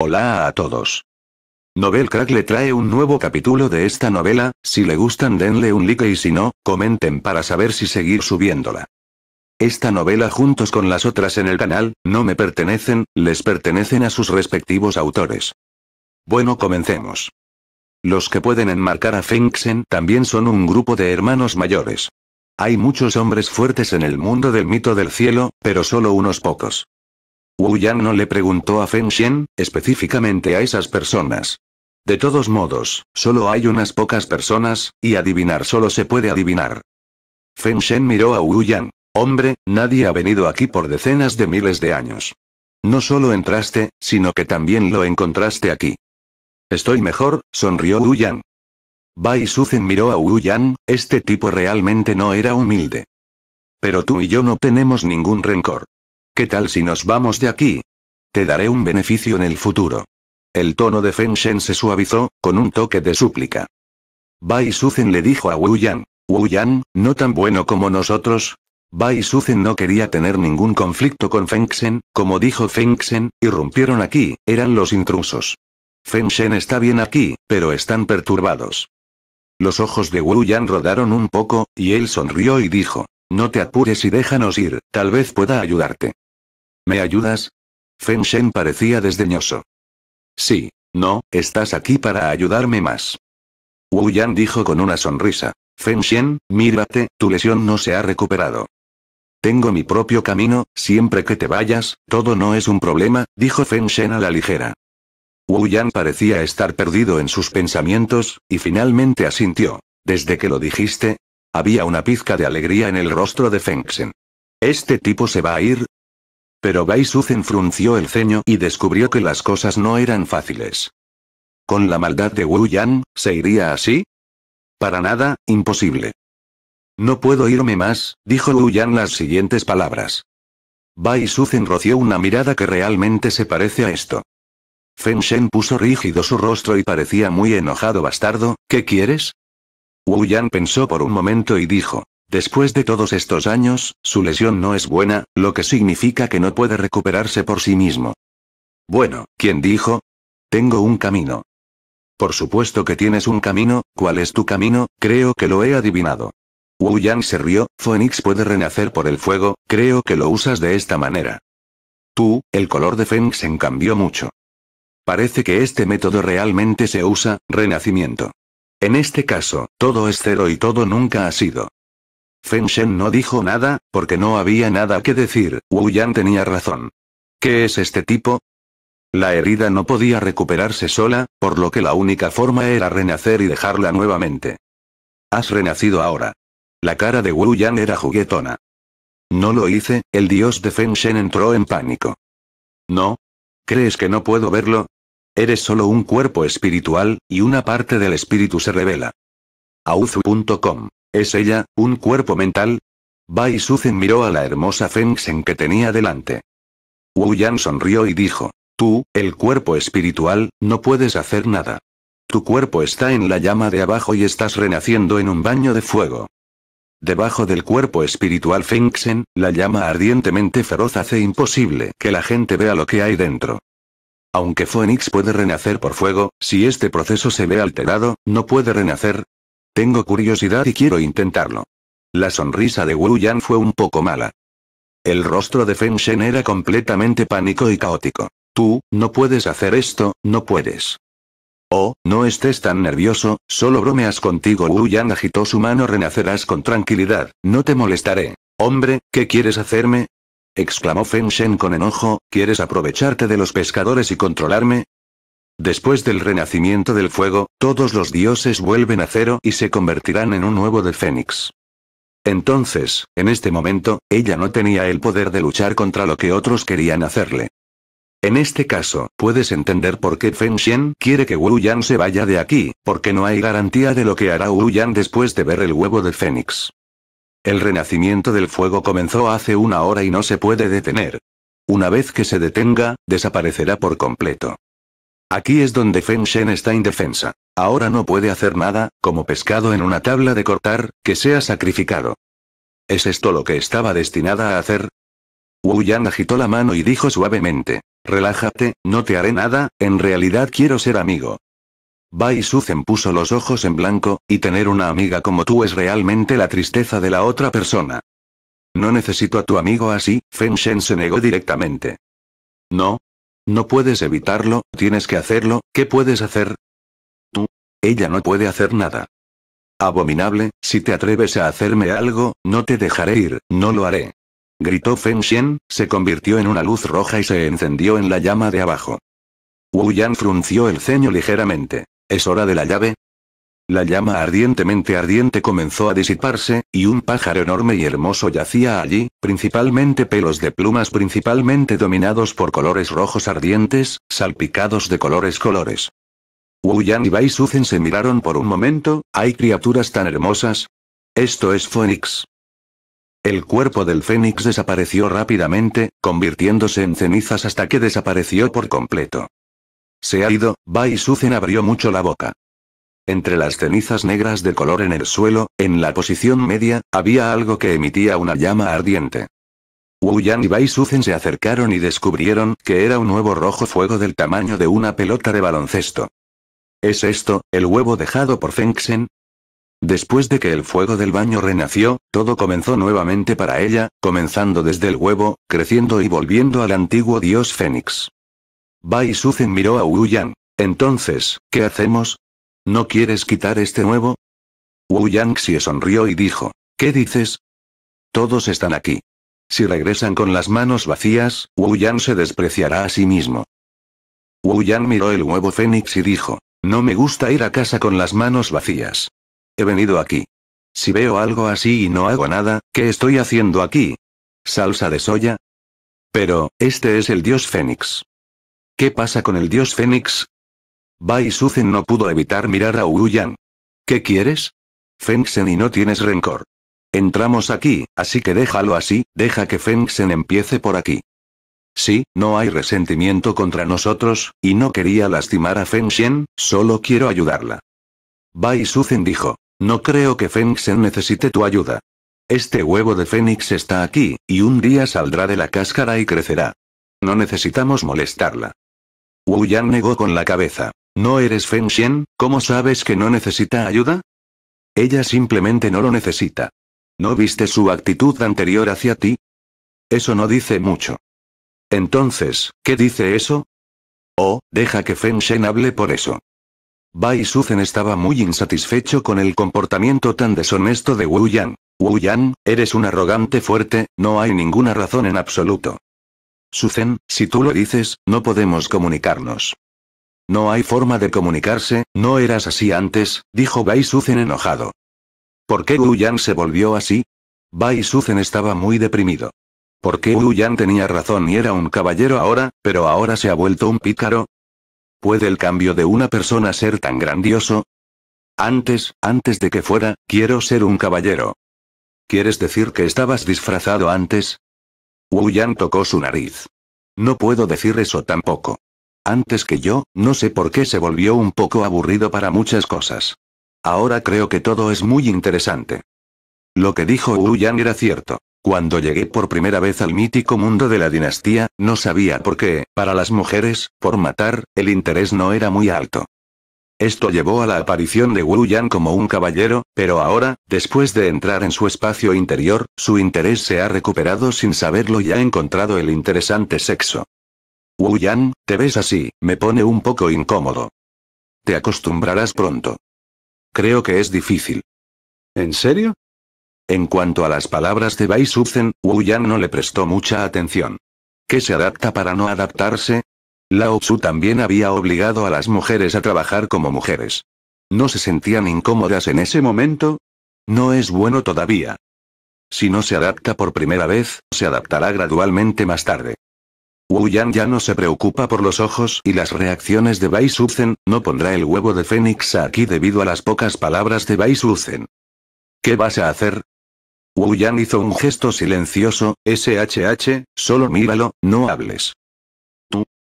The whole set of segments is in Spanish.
Hola a todos. Novel Crack le trae un nuevo capítulo de esta novela, si le gustan denle un like y si no, comenten para saber si seguir subiéndola. Esta novela juntos con las otras en el canal, no me pertenecen, les pertenecen a sus respectivos autores. Bueno comencemos. Los que pueden enmarcar a Fengxen también son un grupo de hermanos mayores. Hay muchos hombres fuertes en el mundo del mito del cielo, pero solo unos pocos. Wu Yan no le preguntó a Feng Shen, específicamente a esas personas. De todos modos, solo hay unas pocas personas, y adivinar solo se puede adivinar. Feng Shen miró a Wu Yan. Hombre, nadie ha venido aquí por decenas de miles de años. No solo entraste, sino que también lo encontraste aquí. Estoy mejor, sonrió Wu Yan. Bai Suzen miró a Wu Yan, este tipo realmente no era humilde. Pero tú y yo no tenemos ningún rencor. ¿Qué tal si nos vamos de aquí? Te daré un beneficio en el futuro. El tono de Feng Shen se suavizó, con un toque de súplica. Bai Suzen le dijo a Wu Yan. Wu Yan, no tan bueno como nosotros. Bai Suzen no quería tener ningún conflicto con Feng Shen, como dijo Feng Shen, irrumpieron aquí, eran los intrusos. Feng Shen está bien aquí, pero están perturbados. Los ojos de Wu Yan rodaron un poco, y él sonrió y dijo, no te apures y déjanos ir, tal vez pueda ayudarte. ¿Me ayudas? Feng Shen parecía desdeñoso. Sí, no, estás aquí para ayudarme más. Wu Yan dijo con una sonrisa. Feng Shen, mírate, tu lesión no se ha recuperado. Tengo mi propio camino, siempre que te vayas, todo no es un problema, dijo Feng Shen a la ligera. Wu Yan parecía estar perdido en sus pensamientos, y finalmente asintió. Desde que lo dijiste, había una pizca de alegría en el rostro de Feng Shen. Este tipo se va a ir, pero Bai Suzen frunció el ceño y descubrió que las cosas no eran fáciles. ¿Con la maldad de Wu Yan, se iría así? Para nada, imposible. No puedo irme más, dijo Wu Yan las siguientes palabras. Bai Suzen roció una mirada que realmente se parece a esto. Feng Shen puso rígido su rostro y parecía muy enojado bastardo, ¿qué quieres? Wu Yan pensó por un momento y dijo, Después de todos estos años, su lesión no es buena, lo que significa que no puede recuperarse por sí mismo. Bueno, ¿quién dijo? Tengo un camino. Por supuesto que tienes un camino, ¿cuál es tu camino? Creo que lo he adivinado. Wu Yang se rió, Phoenix puede renacer por el fuego, creo que lo usas de esta manera. Tú, el color de Fénix en cambió mucho. Parece que este método realmente se usa, renacimiento. En este caso, todo es cero y todo nunca ha sido. Feng Shen no dijo nada, porque no había nada que decir, Wu Yan tenía razón. ¿Qué es este tipo? La herida no podía recuperarse sola, por lo que la única forma era renacer y dejarla nuevamente. Has renacido ahora. La cara de Wu Yan era juguetona. No lo hice, el dios de Feng Shen entró en pánico. ¿No? ¿Crees que no puedo verlo? Eres solo un cuerpo espiritual, y una parte del espíritu se revela. Auzu.com. ¿Es ella, un cuerpo mental? Bai Suzen miró a la hermosa Shen que tenía delante. Wu Yan sonrió y dijo. Tú, el cuerpo espiritual, no puedes hacer nada. Tu cuerpo está en la llama de abajo y estás renaciendo en un baño de fuego. Debajo del cuerpo espiritual Shen, la llama ardientemente feroz hace imposible que la gente vea lo que hay dentro. Aunque Phoenix puede renacer por fuego, si este proceso se ve alterado, no puede renacer, tengo curiosidad y quiero intentarlo. La sonrisa de Wu Yan fue un poco mala. El rostro de Feng Shen era completamente pánico y caótico. Tú, no puedes hacer esto, no puedes. Oh, no estés tan nervioso, solo bromeas contigo. Wu Yan agitó su mano. Renacerás con tranquilidad, no te molestaré. Hombre, ¿qué quieres hacerme? exclamó Feng Shen con enojo, ¿quieres aprovecharte de los pescadores y controlarme? Después del renacimiento del fuego, todos los dioses vuelven a cero y se convertirán en un nuevo de Fénix. Entonces, en este momento, ella no tenía el poder de luchar contra lo que otros querían hacerle. En este caso, puedes entender por qué Feng Xian quiere que Wu Yan se vaya de aquí, porque no hay garantía de lo que hará Wu Yan después de ver el huevo de Fénix. El renacimiento del fuego comenzó hace una hora y no se puede detener. Una vez que se detenga, desaparecerá por completo. Aquí es donde Feng Shen está indefensa. Ahora no puede hacer nada, como pescado en una tabla de cortar, que sea sacrificado. ¿Es esto lo que estaba destinada a hacer? Wu Yan agitó la mano y dijo suavemente. Relájate, no te haré nada, en realidad quiero ser amigo. Bai Suzen puso los ojos en blanco, y tener una amiga como tú es realmente la tristeza de la otra persona. No necesito a tu amigo así, Feng Shen se negó directamente. No, no puedes evitarlo, tienes que hacerlo, ¿qué puedes hacer? Tú. Ella no puede hacer nada. Abominable, si te atreves a hacerme algo, no te dejaré ir, no lo haré. Gritó Feng Xian, se convirtió en una luz roja y se encendió en la llama de abajo. Wu Yan frunció el ceño ligeramente. ¿Es hora de la llave? La llama ardientemente ardiente comenzó a disiparse, y un pájaro enorme y hermoso yacía allí, principalmente pelos de plumas principalmente dominados por colores rojos ardientes, salpicados de colores colores. Wu Yan y Bai Suzen se miraron por un momento, ¿hay criaturas tan hermosas? Esto es Fénix. El cuerpo del Fénix desapareció rápidamente, convirtiéndose en cenizas hasta que desapareció por completo. Se ha ido, Bai Suzen abrió mucho la boca. Entre las cenizas negras de color en el suelo, en la posición media, había algo que emitía una llama ardiente. Wu Yan y Bai Suzen se acercaron y descubrieron que era un nuevo rojo fuego del tamaño de una pelota de baloncesto. ¿Es esto, el huevo dejado por Feng Después de que el fuego del baño renació, todo comenzó nuevamente para ella, comenzando desde el huevo, creciendo y volviendo al antiguo dios Fénix. Bai Suzen miró a Wu Yan. Entonces, ¿qué hacemos? ¿No quieres quitar este nuevo? Wu se sonrió y dijo, ¿qué dices? Todos están aquí. Si regresan con las manos vacías, Wu Yang se despreciará a sí mismo. Wu Yang miró el huevo fénix y dijo, no me gusta ir a casa con las manos vacías. He venido aquí. Si veo algo así y no hago nada, ¿qué estoy haciendo aquí? ¿Salsa de soya? Pero, este es el dios fénix. ¿Qué pasa con el dios fénix? Bai Suzen no pudo evitar mirar a Yan. ¿Qué quieres? Fengsen y no tienes rencor. Entramos aquí, así que déjalo así, deja que Fengsen empiece por aquí. Sí, no hay resentimiento contra nosotros, y no quería lastimar a Shen, solo quiero ayudarla. Bai Suzen dijo, no creo que Fengsen necesite tu ayuda. Este huevo de Fénix está aquí, y un día saldrá de la cáscara y crecerá. No necesitamos molestarla. Wu Yan negó con la cabeza. ¿No eres Feng Shen? ¿Cómo sabes que no necesita ayuda? Ella simplemente no lo necesita. ¿No viste su actitud anterior hacia ti? Eso no dice mucho. Entonces, ¿qué dice eso? Oh, deja que Feng Shen hable por eso. Bai Suzen estaba muy insatisfecho con el comportamiento tan deshonesto de Wu Yan. Wu Yan, eres un arrogante fuerte, no hay ninguna razón en absoluto. Suzen, si tú lo dices, no podemos comunicarnos. No hay forma de comunicarse, no eras así antes, dijo Bai Suzen enojado. ¿Por qué Wu se volvió así? Bai Suzen estaba muy deprimido. ¿Por qué Wu tenía razón y era un caballero ahora, pero ahora se ha vuelto un pícaro? ¿Puede el cambio de una persona ser tan grandioso? Antes, antes de que fuera, quiero ser un caballero. ¿Quieres decir que estabas disfrazado antes? Wu Yan tocó su nariz. No puedo decir eso tampoco. Antes que yo, no sé por qué se volvió un poco aburrido para muchas cosas. Ahora creo que todo es muy interesante. Lo que dijo Wu Yan era cierto. Cuando llegué por primera vez al mítico mundo de la dinastía, no sabía por qué, para las mujeres, por matar, el interés no era muy alto. Esto llevó a la aparición de Wu Yan como un caballero, pero ahora, después de entrar en su espacio interior, su interés se ha recuperado sin saberlo y ha encontrado el interesante sexo. Wu Yan, te ves así, me pone un poco incómodo. Te acostumbrarás pronto. Creo que es difícil. ¿En serio? En cuanto a las palabras de Bai Suzen, Wu Yan no le prestó mucha atención. ¿Qué se adapta para no adaptarse? Lao Tzu también había obligado a las mujeres a trabajar como mujeres. ¿No se sentían incómodas en ese momento? No es bueno todavía. Si no se adapta por primera vez, se adaptará gradualmente más tarde. Wu Yan ya no se preocupa por los ojos y las reacciones de Bai no pondrá el huevo de Fénix aquí debido a las pocas palabras de Bai ¿Qué vas a hacer? Wu Yan hizo un gesto silencioso, SHH, solo míralo, no hables.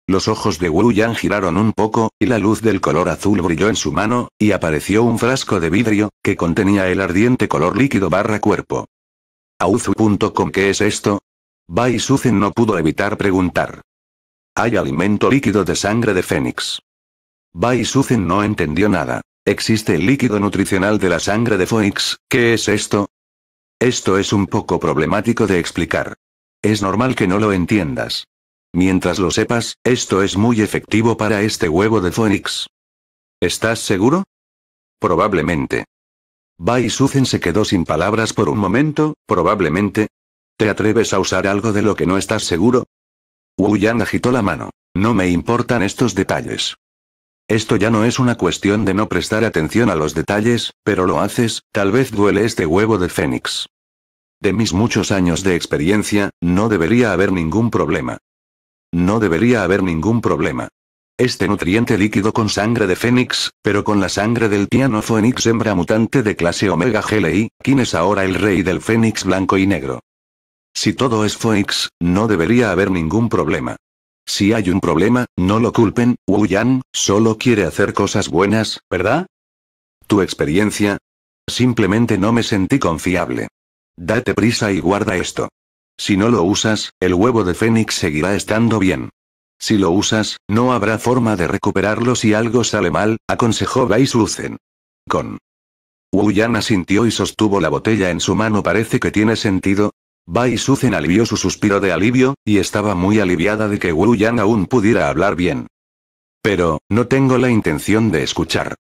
Los ojos de Wu Yang giraron un poco, y la luz del color azul brilló en su mano, y apareció un frasco de vidrio, que contenía el ardiente color líquido barra cuerpo. Auzu.com ¿Qué es esto? Bai Suzen no pudo evitar preguntar. Hay alimento líquido de sangre de Fénix. Bai Suzen no entendió nada. Existe el líquido nutricional de la sangre de Fénix, ¿qué es esto? Esto es un poco problemático de explicar. Es normal que no lo entiendas. Mientras lo sepas, esto es muy efectivo para este huevo de fénix. ¿Estás seguro? Probablemente. Bai Suzen se quedó sin palabras por un momento, probablemente. ¿Te atreves a usar algo de lo que no estás seguro? Wu Yan agitó la mano. No me importan estos detalles. Esto ya no es una cuestión de no prestar atención a los detalles, pero lo haces, tal vez duele este huevo de Fénix. De mis muchos años de experiencia, no debería haber ningún problema. No debería haber ningún problema. Este nutriente líquido con sangre de Fénix, pero con la sangre del piano fénix hembra mutante de clase Omega GLI, ¿Quién es ahora el rey del Fénix blanco y negro. Si todo es fénix, no debería haber ningún problema. Si hay un problema, no lo culpen, Wu Yan, solo quiere hacer cosas buenas, ¿verdad? ¿Tu experiencia? Simplemente no me sentí confiable. Date prisa y guarda esto. Si no lo usas, el huevo de Fénix seguirá estando bien. Si lo usas, no habrá forma de recuperarlo si algo sale mal, aconsejó Baisuzen. Con. Wuyan asintió y sostuvo la botella en su mano. Parece que tiene sentido. Baisuzen alivió su suspiro de alivio, y estaba muy aliviada de que Wuyan aún pudiera hablar bien. Pero, no tengo la intención de escuchar.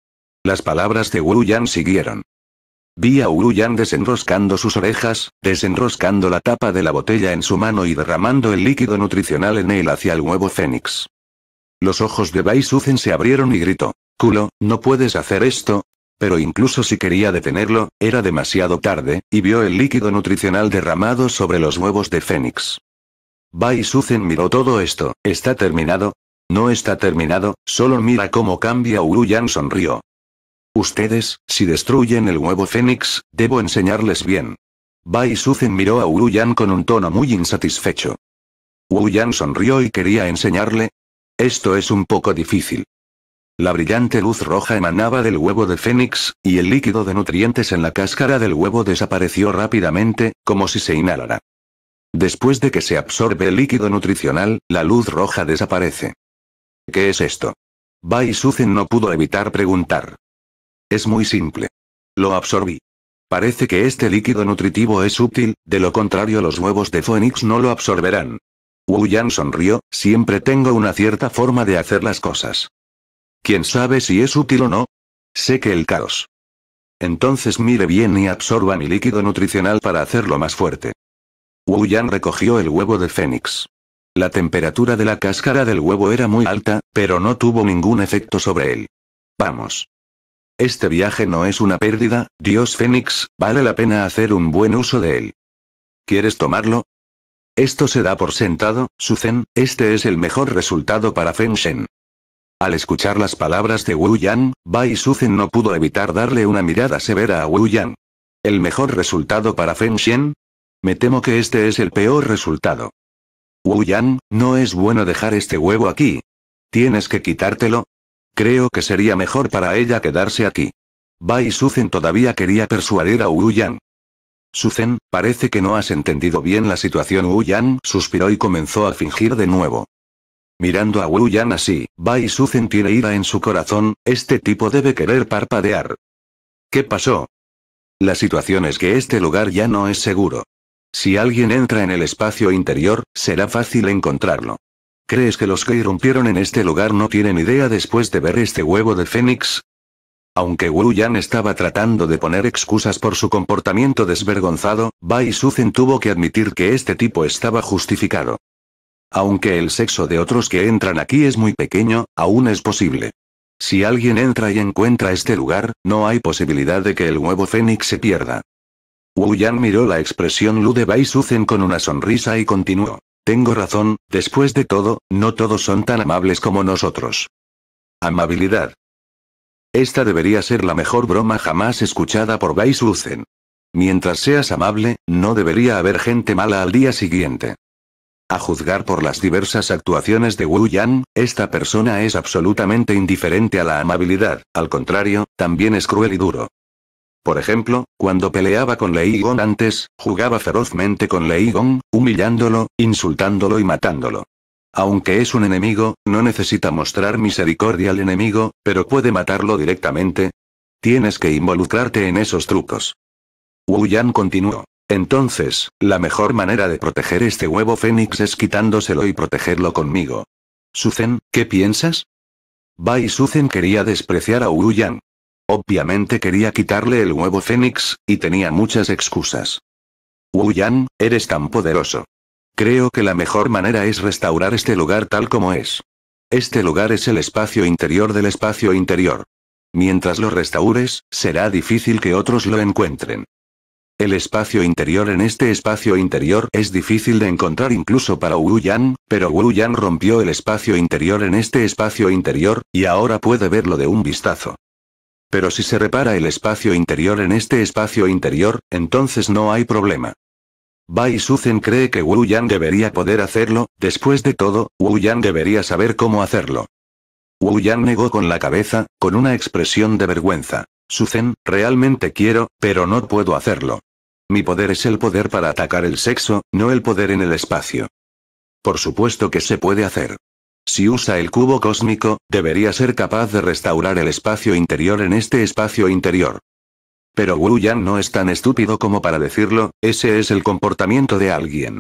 Las palabras de Wuyan siguieron. Vi a Uruyan desenroscando sus orejas, desenroscando la tapa de la botella en su mano y derramando el líquido nutricional en él hacia el huevo fénix. Los ojos de Bai se abrieron y gritó, culo, no puedes hacer esto. Pero incluso si quería detenerlo, era demasiado tarde, y vio el líquido nutricional derramado sobre los huevos de fénix. Bai miró todo esto, ¿está terminado? No está terminado, solo mira cómo cambia Uruyan sonrió. Ustedes, si destruyen el huevo fénix, debo enseñarles bien. Bai Suzen miró a Yan con un tono muy insatisfecho. Wu Yan sonrió y quería enseñarle. Esto es un poco difícil. La brillante luz roja emanaba del huevo de fénix, y el líquido de nutrientes en la cáscara del huevo desapareció rápidamente, como si se inhalara. Después de que se absorbe el líquido nutricional, la luz roja desaparece. ¿Qué es esto? Bai Suzen no pudo evitar preguntar. Es muy simple. Lo absorbí. Parece que este líquido nutritivo es útil, de lo contrario los huevos de Fénix no lo absorberán. Wu Yan sonrió, siempre tengo una cierta forma de hacer las cosas. ¿Quién sabe si es útil o no? Sé que el caos. Entonces mire bien y absorba mi líquido nutricional para hacerlo más fuerte. Wu Yan recogió el huevo de Fénix. La temperatura de la cáscara del huevo era muy alta, pero no tuvo ningún efecto sobre él. Vamos. Este viaje no es una pérdida, Dios Fénix, vale la pena hacer un buen uso de él. ¿Quieres tomarlo? Esto se da por sentado, Suzen, este es el mejor resultado para Feng Shen. Al escuchar las palabras de Wu Yan, Bai Suzen no pudo evitar darle una mirada severa a Wu Yan. ¿El mejor resultado para Feng Shen? Me temo que este es el peor resultado. Wu Yan, no es bueno dejar este huevo aquí. Tienes que quitártelo, Creo que sería mejor para ella quedarse aquí. Bai Suzen todavía quería persuadir a Wu Yan. Suzen, parece que no has entendido bien la situación. Wu Yan suspiró y comenzó a fingir de nuevo. Mirando a Wu Yan así, Bai Suzen tiene ira en su corazón, este tipo debe querer parpadear. ¿Qué pasó? La situación es que este lugar ya no es seguro. Si alguien entra en el espacio interior, será fácil encontrarlo. ¿Crees que los que irrumpieron en este lugar no tienen idea después de ver este huevo de Fénix? Aunque Wu Yan estaba tratando de poner excusas por su comportamiento desvergonzado, Bai Suzen tuvo que admitir que este tipo estaba justificado. Aunque el sexo de otros que entran aquí es muy pequeño, aún es posible. Si alguien entra y encuentra este lugar, no hay posibilidad de que el huevo fénix se pierda. Wu Yan miró la expresión Lu de Bai Suzen con una sonrisa y continuó. Tengo razón, después de todo, no todos son tan amables como nosotros. Amabilidad. Esta debería ser la mejor broma jamás escuchada por Lucen. Mientras seas amable, no debería haber gente mala al día siguiente. A juzgar por las diversas actuaciones de Wu Yan, esta persona es absolutamente indiferente a la amabilidad, al contrario, también es cruel y duro. Por ejemplo, cuando peleaba con Gong antes, jugaba ferozmente con Gong, humillándolo, insultándolo y matándolo. Aunque es un enemigo, no necesita mostrar misericordia al enemigo, pero puede matarlo directamente. Tienes que involucrarte en esos trucos. Wu Yan continuó. Entonces, la mejor manera de proteger este huevo fénix es quitándoselo y protegerlo conmigo. Suzen, ¿qué piensas? Bai Suzen quería despreciar a Wu Yan. Obviamente quería quitarle el huevo Fénix, y tenía muchas excusas. Wu Yan, eres tan poderoso. Creo que la mejor manera es restaurar este lugar tal como es. Este lugar es el espacio interior del espacio interior. Mientras lo restaures, será difícil que otros lo encuentren. El espacio interior en este espacio interior es difícil de encontrar incluso para Wu Yan, pero Wu Yan rompió el espacio interior en este espacio interior, y ahora puede verlo de un vistazo. Pero si se repara el espacio interior en este espacio interior, entonces no hay problema. Bai Suzen cree que Wu Yan debería poder hacerlo, después de todo, Wu Yan debería saber cómo hacerlo. Wu Yan negó con la cabeza, con una expresión de vergüenza. Suzen, realmente quiero, pero no puedo hacerlo. Mi poder es el poder para atacar el sexo, no el poder en el espacio. Por supuesto que se puede hacer. Si usa el cubo cósmico, debería ser capaz de restaurar el espacio interior en este espacio interior. Pero Wu Yan no es tan estúpido como para decirlo, ese es el comportamiento de alguien.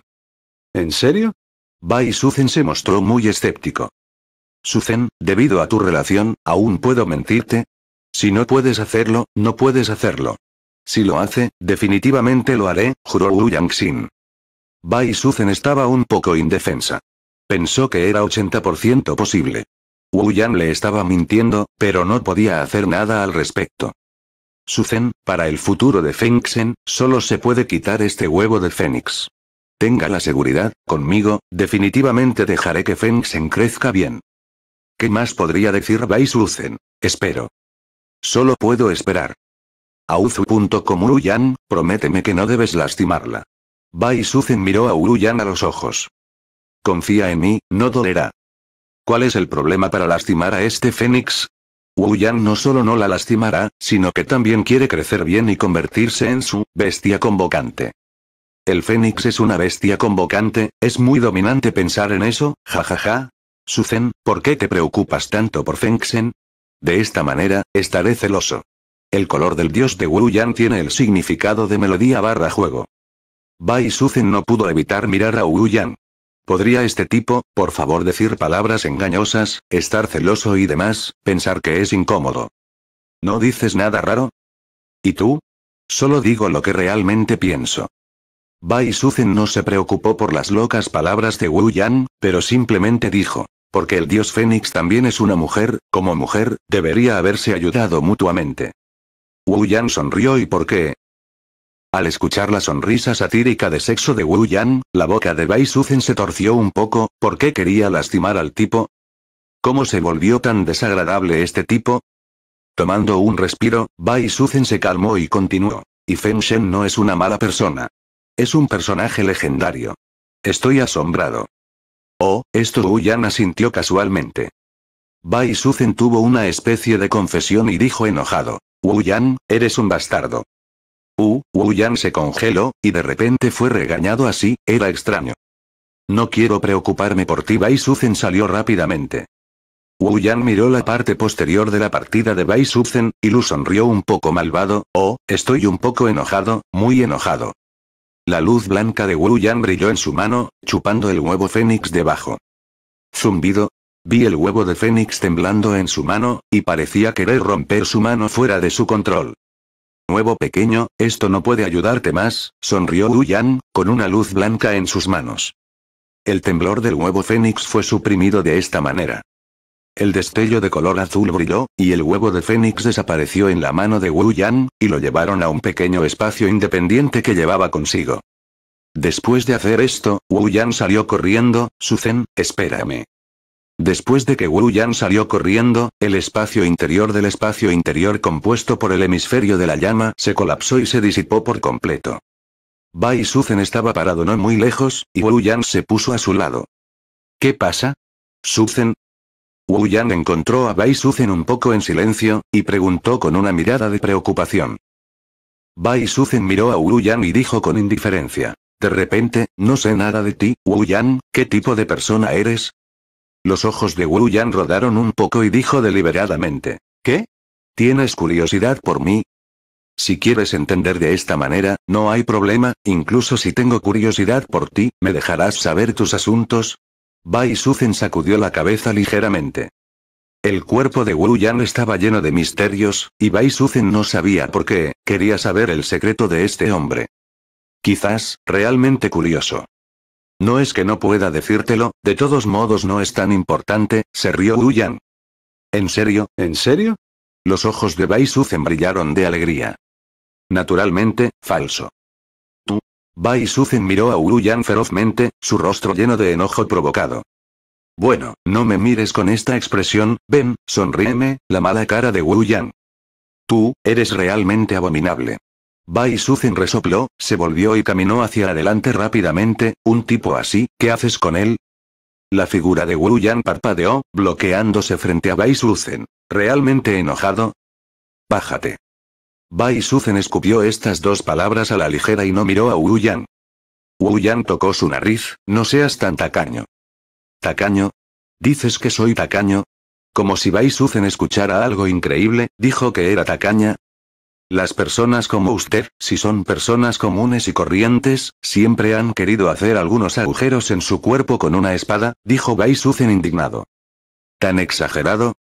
¿En serio? Bai Suzen se mostró muy escéptico. Suzen, debido a tu relación, ¿aún puedo mentirte? Si no puedes hacerlo, no puedes hacerlo. Si lo hace, definitivamente lo haré, juró Wu Yangxin. Bai Suzen estaba un poco indefensa. Pensó que era 80% posible. Wu Yan le estaba mintiendo, pero no podía hacer nada al respecto. Su Zen, para el futuro de Fengxen, solo se puede quitar este huevo de Fénix. Tenga la seguridad, conmigo, definitivamente dejaré que Fengxen crezca bien. ¿Qué más podría decir Bai Zen? Espero. Solo puedo esperar. Auzu.com Yan, prométeme que no debes lastimarla. Bai Zen miró a Wu Yan a los ojos. Confía en mí, no dolerá. ¿Cuál es el problema para lastimar a este Fénix? Wu Yan no solo no la lastimará, sino que también quiere crecer bien y convertirse en su bestia convocante. El Fénix es una bestia convocante, es muy dominante pensar en eso, jajaja. Suzen, ¿por qué te preocupas tanto por Fengsen? De esta manera, estaré celoso. El color del dios de Wu Yan tiene el significado de melodía barra juego. Bai Suzen no pudo evitar mirar a Wu Yan. ¿Podría este tipo, por favor, decir palabras engañosas, estar celoso y demás, pensar que es incómodo? ¿No dices nada raro? ¿Y tú? Solo digo lo que realmente pienso. Bai Suzen no se preocupó por las locas palabras de Wu Yan, pero simplemente dijo, porque el dios Fénix también es una mujer, como mujer, debería haberse ayudado mutuamente. Wu Yan sonrió y ¿por qué? Al escuchar la sonrisa satírica de sexo de Wu Yan, la boca de Bai Suzen se torció un poco, ¿por qué quería lastimar al tipo? ¿Cómo se volvió tan desagradable este tipo? Tomando un respiro, Bai Suzen se calmó y continuó. Y Feng Shen no es una mala persona. Es un personaje legendario. Estoy asombrado. Oh, esto Wu Yan asintió casualmente. Bai Suzen tuvo una especie de confesión y dijo enojado. Wu Yan, eres un bastardo. Uh, Wu Yan se congeló, y de repente fue regañado así, era extraño. No quiero preocuparme por ti. Bai salió rápidamente. Wu Yan miró la parte posterior de la partida de Bai zen y Lu sonrió un poco malvado, oh, estoy un poco enojado, muy enojado. La luz blanca de Wu Yan brilló en su mano, chupando el huevo fénix debajo. Zumbido. Vi el huevo de fénix temblando en su mano, y parecía querer romper su mano fuera de su control nuevo pequeño, esto no puede ayudarte más, sonrió Wu Yan, con una luz blanca en sus manos. El temblor del huevo fénix fue suprimido de esta manera. El destello de color azul brilló, y el huevo de fénix desapareció en la mano de Wu Yan, y lo llevaron a un pequeño espacio independiente que llevaba consigo. Después de hacer esto, Wu Yan salió corriendo, su zen, espérame. Después de que Wu Yan salió corriendo, el espacio interior del espacio interior compuesto por el hemisferio de la llama se colapsó y se disipó por completo. Bai Suzen estaba parado no muy lejos, y Wu Yan se puso a su lado. ¿Qué pasa? Suzen. Wu Yan encontró a Bai Suzen un poco en silencio, y preguntó con una mirada de preocupación. Bai Suzen miró a Wu Yan y dijo con indiferencia. De repente, no sé nada de ti, Wu Yan, ¿qué tipo de persona eres? Los ojos de Wu Yan rodaron un poco y dijo deliberadamente. ¿Qué? ¿Tienes curiosidad por mí? Si quieres entender de esta manera, no hay problema, incluso si tengo curiosidad por ti, ¿me dejarás saber tus asuntos? Bai sacudió la cabeza ligeramente. El cuerpo de Wu Yan estaba lleno de misterios, y Bai no sabía por qué, quería saber el secreto de este hombre. Quizás, realmente curioso. No es que no pueda decírtelo, de todos modos no es tan importante, se rió Uyan. ¿En serio, en serio? Los ojos de Bai brillaron de alegría. Naturalmente, falso. Tú. Bai miró a Uruyan ferozmente, su rostro lleno de enojo provocado. Bueno, no me mires con esta expresión, ven, sonríeme, la mala cara de Wu Yang. Tú, eres realmente abominable. Bai resopló, se volvió y caminó hacia adelante rápidamente, un tipo así, ¿qué haces con él? La figura de Wu Yan parpadeó, bloqueándose frente a Bai ¿Realmente enojado? Bájate. Bai escupió estas dos palabras a la ligera y no miró a Wu Yan. Wu Yan tocó su nariz, no seas tan tacaño. ¿Tacaño? ¿Dices que soy tacaño? Como si Bai escuchara algo increíble, dijo que era tacaña, las personas como usted, si son personas comunes y corrientes, siempre han querido hacer algunos agujeros en su cuerpo con una espada, dijo Bai Suzen indignado. ¿Tan exagerado?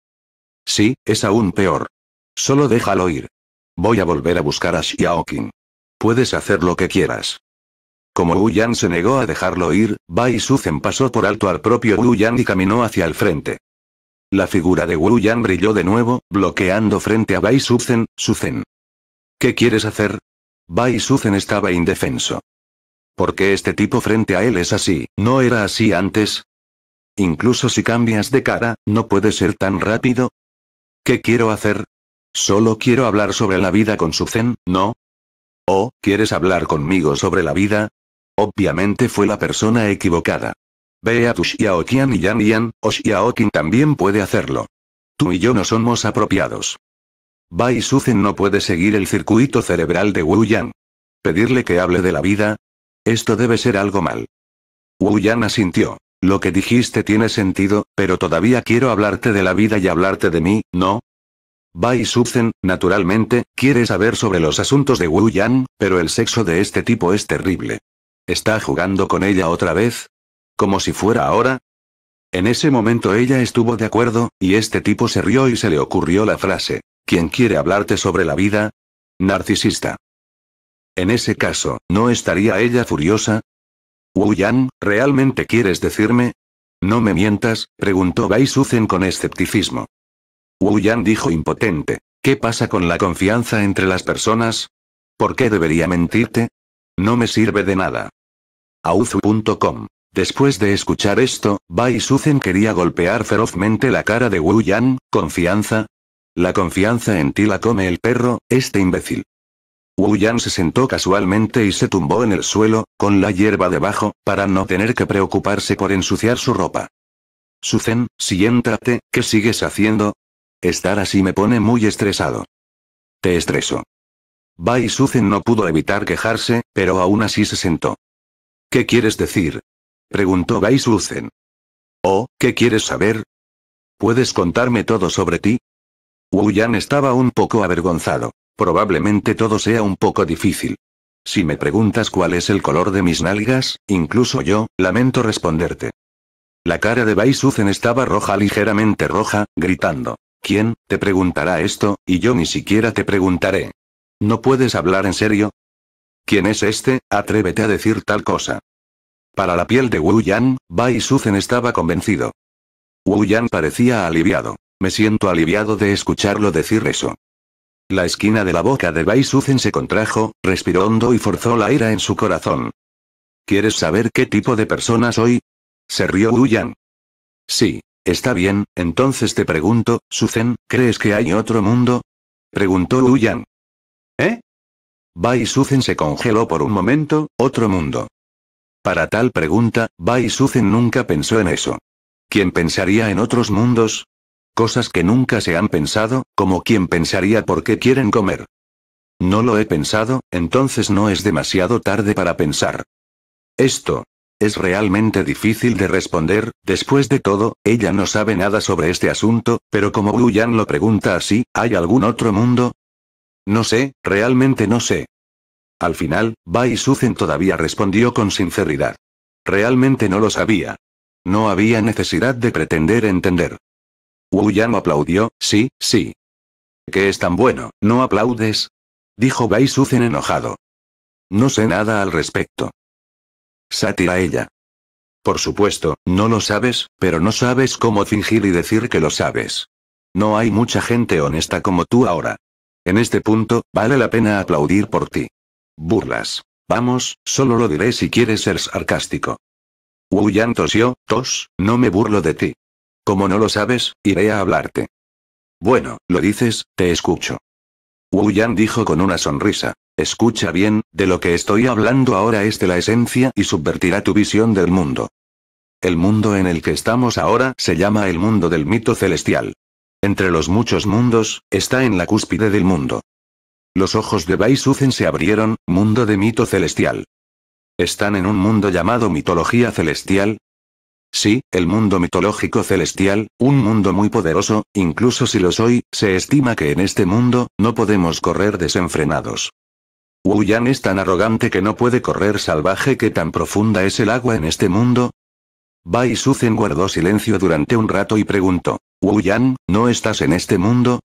Sí, es aún peor. Solo déjalo ir. Voy a volver a buscar a Xiaoqing. Puedes hacer lo que quieras. Como Wu Yan se negó a dejarlo ir, Bai Suzen pasó por alto al propio Wu Yan y caminó hacia el frente. La figura de Wu Yan brilló de nuevo, bloqueando frente a Bai Suzen, Suzen. ¿Qué quieres hacer? Bai Suzen estaba indefenso. ¿Por qué este tipo frente a él es así? ¿No era así antes? Incluso si cambias de cara, no puede ser tan rápido. ¿Qué quiero hacer? Solo quiero hablar sobre la vida con Suzen, ¿no? ¿O quieres hablar conmigo sobre la vida? Obviamente fue la persona equivocada. Ve a tu y Yan Yan, o Xiaoqin también puede hacerlo. Tú y yo no somos apropiados. Bai Suzen no puede seguir el circuito cerebral de Wu Yan. ¿Pedirle que hable de la vida? Esto debe ser algo mal. Wu Yan asintió. Lo que dijiste tiene sentido, pero todavía quiero hablarte de la vida y hablarte de mí, ¿no? Bai Suzen, naturalmente, quiere saber sobre los asuntos de Wu Yan, pero el sexo de este tipo es terrible. ¿Está jugando con ella otra vez? ¿Como si fuera ahora? En ese momento ella estuvo de acuerdo, y este tipo se rió y se le ocurrió la frase. ¿Quién quiere hablarte sobre la vida? Narcisista. En ese caso, ¿no estaría ella furiosa? Wu Yan, ¿realmente quieres decirme? No me mientas, preguntó Bai Suzen con escepticismo. Wu Yan dijo impotente. ¿Qué pasa con la confianza entre las personas? ¿Por qué debería mentirte? No me sirve de nada. Auzu.com. Después de escuchar esto, Bai Suzen quería golpear ferozmente la cara de Wu Yan, ¿confianza? La confianza en ti la come el perro, este imbécil. Wu Yan se sentó casualmente y se tumbó en el suelo, con la hierba debajo, para no tener que preocuparse por ensuciar su ropa. Su Zen, siéntate, ¿qué sigues haciendo? Estar así me pone muy estresado. Te estreso. Bai Zen no pudo evitar quejarse, pero aún así se sentó. ¿Qué quieres decir? Preguntó Bai Zen. Oh, ¿qué quieres saber? ¿Puedes contarme todo sobre ti? Wu Yan estaba un poco avergonzado. Probablemente todo sea un poco difícil. Si me preguntas cuál es el color de mis nalgas, incluso yo, lamento responderte. La cara de Bai Suzen estaba roja ligeramente roja, gritando. ¿Quién, te preguntará esto, y yo ni siquiera te preguntaré? ¿No puedes hablar en serio? ¿Quién es este? Atrévete a decir tal cosa. Para la piel de Wu Yan, Bai Suzen estaba convencido. Wu Yan parecía aliviado. Me siento aliviado de escucharlo decir eso. La esquina de la boca de Bai se contrajo, respiró hondo y forzó la ira en su corazón. ¿Quieres saber qué tipo de persona soy? Se rió Uyan. Sí, está bien, entonces te pregunto, Suzen, ¿crees que hay otro mundo? Preguntó Huyan. ¿Eh? Bai se congeló por un momento, otro mundo. Para tal pregunta, Bai nunca pensó en eso. ¿Quién pensaría en otros mundos? Cosas que nunca se han pensado, como quien pensaría por qué quieren comer. No lo he pensado, entonces no es demasiado tarde para pensar. Esto. Es realmente difícil de responder, después de todo, ella no sabe nada sobre este asunto, pero como Wu Yan lo pregunta así, ¿hay algún otro mundo? No sé, realmente no sé. Al final, Bai Suzen todavía respondió con sinceridad. Realmente no lo sabía. No había necesidad de pretender entender. Wu Yang aplaudió, sí, sí. ¿Qué es tan bueno, no aplaudes? Dijo Bai Suzen enojado. No sé nada al respecto. Sátira ella. Por supuesto, no lo sabes, pero no sabes cómo fingir y decir que lo sabes. No hay mucha gente honesta como tú ahora. En este punto, vale la pena aplaudir por ti. Burlas. Vamos, solo lo diré si quieres ser sarcástico. Wu Yan tosió, tos, no me burlo de ti. Como no lo sabes, iré a hablarte. Bueno, lo dices, te escucho. Wu Yan dijo con una sonrisa. Escucha bien, de lo que estoy hablando ahora es de la esencia y subvertirá tu visión del mundo. El mundo en el que estamos ahora se llama el mundo del mito celestial. Entre los muchos mundos, está en la cúspide del mundo. Los ojos de Bai Suzen se abrieron, mundo de mito celestial. Están en un mundo llamado mitología celestial, Sí, el mundo mitológico celestial, un mundo muy poderoso, incluso si lo soy, se estima que en este mundo, no podemos correr desenfrenados. Wu Yan es tan arrogante que no puede correr salvaje que tan profunda es el agua en este mundo. Bai Suzen guardó silencio durante un rato y preguntó, Wu Yan, ¿no estás en este mundo?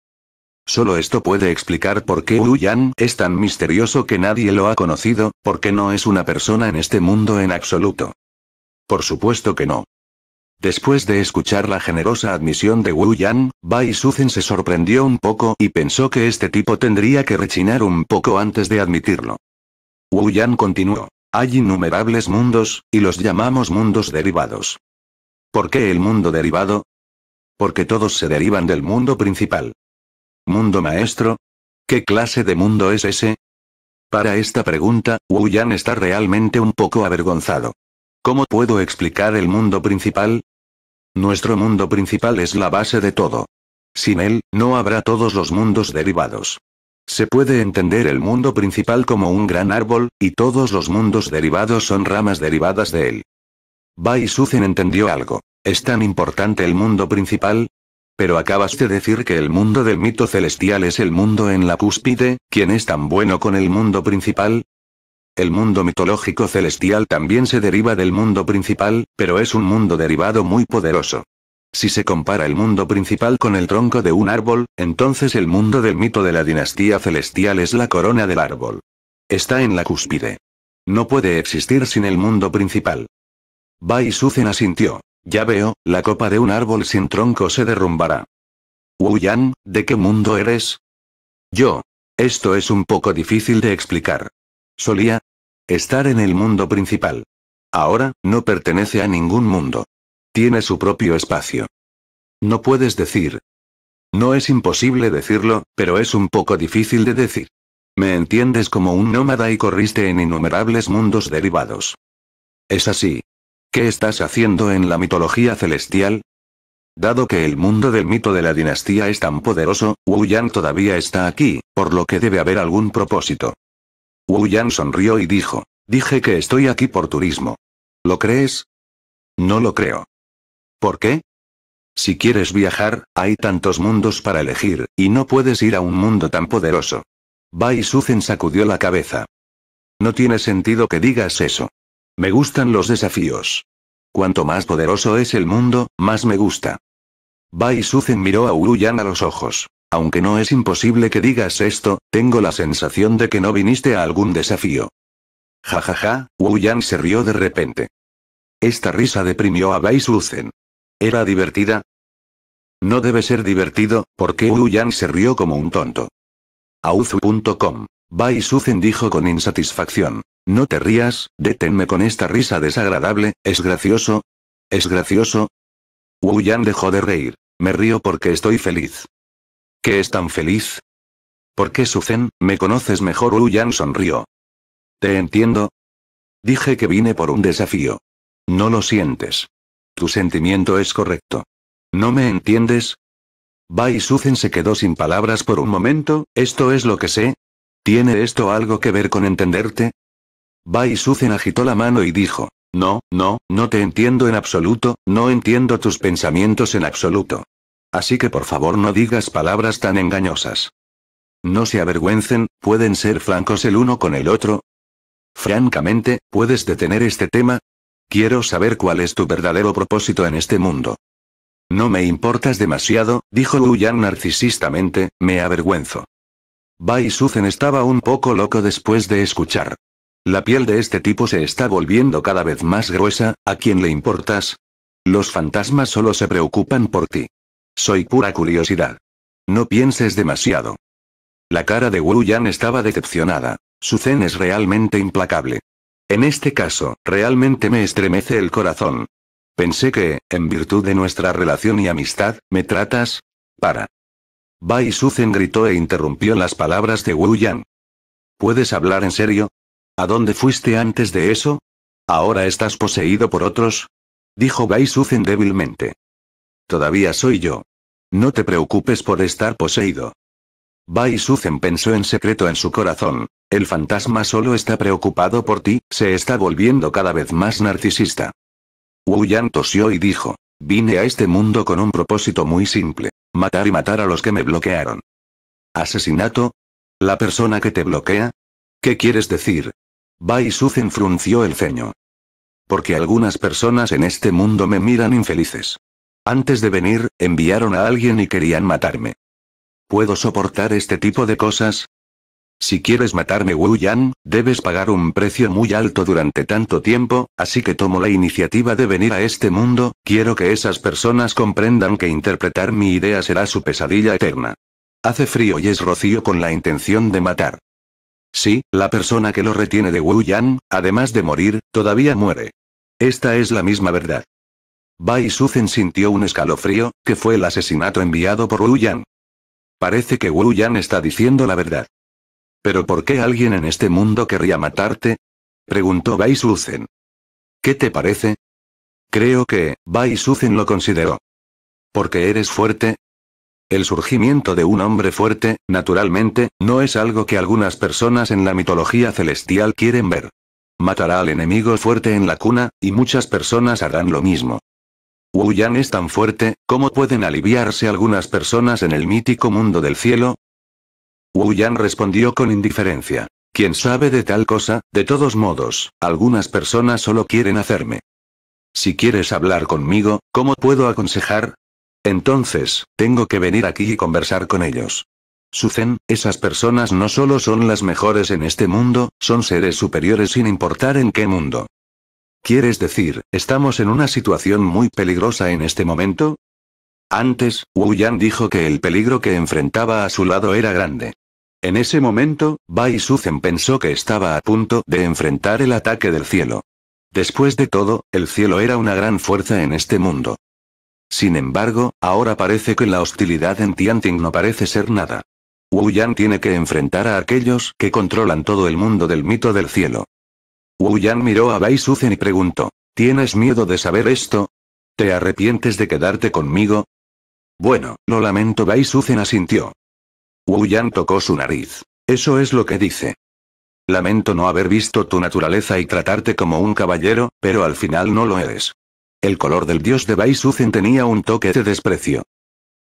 Solo esto puede explicar por qué Wu Yan es tan misterioso que nadie lo ha conocido, porque no es una persona en este mundo en absoluto. Por supuesto que no. Después de escuchar la generosa admisión de Wu Yan, Bai Suzen se sorprendió un poco y pensó que este tipo tendría que rechinar un poco antes de admitirlo. Wu Yan continuó. Hay innumerables mundos, y los llamamos mundos derivados. ¿Por qué el mundo derivado? Porque todos se derivan del mundo principal. ¿Mundo maestro? ¿Qué clase de mundo es ese? Para esta pregunta, Wu Yan está realmente un poco avergonzado. ¿Cómo puedo explicar el mundo principal? Nuestro mundo principal es la base de todo. Sin él, no habrá todos los mundos derivados. Se puede entender el mundo principal como un gran árbol, y todos los mundos derivados son ramas derivadas de él. Bai Suzen entendió algo. ¿Es tan importante el mundo principal? Pero acabas de decir que el mundo del mito celestial es el mundo en la cúspide, ¿quién es tan bueno con el mundo principal? El mundo mitológico celestial también se deriva del mundo principal, pero es un mundo derivado muy poderoso. Si se compara el mundo principal con el tronco de un árbol, entonces el mundo del mito de la dinastía celestial es la corona del árbol. Está en la cúspide. No puede existir sin el mundo principal. Bai Suzen asintió. Ya veo, la copa de un árbol sin tronco se derrumbará. Wu ¿de qué mundo eres? Yo. Esto es un poco difícil de explicar. Solía, Estar en el mundo principal. Ahora, no pertenece a ningún mundo. Tiene su propio espacio. No puedes decir. No es imposible decirlo, pero es un poco difícil de decir. Me entiendes como un nómada y corriste en innumerables mundos derivados. Es así. ¿Qué estás haciendo en la mitología celestial? Dado que el mundo del mito de la dinastía es tan poderoso, Wu Yang todavía está aquí, por lo que debe haber algún propósito. Wu Yan sonrió y dijo. Dije que estoy aquí por turismo. ¿Lo crees? No lo creo. ¿Por qué? Si quieres viajar, hay tantos mundos para elegir, y no puedes ir a un mundo tan poderoso. Bai Suzen sacudió la cabeza. No tiene sentido que digas eso. Me gustan los desafíos. Cuanto más poderoso es el mundo, más me gusta. Bai Suzen miró a Yan a los ojos. Aunque no es imposible que digas esto, tengo la sensación de que no viniste a algún desafío. Ja ja ja, Wu Yan se rió de repente. Esta risa deprimió a Bai Suzen. ¿Era divertida? No debe ser divertido, porque Wu Yan se rió como un tonto. Auzu.com. Bai Suzen dijo con insatisfacción. No te rías, deténme con esta risa desagradable, ¿es gracioso? ¿Es gracioso? Wu Yan dejó de reír. Me río porque estoy feliz. ¿Qué es tan feliz? ¿Por qué Suzen, me conoces mejor? Yan sonrió. Te entiendo. Dije que vine por un desafío. No lo sientes. Tu sentimiento es correcto. ¿No me entiendes? Bai Suzen se quedó sin palabras por un momento, esto es lo que sé. ¿Tiene esto algo que ver con entenderte? Bai Suzen agitó la mano y dijo, no, no, no te entiendo en absoluto, no entiendo tus pensamientos en absoluto. Así que por favor no digas palabras tan engañosas. No se avergüencen, pueden ser francos el uno con el otro. Francamente, ¿puedes detener este tema? Quiero saber cuál es tu verdadero propósito en este mundo. No me importas demasiado, dijo Yang narcisistamente, me avergüenzo. Bai Suzen estaba un poco loco después de escuchar. La piel de este tipo se está volviendo cada vez más gruesa, ¿a quién le importas? Los fantasmas solo se preocupan por ti. Soy pura curiosidad. No pienses demasiado. La cara de Wu Yan estaba decepcionada. Su zen es realmente implacable. En este caso, realmente me estremece el corazón. Pensé que, en virtud de nuestra relación y amistad, me tratas. para. Bai Zen gritó e interrumpió las palabras de Wu Yan. ¿Puedes hablar en serio? ¿A dónde fuiste antes de eso? ¿Ahora estás poseído por otros? Dijo Bai Zen débilmente. Todavía soy yo. No te preocupes por estar poseído. Bai Suzen pensó en secreto en su corazón. El fantasma solo está preocupado por ti, se está volviendo cada vez más narcisista. Wu Yan tosió y dijo. Vine a este mundo con un propósito muy simple. Matar y matar a los que me bloquearon. ¿Asesinato? ¿La persona que te bloquea? ¿Qué quieres decir? Bai Suzen frunció el ceño. Porque algunas personas en este mundo me miran infelices. Antes de venir, enviaron a alguien y querían matarme. ¿Puedo soportar este tipo de cosas? Si quieres matarme Wu Yan, debes pagar un precio muy alto durante tanto tiempo, así que tomo la iniciativa de venir a este mundo, quiero que esas personas comprendan que interpretar mi idea será su pesadilla eterna. Hace frío y es rocío con la intención de matar. Sí, la persona que lo retiene de Wu Yan, además de morir, todavía muere. Esta es la misma verdad. Bai Suzen sintió un escalofrío, que fue el asesinato enviado por Wu Yan. Parece que Wu Yan está diciendo la verdad. ¿Pero por qué alguien en este mundo querría matarte? Preguntó Bai Suzen. ¿Qué te parece? Creo que, Bai Suzen lo consideró. ¿Porque eres fuerte? El surgimiento de un hombre fuerte, naturalmente, no es algo que algunas personas en la mitología celestial quieren ver. Matará al enemigo fuerte en la cuna, y muchas personas harán lo mismo. Wuyan es tan fuerte, ¿cómo pueden aliviarse algunas personas en el mítico mundo del cielo? Wu respondió con indiferencia. ¿Quién sabe de tal cosa? De todos modos, algunas personas solo quieren hacerme. Si quieres hablar conmigo, ¿cómo puedo aconsejar? Entonces, tengo que venir aquí y conversar con ellos. Sucen, esas personas no solo son las mejores en este mundo, son seres superiores sin importar en qué mundo. ¿Quieres decir, estamos en una situación muy peligrosa en este momento? Antes, Wu Yan dijo que el peligro que enfrentaba a su lado era grande. En ese momento, Bai Suzen pensó que estaba a punto de enfrentar el ataque del cielo. Después de todo, el cielo era una gran fuerza en este mundo. Sin embargo, ahora parece que la hostilidad en Tianting no parece ser nada. Wu Yan tiene que enfrentar a aquellos que controlan todo el mundo del mito del cielo. Wu Yan miró a Bai y preguntó. ¿Tienes miedo de saber esto? ¿Te arrepientes de quedarte conmigo? Bueno, lo lamento Bai asintió. Wu Yan tocó su nariz. Eso es lo que dice. Lamento no haber visto tu naturaleza y tratarte como un caballero, pero al final no lo eres. El color del dios de Bai tenía un toque de desprecio.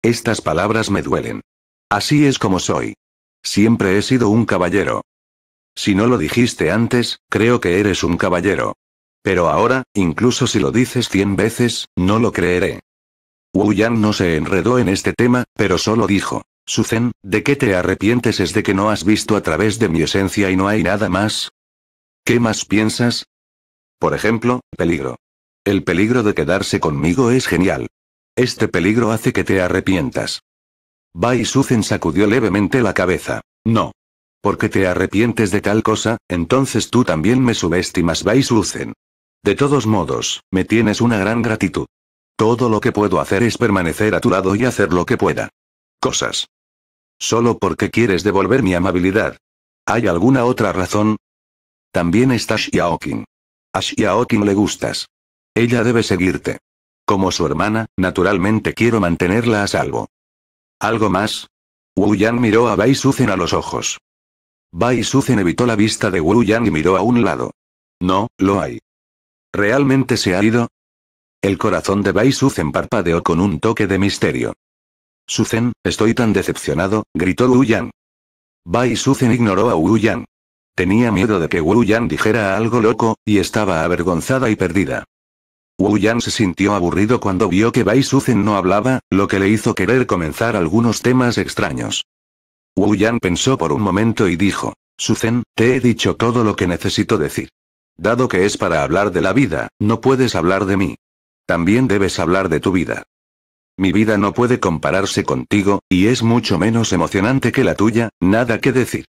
Estas palabras me duelen. Así es como soy. Siempre he sido un caballero, si no lo dijiste antes, creo que eres un caballero. Pero ahora, incluso si lo dices cien veces, no lo creeré. Wu Yan no se enredó en este tema, pero solo dijo. Suzen, ¿de qué te arrepientes es de que no has visto a través de mi esencia y no hay nada más? ¿Qué más piensas? Por ejemplo, peligro. El peligro de quedarse conmigo es genial. Este peligro hace que te arrepientas. Bai Suzen sacudió levemente la cabeza. No. Porque te arrepientes de tal cosa, entonces tú también me subestimas Baisuzen. De todos modos, me tienes una gran gratitud. Todo lo que puedo hacer es permanecer a tu lado y hacer lo que pueda. Cosas. Solo porque quieres devolver mi amabilidad. ¿Hay alguna otra razón? También está Xiaoqin. A Xiaoqin le gustas. Ella debe seguirte. Como su hermana, naturalmente quiero mantenerla a salvo. ¿Algo más? Wu Yan miró a Bai a los ojos. Bai Suzen evitó la vista de Wu Yan y miró a un lado. No, lo hay. ¿Realmente se ha ido? El corazón de Bai Suzen parpadeó con un toque de misterio. Suzen, estoy tan decepcionado, gritó Wu Yan. Bai ignoró a Wu Yan. Tenía miedo de que Wu Yan dijera algo loco, y estaba avergonzada y perdida. Wu Yan se sintió aburrido cuando vio que Bai Suzen no hablaba, lo que le hizo querer comenzar algunos temas extraños. Wu Yan pensó por un momento y dijo, Suzen, te he dicho todo lo que necesito decir. Dado que es para hablar de la vida, no puedes hablar de mí. También debes hablar de tu vida. Mi vida no puede compararse contigo, y es mucho menos emocionante que la tuya, nada que decir.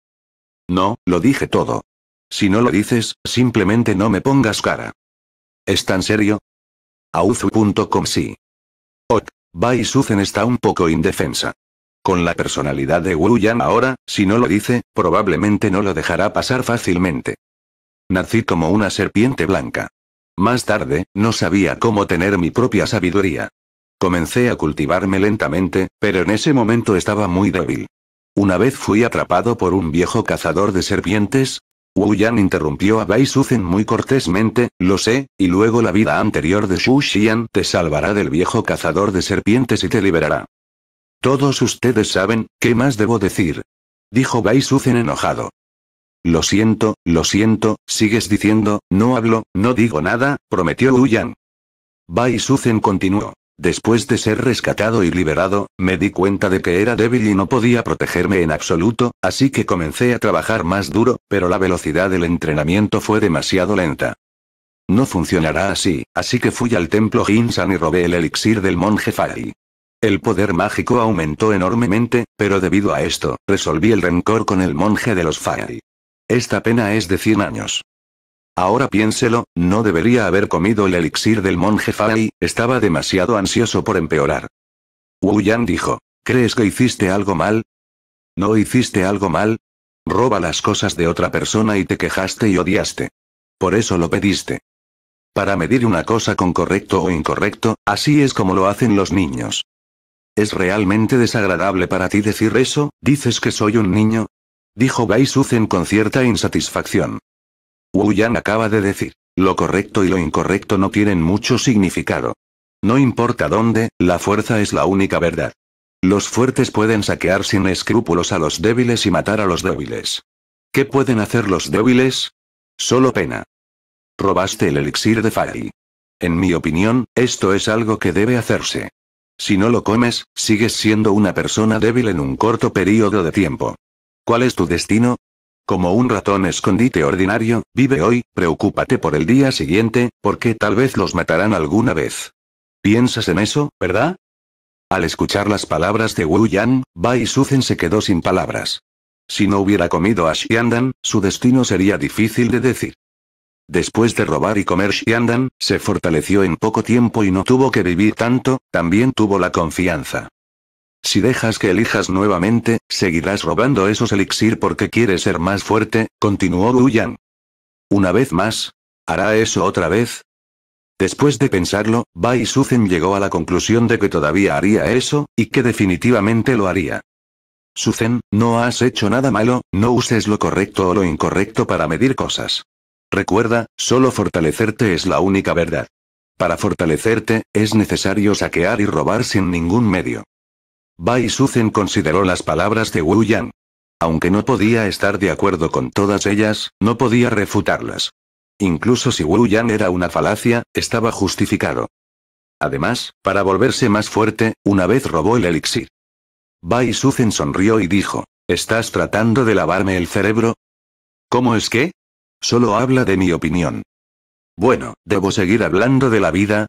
No, lo dije todo. Si no lo dices, simplemente no me pongas cara. ¿Es tan serio? Auzu.com sí. Ok, Bai Suzen está un poco indefensa. Con la personalidad de Wu Yan ahora, si no lo dice, probablemente no lo dejará pasar fácilmente. Nací como una serpiente blanca. Más tarde, no sabía cómo tener mi propia sabiduría. Comencé a cultivarme lentamente, pero en ese momento estaba muy débil. Una vez fui atrapado por un viejo cazador de serpientes. Wu Yan interrumpió a Bai Suzen muy cortésmente, lo sé, y luego la vida anterior de Xu Xian te salvará del viejo cazador de serpientes y te liberará. Todos ustedes saben, ¿qué más debo decir? Dijo Bai enojado. Lo siento, lo siento, sigues diciendo, no hablo, no digo nada, prometió Uyan. Bai continuó. Después de ser rescatado y liberado, me di cuenta de que era débil y no podía protegerme en absoluto, así que comencé a trabajar más duro, pero la velocidad del entrenamiento fue demasiado lenta. No funcionará así, así que fui al templo Hin-san y robé el elixir del monje Fai. El poder mágico aumentó enormemente, pero debido a esto, resolví el rencor con el monje de los Fai. Esta pena es de 100 años. Ahora piénselo, no debería haber comido el elixir del monje Fai, estaba demasiado ansioso por empeorar. Wu Yan dijo, ¿crees que hiciste algo mal? ¿No hiciste algo mal? Roba las cosas de otra persona y te quejaste y odiaste. Por eso lo pediste. Para medir una cosa con correcto o incorrecto, así es como lo hacen los niños. ¿Es realmente desagradable para ti decir eso? ¿Dices que soy un niño? Dijo Gai Suzen con cierta insatisfacción. Wu Yan acaba de decir, lo correcto y lo incorrecto no tienen mucho significado. No importa dónde, la fuerza es la única verdad. Los fuertes pueden saquear sin escrúpulos a los débiles y matar a los débiles. ¿Qué pueden hacer los débiles? Solo pena. Robaste el elixir de Fai. En mi opinión, esto es algo que debe hacerse. Si no lo comes, sigues siendo una persona débil en un corto periodo de tiempo. ¿Cuál es tu destino? Como un ratón escondite ordinario, vive hoy, preocúpate por el día siguiente, porque tal vez los matarán alguna vez. ¿Piensas en eso, verdad? Al escuchar las palabras de Wu Yan, Bai Suzen se quedó sin palabras. Si no hubiera comido a Xiandan, su destino sería difícil de decir. Después de robar y comer Xiandan, se fortaleció en poco tiempo y no tuvo que vivir tanto, también tuvo la confianza. Si dejas que elijas nuevamente, seguirás robando esos elixir porque quieres ser más fuerte, continuó Guyan Una vez más. ¿Hará eso otra vez? Después de pensarlo, Bai Suzen llegó a la conclusión de que todavía haría eso, y que definitivamente lo haría. Suzen, no has hecho nada malo, no uses lo correcto o lo incorrecto para medir cosas. Recuerda, solo fortalecerte es la única verdad. Para fortalecerte, es necesario saquear y robar sin ningún medio. Bai Suzen consideró las palabras de Wu Yan. Aunque no podía estar de acuerdo con todas ellas, no podía refutarlas. Incluso si Wu Yan era una falacia, estaba justificado. Además, para volverse más fuerte, una vez robó el elixir. Bai Suzen sonrió y dijo, ¿Estás tratando de lavarme el cerebro? ¿Cómo es que? Solo habla de mi opinión. Bueno, ¿debo seguir hablando de la vida?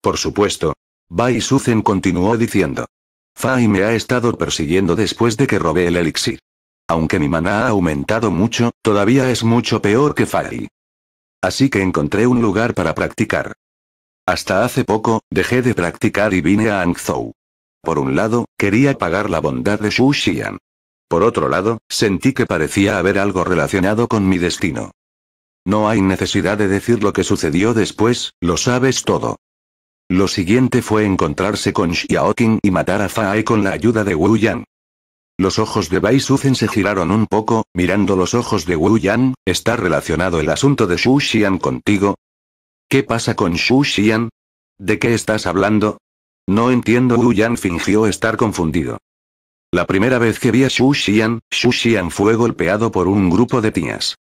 Por supuesto. Bai Suzen continuó diciendo. Fai me ha estado persiguiendo después de que robé el elixir. Aunque mi maná ha aumentado mucho, todavía es mucho peor que Fai. Así que encontré un lugar para practicar. Hasta hace poco, dejé de practicar y vine a Angzhou. Por un lado, quería pagar la bondad de Xu Xian. Por otro lado, sentí que parecía haber algo relacionado con mi destino. No hay necesidad de decir lo que sucedió después, lo sabes todo. Lo siguiente fue encontrarse con Xiaoqing y matar a Fae con la ayuda de Wu Yan. Los ojos de Bai Suzen se giraron un poco, mirando los ojos de Wu Yan, ¿está relacionado el asunto de Xu Xian contigo? ¿Qué pasa con Xu Xian? ¿De qué estás hablando? No entiendo Wu Yan fingió estar confundido. La primera vez que vi a Xu Xian, Xu Xian fue golpeado por un grupo de tías.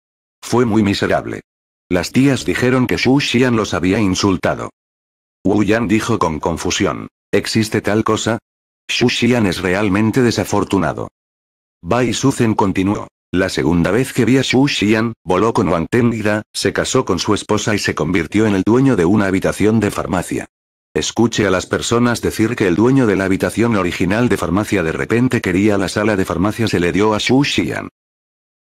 Fue muy miserable. Las tías dijeron que Xu Xian los había insultado. Wu Yan dijo con confusión. ¿Existe tal cosa? Xu Xian es realmente desafortunado. Bai Suzen continuó. La segunda vez que vi a Xu Xian, voló con Wang Tengida, se casó con su esposa y se convirtió en el dueño de una habitación de farmacia. Escuche a las personas decir que el dueño de la habitación original de farmacia de repente quería la sala de farmacia se le dio a Xu Xian.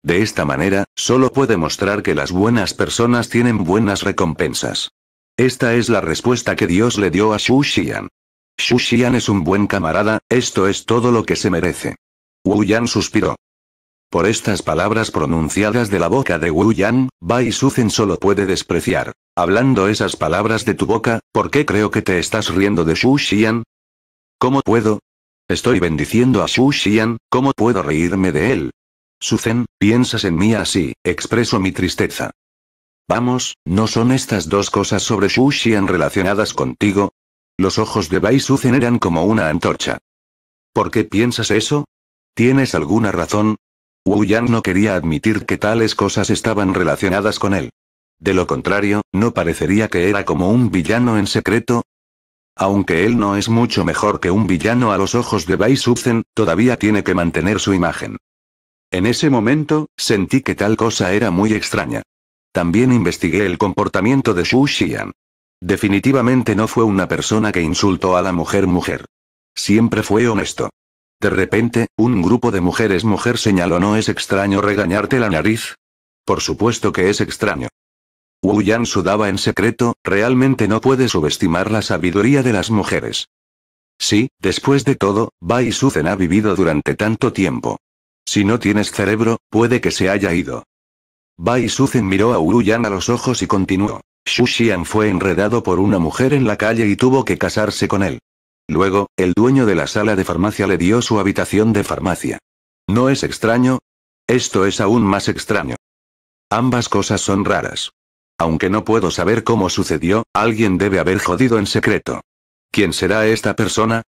De esta manera, solo puede mostrar que las buenas personas tienen buenas recompensas. Esta es la respuesta que Dios le dio a Xu Xian. Xu Xian es un buen camarada, esto es todo lo que se merece. Wu Yan suspiró. Por estas palabras pronunciadas de la boca de Wu Yan, Bai Suzen solo puede despreciar. Hablando esas palabras de tu boca, ¿por qué creo que te estás riendo de Xu Xian? ¿Cómo puedo? Estoy bendiciendo a Xu Xian, ¿cómo puedo reírme de él? Suzen, piensas en mí así, expreso mi tristeza. Vamos, ¿no son estas dos cosas sobre Xu Xian relacionadas contigo? Los ojos de Bai Zen eran como una antorcha. ¿Por qué piensas eso? ¿Tienes alguna razón? Wu Yang no quería admitir que tales cosas estaban relacionadas con él. De lo contrario, ¿no parecería que era como un villano en secreto? Aunque él no es mucho mejor que un villano a los ojos de Bai Suzen, todavía tiene que mantener su imagen. En ese momento, sentí que tal cosa era muy extraña. También investigué el comportamiento de Xu Xian. Definitivamente no fue una persona que insultó a la mujer mujer. Siempre fue honesto. De repente, un grupo de mujeres mujer señaló no es extraño regañarte la nariz. Por supuesto que es extraño. Wu Yan sudaba en secreto, realmente no puede subestimar la sabiduría de las mujeres. Sí, después de todo, Bai Suzen ha vivido durante tanto tiempo. Si no tienes cerebro, puede que se haya ido. Bai Suzen miró a Wu Yan a los ojos y continuó. Xu Xian fue enredado por una mujer en la calle y tuvo que casarse con él. Luego, el dueño de la sala de farmacia le dio su habitación de farmacia. ¿No es extraño? Esto es aún más extraño. Ambas cosas son raras. Aunque no puedo saber cómo sucedió, alguien debe haber jodido en secreto. ¿Quién será esta persona?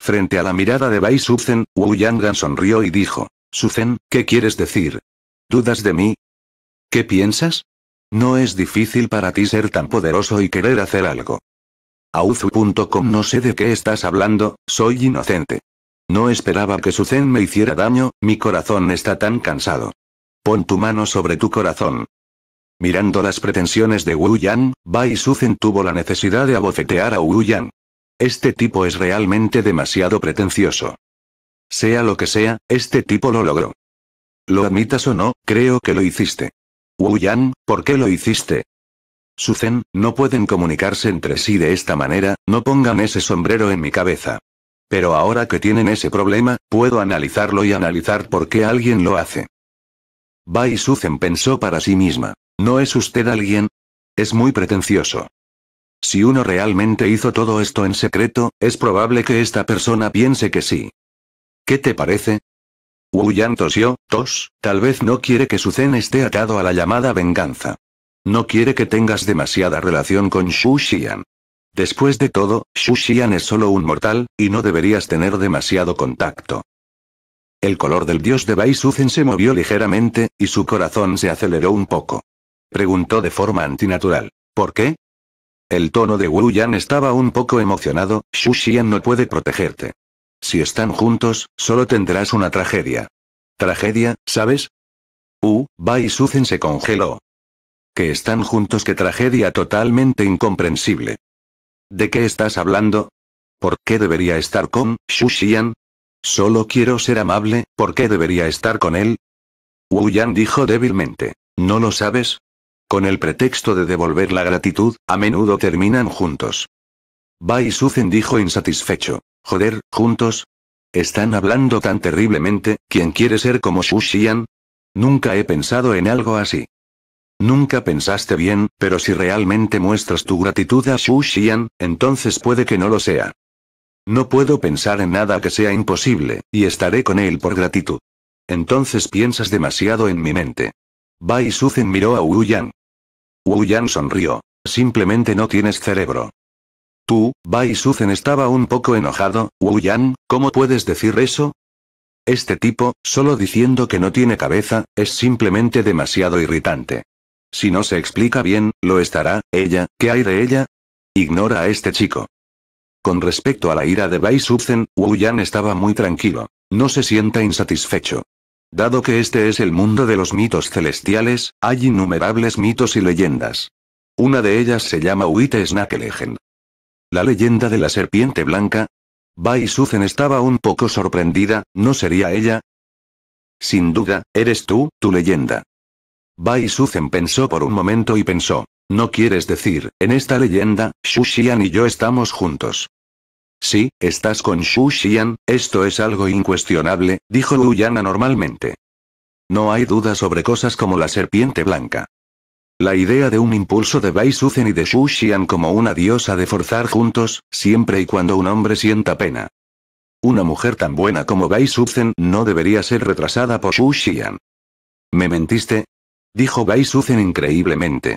Frente a la mirada de Bai Suzen, Wu Yangan sonrió y dijo, Suzen, ¿qué quieres decir? ¿Dudas de mí? ¿Qué piensas? No es difícil para ti ser tan poderoso y querer hacer algo. Auzu.com No sé de qué estás hablando, soy inocente. No esperaba que su me hiciera daño, mi corazón está tan cansado. Pon tu mano sobre tu corazón. Mirando las pretensiones de Wu Yan, Bai Suzen tuvo la necesidad de abofetear a Wu Yan. Este tipo es realmente demasiado pretencioso. Sea lo que sea, este tipo lo logró. Lo admitas o no, creo que lo hiciste. Wu Yan, ¿por qué lo hiciste? Suzen, no pueden comunicarse entre sí de esta manera, no pongan ese sombrero en mi cabeza. Pero ahora que tienen ese problema, puedo analizarlo y analizar por qué alguien lo hace. Bai Suzen pensó para sí misma. ¿No es usted alguien? Es muy pretencioso. Si uno realmente hizo todo esto en secreto, es probable que esta persona piense que sí. ¿Qué te parece? Wu Yan tosió, tos, tal vez no quiere que Suzen esté atado a la llamada venganza. No quiere que tengas demasiada relación con Xu Xian. Después de todo, Xu Xian es solo un mortal, y no deberías tener demasiado contacto. El color del dios de Bai se movió ligeramente, y su corazón se aceleró un poco. Preguntó de forma antinatural. ¿Por qué? El tono de Wu Yan estaba un poco emocionado, Xu Xian no puede protegerte. Si están juntos, solo tendrás una tragedia. ¿Tragedia, sabes? Uh, Bai Suzen se congeló, que están juntos, qué tragedia totalmente incomprensible. ¿De qué estás hablando? ¿Por qué debería estar con Xian? Solo quiero ser amable, ¿por qué debería estar con él? Wu Yan dijo débilmente. ¿No lo sabes? Con el pretexto de devolver la gratitud, a menudo terminan juntos. Bai Suzen dijo insatisfecho. Joder, juntos. Están hablando tan terriblemente, ¿quién quiere ser como Xian? Nunca he pensado en algo así. Nunca pensaste bien, pero si realmente muestras tu gratitud a Xu Xian, entonces puede que no lo sea. No puedo pensar en nada que sea imposible, y estaré con él por gratitud. Entonces piensas demasiado en mi mente. Bai Suzen miró a Wu Yan. Wu Yan sonrió. Simplemente no tienes cerebro. Tú, Bai Suzen estaba un poco enojado, Wu Yan, ¿cómo puedes decir eso? Este tipo, solo diciendo que no tiene cabeza, es simplemente demasiado irritante. Si no se explica bien, lo estará, ella, ¿qué hay de ella? Ignora a este chico. Con respecto a la ira de Bai Subzen, Wu Yan estaba muy tranquilo. No se sienta insatisfecho. Dado que este es el mundo de los mitos celestiales, hay innumerables mitos y leyendas. Una de ellas se llama Huite Snake Legend. La leyenda de la serpiente blanca. Bai estaba un poco sorprendida, ¿no sería ella? Sin duda, eres tú, tu leyenda. Bai Suzen pensó por un momento y pensó. No quieres decir, en esta leyenda, Xu Xian y yo estamos juntos. Sí, estás con Xu Xian, esto es algo incuestionable, dijo Luyana normalmente. No hay duda sobre cosas como la serpiente blanca. La idea de un impulso de Bai Suzen y de Xu Xian como una diosa de forzar juntos, siempre y cuando un hombre sienta pena. Una mujer tan buena como Bai Suzen no debería ser retrasada por Xu Xian. Me mentiste, Dijo Bai Suzen increíblemente.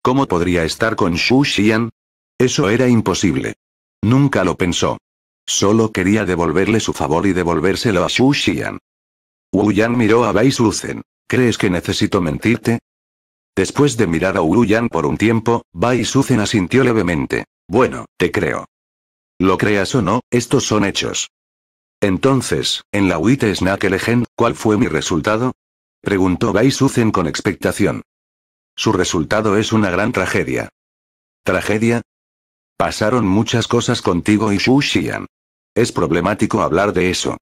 ¿Cómo podría estar con Xu Xian? Eso era imposible. Nunca lo pensó. Solo quería devolverle su favor y devolvérselo a Xu Xian. Wu Yan miró a Bai Suzen. ¿Crees que necesito mentirte? Después de mirar a Wu Yan por un tiempo, Bai Suzen asintió levemente. Bueno, te creo. Lo creas o no, estos son hechos. Entonces, en la WIT Snack Legend, ¿cuál fue mi resultado? Preguntó Bai con expectación. Su resultado es una gran tragedia. ¿Tragedia? Pasaron muchas cosas contigo y Xu Xian. Es problemático hablar de eso.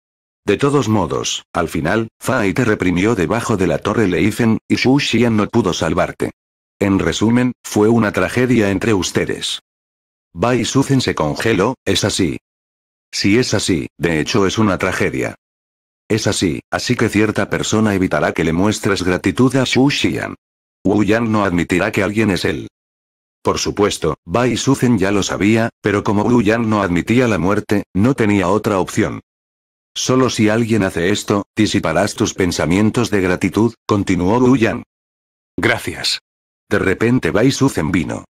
De todos modos, al final, Fai te reprimió debajo de la torre Leifen, y Xu Xian no pudo salvarte. En resumen, fue una tragedia entre ustedes. Bai Suzen se congeló, es así. Si es así, de hecho es una tragedia. Es así, así que cierta persona evitará que le muestres gratitud a Xu Xian. Wu Yan no admitirá que alguien es él. Por supuesto, Bai Suzen ya lo sabía, pero como Wu Yan no admitía la muerte, no tenía otra opción. Solo si alguien hace esto, disiparás tus pensamientos de gratitud, continuó Wu Yan. Gracias. De repente Bai Suzen vino.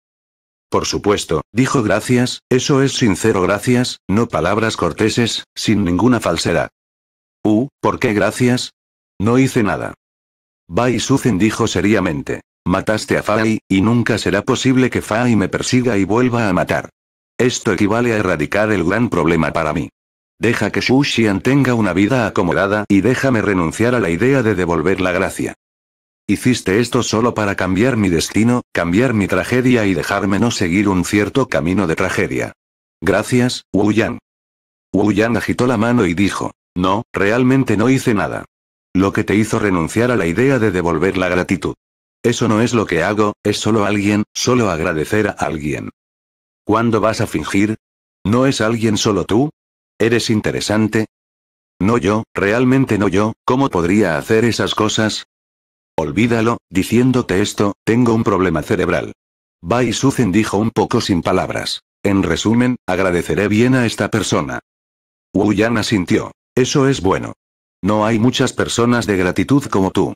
Por supuesto, dijo gracias, eso es sincero gracias, no palabras corteses, sin ninguna falsedad. Uh, ¿por qué gracias? No hice nada. Bai Suzen dijo seriamente. Mataste a Fai, y nunca será posible que Fai me persiga y vuelva a matar. Esto equivale a erradicar el gran problema para mí. Deja que Xian tenga una vida acomodada y déjame renunciar a la idea de devolver la gracia. Hiciste esto solo para cambiar mi destino, cambiar mi tragedia y dejarme no seguir un cierto camino de tragedia. Gracias, Wu Yang. Wu Yang agitó la mano y dijo. No, realmente no hice nada. Lo que te hizo renunciar a la idea de devolver la gratitud. Eso no es lo que hago, es solo alguien, solo agradecer a alguien. ¿Cuándo vas a fingir? ¿No es alguien solo tú? ¿Eres interesante? No yo, realmente no yo, ¿cómo podría hacer esas cosas? Olvídalo, diciéndote esto, tengo un problema cerebral. Bai Suzen dijo un poco sin palabras. En resumen, agradeceré bien a esta persona. Yan sintió. Eso es bueno. No hay muchas personas de gratitud como tú.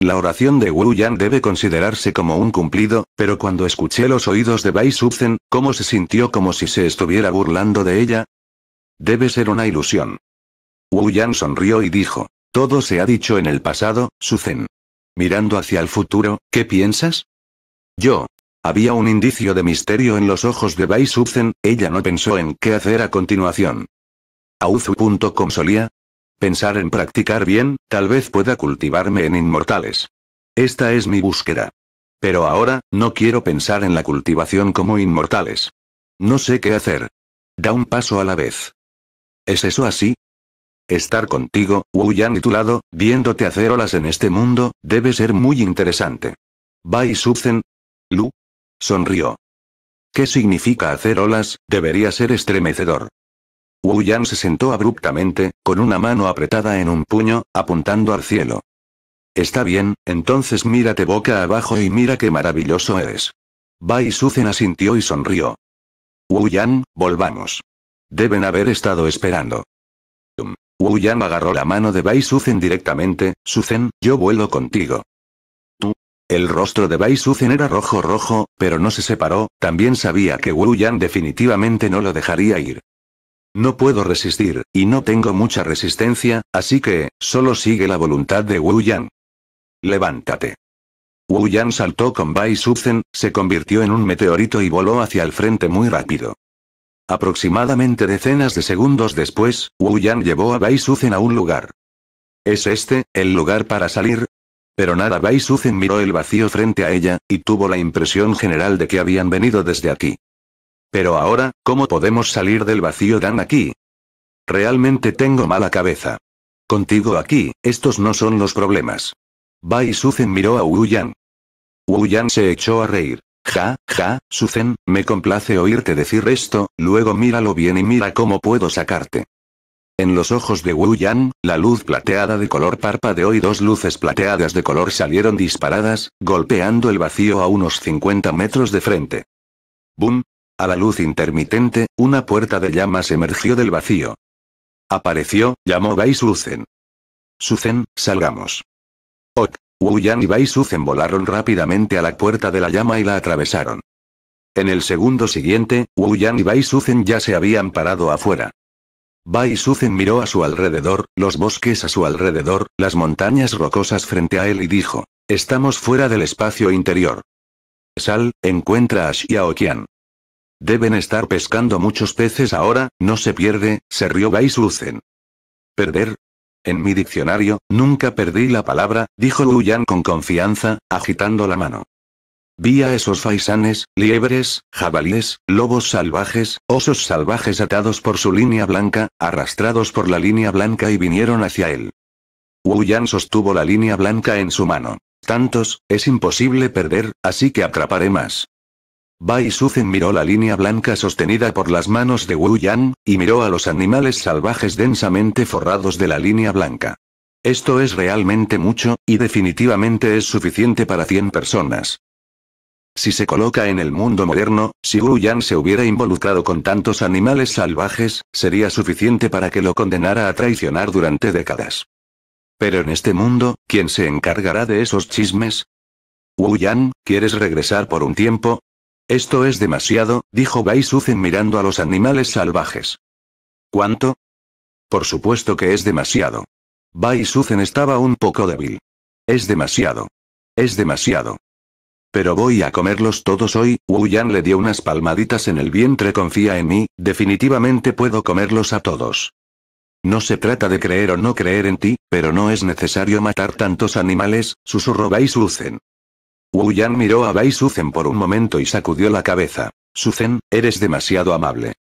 La oración de Wu Yan debe considerarse como un cumplido, pero cuando escuché los oídos de Bai Subzen, ¿cómo se sintió como si se estuviera burlando de ella? Debe ser una ilusión. Wu Yan sonrió y dijo, todo se ha dicho en el pasado, Suzen. Mirando hacia el futuro, ¿qué piensas? Yo. Había un indicio de misterio en los ojos de Bai Subzen, ella no pensó en qué hacer a continuación. Auzu.com solía pensar en practicar bien, tal vez pueda cultivarme en inmortales. Esta es mi búsqueda. Pero ahora, no quiero pensar en la cultivación como inmortales. No sé qué hacer. Da un paso a la vez. ¿Es eso así? Estar contigo, Wu Yan y tu lado, viéndote hacer olas en este mundo, debe ser muy interesante. Bai Suzen. Lu. Sonrió. ¿Qué significa hacer olas? Debería ser estremecedor. Wu Yan se sentó abruptamente, con una mano apretada en un puño, apuntando al cielo. Está bien, entonces mírate boca abajo y mira qué maravilloso eres. Bai Suzen asintió y sonrió. Wu Yan, volvamos. Deben haber estado esperando. Wu Yan agarró la mano de Bai Suzen directamente, Suzen, yo vuelo contigo. Tú. El rostro de Bai Suzen era rojo rojo, pero no se separó, también sabía que Wu Yan definitivamente no lo dejaría ir. No puedo resistir, y no tengo mucha resistencia, así que, solo sigue la voluntad de Wu Yan. Levántate. Wu Yan saltó con Bai Suzhen, se convirtió en un meteorito y voló hacia el frente muy rápido. Aproximadamente decenas de segundos después, Wu Yan llevó a Bai Suzhen a un lugar. ¿Es este, el lugar para salir? Pero nada, Bai Suzhen miró el vacío frente a ella, y tuvo la impresión general de que habían venido desde aquí. Pero ahora, ¿cómo podemos salir del vacío Dan aquí? Realmente tengo mala cabeza. Contigo aquí, estos no son los problemas. Bai Suzen miró a Wu Yan. Wu Yan se echó a reír. Ja, ja, Suzen, me complace oírte decir esto, luego míralo bien y mira cómo puedo sacarte. En los ojos de Wu Yan, la luz plateada de color de y dos luces plateadas de color salieron disparadas, golpeando el vacío a unos 50 metros de frente. ¡Bum! A la luz intermitente, una puerta de llamas emergió del vacío. Apareció, llamó Bai Suzen. Suzen, salgamos. Ok, Wuyan y Bai Suzen volaron rápidamente a la puerta de la llama y la atravesaron. En el segundo siguiente, Wuyan y Bai Suzen ya se habían parado afuera. Bai Suzen miró a su alrededor, los bosques a su alrededor, las montañas rocosas frente a él y dijo, estamos fuera del espacio interior. Sal, encuentra a Xiao Qian. Deben estar pescando muchos peces ahora, no se pierde, se rió Lucen. ¿Perder? En mi diccionario, nunca perdí la palabra, dijo Yan con confianza, agitando la mano. Vi a esos faisanes, liebres, jabalíes, lobos salvajes, osos salvajes atados por su línea blanca, arrastrados por la línea blanca y vinieron hacia él. Wu Yan sostuvo la línea blanca en su mano. Tantos, es imposible perder, así que atraparé más. Bai Suzen miró la línea blanca sostenida por las manos de Wu Yan, y miró a los animales salvajes densamente forrados de la línea blanca. Esto es realmente mucho, y definitivamente es suficiente para 100 personas. Si se coloca en el mundo moderno, si Wu Yan se hubiera involucrado con tantos animales salvajes, sería suficiente para que lo condenara a traicionar durante décadas. Pero en este mundo, ¿quién se encargará de esos chismes? Wu Yan, ¿quieres regresar por un tiempo? Esto es demasiado, dijo Bai mirando a los animales salvajes. ¿Cuánto? Por supuesto que es demasiado. Bai estaba un poco débil. Es demasiado. Es demasiado. Pero voy a comerlos todos hoy, Wu Yan le dio unas palmaditas en el vientre confía en mí, definitivamente puedo comerlos a todos. No se trata de creer o no creer en ti, pero no es necesario matar tantos animales, susurró Bai Wu Yan miró a Bai Suzen por un momento y sacudió la cabeza. Suzen, eres demasiado amable.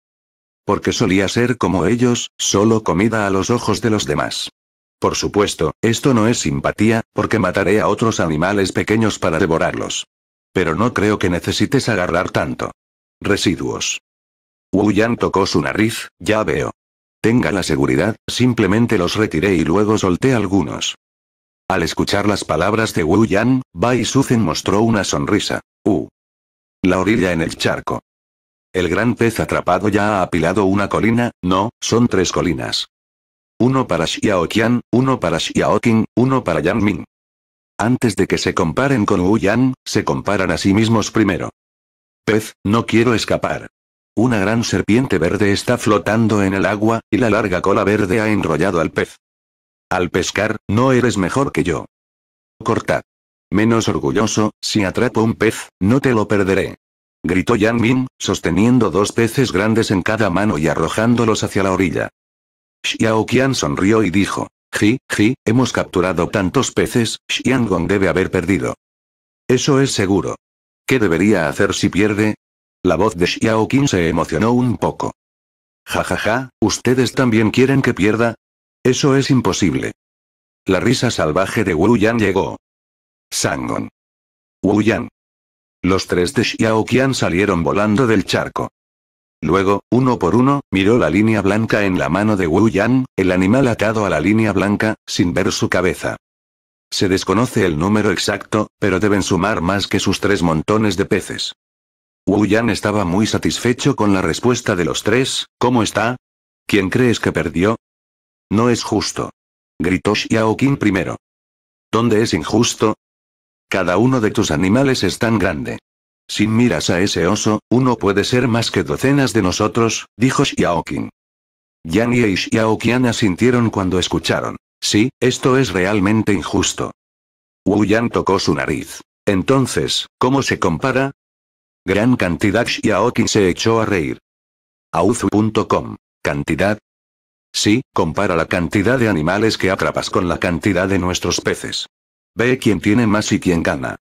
Porque solía ser como ellos, solo comida a los ojos de los demás. Por supuesto, esto no es simpatía, porque mataré a otros animales pequeños para devorarlos. Pero no creo que necesites agarrar tanto. Residuos. Wu Yan tocó su nariz, ya veo. Tenga la seguridad, simplemente los retiré y luego solté algunos. Al escuchar las palabras de Wu Yan, Bai Suzen mostró una sonrisa. Uh. La orilla en el charco. El gran pez atrapado ya ha apilado una colina, no, son tres colinas. Uno para Xiaoqian, uno para Xiaoqing, uno para Yang Ming. Antes de que se comparen con Wu Yan, se comparan a sí mismos primero. Pez, no quiero escapar. Una gran serpiente verde está flotando en el agua, y la larga cola verde ha enrollado al pez. Al pescar, no eres mejor que yo. Corta. Menos orgulloso, si atrapo un pez, no te lo perderé. Gritó Yang Min, sosteniendo dos peces grandes en cada mano y arrojándolos hacia la orilla. Xiao Qian sonrió y dijo. Ji, ji, hemos capturado tantos peces, Xiang Gong debe haber perdido. Eso es seguro. ¿Qué debería hacer si pierde? La voz de Xiao Qin se emocionó un poco. Jajaja, ja, ja, ¿ustedes también quieren que pierda? Eso es imposible. La risa salvaje de Wu Yan llegó. Sangon. Wu Yan. Los tres de Xiao Qian salieron volando del charco. Luego, uno por uno, miró la línea blanca en la mano de Wu Yan, el animal atado a la línea blanca, sin ver su cabeza. Se desconoce el número exacto, pero deben sumar más que sus tres montones de peces. Wu Yan estaba muy satisfecho con la respuesta de los tres, ¿cómo está? ¿Quién crees que perdió? No es justo. Gritó Xiaoqin primero. ¿Dónde es injusto? Cada uno de tus animales es tan grande. Si miras a ese oso, uno puede ser más que docenas de nosotros, dijo Xiaoqin. Yan y Xiaoqian asintieron cuando escucharon. Sí, esto es realmente injusto. Wu Yan tocó su nariz. Entonces, ¿cómo se compara? Gran cantidad Xiaoqin se echó a reír. Auzu.com. Cantidad, Sí, compara la cantidad de animales que atrapas con la cantidad de nuestros peces. Ve quién tiene más y quién gana.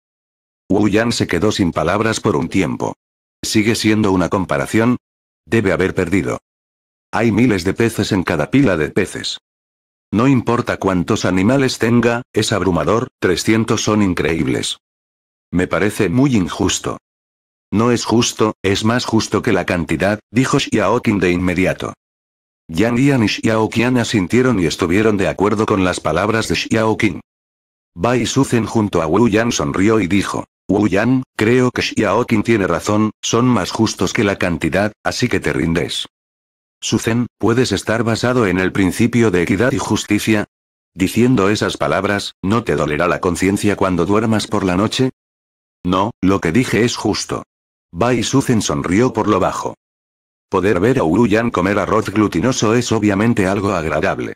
Wu Yan se quedó sin palabras por un tiempo. ¿Sigue siendo una comparación? Debe haber perdido. Hay miles de peces en cada pila de peces. No importa cuántos animales tenga, es abrumador, 300 son increíbles. Me parece muy injusto. No es justo, es más justo que la cantidad, dijo Xiaoqin de inmediato. Yang Yan y Xiao Qian asintieron y estuvieron de acuerdo con las palabras de Xiao Qin. Bai Suzen junto a Wu Yan sonrió y dijo. Wu Yan, creo que Xiao Qin tiene razón, son más justos que la cantidad, así que te rindes. Suzen, ¿puedes estar basado en el principio de equidad y justicia? Diciendo esas palabras, ¿no te dolerá la conciencia cuando duermas por la noche? No, lo que dije es justo. Bai Suzen sonrió por lo bajo. Poder ver a Yan comer arroz glutinoso es obviamente algo agradable.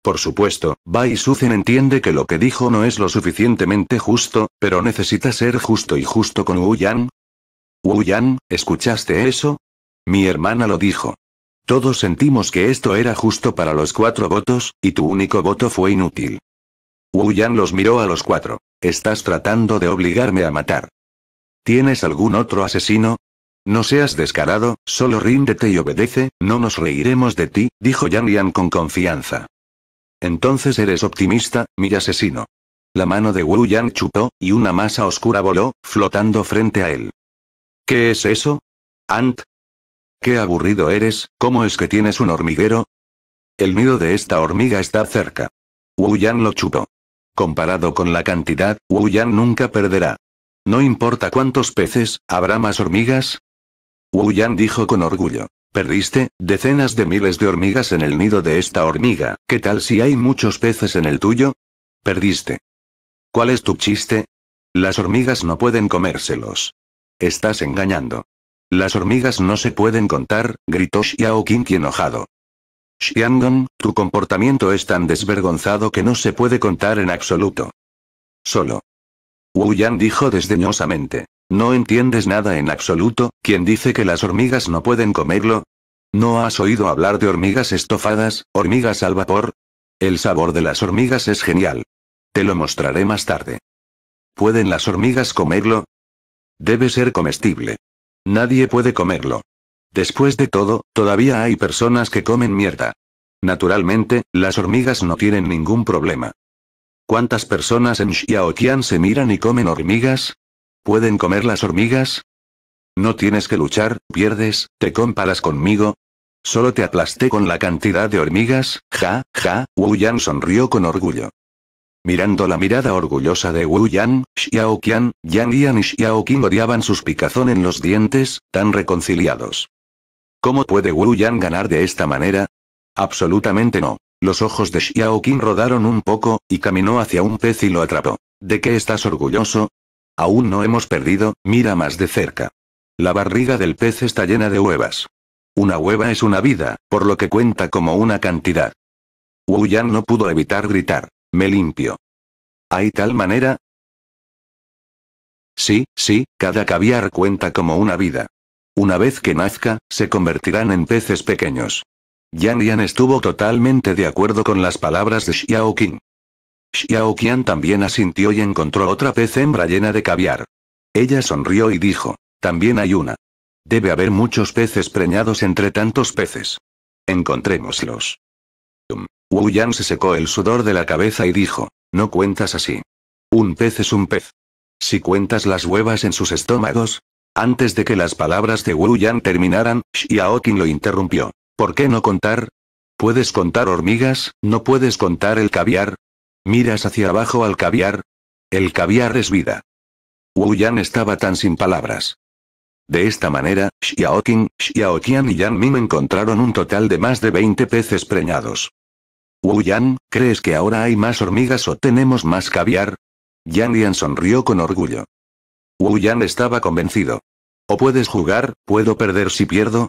Por supuesto, Bai Suzen entiende que lo que dijo no es lo suficientemente justo, pero necesita ser justo y justo con Wu Yan, ¿escuchaste eso? Mi hermana lo dijo. Todos sentimos que esto era justo para los cuatro votos, y tu único voto fue inútil. Yan los miró a los cuatro. Estás tratando de obligarme a matar. ¿Tienes algún otro asesino? No seas descarado, solo ríndete y obedece, no nos reiremos de ti, dijo Yan Yan con confianza. Entonces eres optimista, mi asesino. La mano de Wu Yan chutó, y una masa oscura voló, flotando frente a él. ¿Qué es eso? Ant. Qué aburrido eres, ¿cómo es que tienes un hormiguero? El nido de esta hormiga está cerca. Wu Yan lo chupó. Comparado con la cantidad, Wu Yan nunca perderá. No importa cuántos peces, habrá más hormigas, Wu Yan dijo con orgullo. Perdiste, decenas de miles de hormigas en el nido de esta hormiga, ¿qué tal si hay muchos peces en el tuyo? Perdiste. ¿Cuál es tu chiste? Las hormigas no pueden comérselos. Estás engañando. Las hormigas no se pueden contar, gritó Xiao Qing enojado. Xiangong, tu comportamiento es tan desvergonzado que no se puede contar en absoluto. Solo. Wu Yan dijo desdeñosamente. No entiendes nada en absoluto, ¿quién dice que las hormigas no pueden comerlo? ¿No has oído hablar de hormigas estofadas, hormigas al vapor? El sabor de las hormigas es genial. Te lo mostraré más tarde. ¿Pueden las hormigas comerlo? Debe ser comestible. Nadie puede comerlo. Después de todo, todavía hay personas que comen mierda. Naturalmente, las hormigas no tienen ningún problema. ¿Cuántas personas en Xiaoqian se miran y comen hormigas? ¿Pueden comer las hormigas? No tienes que luchar, pierdes, te comparas conmigo. Solo te aplasté con la cantidad de hormigas, ja, ja, Wu Yan sonrió con orgullo. Mirando la mirada orgullosa de Wu Yan, Xiao Qian, Yang Yan y Xiao Qing odiaban sus picazón en los dientes, tan reconciliados. ¿Cómo puede Wu Yan ganar de esta manera? Absolutamente no. Los ojos de Xiao Qing rodaron un poco, y caminó hacia un pez y lo atrapó. ¿De qué estás orgulloso? Aún no hemos perdido, mira más de cerca. La barriga del pez está llena de huevas. Una hueva es una vida, por lo que cuenta como una cantidad. Wu Yan no pudo evitar gritar. Me limpio. ¿Hay tal manera? Sí, sí, cada caviar cuenta como una vida. Una vez que nazca, se convertirán en peces pequeños. Yan Yan estuvo totalmente de acuerdo con las palabras de Xiao Qing. Xiao también asintió y encontró otra pez hembra llena de caviar. Ella sonrió y dijo, también hay una. Debe haber muchos peces preñados entre tantos peces. Encontrémoslos. Wu Yan se secó el sudor de la cabeza y dijo, no cuentas así. Un pez es un pez. Si cuentas las huevas en sus estómagos. Antes de que las palabras de Wu Yan terminaran, Xiaoqin lo interrumpió. ¿Por qué no contar? Puedes contar hormigas, no puedes contar el caviar, Miras hacia abajo al caviar. El caviar es vida. Wu Yan estaba tan sin palabras. De esta manera, Xiao Qing, Xiao y Yan Ming encontraron un total de más de 20 peces preñados. Wu Yan, ¿crees que ahora hay más hormigas o tenemos más caviar? Yan Yan sonrió con orgullo. Wu Yan estaba convencido. O puedes jugar, puedo perder si pierdo,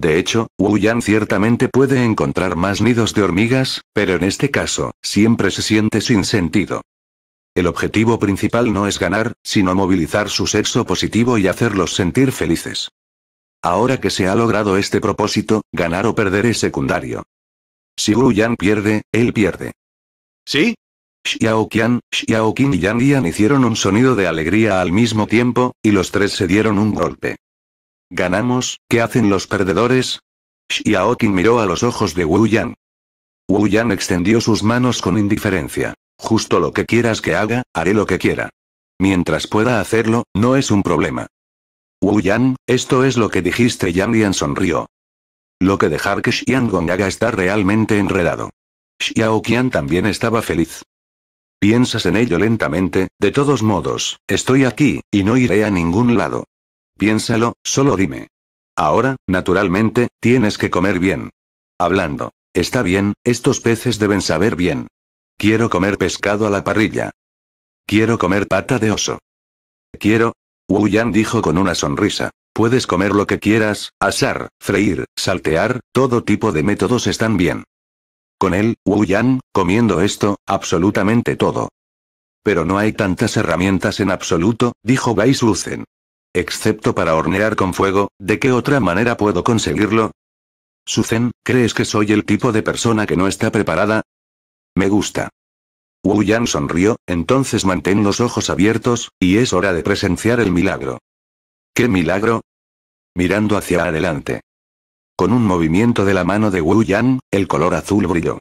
de hecho, Wu Yan ciertamente puede encontrar más nidos de hormigas, pero en este caso, siempre se siente sin sentido. El objetivo principal no es ganar, sino movilizar su sexo positivo y hacerlos sentir felices. Ahora que se ha logrado este propósito, ganar o perder es secundario. Si Wu Yan pierde, él pierde. ¿Sí? Xiao Qian, Xiao Qin y Yang Yan hicieron un sonido de alegría al mismo tiempo, y los tres se dieron un golpe. Ganamos, ¿qué hacen los perdedores? Xiaoqin miró a los ojos de Wu Yan. Wu Yan extendió sus manos con indiferencia. Justo lo que quieras que haga, haré lo que quiera. Mientras pueda hacerlo, no es un problema. Wu Yan, esto es lo que dijiste. Yan Lian sonrió. Lo que dejar que Xian Gong está realmente enredado. Xiao también estaba feliz. Piensas en ello lentamente, de todos modos, estoy aquí, y no iré a ningún lado. Piénsalo, solo dime. Ahora, naturalmente, tienes que comer bien. Hablando. Está bien, estos peces deben saber bien. Quiero comer pescado a la parrilla. Quiero comer pata de oso. Quiero. Wu Yan dijo con una sonrisa. Puedes comer lo que quieras, asar, freír, saltear, todo tipo de métodos están bien. Con él, Wu Yan, comiendo esto, absolutamente todo. Pero no hay tantas herramientas en absoluto, dijo Bai Excepto para hornear con fuego, ¿de qué otra manera puedo conseguirlo? Suzen, ¿crees que soy el tipo de persona que no está preparada? Me gusta. Wu Yan sonrió, entonces mantén los ojos abiertos, y es hora de presenciar el milagro. ¿Qué milagro? Mirando hacia adelante. Con un movimiento de la mano de Wu Yan, el color azul brilló.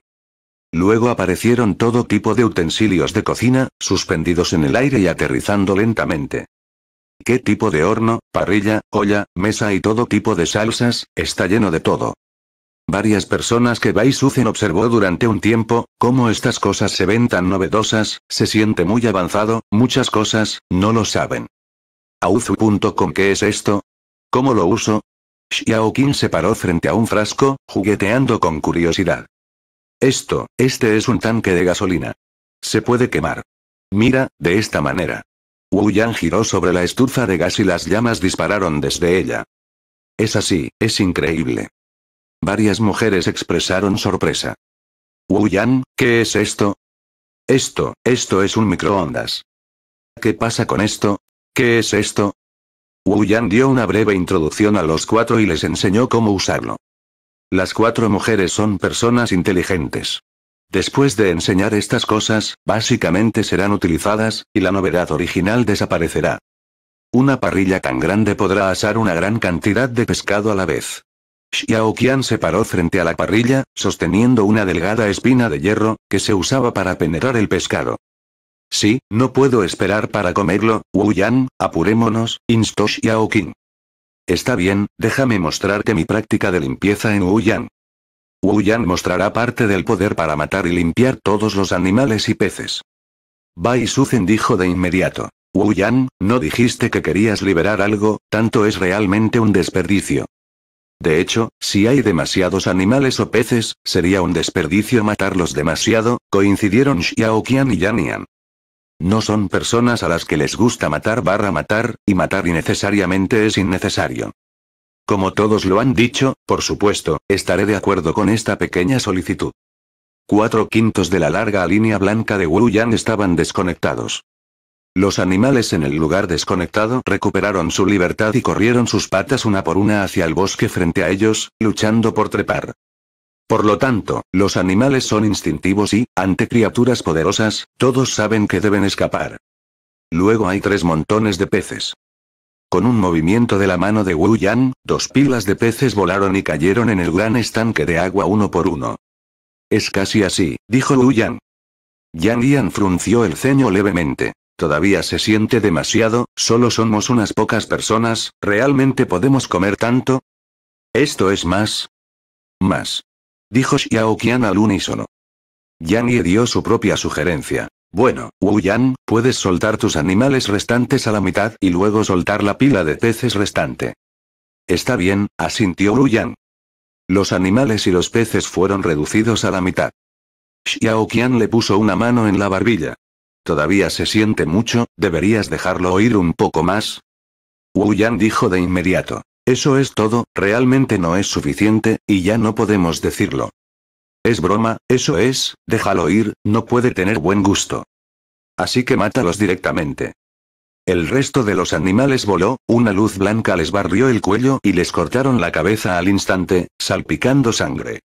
Luego aparecieron todo tipo de utensilios de cocina, suspendidos en el aire y aterrizando lentamente. ¿Qué tipo de horno, parrilla, olla, mesa y todo tipo de salsas? Está lleno de todo. Varias personas que Baisuzen observó durante un tiempo, cómo estas cosas se ven tan novedosas, se siente muy avanzado, muchas cosas, no lo saben. Auzu.com ¿Qué es esto? ¿Cómo lo uso? Xiao se paró frente a un frasco, jugueteando con curiosidad. Esto, este es un tanque de gasolina. Se puede quemar. Mira, de esta manera. Wu Yan giró sobre la estufa de gas y las llamas dispararon desde ella. Es así, es increíble. Varias mujeres expresaron sorpresa. Wu Yan, ¿qué es esto? Esto, esto es un microondas. ¿Qué pasa con esto? ¿Qué es esto? Wu Yan dio una breve introducción a los cuatro y les enseñó cómo usarlo. Las cuatro mujeres son personas inteligentes. Después de enseñar estas cosas, básicamente serán utilizadas, y la novedad original desaparecerá. Una parrilla tan grande podrá asar una gran cantidad de pescado a la vez. Xiao Qian se paró frente a la parrilla, sosteniendo una delgada espina de hierro, que se usaba para penetrar el pescado. Sí, no puedo esperar para comerlo, Wu Yan, apurémonos, instó Xiao Está bien, déjame mostrarte mi práctica de limpieza en Wu Yan. Wu Yan mostrará parte del poder para matar y limpiar todos los animales y peces. Bai Suzen dijo de inmediato. Wu Yan, no dijiste que querías liberar algo, tanto es realmente un desperdicio. De hecho, si hay demasiados animales o peces, sería un desperdicio matarlos demasiado, coincidieron Xiao y Yanian. No son personas a las que les gusta matar barra matar, y matar innecesariamente es innecesario. Como todos lo han dicho, por supuesto, estaré de acuerdo con esta pequeña solicitud. Cuatro quintos de la larga línea blanca de Wu estaban desconectados. Los animales en el lugar desconectado recuperaron su libertad y corrieron sus patas una por una hacia el bosque frente a ellos, luchando por trepar. Por lo tanto, los animales son instintivos y, ante criaturas poderosas, todos saben que deben escapar. Luego hay tres montones de peces. Con un movimiento de la mano de Wu Yan, dos pilas de peces volaron y cayeron en el gran estanque de agua uno por uno. Es casi así, dijo Wu Yan. Yang Yan frunció el ceño levemente. Todavía se siente demasiado, solo somos unas pocas personas, ¿realmente podemos comer tanto? Esto es más. Más. Dijo Xiao Qian al unísono. Yang Yi dio su propia sugerencia. Bueno, Wu Yan, puedes soltar tus animales restantes a la mitad y luego soltar la pila de peces restante. Está bien, asintió Wu Yan. Los animales y los peces fueron reducidos a la mitad. Xiao Qian le puso una mano en la barbilla. Todavía se siente mucho, deberías dejarlo oír un poco más. Wu Yan dijo de inmediato. Eso es todo, realmente no es suficiente, y ya no podemos decirlo. Es broma, eso es, déjalo ir, no puede tener buen gusto. Así que mátalos directamente. El resto de los animales voló, una luz blanca les barrió el cuello y les cortaron la cabeza al instante, salpicando sangre.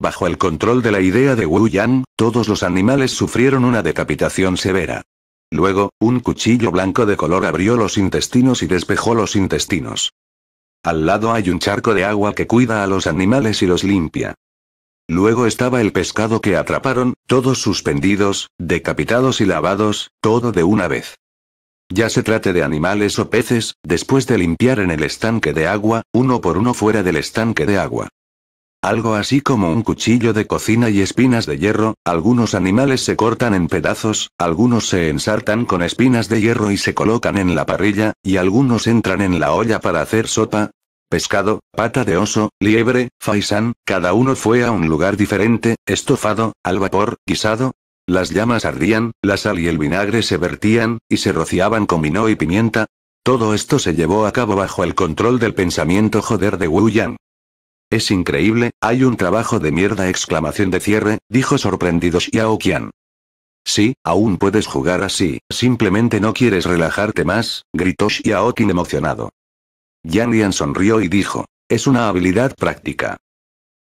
Bajo el control de la idea de Wu Yan, todos los animales sufrieron una decapitación severa. Luego, un cuchillo blanco de color abrió los intestinos y despejó los intestinos. Al lado hay un charco de agua que cuida a los animales y los limpia. Luego estaba el pescado que atraparon, todos suspendidos, decapitados y lavados, todo de una vez. Ya se trate de animales o peces, después de limpiar en el estanque de agua, uno por uno fuera del estanque de agua. Algo así como un cuchillo de cocina y espinas de hierro, algunos animales se cortan en pedazos, algunos se ensartan con espinas de hierro y se colocan en la parrilla, y algunos entran en la olla para hacer sopa, pescado, pata de oso, liebre, faisán, cada uno fue a un lugar diferente, estofado, al vapor, guisado. Las llamas ardían, la sal y el vinagre se vertían, y se rociaban con vino y pimienta. Todo esto se llevó a cabo bajo el control del pensamiento joder de Wu Yang. Es increíble, hay un trabajo de mierda exclamación de cierre, dijo sorprendido Xiao Qian. Sí, aún puedes jugar así, simplemente no quieres relajarte más, gritó Xiao Qian emocionado. Yan Yan sonrió y dijo, es una habilidad práctica.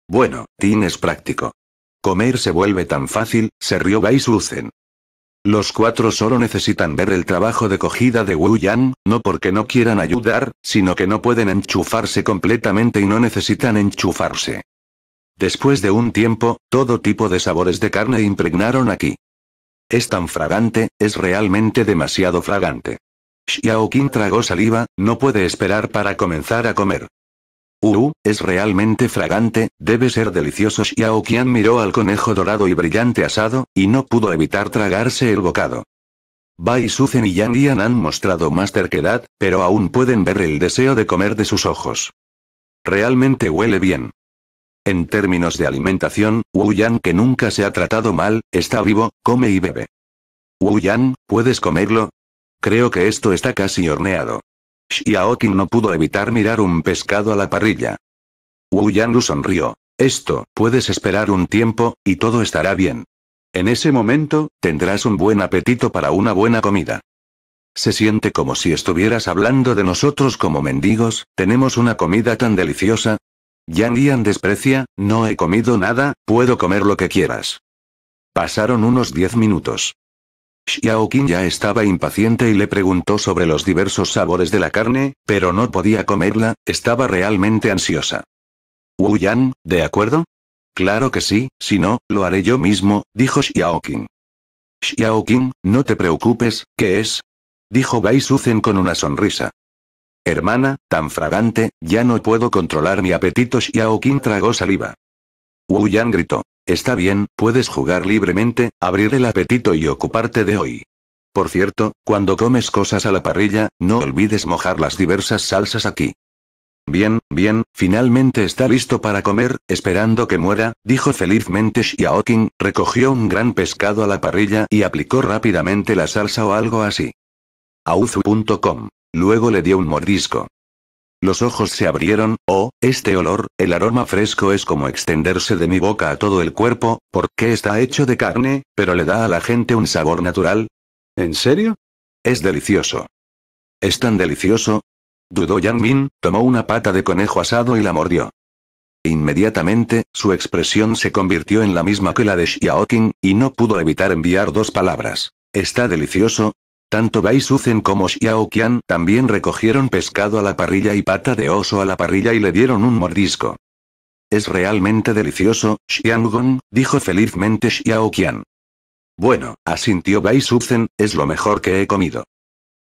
Bueno, Tin es práctico. Comer se vuelve tan fácil, se rió Bai Suzen. Los cuatro solo necesitan ver el trabajo de cogida de Wu Yan, no porque no quieran ayudar, sino que no pueden enchufarse completamente y no necesitan enchufarse. Después de un tiempo, todo tipo de sabores de carne impregnaron aquí. Es tan fragante, es realmente demasiado fragante. Xiao tragó saliva, no puede esperar para comenzar a comer. Uh, es realmente fragante, debe ser delicioso. Xiao miró al conejo dorado y brillante asado, y no pudo evitar tragarse el bocado. Bai Suzen y Yang Yan han mostrado más terquedad, pero aún pueden ver el deseo de comer de sus ojos. Realmente huele bien. En términos de alimentación, Wu Yan que nunca se ha tratado mal, está vivo, come y bebe. Wu Yan, ¿puedes comerlo? Creo que esto está casi horneado. Xiaoqin no pudo evitar mirar un pescado a la parrilla. Wu Lu sonrió. Esto, puedes esperar un tiempo, y todo estará bien. En ese momento, tendrás un buen apetito para una buena comida. Se siente como si estuvieras hablando de nosotros como mendigos, tenemos una comida tan deliciosa. Yang Yan desprecia, no he comido nada, puedo comer lo que quieras. Pasaron unos diez minutos. Xiao ya estaba impaciente y le preguntó sobre los diversos sabores de la carne, pero no podía comerla, estaba realmente ansiosa. Wu Yan, ¿de acuerdo? Claro que sí, si no, lo haré yo mismo, dijo Xiao Xiaoqin, no te preocupes, ¿qué es? Dijo Bai Suzen con una sonrisa. Hermana, tan fragante, ya no puedo controlar mi apetito. Xiao tragó saliva. Wu Yan gritó. Está bien, puedes jugar libremente, abrir el apetito y ocuparte de hoy. Por cierto, cuando comes cosas a la parrilla, no olvides mojar las diversas salsas aquí. Bien, bien, finalmente está listo para comer, esperando que muera, dijo felizmente Xiaoqing, recogió un gran pescado a la parrilla y aplicó rápidamente la salsa o algo así. Auzu.com. Luego le dio un mordisco. Los ojos se abrieron, oh, este olor, el aroma fresco es como extenderse de mi boca a todo el cuerpo, porque está hecho de carne, pero le da a la gente un sabor natural. ¿En serio? Es delicioso. ¿Es tan delicioso? Dudó Yang Min, tomó una pata de conejo asado y la mordió. Inmediatamente, su expresión se convirtió en la misma que la de Xiaoqing, y no pudo evitar enviar dos palabras. Está delicioso, tanto Bai Suzen como Xiao Qian también recogieron pescado a la parrilla y pata de oso a la parrilla y le dieron un mordisco. Es realmente delicioso, Xiangong, dijo felizmente Xiao Qian. Bueno, asintió Bai Suzen, es lo mejor que he comido.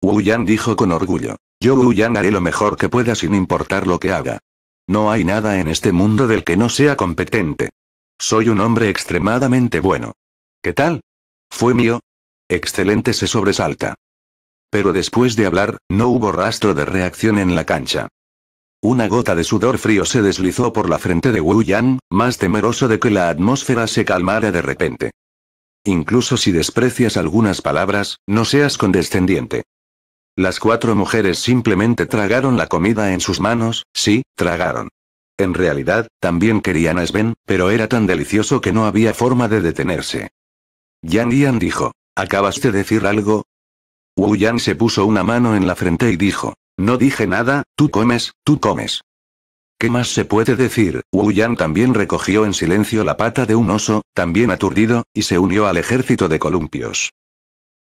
Wu Yan dijo con orgullo. Yo Wu Yan haré lo mejor que pueda sin importar lo que haga. No hay nada en este mundo del que no sea competente. Soy un hombre extremadamente bueno. ¿Qué tal? Fue mío, Excelente se sobresalta. Pero después de hablar, no hubo rastro de reacción en la cancha. Una gota de sudor frío se deslizó por la frente de Wu Yan, más temeroso de que la atmósfera se calmara de repente. Incluso si desprecias algunas palabras, no seas condescendiente. Las cuatro mujeres simplemente tragaron la comida en sus manos, sí, tragaron. En realidad, también querían a Sven, pero era tan delicioso que no había forma de detenerse. Yang Yan dijo. ¿Acabas de decir algo? Wu Yan se puso una mano en la frente y dijo, no dije nada, tú comes, tú comes. ¿Qué más se puede decir? Wu Yan también recogió en silencio la pata de un oso, también aturdido, y se unió al ejército de columpios.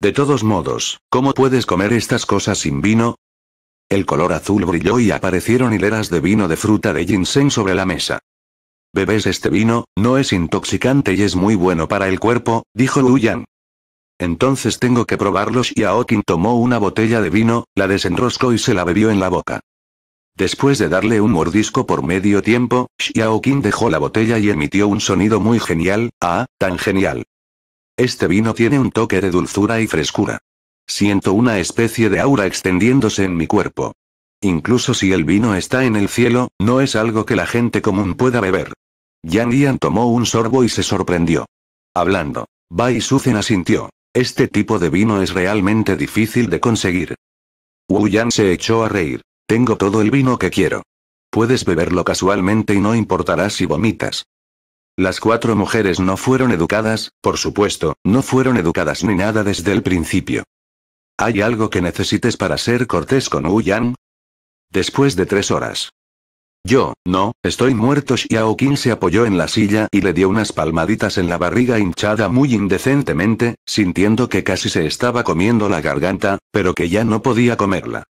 De todos modos, ¿cómo puedes comer estas cosas sin vino? El color azul brilló y aparecieron hileras de vino de fruta de ginseng sobre la mesa. Bebes este vino, no es intoxicante y es muy bueno para el cuerpo, dijo Wu Yan. Entonces tengo que probarlos y tomó una botella de vino, la desenroscó y se la bebió en la boca. Después de darle un mordisco por medio tiempo, Xiaoqin dejó la botella y emitió un sonido muy genial, ah, tan genial. Este vino tiene un toque de dulzura y frescura. Siento una especie de aura extendiéndose en mi cuerpo. Incluso si el vino está en el cielo, no es algo que la gente común pueda beber. Yang Yan tomó un sorbo y se sorprendió. Hablando. Bai Suzen asintió. Este tipo de vino es realmente difícil de conseguir. Wu Yan se echó a reír. Tengo todo el vino que quiero. Puedes beberlo casualmente y no importará si vomitas. Las cuatro mujeres no fueron educadas, por supuesto, no fueron educadas ni nada desde el principio. ¿Hay algo que necesites para ser cortés con Wu Yan? Después de tres horas, yo, no, estoy muerto. Xiao Qin se apoyó en la silla y le dio unas palmaditas en la barriga hinchada muy indecentemente, sintiendo que casi se estaba comiendo la garganta, pero que ya no podía comerla.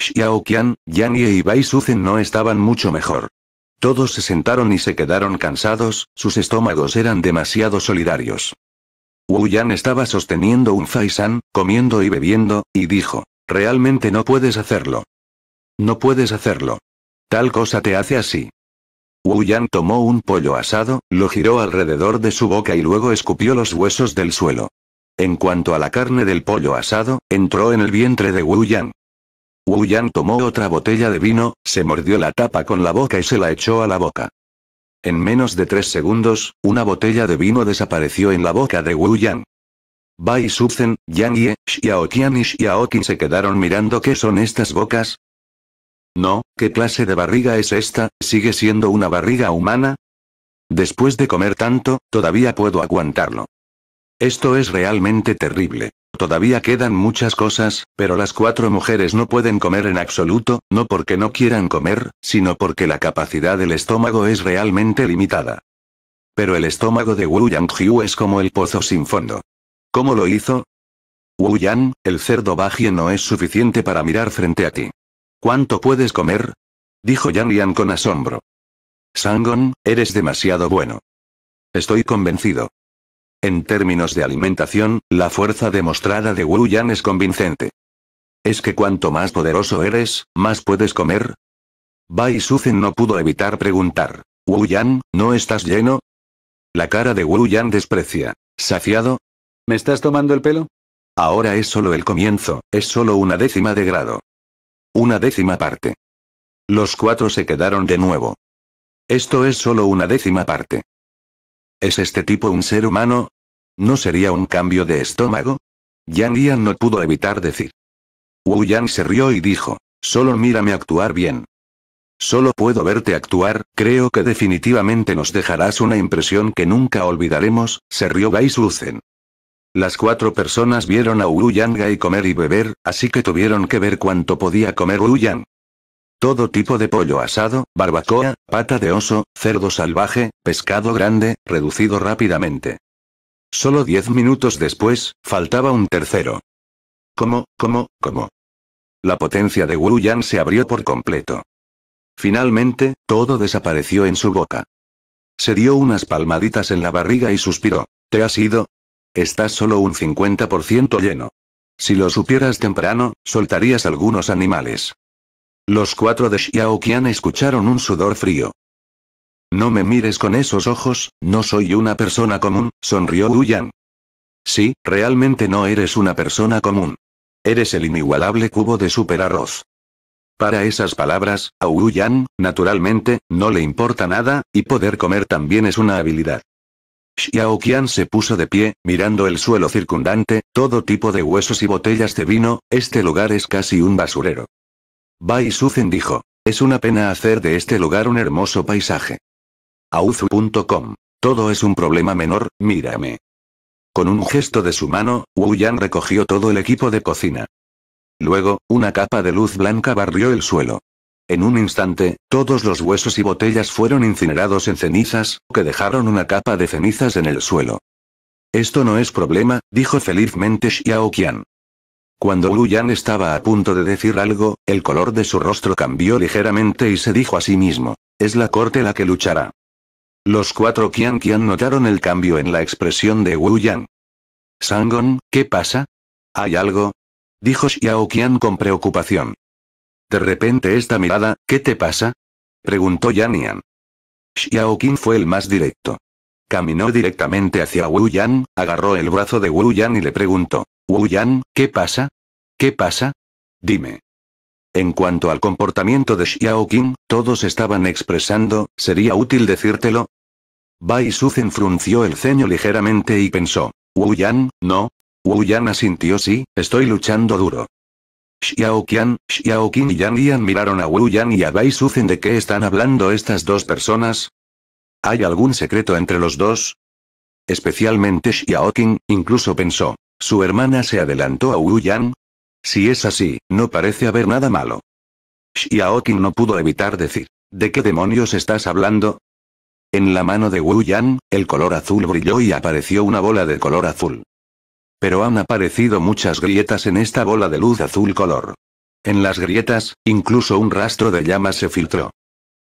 Xiao Qian, Yan y Bai Suzen no estaban mucho mejor. Todos se sentaron y se quedaron cansados, sus estómagos eran demasiado solidarios. Wu Yan estaba sosteniendo un Faisan, comiendo y bebiendo, y dijo, realmente no puedes hacerlo. No puedes hacerlo. Tal cosa te hace así. Wu Yan tomó un pollo asado, lo giró alrededor de su boca y luego escupió los huesos del suelo. En cuanto a la carne del pollo asado, entró en el vientre de Wu Yan. Wu Yan tomó otra botella de vino, se mordió la tapa con la boca y se la echó a la boca. En menos de tres segundos, una botella de vino desapareció en la boca de Wu Yan. Bai Suzhen, Yang Ye, Xiao y Xiao Qin se quedaron mirando qué son estas bocas, no, ¿qué clase de barriga es esta? ¿Sigue siendo una barriga humana? Después de comer tanto, todavía puedo aguantarlo. Esto es realmente terrible. Todavía quedan muchas cosas, pero las cuatro mujeres no pueden comer en absoluto, no porque no quieran comer, sino porque la capacidad del estómago es realmente limitada. Pero el estómago de Wu Yang-hyu es como el pozo sin fondo. ¿Cómo lo hizo? Wu Yang, el cerdo baji no es suficiente para mirar frente a ti. ¿Cuánto puedes comer? Dijo Yan Yan con asombro. Sangon, eres demasiado bueno. Estoy convencido. En términos de alimentación, la fuerza demostrada de Wu Yan es convincente. ¿Es que cuanto más poderoso eres, más puedes comer? Bai Suzen no pudo evitar preguntar. Wu Yan, ¿no estás lleno? La cara de Wu Yan desprecia. ¿Saciado? ¿Me estás tomando el pelo? Ahora es solo el comienzo, es solo una décima de grado. Una décima parte. Los cuatro se quedaron de nuevo. Esto es solo una décima parte. ¿Es este tipo un ser humano? ¿No sería un cambio de estómago? Yang Yan no pudo evitar decir. Wu Yan se rió y dijo, solo mírame actuar bien. Solo puedo verte actuar, creo que definitivamente nos dejarás una impresión que nunca olvidaremos, se rió Bai Suzen. Las cuatro personas vieron a Uruyanga y comer y beber, así que tuvieron que ver cuánto podía comer Yang. Todo tipo de pollo asado, barbacoa, pata de oso, cerdo salvaje, pescado grande, reducido rápidamente. Solo diez minutos después, faltaba un tercero. ¿Cómo, cómo, cómo? La potencia de Yang se abrió por completo. Finalmente, todo desapareció en su boca. Se dio unas palmaditas en la barriga y suspiró. ¿Te has ido? Estás solo un 50% lleno. Si lo supieras temprano, soltarías algunos animales. Los cuatro de Xiaoqian escucharon un sudor frío. No me mires con esos ojos, no soy una persona común, sonrió Yan. Sí, realmente no eres una persona común. Eres el inigualable cubo de superarroz. Para esas palabras, a Wu Yan, naturalmente, no le importa nada, y poder comer también es una habilidad. Xiao Qian se puso de pie, mirando el suelo circundante, todo tipo de huesos y botellas de vino, este lugar es casi un basurero. Bai Suzen dijo, es una pena hacer de este lugar un hermoso paisaje. Auzu.com. Todo es un problema menor, mírame. Con un gesto de su mano, Wu Yan recogió todo el equipo de cocina. Luego, una capa de luz blanca barrió el suelo. En un instante, todos los huesos y botellas fueron incinerados en cenizas, que dejaron una capa de cenizas en el suelo. Esto no es problema, dijo felizmente Xiao Qian. Cuando Wu Yan estaba a punto de decir algo, el color de su rostro cambió ligeramente y se dijo a sí mismo, es la corte la que luchará. Los cuatro Qian Qian notaron el cambio en la expresión de Wu Yan. Sangon, ¿qué pasa? ¿Hay algo? Dijo Xiao Qian con preocupación. De repente esta mirada, ¿qué te pasa? preguntó Yan Xiao Qin fue el más directo. Caminó directamente hacia Wu Yan, agarró el brazo de Wu Yan y le preguntó, Wu Yan, ¿qué pasa? ¿Qué pasa? Dime. En cuanto al comportamiento de Xiao todos estaban expresando, ¿sería útil decírtelo? Bai Suzen frunció el ceño ligeramente y pensó, Wu Yan, no. Wu Yan asintió sí, estoy luchando duro. Xiao Qian, Xiao y Yan Yan miraron a Wu Yan y a Bai de qué están hablando estas dos personas. ¿Hay algún secreto entre los dos? Especialmente Xiao incluso pensó. ¿Su hermana se adelantó a Wu Yan? Si es así, no parece haber nada malo. Xiao no pudo evitar decir. ¿De qué demonios estás hablando? En la mano de Wu Yan, el color azul brilló y apareció una bola de color azul. Pero han aparecido muchas grietas en esta bola de luz azul color. En las grietas, incluso un rastro de llamas se filtró.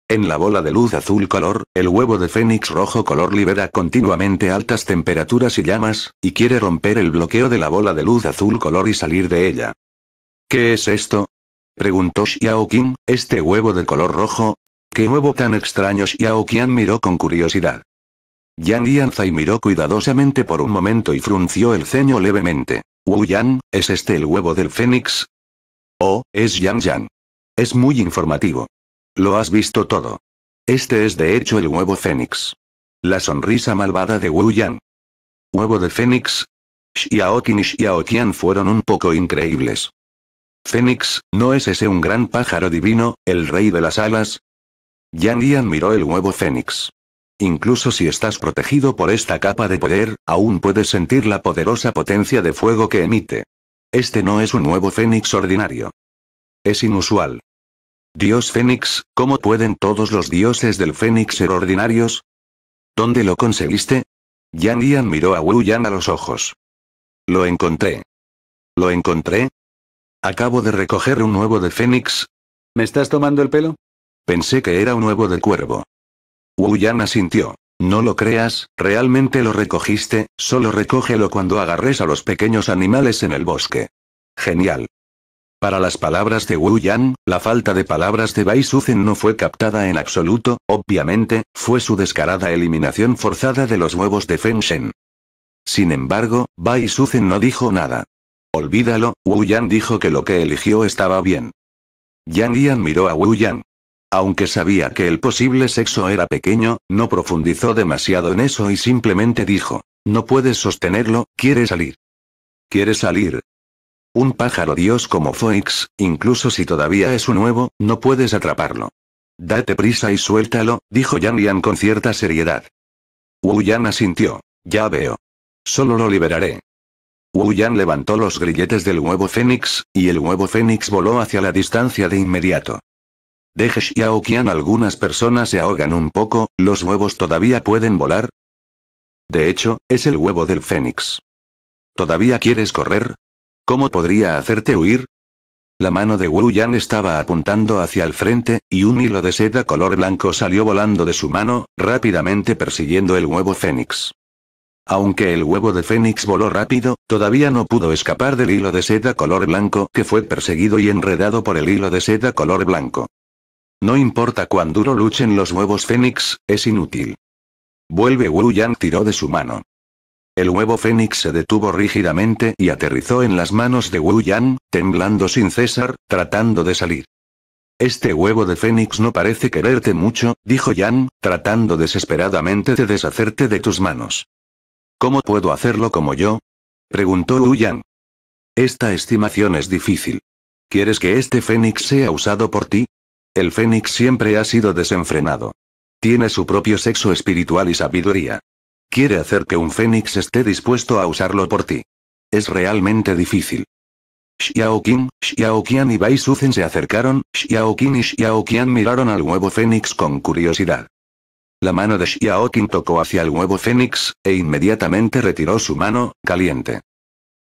En la bola de luz azul color, el huevo de fénix rojo color libera continuamente altas temperaturas y llamas, y quiere romper el bloqueo de la bola de luz azul color y salir de ella. ¿Qué es esto? preguntó Xiao este huevo de color rojo. ¿Qué huevo tan extraño Xiao Qian miró con curiosidad. Yan Yanzai miró cuidadosamente por un momento y frunció el ceño levemente. Wu Yan, ¿es este el huevo del fénix? Oh, es Yang Yan. Es muy informativo. Lo has visto todo. Este es de hecho el huevo fénix. La sonrisa malvada de Wu Yan. ¿Huevo de fénix? Xiaoqin y Xiaotian fueron un poco increíbles. Fénix, ¿no es ese un gran pájaro divino, el rey de las alas? Yang Yan miró el huevo fénix. Incluso si estás protegido por esta capa de poder, aún puedes sentir la poderosa potencia de fuego que emite. Este no es un nuevo Fénix ordinario. Es inusual. Dios Fénix, ¿cómo pueden todos los dioses del Fénix ser ordinarios? ¿Dónde lo conseguiste? Yan Yan miró a Wu Yan a los ojos. Lo encontré. ¿Lo encontré? Acabo de recoger un nuevo de Fénix. ¿Me estás tomando el pelo? Pensé que era un nuevo de cuervo. Wu Yan asintió. No lo creas, realmente lo recogiste, solo recógelo cuando agarres a los pequeños animales en el bosque. Genial. Para las palabras de Wu Yan, la falta de palabras de Bai Suzen no fue captada en absoluto, obviamente, fue su descarada eliminación forzada de los huevos de Feng Shen. Sin embargo, Bai Suzen no dijo nada. Olvídalo, Wu Yan dijo que lo que eligió estaba bien. Yang Yan miró a Wu Yan. Aunque sabía que el posible sexo era pequeño, no profundizó demasiado en eso y simplemente dijo, no puedes sostenerlo, quiere salir. ¿Quiere salir? Un pájaro dios como Phoenix, incluso si todavía es un huevo, no puedes atraparlo. Date prisa y suéltalo, dijo Yan Yan con cierta seriedad. Wu Yan asintió. Ya veo. Solo lo liberaré. Wu Yan levantó los grilletes del huevo fénix, y el huevo fénix voló hacia la distancia de inmediato. De Qian algunas personas se ahogan un poco, los huevos todavía pueden volar. De hecho, es el huevo del fénix. ¿Todavía quieres correr? ¿Cómo podría hacerte huir? La mano de Wu Yan estaba apuntando hacia el frente, y un hilo de seda color blanco salió volando de su mano, rápidamente persiguiendo el huevo fénix. Aunque el huevo de Fénix voló rápido, todavía no pudo escapar del hilo de seda color blanco que fue perseguido y enredado por el hilo de seda color blanco. No importa cuán duro luchen los huevos fénix, es inútil. Vuelve Wu Yang tiró de su mano. El huevo fénix se detuvo rígidamente y aterrizó en las manos de Wu Yang, temblando sin cesar, tratando de salir. Este huevo de fénix no parece quererte mucho, dijo Yan, tratando desesperadamente de deshacerte de tus manos. ¿Cómo puedo hacerlo como yo? preguntó Wu Yang. Esta estimación es difícil. ¿Quieres que este fénix sea usado por ti? El fénix siempre ha sido desenfrenado. Tiene su propio sexo espiritual y sabiduría. Quiere hacer que un fénix esté dispuesto a usarlo por ti. Es realmente difícil. Xiao Qin, Xiao Qian y Bai Suzen se acercaron, Xiao y Xiao Qian miraron al huevo fénix con curiosidad. La mano de Xiao tocó hacia el huevo fénix, e inmediatamente retiró su mano, caliente.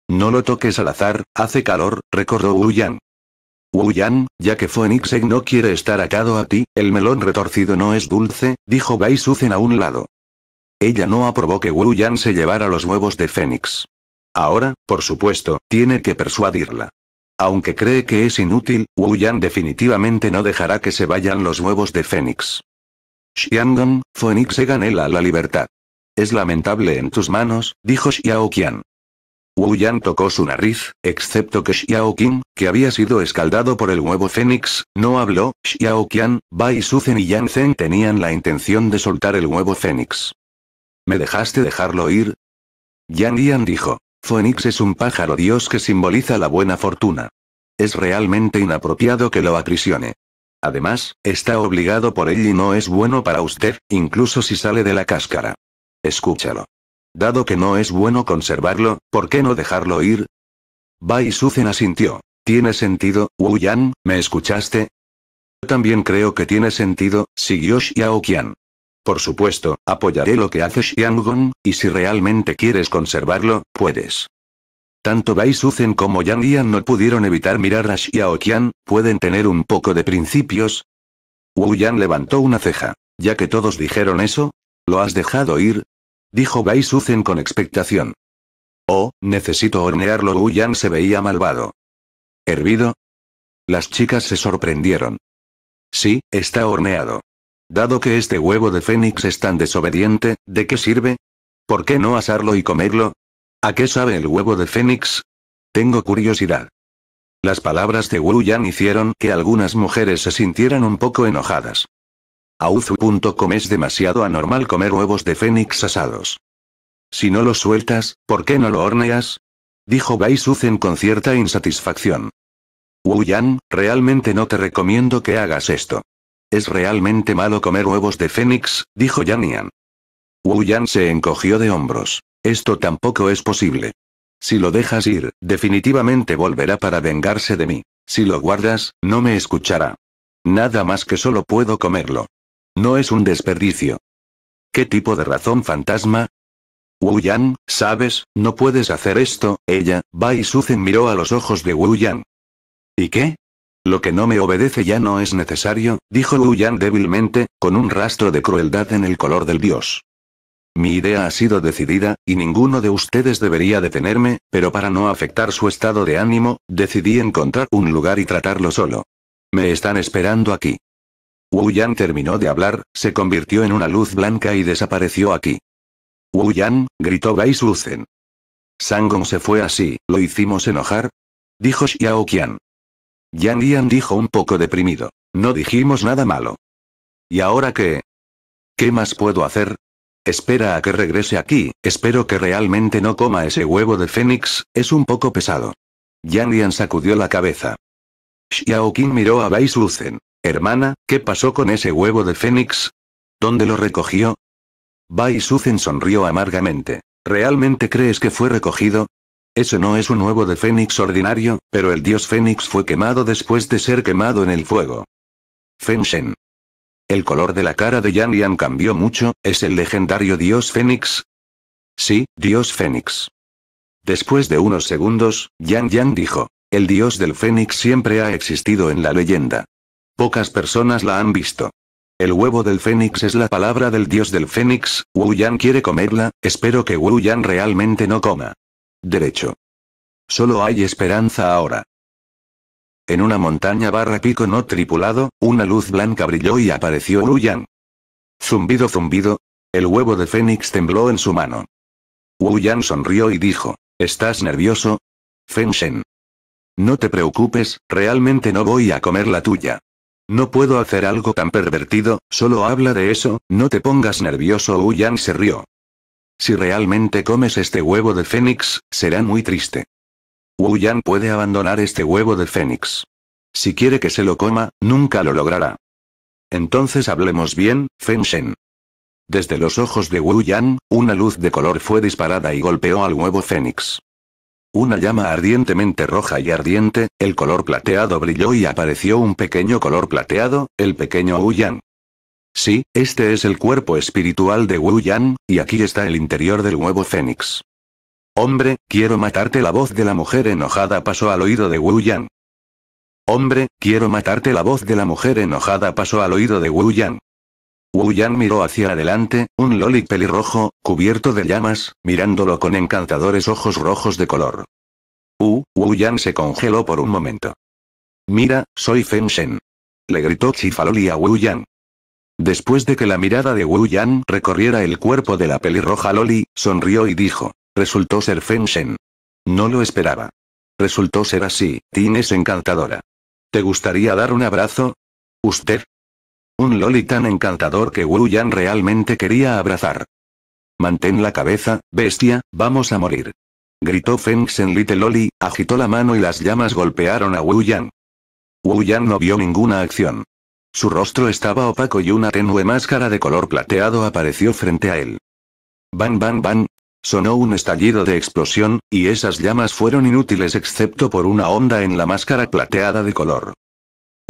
No lo toques al azar, hace calor, recordó Wu Yang. Wu Yan, ya que Phoenix Egg no quiere estar atado a ti, el melón retorcido no es dulce, dijo Bai Suzen a un lado. Ella no aprobó que Wu Yan se llevara los huevos de Fénix. Ahora, por supuesto, tiene que persuadirla. Aunque cree que es inútil, Wu Yan definitivamente no dejará que se vayan los huevos de Fénix. Xiangan, Phoenix se ganela la libertad. Es lamentable en tus manos, dijo Xiao Qian. Wu Yan tocó su nariz, excepto que Xiao Qing, que había sido escaldado por el huevo fénix, no habló, Xiao Qian, Bai Suzen y Yan Zhen tenían la intención de soltar el huevo fénix. ¿Me dejaste dejarlo ir? Yan Yan dijo. Fénix es un pájaro dios que simboliza la buena fortuna. Es realmente inapropiado que lo aprisione. Además, está obligado por él y no es bueno para usted, incluso si sale de la cáscara. Escúchalo. Dado que no es bueno conservarlo, ¿por qué no dejarlo ir? Bai Suzen asintió. Tiene sentido, Wu Yan, ¿me escuchaste? Yo También creo que tiene sentido, siguió Qian. Por supuesto, apoyaré lo que hace Gong, y si realmente quieres conservarlo, puedes. Tanto Bai Suzen como Yang Yan no pudieron evitar mirar a Qian, ¿pueden tener un poco de principios? Wu Yan levantó una ceja. Ya que todos dijeron eso, ¿lo has dejado ir? dijo Bai Suzen con expectación. Oh, necesito hornearlo. Wu Yan se veía malvado. ¿Hervido? Las chicas se sorprendieron. Sí, está horneado. Dado que este huevo de fénix es tan desobediente, ¿de qué sirve? ¿Por qué no asarlo y comerlo? ¿A qué sabe el huevo de fénix? Tengo curiosidad. Las palabras de Wu Yan hicieron que algunas mujeres se sintieran un poco enojadas. Auzu.com es demasiado anormal comer huevos de fénix asados. Si no los sueltas, ¿por qué no lo horneas? Dijo Bai Suzen con cierta insatisfacción. Wu Yan, realmente no te recomiendo que hagas esto. Es realmente malo comer huevos de fénix, dijo Yan Yan. Wu Yan se encogió de hombros. Esto tampoco es posible. Si lo dejas ir, definitivamente volverá para vengarse de mí. Si lo guardas, no me escuchará. Nada más que solo puedo comerlo. No es un desperdicio. ¿Qué tipo de razón fantasma? Wu Yan, sabes, no puedes hacer esto, ella, Bai Suzen miró a los ojos de Wu Yan. ¿Y qué? Lo que no me obedece ya no es necesario, dijo Wu Yan débilmente, con un rastro de crueldad en el color del dios. Mi idea ha sido decidida, y ninguno de ustedes debería detenerme, pero para no afectar su estado de ánimo, decidí encontrar un lugar y tratarlo solo. Me están esperando aquí. Wu Yan terminó de hablar, se convirtió en una luz blanca y desapareció aquí. Wu Yan, gritó Bai Suzen. Sangong se fue así, ¿lo hicimos enojar? Dijo Xiao Qian. Yan Yan dijo un poco deprimido. No dijimos nada malo. ¿Y ahora qué? ¿Qué más puedo hacer? Espera a que regrese aquí, espero que realmente no coma ese huevo de Fénix, es un poco pesado. Yan Yan sacudió la cabeza. Xiao Qin miró a Bai Suzen. Hermana, ¿qué pasó con ese huevo de Fénix? ¿Dónde lo recogió? Bai Suzen sonrió amargamente. ¿Realmente crees que fue recogido? Eso no es un huevo de Fénix ordinario, pero el dios Fénix fue quemado después de ser quemado en el fuego. Fen Shen. El color de la cara de Yan Yan cambió mucho, ¿es el legendario dios Fénix? Sí, dios Fénix. Después de unos segundos, Yan Yang dijo, el dios del Fénix siempre ha existido en la leyenda. Pocas personas la han visto. El huevo del fénix es la palabra del dios del fénix, Wu Yan quiere comerla, espero que Wu Yan realmente no coma. Derecho. Solo hay esperanza ahora. En una montaña barra pico no tripulado, una luz blanca brilló y apareció Wu Yan. Zumbido zumbido. El huevo de fénix tembló en su mano. Wu Yan sonrió y dijo, ¿estás nervioso? Fen Shen. No te preocupes, realmente no voy a comer la tuya. No puedo hacer algo tan pervertido, solo habla de eso, no te pongas nervioso. Wu Yan se rió. Si realmente comes este huevo de fénix, será muy triste. Wu Yan puede abandonar este huevo de fénix. Si quiere que se lo coma, nunca lo logrará. Entonces hablemos bien, Feng Shen. Desde los ojos de Wu Yan, una luz de color fue disparada y golpeó al huevo fénix. Una llama ardientemente roja y ardiente, el color plateado brilló y apareció un pequeño color plateado, el pequeño Wu Sí, este es el cuerpo espiritual de Wu y aquí está el interior del huevo fénix. Hombre, quiero matarte la voz de la mujer enojada pasó al oído de Wu Hombre, quiero matarte la voz de la mujer enojada pasó al oído de Wu Wu Yan miró hacia adelante, un loli pelirrojo, cubierto de llamas, mirándolo con encantadores ojos rojos de color. Wu, Wu se congeló por un momento. Mira, soy Feng Shen. Le gritó Chifaloli a Wu Yan. Después de que la mirada de Wu Yan recorriera el cuerpo de la pelirroja Loli, sonrió y dijo, resultó ser Feng Shen. No lo esperaba. Resultó ser así, tienes encantadora. ¿Te gustaría dar un abrazo? Usted, un loli tan encantador que Wu Yan realmente quería abrazar. Mantén la cabeza, bestia, vamos a morir. Gritó Feng Sen Little Loli, agitó la mano y las llamas golpearon a Wu Yan. Wu Yan no vio ninguna acción. Su rostro estaba opaco y una tenue máscara de color plateado apareció frente a él. Ban ban ban. Sonó un estallido de explosión, y esas llamas fueron inútiles excepto por una onda en la máscara plateada de color.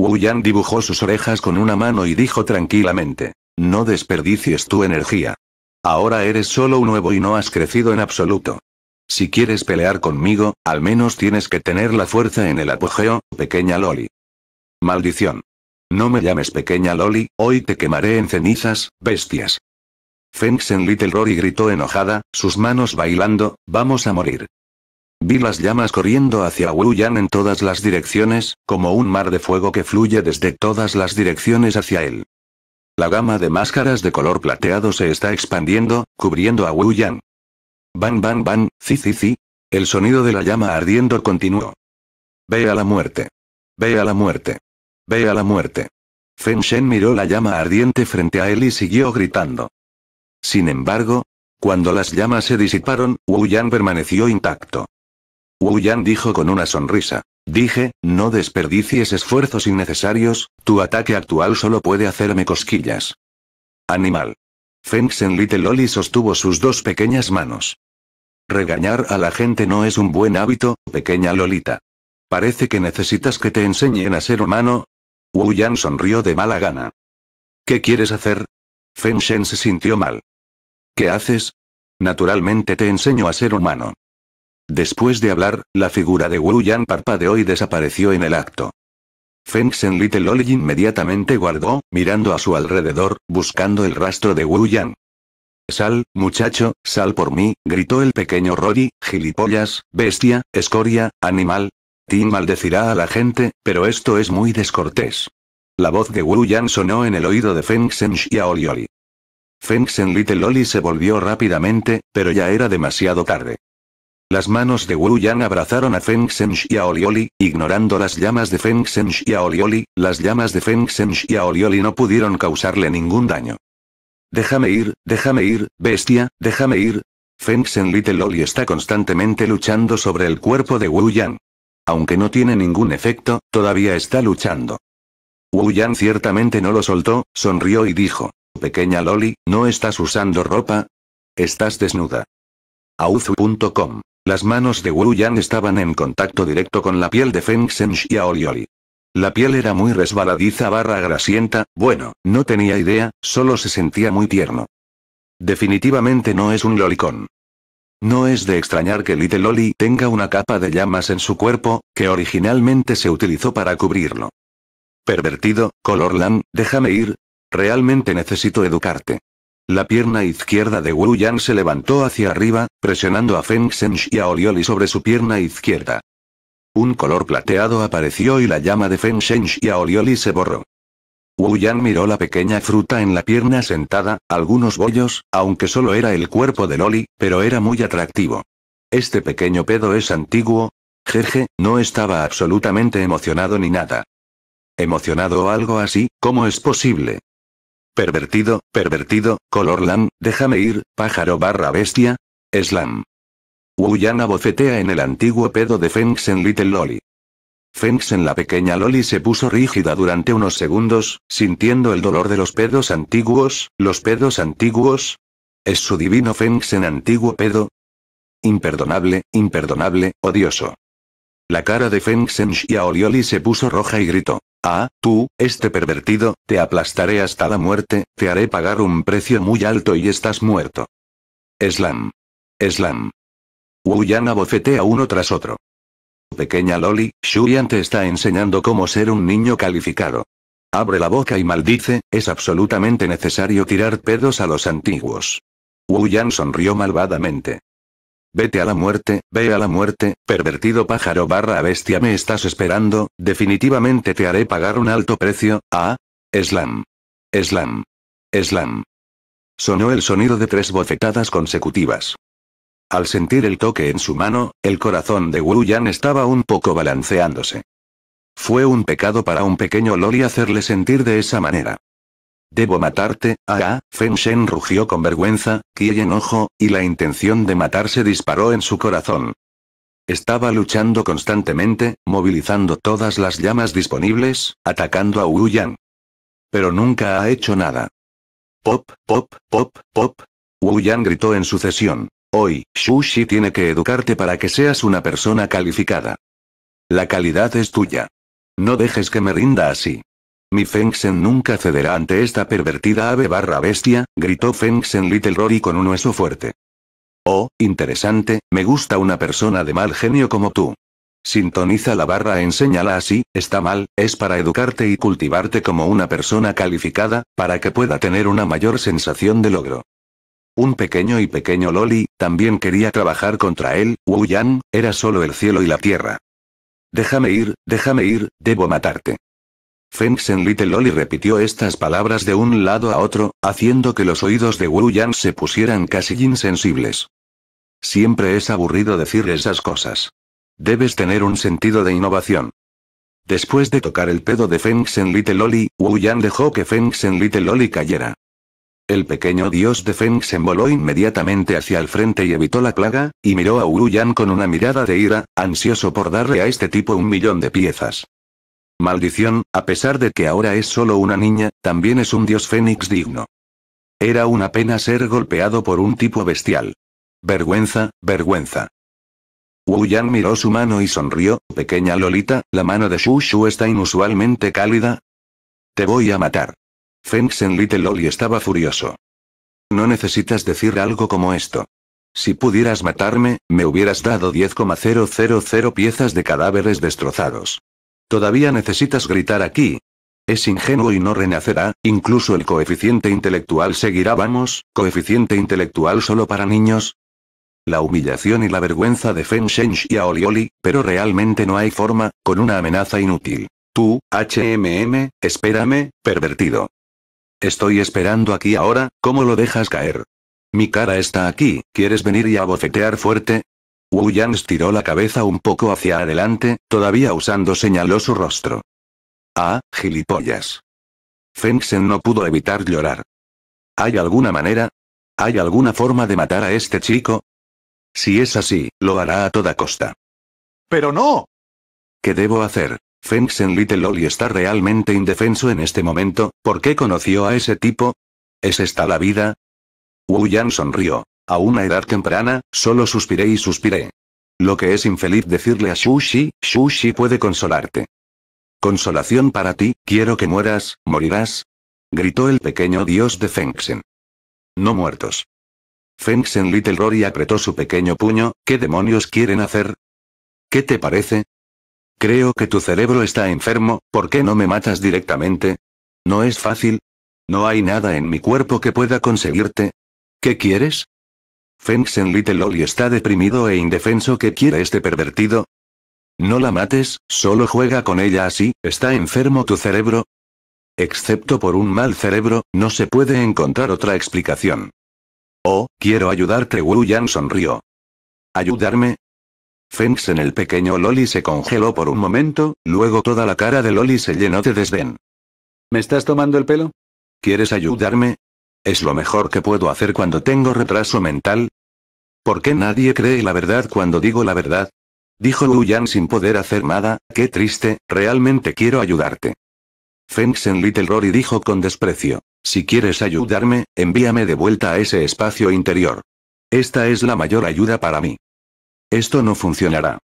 Wu dibujó sus orejas con una mano y dijo tranquilamente. No desperdicies tu energía. Ahora eres solo un nuevo y no has crecido en absoluto. Si quieres pelear conmigo, al menos tienes que tener la fuerza en el apogeo, pequeña Loli. Maldición. No me llames pequeña Loli, hoy te quemaré en cenizas, bestias. Feng Little Rory gritó enojada, sus manos bailando, vamos a morir. Vi las llamas corriendo hacia Wu Yan en todas las direcciones, como un mar de fuego que fluye desde todas las direcciones hacia él. La gama de máscaras de color plateado se está expandiendo, cubriendo a Wu Yan. Ban ban ban, zi zi zi. El sonido de la llama ardiendo continuó. Ve a la muerte. Ve a la muerte. Ve a la muerte. Feng Shen miró la llama ardiente frente a él y siguió gritando. Sin embargo, cuando las llamas se disiparon, Wu Yan permaneció intacto. Wu Yan dijo con una sonrisa. Dije, no desperdicies esfuerzos innecesarios, tu ataque actual solo puede hacerme cosquillas. Animal. Feng Shen Little Loli sostuvo sus dos pequeñas manos. Regañar a la gente no es un buen hábito, pequeña Lolita. Parece que necesitas que te enseñen a ser humano. Wu Yan sonrió de mala gana. ¿Qué quieres hacer? Feng Shen se sintió mal. ¿Qué haces? Naturalmente te enseño a ser humano. Después de hablar, la figura de Wu Yan parpadeó y desapareció en el acto. Feng Little Oli inmediatamente guardó, mirando a su alrededor, buscando el rastro de Wu Yan. Sal, muchacho, sal por mí, gritó el pequeño Rory, gilipollas, bestia, escoria, animal. Tim maldecirá a la gente, pero esto es muy descortés. La voz de Wu Yan sonó en el oído de Feng Shen Xiaolioli. Feng Shen Little Oli se volvió rápidamente, pero ya era demasiado tarde. Las manos de Wu Yan abrazaron a Feng y a Olioli, ignorando las llamas de Feng y a Olioli, las llamas de Feng y a Olioli no pudieron causarle ningún daño. Déjame ir, déjame ir, bestia, déjame ir. Feng Shen Little Oli está constantemente luchando sobre el cuerpo de Wu Yan. Aunque no tiene ningún efecto, todavía está luchando. Wu Yan ciertamente no lo soltó, sonrió y dijo, Pequeña Loli, ¿no estás usando ropa? Estás desnuda. Auzu.com las manos de Wu Yan estaban en contacto directo con la piel de Feng Shen Olioli. La piel era muy resbaladiza barra grasienta, bueno, no tenía idea, solo se sentía muy tierno. Definitivamente no es un lolicón. No es de extrañar que Little Loli tenga una capa de llamas en su cuerpo, que originalmente se utilizó para cubrirlo. Pervertido, Colorland, déjame ir. Realmente necesito educarte. La pierna izquierda de Wu Yan se levantó hacia arriba, presionando a Feng Sheng y a Orioli sobre su pierna izquierda. Un color plateado apareció y la llama de Feng Sheng y a Orioli se borró. Wu Yan miró la pequeña fruta en la pierna sentada, algunos bollos, aunque solo era el cuerpo de Loli, pero era muy atractivo. Este pequeño pedo es antiguo. Jeje, no estaba absolutamente emocionado ni nada. ¿Emocionado o algo así? ¿Cómo es posible? Pervertido, pervertido, color lam, déjame ir, pájaro barra bestia. Slam. Wuyana bofetea en el antiguo pedo de Feng en Little Loli. Feng en la pequeña Loli se puso rígida durante unos segundos, sintiendo el dolor de los pedos antiguos, los pedos antiguos. ¿Es su divino Feng en antiguo pedo? Imperdonable, imperdonable, odioso. La cara de Feng Shen Xiaolioli se puso roja y gritó. Ah, tú, este pervertido, te aplastaré hasta la muerte, te haré pagar un precio muy alto y estás muerto. Slam. Slam. Yan abofetea uno tras otro. Pequeña Loli, Shuyan te está enseñando cómo ser un niño calificado. Abre la boca y maldice, es absolutamente necesario tirar pedos a los antiguos. Yan sonrió malvadamente. Vete a la muerte, ve a la muerte, pervertido pájaro barra bestia me estás esperando, definitivamente te haré pagar un alto precio, ah. Slam. Slam. Slam. Sonó el sonido de tres bofetadas consecutivas. Al sentir el toque en su mano, el corazón de Wu Yan estaba un poco balanceándose. Fue un pecado para un pequeño Loli hacerle sentir de esa manera. Debo matarte, ah, ah, Feng Shen rugió con vergüenza, que y enojo, y la intención de matarse disparó en su corazón. Estaba luchando constantemente, movilizando todas las llamas disponibles, atacando a Wu Yang. Pero nunca ha hecho nada. Pop, pop, pop, pop. Wu Yang gritó en sucesión. Hoy, Xu Shi tiene que educarte para que seas una persona calificada. La calidad es tuya. No dejes que me rinda así. Mi Fengsen nunca cederá ante esta pervertida ave barra bestia, gritó Fengsen Little Rory con un hueso fuerte. Oh, interesante, me gusta una persona de mal genio como tú. Sintoniza la barra, enséñala así, está mal, es para educarte y cultivarte como una persona calificada, para que pueda tener una mayor sensación de logro. Un pequeño y pequeño Loli, también quería trabajar contra él, Wu Yan, era solo el cielo y la tierra. Déjame ir, déjame ir, debo matarte. Feng Little Loli repitió estas palabras de un lado a otro, haciendo que los oídos de Wu Yan se pusieran casi insensibles. Siempre es aburrido decir esas cosas. Debes tener un sentido de innovación. Después de tocar el pedo de Feng Little Loli, Wu Yan dejó que Feng Little Loli cayera. El pequeño dios de Feng voló inmediatamente hacia el frente y evitó la plaga, y miró a Wu Yan con una mirada de ira, ansioso por darle a este tipo un millón de piezas. Maldición, a pesar de que ahora es solo una niña, también es un dios fénix digno. Era una pena ser golpeado por un tipo bestial. Vergüenza, vergüenza. Wu Yan miró su mano y sonrió, pequeña Lolita, la mano de Shu Shu está inusualmente cálida. Te voy a matar. Fenx en Little Loli estaba furioso. No necesitas decir algo como esto. Si pudieras matarme, me hubieras dado 10,000 piezas de cadáveres destrozados. Todavía necesitas gritar aquí. Es ingenuo y no renacerá, incluso el coeficiente intelectual seguirá vamos, coeficiente intelectual solo para niños, la humillación y la vergüenza de Feng Sheng y a Olioli, pero realmente no hay forma, con una amenaza inútil. Tú, HMM, espérame, pervertido. Estoy esperando aquí ahora, ¿cómo lo dejas caer? Mi cara está aquí, ¿quieres venir y abofetear fuerte? Wu Yan estiró la cabeza un poco hacia adelante, todavía usando señaló su rostro. Ah, gilipollas. Fengsen no pudo evitar llorar. ¿Hay alguna manera? ¿Hay alguna forma de matar a este chico? Si es así, lo hará a toda costa. ¡Pero no! ¿Qué debo hacer? Fengsen Little Oli está realmente indefenso en este momento, ¿por qué conoció a ese tipo? ¿Es esta la vida? Wu Yan sonrió. A una edad temprana, solo suspiré y suspiré. Lo que es infeliz decirle a Shushi, Shushi puede consolarte. Consolación para ti, quiero que mueras, morirás. Gritó el pequeño dios de Fengxen. No muertos. Fengsen Little Rory apretó su pequeño puño, ¿qué demonios quieren hacer? ¿Qué te parece? Creo que tu cerebro está enfermo, ¿por qué no me matas directamente? No es fácil. No hay nada en mi cuerpo que pueda conseguirte. ¿Qué quieres? Fenix en Little Loli está deprimido e indefenso que quiere este pervertido. No la mates, solo juega con ella así, ¿está enfermo tu cerebro? Excepto por un mal cerebro, no se puede encontrar otra explicación. Oh, quiero ayudarte Wu Yan sonrió. ¿Ayudarme? Fenix en el pequeño Loli se congeló por un momento, luego toda la cara de Loli se llenó de desdén. ¿Me estás tomando el pelo? ¿Quieres ayudarme? ¿Es lo mejor que puedo hacer cuando tengo retraso mental? ¿Por qué nadie cree la verdad cuando digo la verdad? Dijo Wu Yan sin poder hacer nada, qué triste, realmente quiero ayudarte. Feng en Little Rory dijo con desprecio, si quieres ayudarme, envíame de vuelta a ese espacio interior. Esta es la mayor ayuda para mí. Esto no funcionará.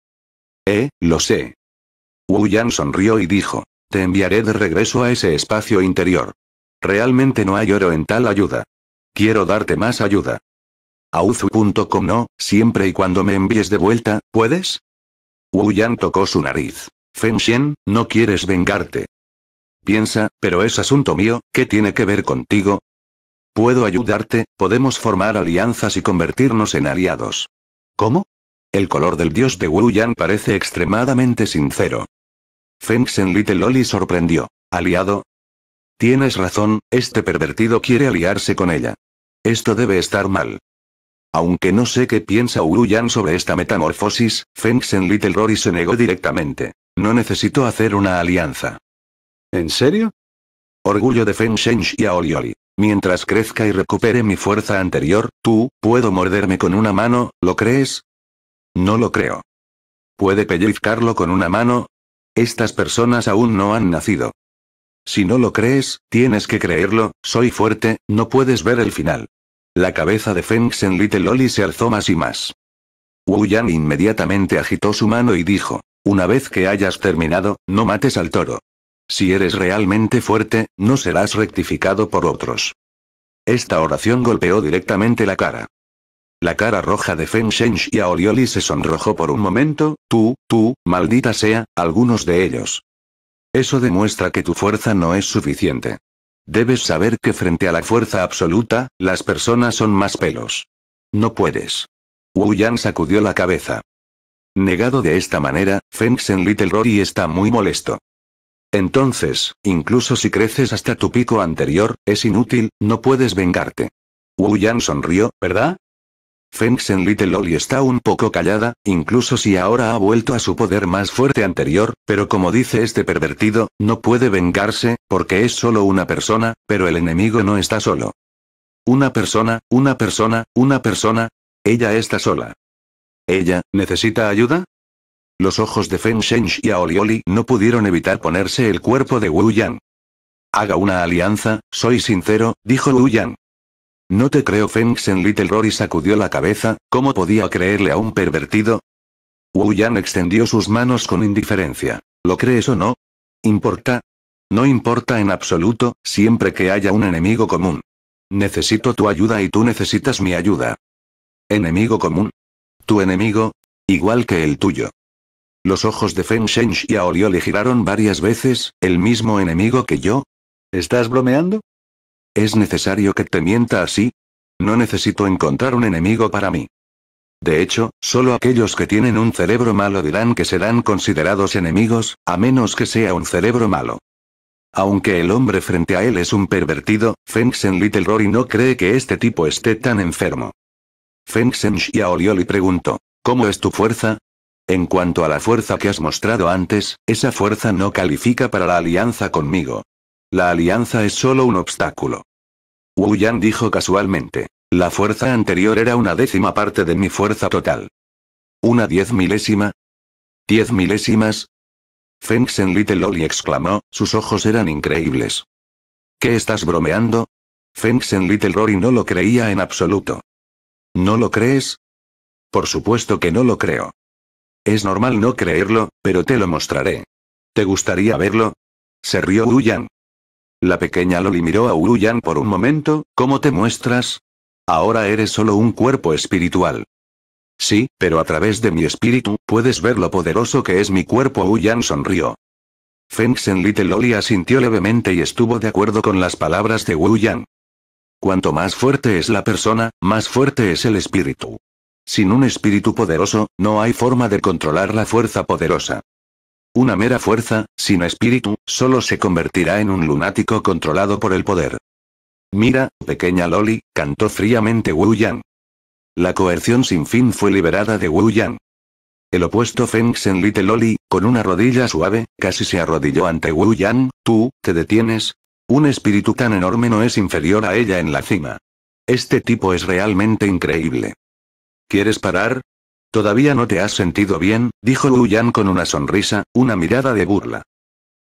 Eh, lo sé. Wu Yan sonrió y dijo, te enviaré de regreso a ese espacio interior. Realmente no hay oro en tal ayuda. Quiero darte más ayuda. Auzu.com no, siempre y cuando me envíes de vuelta, ¿puedes? Wu Yan tocó su nariz. Feng Shen, no quieres vengarte. Piensa, pero es asunto mío, ¿qué tiene que ver contigo? Puedo ayudarte, podemos formar alianzas y convertirnos en aliados. ¿Cómo? El color del dios de Wu Yan parece extremadamente sincero. Feng Shen Little Loli sorprendió. ¿Aliado? Tienes razón, este pervertido quiere aliarse con ella. Esto debe estar mal. Aunque no sé qué piensa Uruyan sobre esta metamorfosis, Feng en Little Rory se negó directamente. No necesito hacer una alianza. ¿En serio? Orgullo de Feng Shen y Aolioli. Mientras crezca y recupere mi fuerza anterior, tú, puedo morderme con una mano, ¿lo crees? No lo creo. ¿Puede pellizcarlo con una mano? Estas personas aún no han nacido. Si no lo crees, tienes que creerlo, soy fuerte, no puedes ver el final. La cabeza de Feng Shen Little Oli se alzó más y más. Wu Yan inmediatamente agitó su mano y dijo, una vez que hayas terminado, no mates al toro. Si eres realmente fuerte, no serás rectificado por otros. Esta oración golpeó directamente la cara. La cara roja de Feng Shen y se sonrojó por un momento, tú, tú, maldita sea, algunos de ellos. Eso demuestra que tu fuerza no es suficiente. Debes saber que frente a la fuerza absoluta, las personas son más pelos. No puedes. Wu Yan sacudió la cabeza. Negado de esta manera, Feng Sen Little Rory está muy molesto. Entonces, incluso si creces hasta tu pico anterior, es inútil, no puedes vengarte. Wu Yan sonrió, ¿verdad? Feng Shen Little Oli está un poco callada, incluso si ahora ha vuelto a su poder más fuerte anterior, pero como dice este pervertido, no puede vengarse, porque es solo una persona, pero el enemigo no está solo. Una persona, una persona, una persona. Ella está sola. ¿Ella, necesita ayuda? Los ojos de Feng Shen y Oli no pudieron evitar ponerse el cuerpo de Wu Yan. Haga una alianza, soy sincero, dijo Wu Yan. No te creo Feng Shen Little Rory sacudió la cabeza, ¿cómo podía creerle a un pervertido? Wu Yan extendió sus manos con indiferencia. ¿Lo crees o no? ¿Importa? No importa en absoluto, siempre que haya un enemigo común. Necesito tu ayuda y tú necesitas mi ayuda. ¿Enemigo común? Tu enemigo, igual que el tuyo. Los ojos de Feng Shen y Aolioli le giraron varias veces, ¿el mismo enemigo que yo? ¿Estás bromeando? ¿Es necesario que te mienta así? No necesito encontrar un enemigo para mí. De hecho, solo aquellos que tienen un cerebro malo dirán que serán considerados enemigos, a menos que sea un cerebro malo. Aunque el hombre frente a él es un pervertido, Feng Shen Little Rory no cree que este tipo esté tan enfermo. Feng Fengsen y preguntó, ¿cómo es tu fuerza? En cuanto a la fuerza que has mostrado antes, esa fuerza no califica para la alianza conmigo. La alianza es solo un obstáculo. Wu Yan dijo casualmente. La fuerza anterior era una décima parte de mi fuerza total. ¿Una diez milésima? ¿Diez milésimas? Feng Little Loli exclamó, sus ojos eran increíbles. ¿Qué estás bromeando? Feng Little Rory no lo creía en absoluto. ¿No lo crees? Por supuesto que no lo creo. Es normal no creerlo, pero te lo mostraré. ¿Te gustaría verlo? Se rió Wu Yan. La pequeña Loli miró a Wu Uruyan por un momento, ¿cómo te muestras? Ahora eres solo un cuerpo espiritual. Sí, pero a través de mi espíritu, puedes ver lo poderoso que es mi cuerpo. Wu Yang sonrió. Feng Fengsen Little Loli asintió levemente y estuvo de acuerdo con las palabras de Wu Yang. Cuanto más fuerte es la persona, más fuerte es el espíritu. Sin un espíritu poderoso, no hay forma de controlar la fuerza poderosa. Una mera fuerza, sin espíritu, solo se convertirá en un lunático controlado por el poder. Mira, pequeña Loli, cantó fríamente Wu Yang. La coerción sin fin fue liberada de Wu Yang. El opuesto Feng Shen Little Loli, con una rodilla suave, casi se arrodilló ante Wu Yang, tú, te detienes. Un espíritu tan enorme no es inferior a ella en la cima. Este tipo es realmente increíble. ¿Quieres parar? Todavía no te has sentido bien, dijo Wu Yan con una sonrisa, una mirada de burla.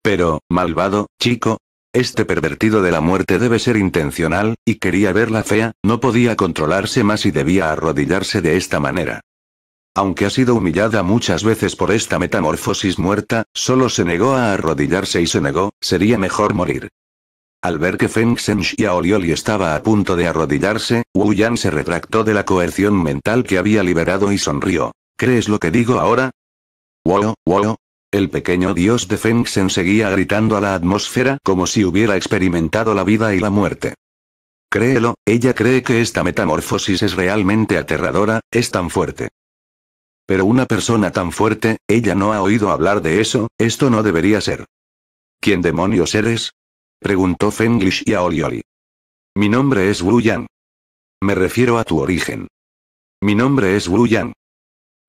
Pero, malvado, chico. Este pervertido de la muerte debe ser intencional, y quería verla fea, no podía controlarse más y debía arrodillarse de esta manera. Aunque ha sido humillada muchas veces por esta metamorfosis muerta, solo se negó a arrodillarse y se negó, sería mejor morir. Al ver que Feng y Xiaolioli estaba a punto de arrodillarse, Wu Yan se retractó de la coerción mental que había liberado y sonrió. ¿Crees lo que digo ahora? Wow, wow. El pequeño dios de Feng seguía gritando a la atmósfera como si hubiera experimentado la vida y la muerte. Créelo, ella cree que esta metamorfosis es realmente aterradora, es tan fuerte. Pero una persona tan fuerte, ella no ha oído hablar de eso, esto no debería ser. ¿Quién demonios eres? Preguntó Fenglish y a Mi nombre es Wu Yang. Me refiero a tu origen. Mi nombre es Wu Yang.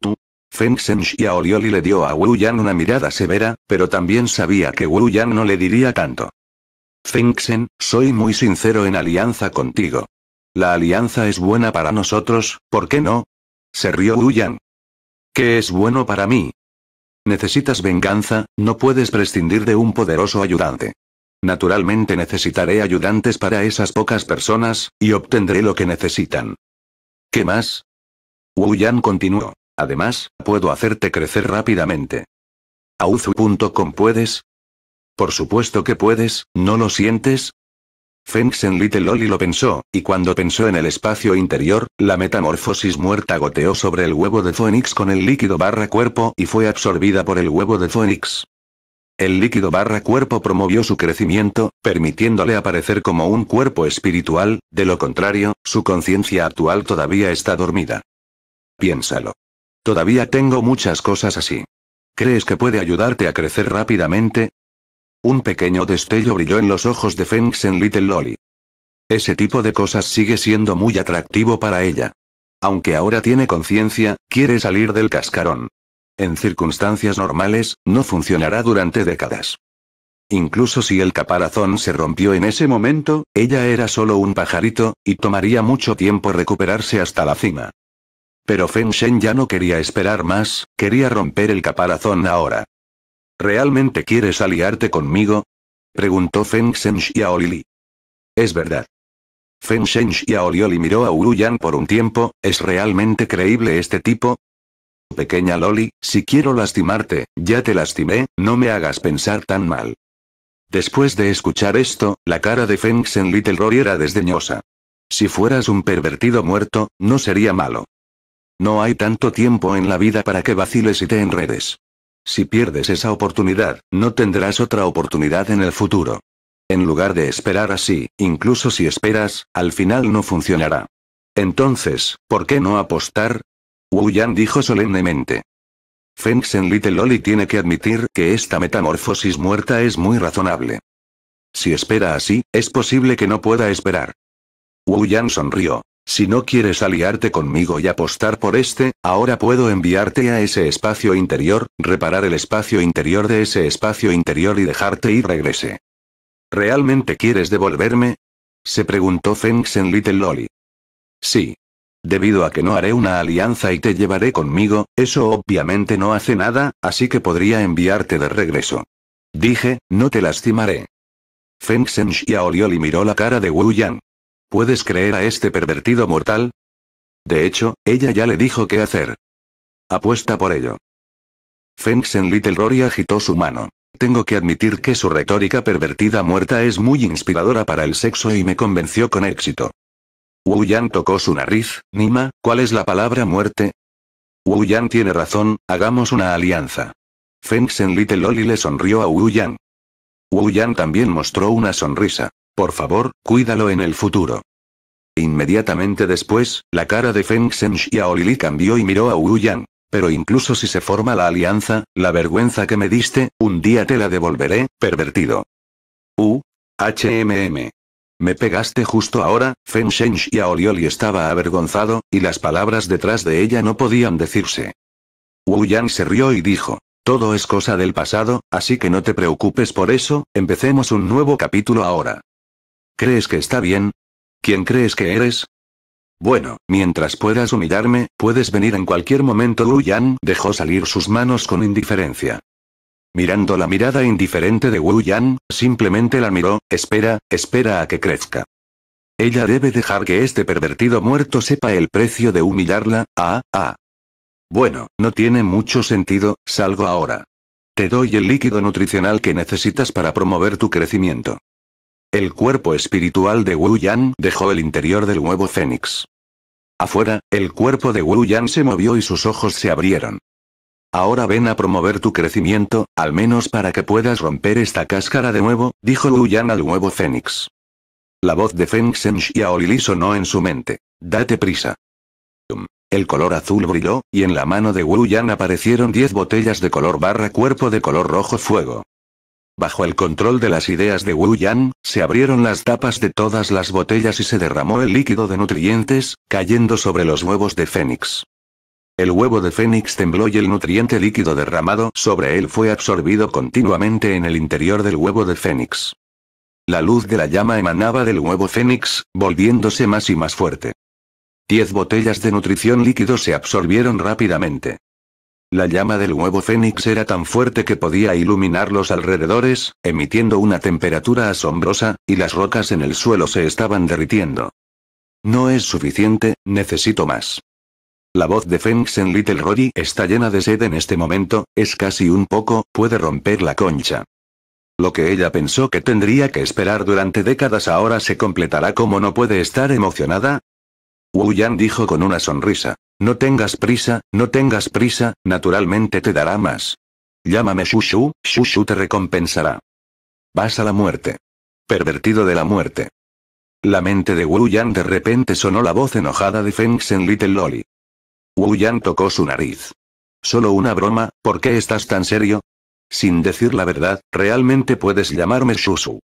Tú. Feng y a le dio a Wu Yan una mirada severa, pero también sabía que Wu yan no le diría tanto. Feng soy muy sincero en alianza contigo. La alianza es buena para nosotros, ¿por qué no? Se rió Wu yan ¿Qué es bueno para mí? Necesitas venganza, no puedes prescindir de un poderoso ayudante. Naturalmente necesitaré ayudantes para esas pocas personas, y obtendré lo que necesitan. ¿Qué más? Wu Yan continuó. Además, puedo hacerte crecer rápidamente. Auzu.com puedes? Por supuesto que puedes, ¿no lo sientes? Feng Little Loli lo pensó, y cuando pensó en el espacio interior, la metamorfosis muerta goteó sobre el huevo de Phoenix con el líquido barra cuerpo y fue absorbida por el huevo de Phoenix el líquido barra cuerpo promovió su crecimiento, permitiéndole aparecer como un cuerpo espiritual, de lo contrario, su conciencia actual todavía está dormida. Piénsalo. Todavía tengo muchas cosas así. ¿Crees que puede ayudarte a crecer rápidamente? Un pequeño destello brilló en los ojos de Fengs en Little Lolly. Ese tipo de cosas sigue siendo muy atractivo para ella. Aunque ahora tiene conciencia, quiere salir del cascarón en circunstancias normales, no funcionará durante décadas. Incluso si el caparazón se rompió en ese momento, ella era solo un pajarito, y tomaría mucho tiempo recuperarse hasta la cima. Pero Feng Shen ya no quería esperar más, quería romper el caparazón ahora. ¿Realmente quieres aliarte conmigo? Preguntó Feng Shen Xiaolili. Es verdad. Feng Shen Xiaoli miró a Uru Yan por un tiempo, ¿es realmente creíble este tipo? Pequeña Loli, si quiero lastimarte, ya te lastimé, no me hagas pensar tan mal. Después de escuchar esto, la cara de Feng en Little Rory era desdeñosa. Si fueras un pervertido muerto, no sería malo. No hay tanto tiempo en la vida para que vaciles y te enredes. Si pierdes esa oportunidad, no tendrás otra oportunidad en el futuro. En lugar de esperar así, incluso si esperas, al final no funcionará. Entonces, ¿por qué no apostar? Wu Yan dijo solemnemente. Fengsen Little Loli tiene que admitir que esta metamorfosis muerta es muy razonable. Si espera así, es posible que no pueda esperar. Wu Yan sonrió. Si no quieres aliarte conmigo y apostar por este, ahora puedo enviarte a ese espacio interior, reparar el espacio interior de ese espacio interior y dejarte ir regrese. ¿Realmente quieres devolverme? Se preguntó Fengsen Little Loli. Sí, Debido a que no haré una alianza y te llevaré conmigo, eso obviamente no hace nada, así que podría enviarte de regreso. Dije, no te lastimaré. Feng Shen y miró la cara de Wu Yan. ¿Puedes creer a este pervertido mortal? De hecho, ella ya le dijo qué hacer. Apuesta por ello. Feng Shen Little Rory agitó su mano. Tengo que admitir que su retórica pervertida muerta es muy inspiradora para el sexo y me convenció con éxito. Wu Yan tocó su nariz, Nima, ¿cuál es la palabra muerte? Wu Yan tiene razón, hagamos una alianza. Feng Little Oli le sonrió a Wu Yan. Wu Yan también mostró una sonrisa. Por favor, cuídalo en el futuro. Inmediatamente después, la cara de Feng y li cambió y miró a Wu Yan. Pero incluso si se forma la alianza, la vergüenza que me diste, un día te la devolveré, pervertido. U. HMM. Me pegaste justo ahora, Feng Sheng y Aorioli estaba avergonzado, y las palabras detrás de ella no podían decirse. Wu Yan se rió y dijo, todo es cosa del pasado, así que no te preocupes por eso, empecemos un nuevo capítulo ahora. ¿Crees que está bien? ¿Quién crees que eres? Bueno, mientras puedas humillarme, puedes venir en cualquier momento. Wu Yan dejó salir sus manos con indiferencia. Mirando la mirada indiferente de Wu Yan, simplemente la miró, espera, espera a que crezca. Ella debe dejar que este pervertido muerto sepa el precio de humillarla, ah, ah. Bueno, no tiene mucho sentido, salgo ahora. Te doy el líquido nutricional que necesitas para promover tu crecimiento. El cuerpo espiritual de Wu Yan dejó el interior del huevo fénix. Afuera, el cuerpo de Wu Yan se movió y sus ojos se abrieron. Ahora ven a promover tu crecimiento, al menos para que puedas romper esta cáscara de nuevo, dijo Wu Yan al nuevo Fénix. La voz de Feng y Aolili sonó en su mente. Date prisa. El color azul brilló, y en la mano de Wu Yan aparecieron diez botellas de color barra cuerpo de color rojo fuego. Bajo el control de las ideas de Wu Yan, se abrieron las tapas de todas las botellas y se derramó el líquido de nutrientes, cayendo sobre los huevos de Fénix. El huevo de Fénix tembló y el nutriente líquido derramado sobre él fue absorbido continuamente en el interior del huevo de Fénix. La luz de la llama emanaba del huevo Fénix, volviéndose más y más fuerte. Diez botellas de nutrición líquido se absorbieron rápidamente. La llama del huevo fénix era tan fuerte que podía iluminar los alrededores, emitiendo una temperatura asombrosa, y las rocas en el suelo se estaban derritiendo. No es suficiente, necesito más. La voz de Feng en Little Rory está llena de sed en este momento, es casi un poco, puede romper la concha. Lo que ella pensó que tendría que esperar durante décadas ahora se completará como no puede estar emocionada. Wu Yan dijo con una sonrisa. No tengas prisa, no tengas prisa, naturalmente te dará más. Llámame Shushu, Shushu te recompensará. Vas a la muerte. Pervertido de la muerte. La mente de Wu Yan de repente sonó la voz enojada de Feng en Little Lolly. Wu Yan tocó su nariz. Solo una broma, ¿por qué estás tan serio? Sin decir la verdad, realmente puedes llamarme Shusu.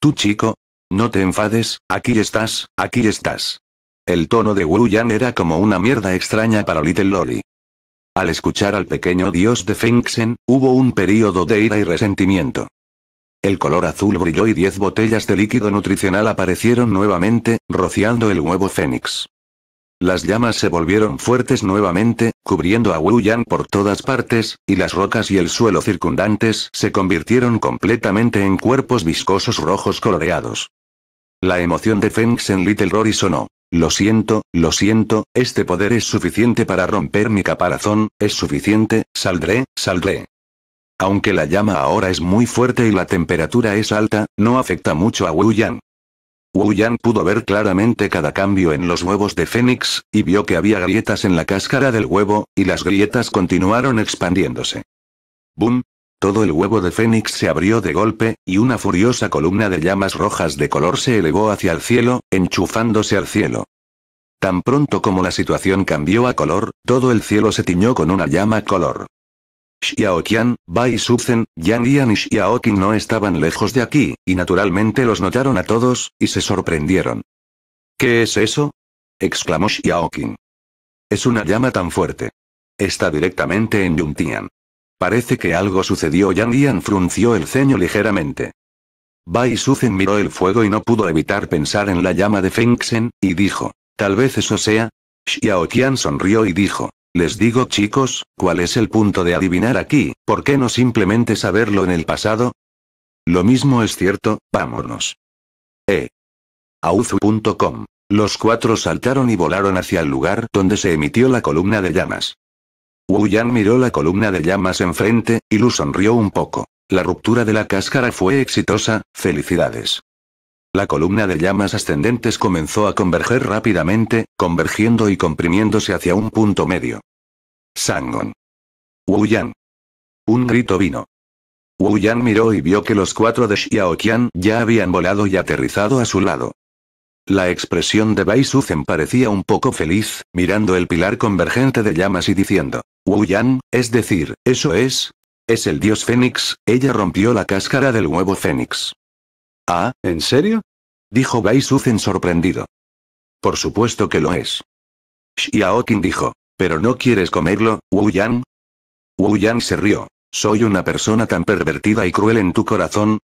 Tú chico. No te enfades, aquí estás, aquí estás. El tono de Wu Yan era como una mierda extraña para Little Loli. Al escuchar al pequeño dios de Fengxen, hubo un periodo de ira y resentimiento. El color azul brilló y diez botellas de líquido nutricional aparecieron nuevamente, rociando el huevo fénix. Las llamas se volvieron fuertes nuevamente, cubriendo a Wu Yan por todas partes, y las rocas y el suelo circundantes se convirtieron completamente en cuerpos viscosos rojos coloreados. La emoción de Feng Xen Little Rory sonó. Lo siento, lo siento, este poder es suficiente para romper mi caparazón, es suficiente, saldré, saldré. Aunque la llama ahora es muy fuerte y la temperatura es alta, no afecta mucho a Wu Yan. Wu Yan pudo ver claramente cada cambio en los huevos de Fénix, y vio que había grietas en la cáscara del huevo, y las grietas continuaron expandiéndose. ¡Bum! Todo el huevo de Fénix se abrió de golpe, y una furiosa columna de llamas rojas de color se elevó hacia el cielo, enchufándose al cielo. Tan pronto como la situación cambió a color, todo el cielo se tiñó con una llama color. Xiaoqian, Bai zen Yang Yan y Xiaoqin no estaban lejos de aquí, y naturalmente los notaron a todos, y se sorprendieron. ¿Qué es eso? exclamó Xiaoqin. Es una llama tan fuerte. Está directamente en Yuntian. Parece que algo sucedió. Yang Yan frunció el ceño ligeramente. Bai Suzen miró el fuego y no pudo evitar pensar en la llama de Fengxen, y dijo, tal vez eso sea. Xiaoqian sonrió y dijo, les digo chicos, ¿cuál es el punto de adivinar aquí? ¿Por qué no simplemente saberlo en el pasado? Lo mismo es cierto, vámonos. E. Auzu.com. Los cuatro saltaron y volaron hacia el lugar donde se emitió la columna de llamas. Wu Yan miró la columna de llamas enfrente, y Lu sonrió un poco. La ruptura de la cáscara fue exitosa, felicidades. La columna de llamas ascendentes comenzó a converger rápidamente, convergiendo y comprimiéndose hacia un punto medio. Sangon. Yan. Un grito vino. Wu Yan miró y vio que los cuatro de Xiaoqian ya habían volado y aterrizado a su lado. La expresión de Bai Suzen parecía un poco feliz, mirando el pilar convergente de llamas y diciendo, Wu Yan, es decir, eso es, es el dios Fénix, ella rompió la cáscara del huevo Fénix. Ah, ¿en serio? Dijo Bai sorprendido. Por supuesto que lo es. Xiaoqin dijo. ¿Pero no quieres comerlo, Wu Yang? Wu Yang se rió. ¿Soy una persona tan pervertida y cruel en tu corazón?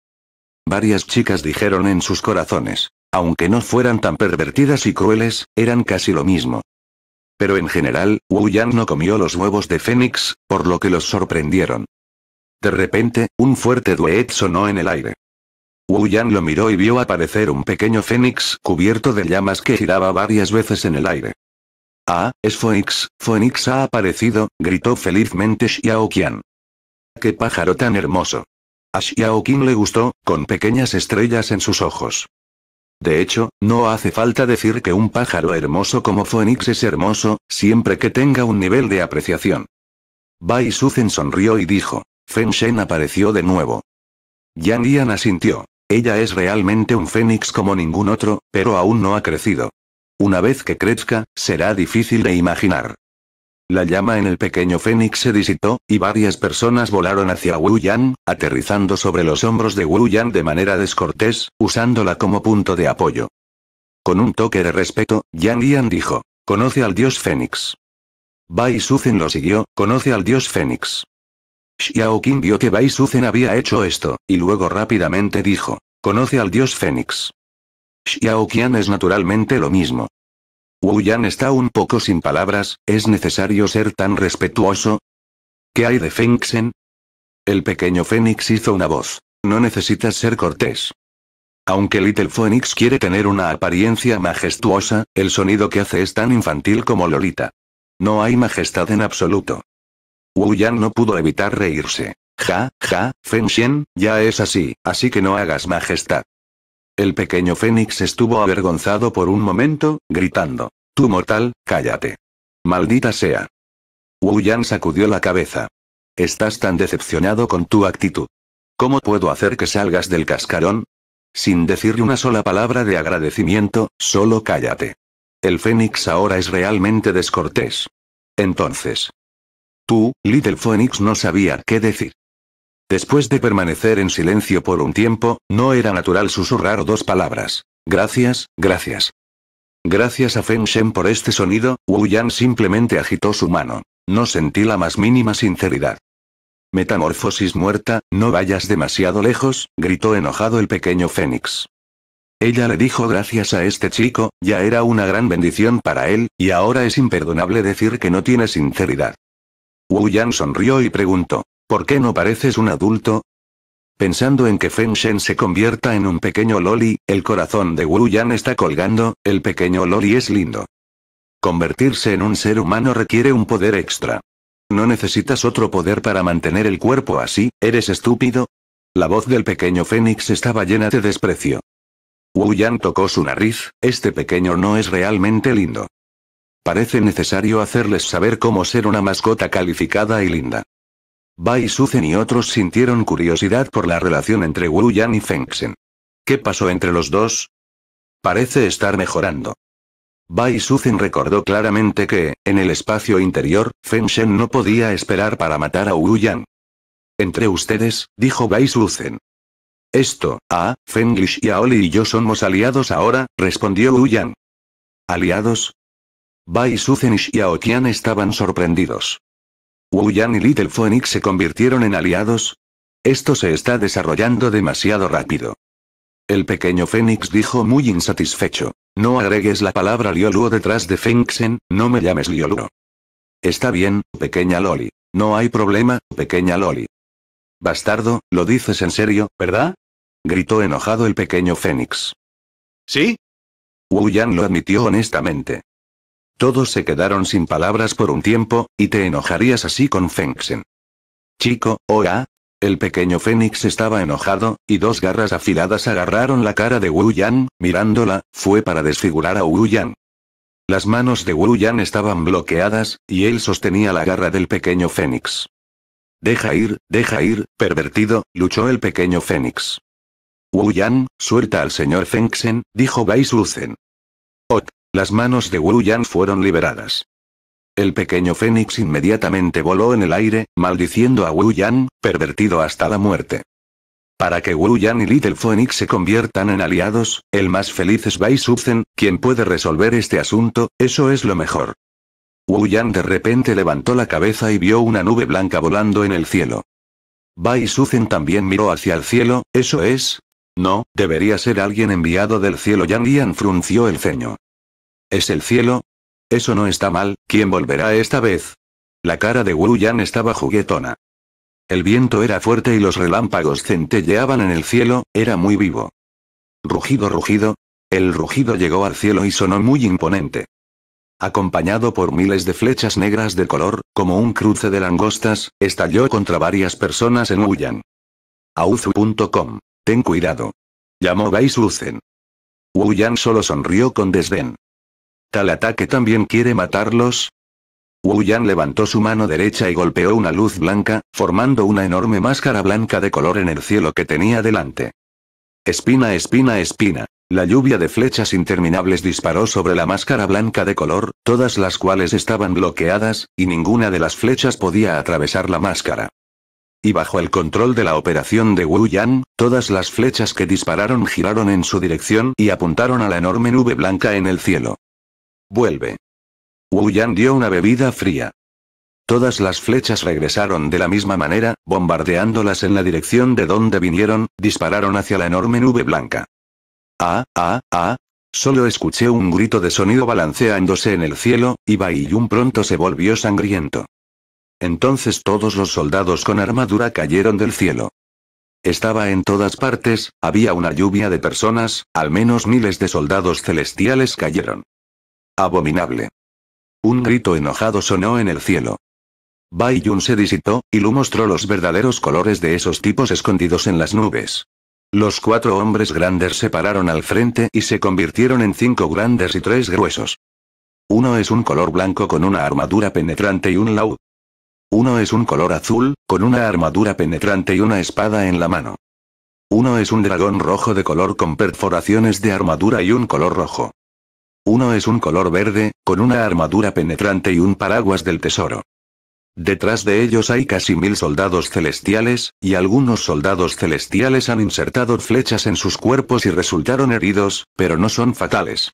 Varias chicas dijeron en sus corazones. Aunque no fueran tan pervertidas y crueles, eran casi lo mismo. Pero en general, Wu Yang no comió los huevos de Fénix, por lo que los sorprendieron. De repente, un fuerte duet sonó en el aire. Wu Yan lo miró y vio aparecer un pequeño fénix cubierto de llamas que giraba varias veces en el aire. Ah, es Phoenix, Phoenix ha aparecido, gritó felizmente Xiao Qian. ¡Qué pájaro tan hermoso! A Xiao le gustó, con pequeñas estrellas en sus ojos. De hecho, no hace falta decir que un pájaro hermoso como Phoenix es hermoso, siempre que tenga un nivel de apreciación. Bai Suzen sonrió y dijo. Feng Shen apareció de nuevo. Yang Yan asintió. Ella es realmente un fénix como ningún otro, pero aún no ha crecido. Una vez que crezca, será difícil de imaginar. La llama en el pequeño fénix se disitó, y varias personas volaron hacia Wu Yan, aterrizando sobre los hombros de Wu Yan de manera descortés, usándola como punto de apoyo. Con un toque de respeto, Yang Yan dijo, conoce al dios fénix. Bai Suzen lo siguió, conoce al dios fénix. Xiao vio que Bai había hecho esto, y luego rápidamente dijo, conoce al dios Fénix. Xiao es naturalmente lo mismo. Wu Yan está un poco sin palabras, ¿es necesario ser tan respetuoso? ¿Qué hay de Fengxen? El pequeño Fénix hizo una voz. No necesitas ser cortés. Aunque Little Phoenix quiere tener una apariencia majestuosa, el sonido que hace es tan infantil como Lolita. No hay majestad en absoluto. Wu Yan no pudo evitar reírse. Ja, ja, Fen ya es así, así que no hagas majestad. El pequeño Fénix estuvo avergonzado por un momento, gritando. Tú mortal, cállate. Maldita sea. Wu Yan sacudió la cabeza. Estás tan decepcionado con tu actitud. ¿Cómo puedo hacer que salgas del cascarón? Sin decirle una sola palabra de agradecimiento, solo cállate. El Fénix ahora es realmente descortés. Entonces, Little Phoenix no sabía qué decir. Después de permanecer en silencio por un tiempo, no era natural susurrar dos palabras. Gracias, gracias. Gracias a Feng Shen por este sonido, Wu Yan simplemente agitó su mano. No sentí la más mínima sinceridad. Metamorfosis muerta, no vayas demasiado lejos, gritó enojado el pequeño Fénix. Ella le dijo gracias a este chico, ya era una gran bendición para él, y ahora es imperdonable decir que no tiene sinceridad. Wu Yan sonrió y preguntó, ¿por qué no pareces un adulto? Pensando en que Feng Shen se convierta en un pequeño loli, el corazón de Wu Yan está colgando, el pequeño loli es lindo. Convertirse en un ser humano requiere un poder extra. No necesitas otro poder para mantener el cuerpo así, ¿eres estúpido? La voz del pequeño Fénix estaba llena de desprecio. Wu Yan tocó su nariz, este pequeño no es realmente lindo. Parece necesario hacerles saber cómo ser una mascota calificada y linda. Bai Suzen y otros sintieron curiosidad por la relación entre Wu Yan y Shen. ¿Qué pasó entre los dos? Parece estar mejorando. Bai Suzen recordó claramente que, en el espacio interior, Feng Shen no podía esperar para matar a Wu Yan. Entre ustedes, dijo Bai Suzen. Esto, ah, Fenglish y Aoli y yo somos aliados ahora, respondió Wu Yan. ¿Aliados? Bai Suzenish y Aokian estaban sorprendidos. Wu Yan y Little Phoenix se convirtieron en aliados. Esto se está desarrollando demasiado rápido. El pequeño Fénix dijo muy insatisfecho. No agregues la palabra Lioluo detrás de Fengxen, no me llames Lioluo. Está bien, pequeña Loli. No hay problema, pequeña Loli. Bastardo, lo dices en serio, ¿verdad? Gritó enojado el pequeño Fénix. ¿Sí? Wu Yan lo admitió honestamente. Todos se quedaron sin palabras por un tiempo, y te enojarías así con Fengsen. Chico, oa. El pequeño Fénix estaba enojado, y dos garras afiladas agarraron la cara de Wu Yan, mirándola, fue para desfigurar a Wu Yan. Las manos de Wu Yan estaban bloqueadas, y él sostenía la garra del pequeño Fénix. Deja ir, deja ir, pervertido, luchó el pequeño Fénix. Wu Yan, suelta al señor Fengxen, dijo Bai Zen. Ot, las manos de Wu Yan fueron liberadas. El pequeño fénix inmediatamente voló en el aire, maldiciendo a Wu Yan, pervertido hasta la muerte. Para que Wu Yan y Little Fénix se conviertan en aliados, el más feliz es Bai Suzen, quien puede resolver este asunto, eso es lo mejor. Wu Yan de repente levantó la cabeza y vio una nube blanca volando en el cielo. Bai Suzen también miró hacia el cielo, eso es. No, debería ser alguien enviado del cielo. Yan Yan frunció el ceño. ¿Es el cielo? Eso no está mal, ¿quién volverá esta vez? La cara de Wu Yan estaba juguetona. El viento era fuerte y los relámpagos centelleaban en el cielo, era muy vivo. Rugido, rugido. El rugido llegó al cielo y sonó muy imponente. Acompañado por miles de flechas negras de color, como un cruce de langostas, estalló contra varias personas en Wuyan. Auzu.com. Ten cuidado. Llamó Gai Wu Wuyan solo sonrió con desdén. ¿Tal ataque también quiere matarlos? Wu Yan levantó su mano derecha y golpeó una luz blanca, formando una enorme máscara blanca de color en el cielo que tenía delante. Espina, espina, espina. La lluvia de flechas interminables disparó sobre la máscara blanca de color, todas las cuales estaban bloqueadas, y ninguna de las flechas podía atravesar la máscara. Y bajo el control de la operación de Wu Yan, todas las flechas que dispararon giraron en su dirección y apuntaron a la enorme nube blanca en el cielo. Vuelve. Wu Yan dio una bebida fría. Todas las flechas regresaron de la misma manera, bombardeándolas en la dirección de donde vinieron, dispararon hacia la enorme nube blanca. Ah, ah, ah. Solo escuché un grito de sonido balanceándose en el cielo, y Bai Yun pronto se volvió sangriento. Entonces todos los soldados con armadura cayeron del cielo. Estaba en todas partes, había una lluvia de personas, al menos miles de soldados celestiales cayeron. Abominable. Un grito enojado sonó en el cielo. Bai Yun se disitó, y lo mostró los verdaderos colores de esos tipos escondidos en las nubes. Los cuatro hombres grandes se pararon al frente y se convirtieron en cinco grandes y tres gruesos. Uno es un color blanco con una armadura penetrante y un laúd. Uno es un color azul, con una armadura penetrante y una espada en la mano. Uno es un dragón rojo de color con perforaciones de armadura y un color rojo. Uno es un color verde, con una armadura penetrante y un paraguas del tesoro. Detrás de ellos hay casi mil soldados celestiales, y algunos soldados celestiales han insertado flechas en sus cuerpos y resultaron heridos, pero no son fatales.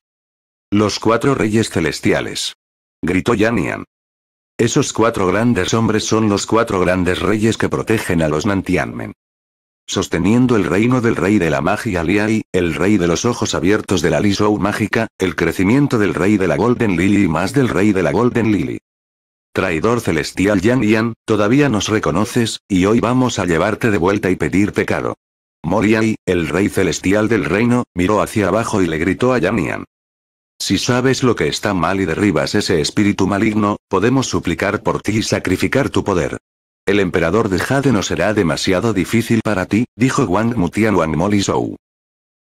Los cuatro reyes celestiales. Gritó Yanian. Esos cuatro grandes hombres son los cuatro grandes reyes que protegen a los Nantianmen sosteniendo el reino del rey de la magia Liai, el rey de los ojos abiertos de la Lisou mágica, el crecimiento del rey de la Golden Lily y más del rey de la Golden Lily. Traidor celestial Yan Yan, todavía nos reconoces, y hoy vamos a llevarte de vuelta y pedirte caro. Moriai, el rey celestial del reino, miró hacia abajo y le gritó a Yan Yan. Si sabes lo que está mal y derribas ese espíritu maligno, podemos suplicar por ti y sacrificar tu poder. El emperador de Jade no será demasiado difícil para ti, dijo Wang Mutian Wang Zhou.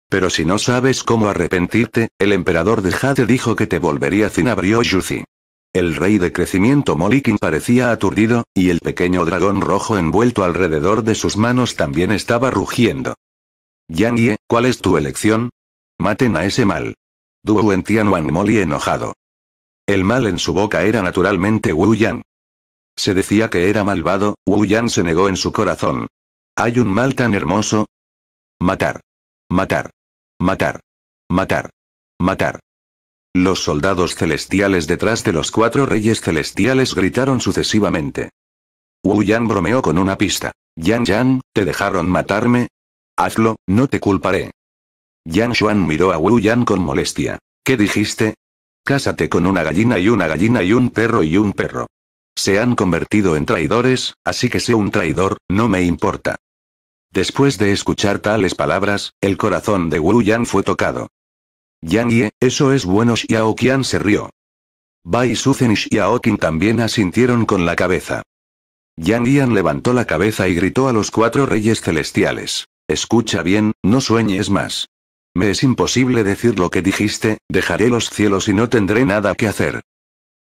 Pero si no sabes cómo arrepentirte, el emperador de Jade dijo que te volvería Cinabrio Yuzi. El rey de crecimiento Molikin parecía aturdido, y el pequeño dragón rojo envuelto alrededor de sus manos también estaba rugiendo. Yang Ye, ¿cuál es tu elección? Maten a ese mal. Duo Tian Wang Moli enojado. El mal en su boca era naturalmente Wu Yang. Se decía que era malvado, Wu Yan se negó en su corazón. ¿Hay un mal tan hermoso? Matar. Matar. Matar. Matar. Matar. Los soldados celestiales detrás de los cuatro reyes celestiales gritaron sucesivamente. Wu Yan bromeó con una pista. Yan Yan, ¿te dejaron matarme? Hazlo, no te culparé. Yan Xuan miró a Wu Yan con molestia. ¿Qué dijiste? Cásate con una gallina y una gallina y un perro y un perro. Se han convertido en traidores, así que sé un traidor, no me importa. Después de escuchar tales palabras, el corazón de Wu Yan fue tocado. Yang Ye, eso es bueno. Xiao Qian se rió. Bai Suzen y Xiao Qing también asintieron con la cabeza. Yang Yan levantó la cabeza y gritó a los cuatro reyes celestiales. Escucha bien, no sueñes más. Me es imposible decir lo que dijiste, dejaré los cielos y no tendré nada que hacer.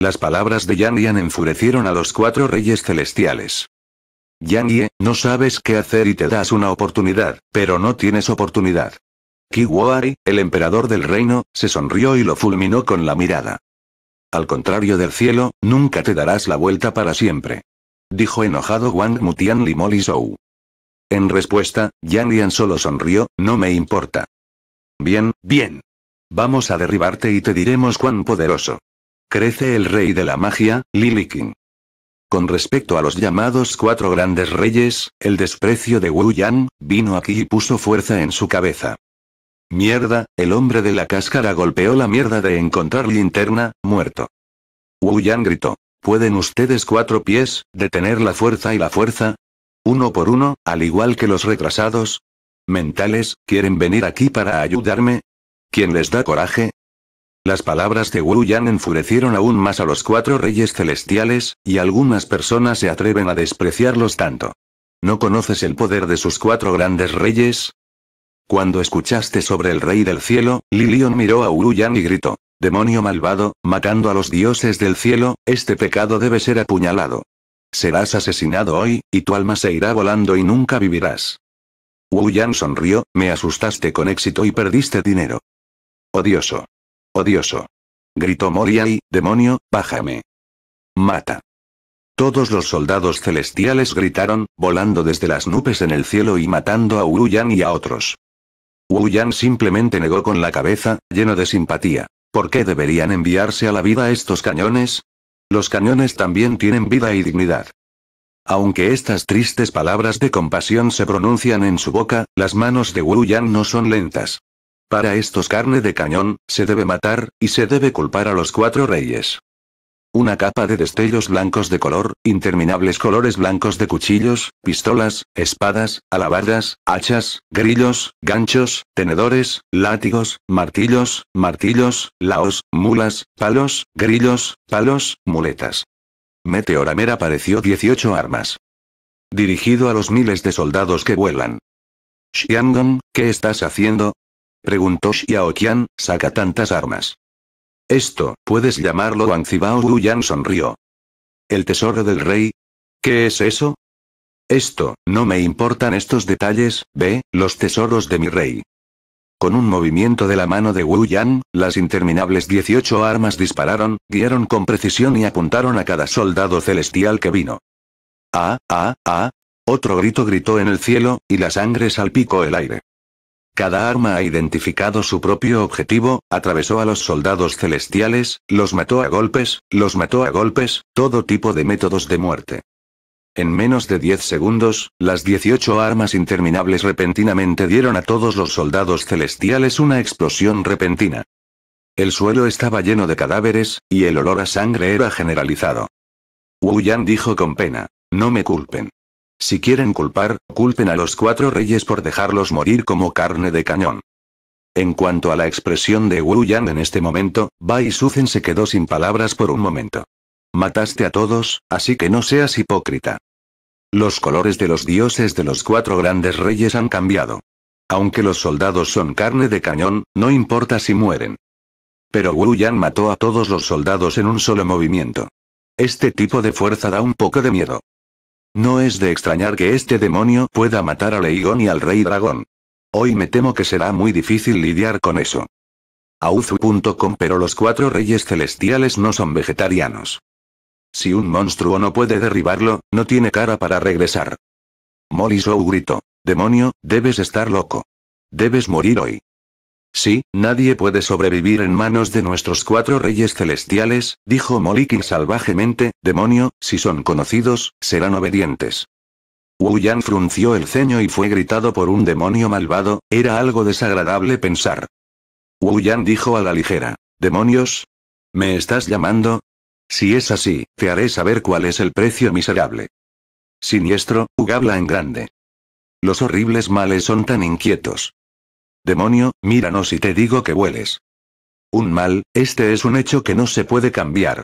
Las palabras de Yang Yan enfurecieron a los cuatro reyes celestiales. Yang Ye, no sabes qué hacer y te das una oportunidad, pero no tienes oportunidad. Wuari, el emperador del reino, se sonrió y lo fulminó con la mirada. Al contrario del cielo, nunca te darás la vuelta para siempre. Dijo enojado Wang Mutian Limoli Zhou. En respuesta, Yang Yan solo sonrió, no me importa. Bien, bien. Vamos a derribarte y te diremos cuán poderoso crece el rey de la magia, Lilikin. Con respecto a los llamados cuatro grandes reyes, el desprecio de Wu Yan, vino aquí y puso fuerza en su cabeza. Mierda, el hombre de la cáscara golpeó la mierda de encontrar linterna, muerto. Wu Yan gritó. ¿Pueden ustedes cuatro pies, detener la fuerza y la fuerza? Uno por uno, al igual que los retrasados. Mentales, ¿quieren venir aquí para ayudarme? ¿Quién les da coraje? Las palabras de Wu Yan enfurecieron aún más a los cuatro reyes celestiales, y algunas personas se atreven a despreciarlos tanto. ¿No conoces el poder de sus cuatro grandes reyes? Cuando escuchaste sobre el rey del cielo, Lilion miró a Wu Yan y gritó, Demonio malvado, matando a los dioses del cielo, este pecado debe ser apuñalado. Serás asesinado hoy, y tu alma se irá volando y nunca vivirás. Wu Yan sonrió, me asustaste con éxito y perdiste dinero. Odioso. Odioso. Gritó Moriai, demonio, bájame. Mata. Todos los soldados celestiales gritaron, volando desde las nubes en el cielo y matando a Wu Yan y a otros. Wu Yan simplemente negó con la cabeza, lleno de simpatía. ¿Por qué deberían enviarse a la vida estos cañones? Los cañones también tienen vida y dignidad. Aunque estas tristes palabras de compasión se pronuncian en su boca, las manos de Wu Yan no son lentas. Para estos carne de cañón, se debe matar, y se debe culpar a los cuatro reyes. Una capa de destellos blancos de color, interminables colores blancos de cuchillos, pistolas, espadas, alabardas, hachas, grillos, ganchos, tenedores, látigos, martillos, martillos, laos, mulas, palos, grillos, palos, muletas. Meteoramer apareció 18 armas. Dirigido a los miles de soldados que vuelan. Xiangong, ¿qué estás haciendo? Preguntó Xiao Qian, saca tantas armas. Esto, puedes llamarlo Wang Zibao Wuyan sonrió. ¿El tesoro del rey? ¿Qué es eso? Esto, no me importan estos detalles, ve, los tesoros de mi rey. Con un movimiento de la mano de Wu Yan, las interminables 18 armas dispararon, guiaron con precisión y apuntaron a cada soldado celestial que vino. ¡Ah, ah, ah! Otro grito gritó en el cielo, y la sangre salpicó el aire. Cada arma ha identificado su propio objetivo, atravesó a los soldados celestiales, los mató a golpes, los mató a golpes, todo tipo de métodos de muerte. En menos de 10 segundos, las 18 armas interminables repentinamente dieron a todos los soldados celestiales una explosión repentina. El suelo estaba lleno de cadáveres, y el olor a sangre era generalizado. Wu Yan dijo con pena. No me culpen. Si quieren culpar, culpen a los cuatro reyes por dejarlos morir como carne de cañón. En cuanto a la expresión de Wu Yan en este momento, Bai Suzen se quedó sin palabras por un momento. Mataste a todos, así que no seas hipócrita. Los colores de los dioses de los cuatro grandes reyes han cambiado. Aunque los soldados son carne de cañón, no importa si mueren. Pero Wu Yan mató a todos los soldados en un solo movimiento. Este tipo de fuerza da un poco de miedo. No es de extrañar que este demonio pueda matar a Leigón y al rey dragón. Hoy me temo que será muy difícil lidiar con eso. Auzu.com Pero los cuatro reyes celestiales no son vegetarianos. Si un monstruo no puede derribarlo, no tiene cara para regresar. Molly gritó. Demonio, debes estar loco. Debes morir hoy. Sí, nadie puede sobrevivir en manos de nuestros cuatro reyes celestiales, dijo Molikin salvajemente, demonio, si son conocidos, serán obedientes. Wu Yan frunció el ceño y fue gritado por un demonio malvado, era algo desagradable pensar. Wu Yan dijo a la ligera, ¿demonios? ¿Me estás llamando? Si es así, te haré saber cuál es el precio miserable. Siniestro, Ugabla en grande. Los horribles males son tan inquietos. Demonio, míranos y te digo que hueles. Un mal, este es un hecho que no se puede cambiar.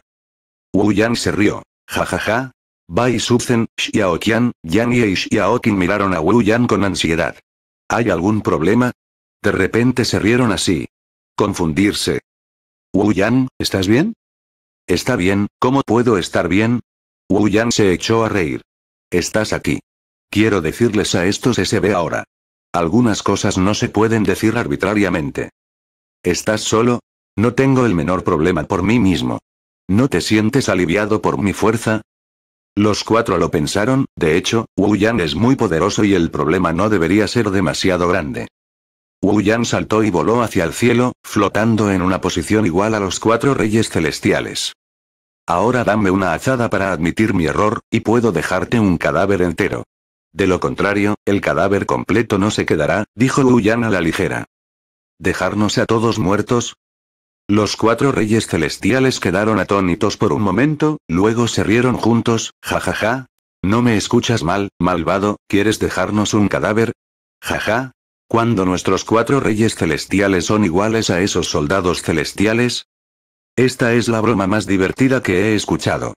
Wu Yan se rió. Ja ja ja. Bai Subzen, Xiaoqian, Yan y Xiaoqin miraron a Wu Yan con ansiedad. ¿Hay algún problema? De repente se rieron así. Confundirse. Wu Yang, ¿estás bien? Está bien, ¿cómo puedo estar bien? Wu Yan se echó a reír. Estás aquí. Quiero decirles a estos SB ahora. Algunas cosas no se pueden decir arbitrariamente. ¿Estás solo? No tengo el menor problema por mí mismo. ¿No te sientes aliviado por mi fuerza? Los cuatro lo pensaron, de hecho, Wu Yan es muy poderoso y el problema no debería ser demasiado grande. Wu Yan saltó y voló hacia el cielo, flotando en una posición igual a los cuatro reyes celestiales. Ahora dame una azada para admitir mi error, y puedo dejarte un cadáver entero. De lo contrario, el cadáver completo no se quedará, dijo Luyan a la ligera. ¿Dejarnos a todos muertos? Los cuatro reyes celestiales quedaron atónitos por un momento, luego se rieron juntos, jajaja. Ja, ja. No me escuchas mal, malvado, ¿quieres dejarnos un cadáver? Jaja. Ja. ¿Cuándo nuestros cuatro reyes celestiales son iguales a esos soldados celestiales? Esta es la broma más divertida que he escuchado.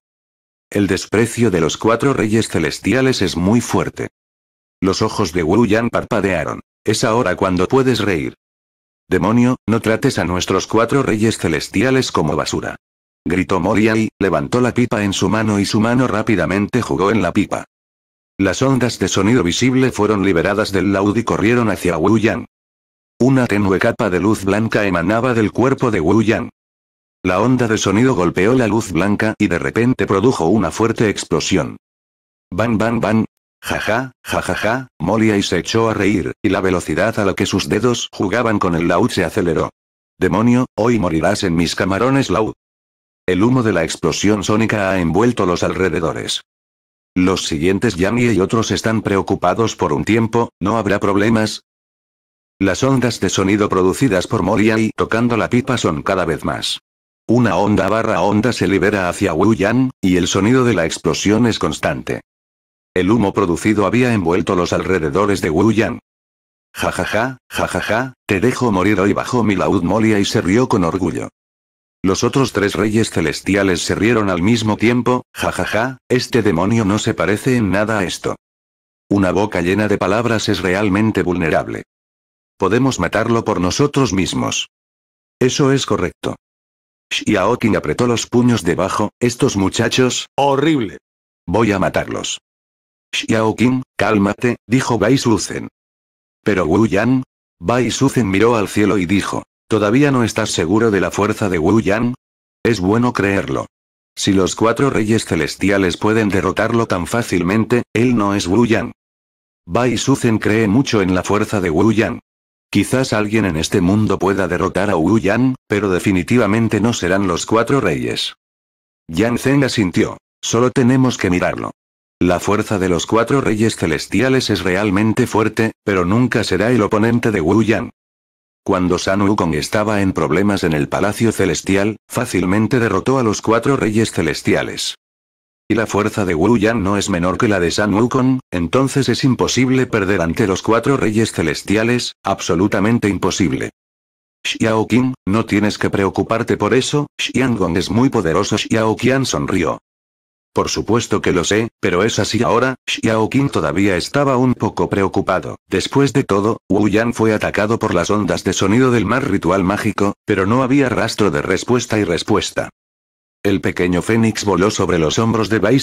El desprecio de los cuatro reyes celestiales es muy fuerte. Los ojos de Wu Yan parpadearon. Es ahora cuando puedes reír. Demonio, no trates a nuestros cuatro reyes celestiales como basura. Gritó Moriai, levantó la pipa en su mano y su mano rápidamente jugó en la pipa. Las ondas de sonido visible fueron liberadas del laúd y corrieron hacia Wu Yan. Una tenue capa de luz blanca emanaba del cuerpo de Wu Yan. La onda de sonido golpeó la luz blanca y de repente produjo una fuerte explosión. Ban ban ban. Jaja, ¡Ja! ja, ja, Molly y se echó a reír, y la velocidad a la que sus dedos jugaban con el laúd se aceleró. Demonio, hoy morirás en mis camarones laúd. El humo de la explosión sónica ha envuelto los alrededores. Los siguientes Yami y otros están preocupados por un tiempo, ¿no habrá problemas? Las ondas de sonido producidas por Molly y tocando la pipa son cada vez más. Una onda barra onda se libera hacia Yan, y el sonido de la explosión es constante. El humo producido había envuelto los alrededores de Wuyan. Jajaja, jajaja, ja, te dejo morir hoy bajo mi laud Molia y se rió con orgullo. Los otros tres reyes celestiales se rieron al mismo tiempo, jajaja, ja, ja, este demonio no se parece en nada a esto. Una boca llena de palabras es realmente vulnerable. Podemos matarlo por nosotros mismos. Eso es correcto. Xiaoqing apretó los puños debajo, estos muchachos, horrible. Voy a matarlos. Xiaoqing, cálmate, dijo Bai Suzen. Pero Wu Yan. Bai Suzen miró al cielo y dijo, ¿todavía no estás seguro de la fuerza de Wu Yan? Es bueno creerlo. Si los cuatro reyes celestiales pueden derrotarlo tan fácilmente, él no es Wu Yan. Bai Suzen cree mucho en la fuerza de Wu Yan. Quizás alguien en este mundo pueda derrotar a Wu Yan, pero definitivamente no serán los cuatro reyes. Yan Zeng asintió. Solo tenemos que mirarlo. La fuerza de los cuatro reyes celestiales es realmente fuerte, pero nunca será el oponente de Wu Yan. Cuando San Wukong estaba en problemas en el Palacio Celestial, fácilmente derrotó a los cuatro reyes celestiales la fuerza de Wu Yan no es menor que la de San Wukong, entonces es imposible perder ante los cuatro reyes celestiales, absolutamente imposible. Xiao Qing, no tienes que preocuparte por eso, Xiang Gong es muy poderoso. Xiao Qian sonrió. Por supuesto que lo sé, pero es así ahora, Xiao Qing todavía estaba un poco preocupado. Después de todo, Wu Yan fue atacado por las ondas de sonido del mar ritual mágico, pero no había rastro de respuesta y respuesta. El pequeño fénix voló sobre los hombros de Bai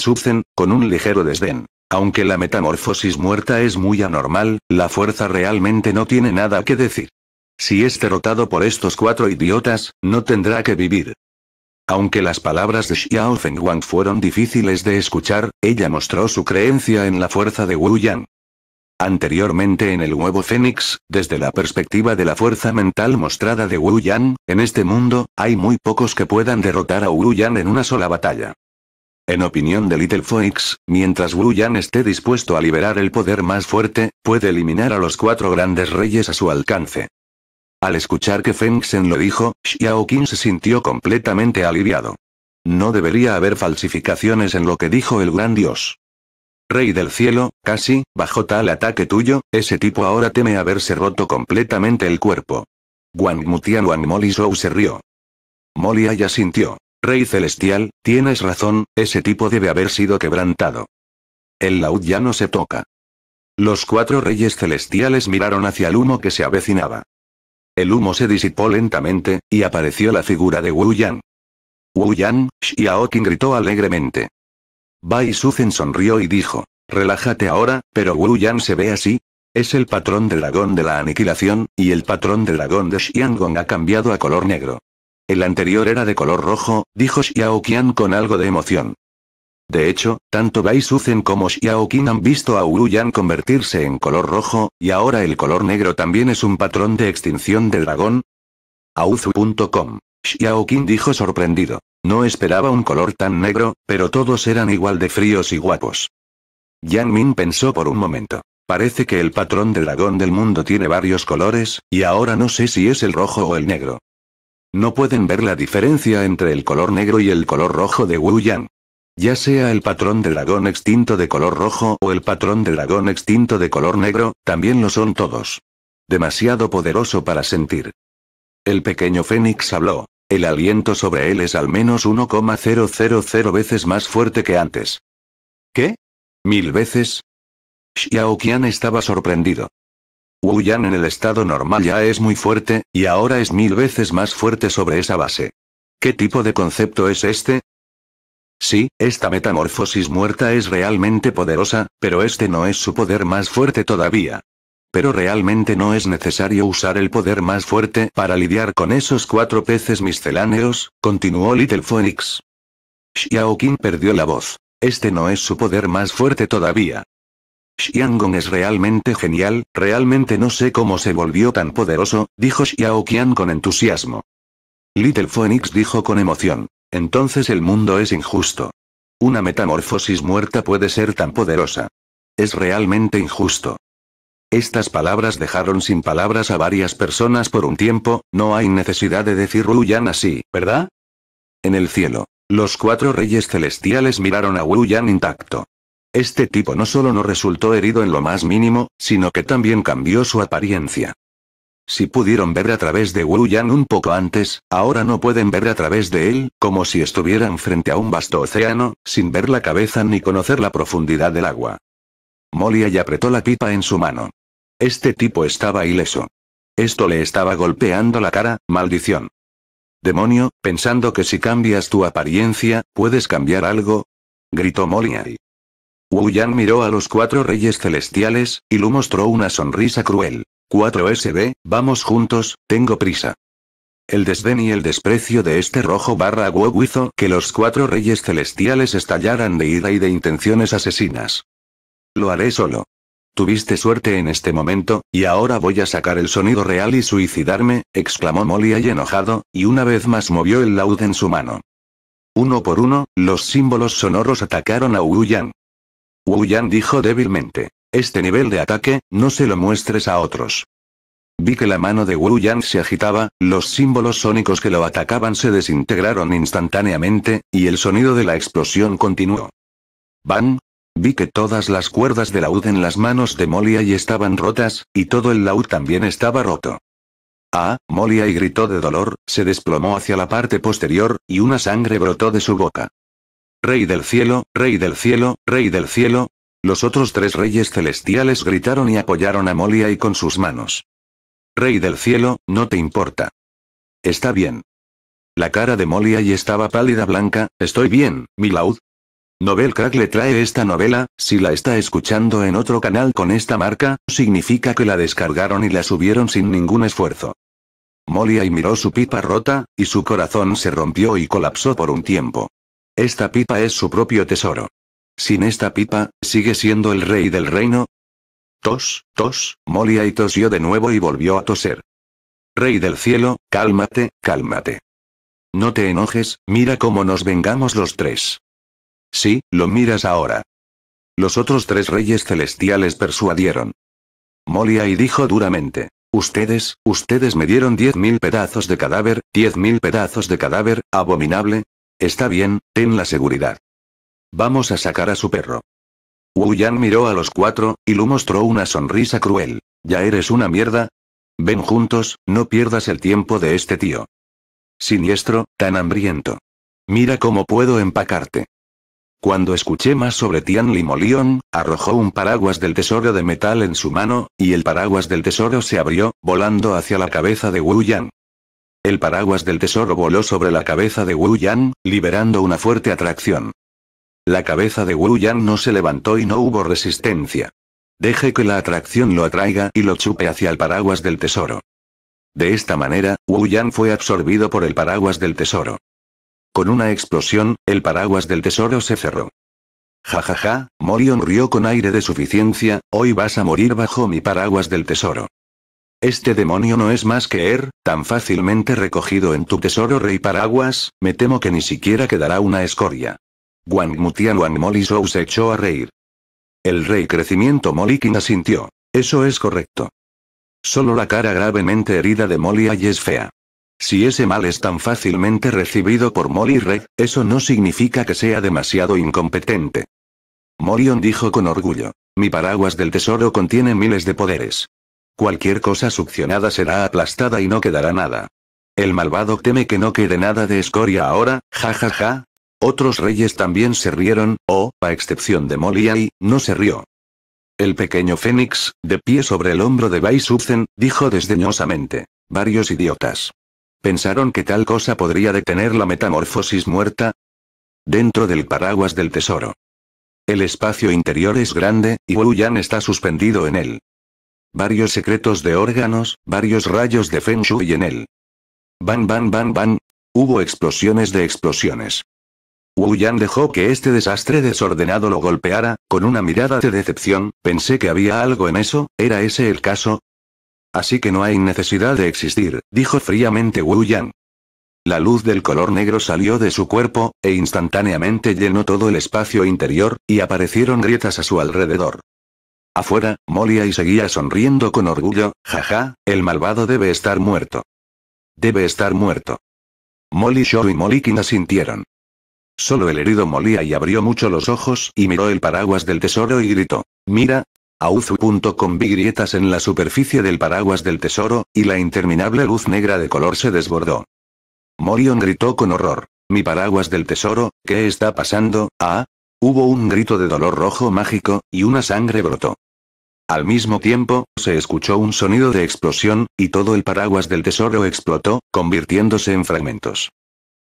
con un ligero desdén. Aunque la metamorfosis muerta es muy anormal, la fuerza realmente no tiene nada que decir. Si es derrotado por estos cuatro idiotas, no tendrá que vivir. Aunque las palabras de Xiao Wang fueron difíciles de escuchar, ella mostró su creencia en la fuerza de Wu Yang. Anteriormente en el huevo Fénix, desde la perspectiva de la fuerza mental mostrada de Wu Yan, en este mundo, hay muy pocos que puedan derrotar a Wu Yan en una sola batalla. En opinión de Little Fox, mientras Wu Yan esté dispuesto a liberar el poder más fuerte, puede eliminar a los cuatro grandes reyes a su alcance. Al escuchar que Feng Xen lo dijo, Xiao Qin se sintió completamente aliviado. No debería haber falsificaciones en lo que dijo el gran dios. Rey del cielo, casi, bajo tal ataque tuyo, ese tipo ahora teme haberse roto completamente el cuerpo. Wang Mutian Wang Molly se rió. Molly ya sintió. Rey celestial, tienes razón, ese tipo debe haber sido quebrantado. El laúd ya no se toca. Los cuatro reyes celestiales miraron hacia el humo que se avecinaba. El humo se disipó lentamente, y apareció la figura de Wu Yan. Wu Yan, Xiao gritó alegremente. Bai Suzen sonrió y dijo, relájate ahora, pero Wu Yan se ve así. Es el patrón del dragón de la aniquilación, y el patrón del dragón de Xiangong ha cambiado a color negro. El anterior era de color rojo, dijo Xiao Qian con algo de emoción. De hecho, tanto Bai Suzen como Xiao han visto a Wu Yan convertirse en color rojo, y ahora el color negro también es un patrón de extinción de dragón. Auzu.com. Xiao dijo sorprendido. No esperaba un color tan negro, pero todos eran igual de fríos y guapos. Yang Min pensó por un momento. Parece que el patrón de dragón del mundo tiene varios colores, y ahora no sé si es el rojo o el negro. No pueden ver la diferencia entre el color negro y el color rojo de Wu Yang. Ya sea el patrón de dragón extinto de color rojo o el patrón de dragón extinto de color negro, también lo son todos. Demasiado poderoso para sentir. El pequeño Fénix habló. El aliento sobre él es al menos 1,000 veces más fuerte que antes. ¿Qué? ¿Mil veces? Xiao Qian estaba sorprendido. Wu Yan en el estado normal ya es muy fuerte, y ahora es mil veces más fuerte sobre esa base. ¿Qué tipo de concepto es este? Sí, esta metamorfosis muerta es realmente poderosa, pero este no es su poder más fuerte todavía. Pero realmente no es necesario usar el poder más fuerte para lidiar con esos cuatro peces misceláneos, continuó Little Phoenix. Xiao perdió la voz. Este no es su poder más fuerte todavía. Xiangong es realmente genial, realmente no sé cómo se volvió tan poderoso, dijo Xiao Qian con entusiasmo. Little Phoenix dijo con emoción. Entonces el mundo es injusto. Una metamorfosis muerta puede ser tan poderosa. Es realmente injusto. Estas palabras dejaron sin palabras a varias personas por un tiempo, no hay necesidad de decir Wu Yan así, ¿verdad? En el cielo, los cuatro reyes celestiales miraron a Wu Yan intacto. Este tipo no solo no resultó herido en lo más mínimo, sino que también cambió su apariencia. Si pudieron ver a través de Wu Yan un poco antes, ahora no pueden ver a través de él, como si estuvieran frente a un vasto océano, sin ver la cabeza ni conocer la profundidad del agua. Molly apretó la pipa en su mano. Este tipo estaba ileso. Esto le estaba golpeando la cara, maldición. Demonio, pensando que si cambias tu apariencia, puedes cambiar algo. Gritó Moliari. Wu Yan miró a los cuatro reyes celestiales, y lo mostró una sonrisa cruel. 4 SB, vamos juntos, tengo prisa. El desdén y el desprecio de este rojo barra Wu hizo que los cuatro reyes celestiales estallaran de ira y de intenciones asesinas. Lo haré solo. Tuviste suerte en este momento, y ahora voy a sacar el sonido real y suicidarme, exclamó Molly ahí enojado, y una vez más movió el laúd en su mano. Uno por uno, los símbolos sonoros atacaron a Wu Yan. Wu Yan dijo débilmente, este nivel de ataque, no se lo muestres a otros. Vi que la mano de Wu Yan se agitaba, los símbolos sónicos que lo atacaban se desintegraron instantáneamente, y el sonido de la explosión continuó. ¿Van? Vi que todas las cuerdas de laúd en las manos de Molia y estaban rotas, y todo el laúd también estaba roto. Ah, Molia y gritó de dolor, se desplomó hacia la parte posterior, y una sangre brotó de su boca. Rey del cielo, rey del cielo, rey del cielo. Los otros tres reyes celestiales gritaron y apoyaron a Molia y con sus manos. Rey del cielo, no te importa. Está bien. La cara de Molia y estaba pálida blanca, estoy bien, mi laúd, Novelcrack Crack le trae esta novela, si la está escuchando en otro canal con esta marca, significa que la descargaron y la subieron sin ningún esfuerzo. Molly miró su pipa rota, y su corazón se rompió y colapsó por un tiempo. Esta pipa es su propio tesoro. Sin esta pipa, ¿sigue siendo el rey del reino? Tos, tos, Molly y tosió de nuevo y volvió a toser. Rey del cielo, cálmate, cálmate. No te enojes, mira cómo nos vengamos los tres. Sí, lo miras ahora. Los otros tres reyes celestiales persuadieron. Molia y dijo duramente. Ustedes, ustedes me dieron diez mil pedazos de cadáver, diez mil pedazos de cadáver, abominable. Está bien, ten la seguridad. Vamos a sacar a su perro. Wu Yan miró a los cuatro, y lo mostró una sonrisa cruel. ¿Ya eres una mierda? Ven juntos, no pierdas el tiempo de este tío. Siniestro, tan hambriento. Mira cómo puedo empacarte. Cuando escuché más sobre Tian Limolion, arrojó un paraguas del tesoro de metal en su mano, y el paraguas del tesoro se abrió, volando hacia la cabeza de Wu Yan. El paraguas del tesoro voló sobre la cabeza de Wu Yan, liberando una fuerte atracción. La cabeza de Wu Yan no se levantó y no hubo resistencia. Deje que la atracción lo atraiga y lo chupe hacia el paraguas del tesoro. De esta manera, Wu Yan fue absorbido por el paraguas del tesoro. Con una explosión, el paraguas del tesoro se cerró. Ja ja ja, Morion rió con aire de suficiencia, hoy vas a morir bajo mi paraguas del tesoro. Este demonio no es más que Er, tan fácilmente recogido en tu tesoro rey paraguas, me temo que ni siquiera quedará una escoria. Wang Mutian Wang se echó a reír. El rey crecimiento Molikin asintió. Eso es correcto. Solo la cara gravemente herida de Molly es fea. Si ese mal es tan fácilmente recibido por Molly Red, eso no significa que sea demasiado incompetente. Morion dijo con orgullo. Mi paraguas del tesoro contiene miles de poderes. Cualquier cosa succionada será aplastada y no quedará nada. El malvado teme que no quede nada de escoria ahora, jajaja. Ja, ja. Otros reyes también se rieron, o, a excepción de Molly y no se rió. El pequeño Fénix, de pie sobre el hombro de Subzen, dijo desdeñosamente. Varios idiotas. ¿Pensaron que tal cosa podría detener la metamorfosis muerta? Dentro del paraguas del tesoro. El espacio interior es grande, y Wu Yan está suspendido en él. Varios secretos de órganos, varios rayos de Feng Shui en él. ¡Ban! ¡Ban! ¡Ban! van. Hubo explosiones de explosiones. Wu Yan dejó que este desastre desordenado lo golpeara, con una mirada de decepción, pensé que había algo en eso, ¿era ese el caso? Así que no hay necesidad de existir, dijo fríamente Wu Yang. La luz del color negro salió de su cuerpo, e instantáneamente llenó todo el espacio interior, y aparecieron grietas a su alrededor. Afuera, Molia y seguía sonriendo con orgullo, jaja, el malvado debe estar muerto. Debe estar muerto. Molly Show y Molly King asintieron. Solo el herido molía y abrió mucho los ojos y miró el paraguas del tesoro y gritó, mira, con vi grietas en la superficie del paraguas del tesoro, y la interminable luz negra de color se desbordó. Morion gritó con horror. Mi paraguas del tesoro, ¿qué está pasando? Ah. Hubo un grito de dolor rojo mágico, y una sangre brotó. Al mismo tiempo, se escuchó un sonido de explosión, y todo el paraguas del tesoro explotó, convirtiéndose en fragmentos.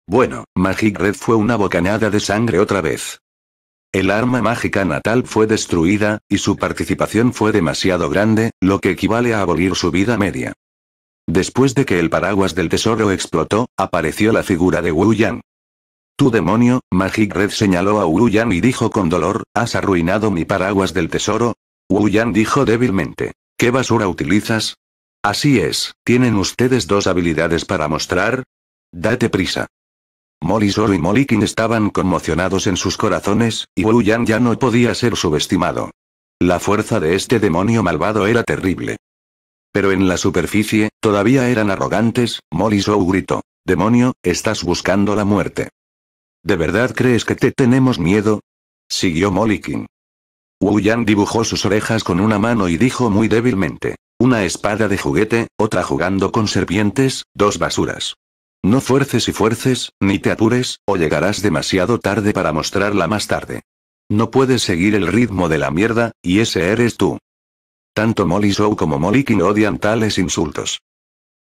Bueno, Magic Red fue una bocanada de sangre otra vez. El arma mágica natal fue destruida, y su participación fue demasiado grande, lo que equivale a abolir su vida media. Después de que el paraguas del tesoro explotó, apareció la figura de Wu Yan. Tu demonio, Magic Red señaló a Wu Yan y dijo con dolor, ¿has arruinado mi paraguas del tesoro? Wu Yan dijo débilmente, ¿qué basura utilizas? Así es, ¿tienen ustedes dos habilidades para mostrar? Date prisa. Molly y Molly estaban conmocionados en sus corazones, y Wu Yan ya no podía ser subestimado. La fuerza de este demonio malvado era terrible. Pero en la superficie, todavía eran arrogantes, Molly gritó. Demonio, estás buscando la muerte. ¿De verdad crees que te tenemos miedo? Siguió Molly Wu Yan dibujó sus orejas con una mano y dijo muy débilmente. Una espada de juguete, otra jugando con serpientes, dos basuras. No fuerces y fuerces, ni te apures, o llegarás demasiado tarde para mostrarla más tarde. No puedes seguir el ritmo de la mierda, y ese eres tú. Tanto Molly Show como Molly King odian tales insultos.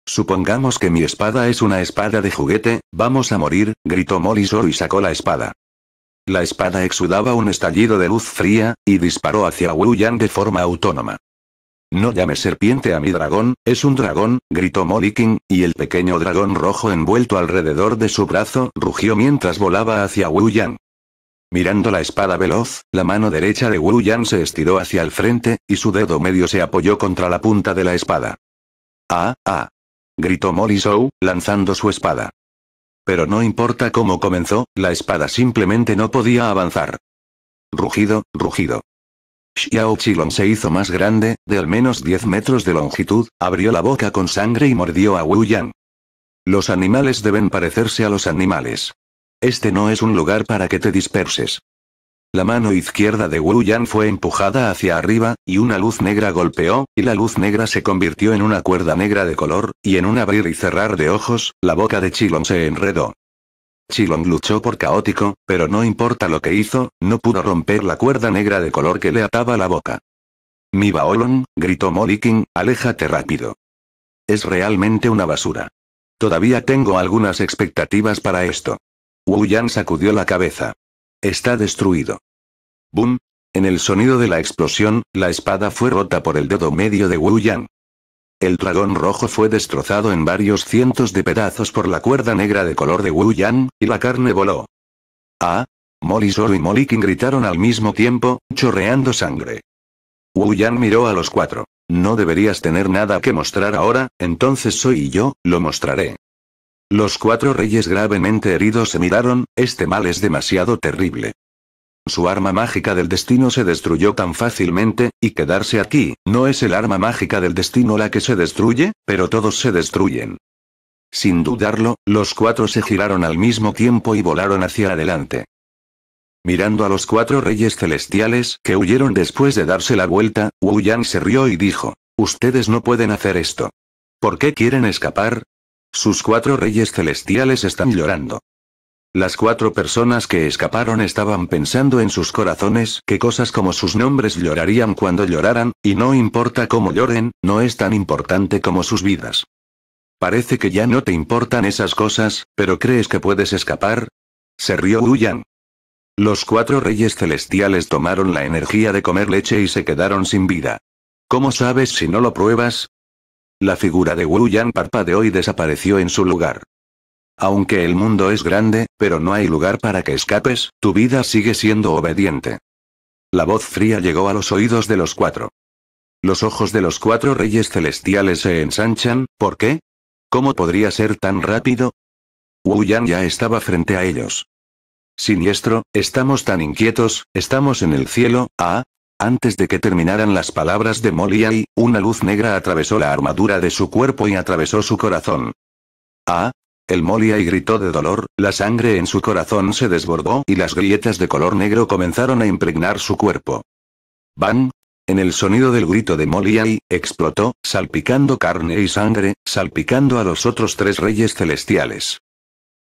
Supongamos que mi espada es una espada de juguete, vamos a morir, gritó Molly Show y sacó la espada. La espada exudaba un estallido de luz fría, y disparó hacia Wu Yang de forma autónoma. No llames serpiente a mi dragón, es un dragón, gritó King, y el pequeño dragón rojo envuelto alrededor de su brazo rugió mientras volaba hacia Wu Yang. Mirando la espada veloz, la mano derecha de Wu Yan se estiró hacia el frente, y su dedo medio se apoyó contra la punta de la espada. ¡Ah, ah! gritó Sou, lanzando su espada. Pero no importa cómo comenzó, la espada simplemente no podía avanzar. Rugido, rugido. Xiao Chilon se hizo más grande, de al menos 10 metros de longitud, abrió la boca con sangre y mordió a Wu Yang. Los animales deben parecerse a los animales. Este no es un lugar para que te disperses. La mano izquierda de Wu Yan fue empujada hacia arriba, y una luz negra golpeó, y la luz negra se convirtió en una cuerda negra de color, y en un abrir y cerrar de ojos, la boca de Chilon se enredó. Chilong luchó por caótico, pero no importa lo que hizo, no pudo romper la cuerda negra de color que le ataba la boca. Mi Baolong, gritó King, aléjate rápido. Es realmente una basura. Todavía tengo algunas expectativas para esto. Wu Yan sacudió la cabeza. Está destruido. ¡Bum! En el sonido de la explosión, la espada fue rota por el dedo medio de Wu Yan. El dragón rojo fue destrozado en varios cientos de pedazos por la cuerda negra de color de Wu Yan, y la carne voló. ¡Ah! Molly y Molly gritaron al mismo tiempo, chorreando sangre. Wu Yan miró a los cuatro. No deberías tener nada que mostrar ahora, entonces soy yo, lo mostraré. Los cuatro reyes gravemente heridos se miraron, este mal es demasiado terrible. Su arma mágica del destino se destruyó tan fácilmente, y quedarse aquí, ¿no es el arma mágica del destino la que se destruye? Pero todos se destruyen. Sin dudarlo, los cuatro se giraron al mismo tiempo y volaron hacia adelante. Mirando a los cuatro reyes celestiales que huyeron después de darse la vuelta, Wu Yang se rió y dijo, Ustedes no pueden hacer esto. ¿Por qué quieren escapar? Sus cuatro reyes celestiales están llorando. Las cuatro personas que escaparon estaban pensando en sus corazones que cosas como sus nombres llorarían cuando lloraran, y no importa cómo lloren, no es tan importante como sus vidas. Parece que ya no te importan esas cosas, pero ¿crees que puedes escapar? Se rió Wu Yan. Los cuatro reyes celestiales tomaron la energía de comer leche y se quedaron sin vida. ¿Cómo sabes si no lo pruebas? La figura de Wu Yan parpadeó y desapareció en su lugar. Aunque el mundo es grande, pero no hay lugar para que escapes, tu vida sigue siendo obediente. La voz fría llegó a los oídos de los cuatro. Los ojos de los cuatro reyes celestiales se ensanchan, ¿por qué? ¿Cómo podría ser tan rápido? Wu Yan ya estaba frente a ellos. Siniestro, estamos tan inquietos, estamos en el cielo, ah. Antes de que terminaran las palabras de Moliai, una luz negra atravesó la armadura de su cuerpo y atravesó su corazón. Ah, el Molia gritó de dolor, la sangre en su corazón se desbordó y las grietas de color negro comenzaron a impregnar su cuerpo. Van, En el sonido del grito de Moliai, explotó, salpicando carne y sangre, salpicando a los otros tres reyes celestiales.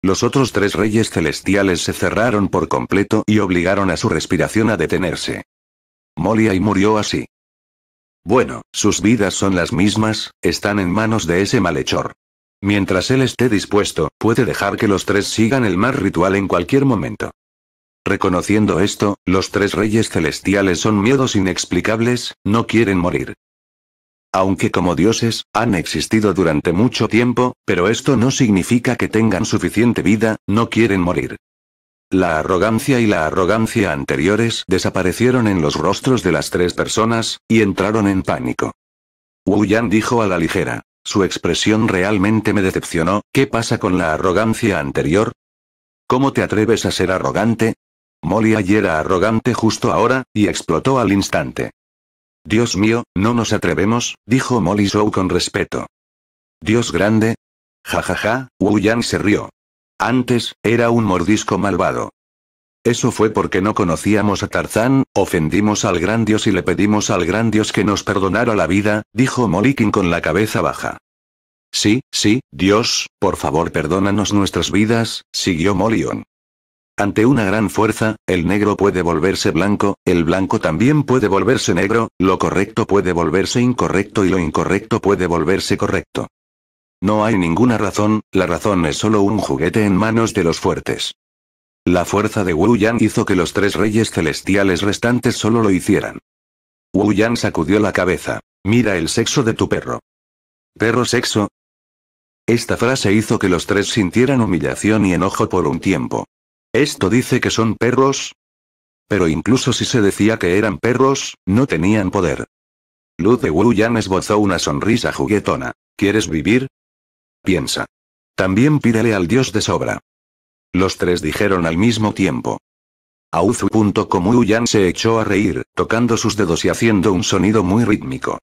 Los otros tres reyes celestiales se cerraron por completo y obligaron a su respiración a detenerse. Moliai murió así. Bueno, sus vidas son las mismas, están en manos de ese malhechor. Mientras él esté dispuesto, puede dejar que los tres sigan el mar ritual en cualquier momento. Reconociendo esto, los tres reyes celestiales son miedos inexplicables, no quieren morir. Aunque como dioses, han existido durante mucho tiempo, pero esto no significa que tengan suficiente vida, no quieren morir. La arrogancia y la arrogancia anteriores desaparecieron en los rostros de las tres personas, y entraron en pánico. Wu Yan dijo a la ligera. Su expresión realmente me decepcionó, ¿qué pasa con la arrogancia anterior? ¿Cómo te atreves a ser arrogante? Molly ayer era arrogante justo ahora, y explotó al instante. Dios mío, no nos atrevemos, dijo Molly Show con respeto. Dios grande. Ja ja ja, Wu Yang se rió. Antes, era un mordisco malvado. Eso fue porque no conocíamos a Tarzán, ofendimos al gran dios y le pedimos al gran dios que nos perdonara la vida, dijo Molikin con la cabeza baja. Sí, sí, Dios, por favor perdónanos nuestras vidas, siguió Molion. Ante una gran fuerza, el negro puede volverse blanco, el blanco también puede volverse negro, lo correcto puede volverse incorrecto y lo incorrecto puede volverse correcto. No hay ninguna razón, la razón es solo un juguete en manos de los fuertes. La fuerza de Wu Yan hizo que los tres reyes celestiales restantes solo lo hicieran. Wu Yan sacudió la cabeza. Mira el sexo de tu perro. ¿Perro sexo? Esta frase hizo que los tres sintieran humillación y enojo por un tiempo. ¿Esto dice que son perros? Pero incluso si se decía que eran perros, no tenían poder. Luz de Wu Yan esbozó una sonrisa juguetona. ¿Quieres vivir? Piensa. También pídele al dios de sobra. Los tres dijeron al mismo tiempo. Auzu.comu Yan se echó a reír, tocando sus dedos y haciendo un sonido muy rítmico.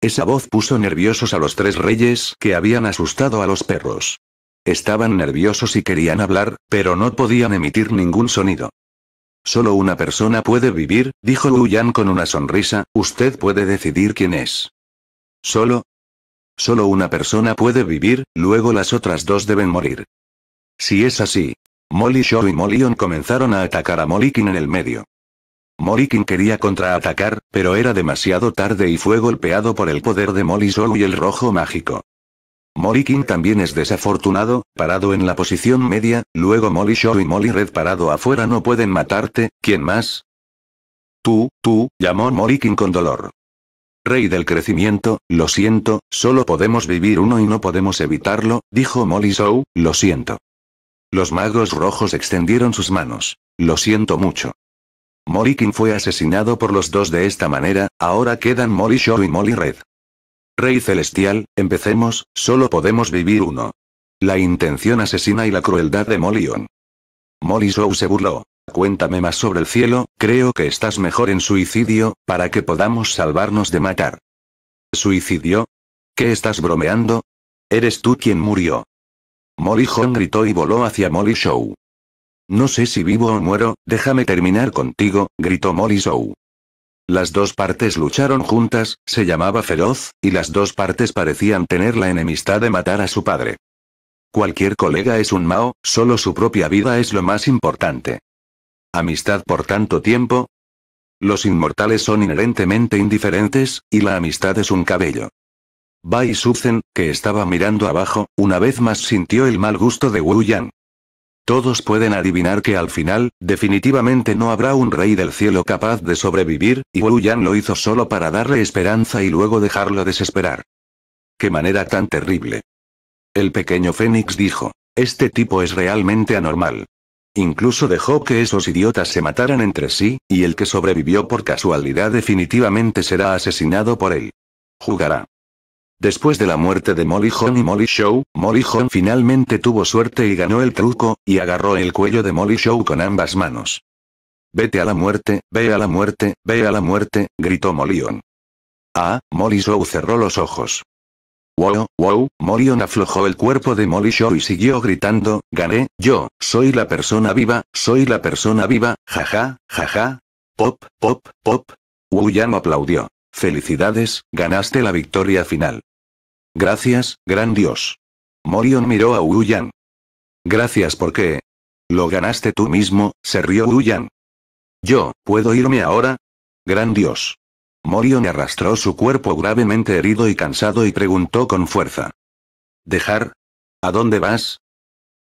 Esa voz puso nerviosos a los tres reyes que habían asustado a los perros. Estaban nerviosos y querían hablar, pero no podían emitir ningún sonido. Solo una persona puede vivir, dijo Luyan con una sonrisa, usted puede decidir quién es. Solo. Solo una persona puede vivir, luego las otras dos deben morir. Si es así. Molly Show y Mollyon comenzaron a atacar a Mollykin en el medio. Mollykin quería contraatacar, pero era demasiado tarde y fue golpeado por el poder de Molly Shaw y el rojo mágico. Mollykin también es desafortunado, parado en la posición media, luego Molly Show y Molly Red parado afuera no pueden matarte, ¿quién más? Tú, tú, llamó Mollykin con dolor. Rey del crecimiento, lo siento, solo podemos vivir uno y no podemos evitarlo, dijo Molly Show, lo siento. Los magos rojos extendieron sus manos. Lo siento mucho. Morikin fue asesinado por los dos de esta manera, ahora quedan Molly Show y Molly Red. Rey Celestial, empecemos, solo podemos vivir uno. La intención asesina y la crueldad de On. Molly Show se burló. Cuéntame más sobre el cielo, creo que estás mejor en suicidio, para que podamos salvarnos de matar. ¿Suicidio? ¿Qué estás bromeando? Eres tú quien murió. Molly Hong gritó y voló hacia Molly Show. No sé si vivo o muero, déjame terminar contigo, gritó Molly Show. Las dos partes lucharon juntas, se llamaba Feroz, y las dos partes parecían tener la enemistad de matar a su padre. Cualquier colega es un Mao, solo su propia vida es lo más importante. Amistad por tanto tiempo. Los inmortales son inherentemente indiferentes, y la amistad es un cabello. Bai Suzen, que estaba mirando abajo, una vez más sintió el mal gusto de Wu Yang. Todos pueden adivinar que al final, definitivamente no habrá un rey del cielo capaz de sobrevivir, y Wu Yan lo hizo solo para darle esperanza y luego dejarlo desesperar. ¡Qué manera tan terrible! El pequeño Fénix dijo, este tipo es realmente anormal. Incluso dejó que esos idiotas se mataran entre sí, y el que sobrevivió por casualidad definitivamente será asesinado por él. Jugará. Después de la muerte de Molly John y Molly Show, Molly John finalmente tuvo suerte y ganó el truco, y agarró el cuello de Molly Show con ambas manos. Vete a la muerte, ve a la muerte, ve a la muerte, gritó Molion. Ah, Molly Show cerró los ojos. Wow, wow, Morion aflojó el cuerpo de Molly Show y siguió gritando, gané, yo, soy la persona viva, soy la persona viva, jaja, jaja. Pop, pop, pop. Wu Yang aplaudió. Felicidades, ganaste la victoria final. Gracias, gran Dios. Morion miró a Wu Yan. Gracias porque... Lo ganaste tú mismo, se rió Wu Yan. Yo, ¿puedo irme ahora? Gran Dios. Morion arrastró su cuerpo gravemente herido y cansado y preguntó con fuerza. ¿Dejar? ¿A dónde vas?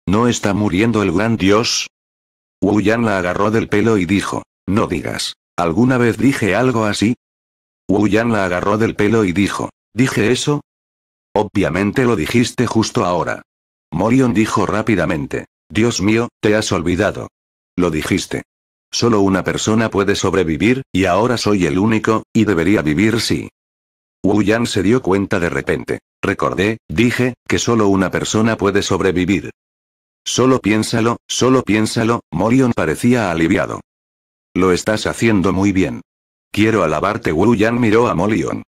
¿No está muriendo el gran dios? Wu Yan la agarró del pelo y dijo, no digas, ¿alguna vez dije algo así? Wu la agarró del pelo y dijo, ¿dije eso? Obviamente lo dijiste justo ahora. Morion dijo rápidamente. Dios mío, te has olvidado. Lo dijiste. Solo una persona puede sobrevivir, y ahora soy el único, y debería vivir sí. Wu Yan se dio cuenta de repente. Recordé, dije, que solo una persona puede sobrevivir. Solo piénsalo, solo piénsalo, Morion parecía aliviado. Lo estás haciendo muy bien. Quiero alabarte. Wu Yan miró a Morion.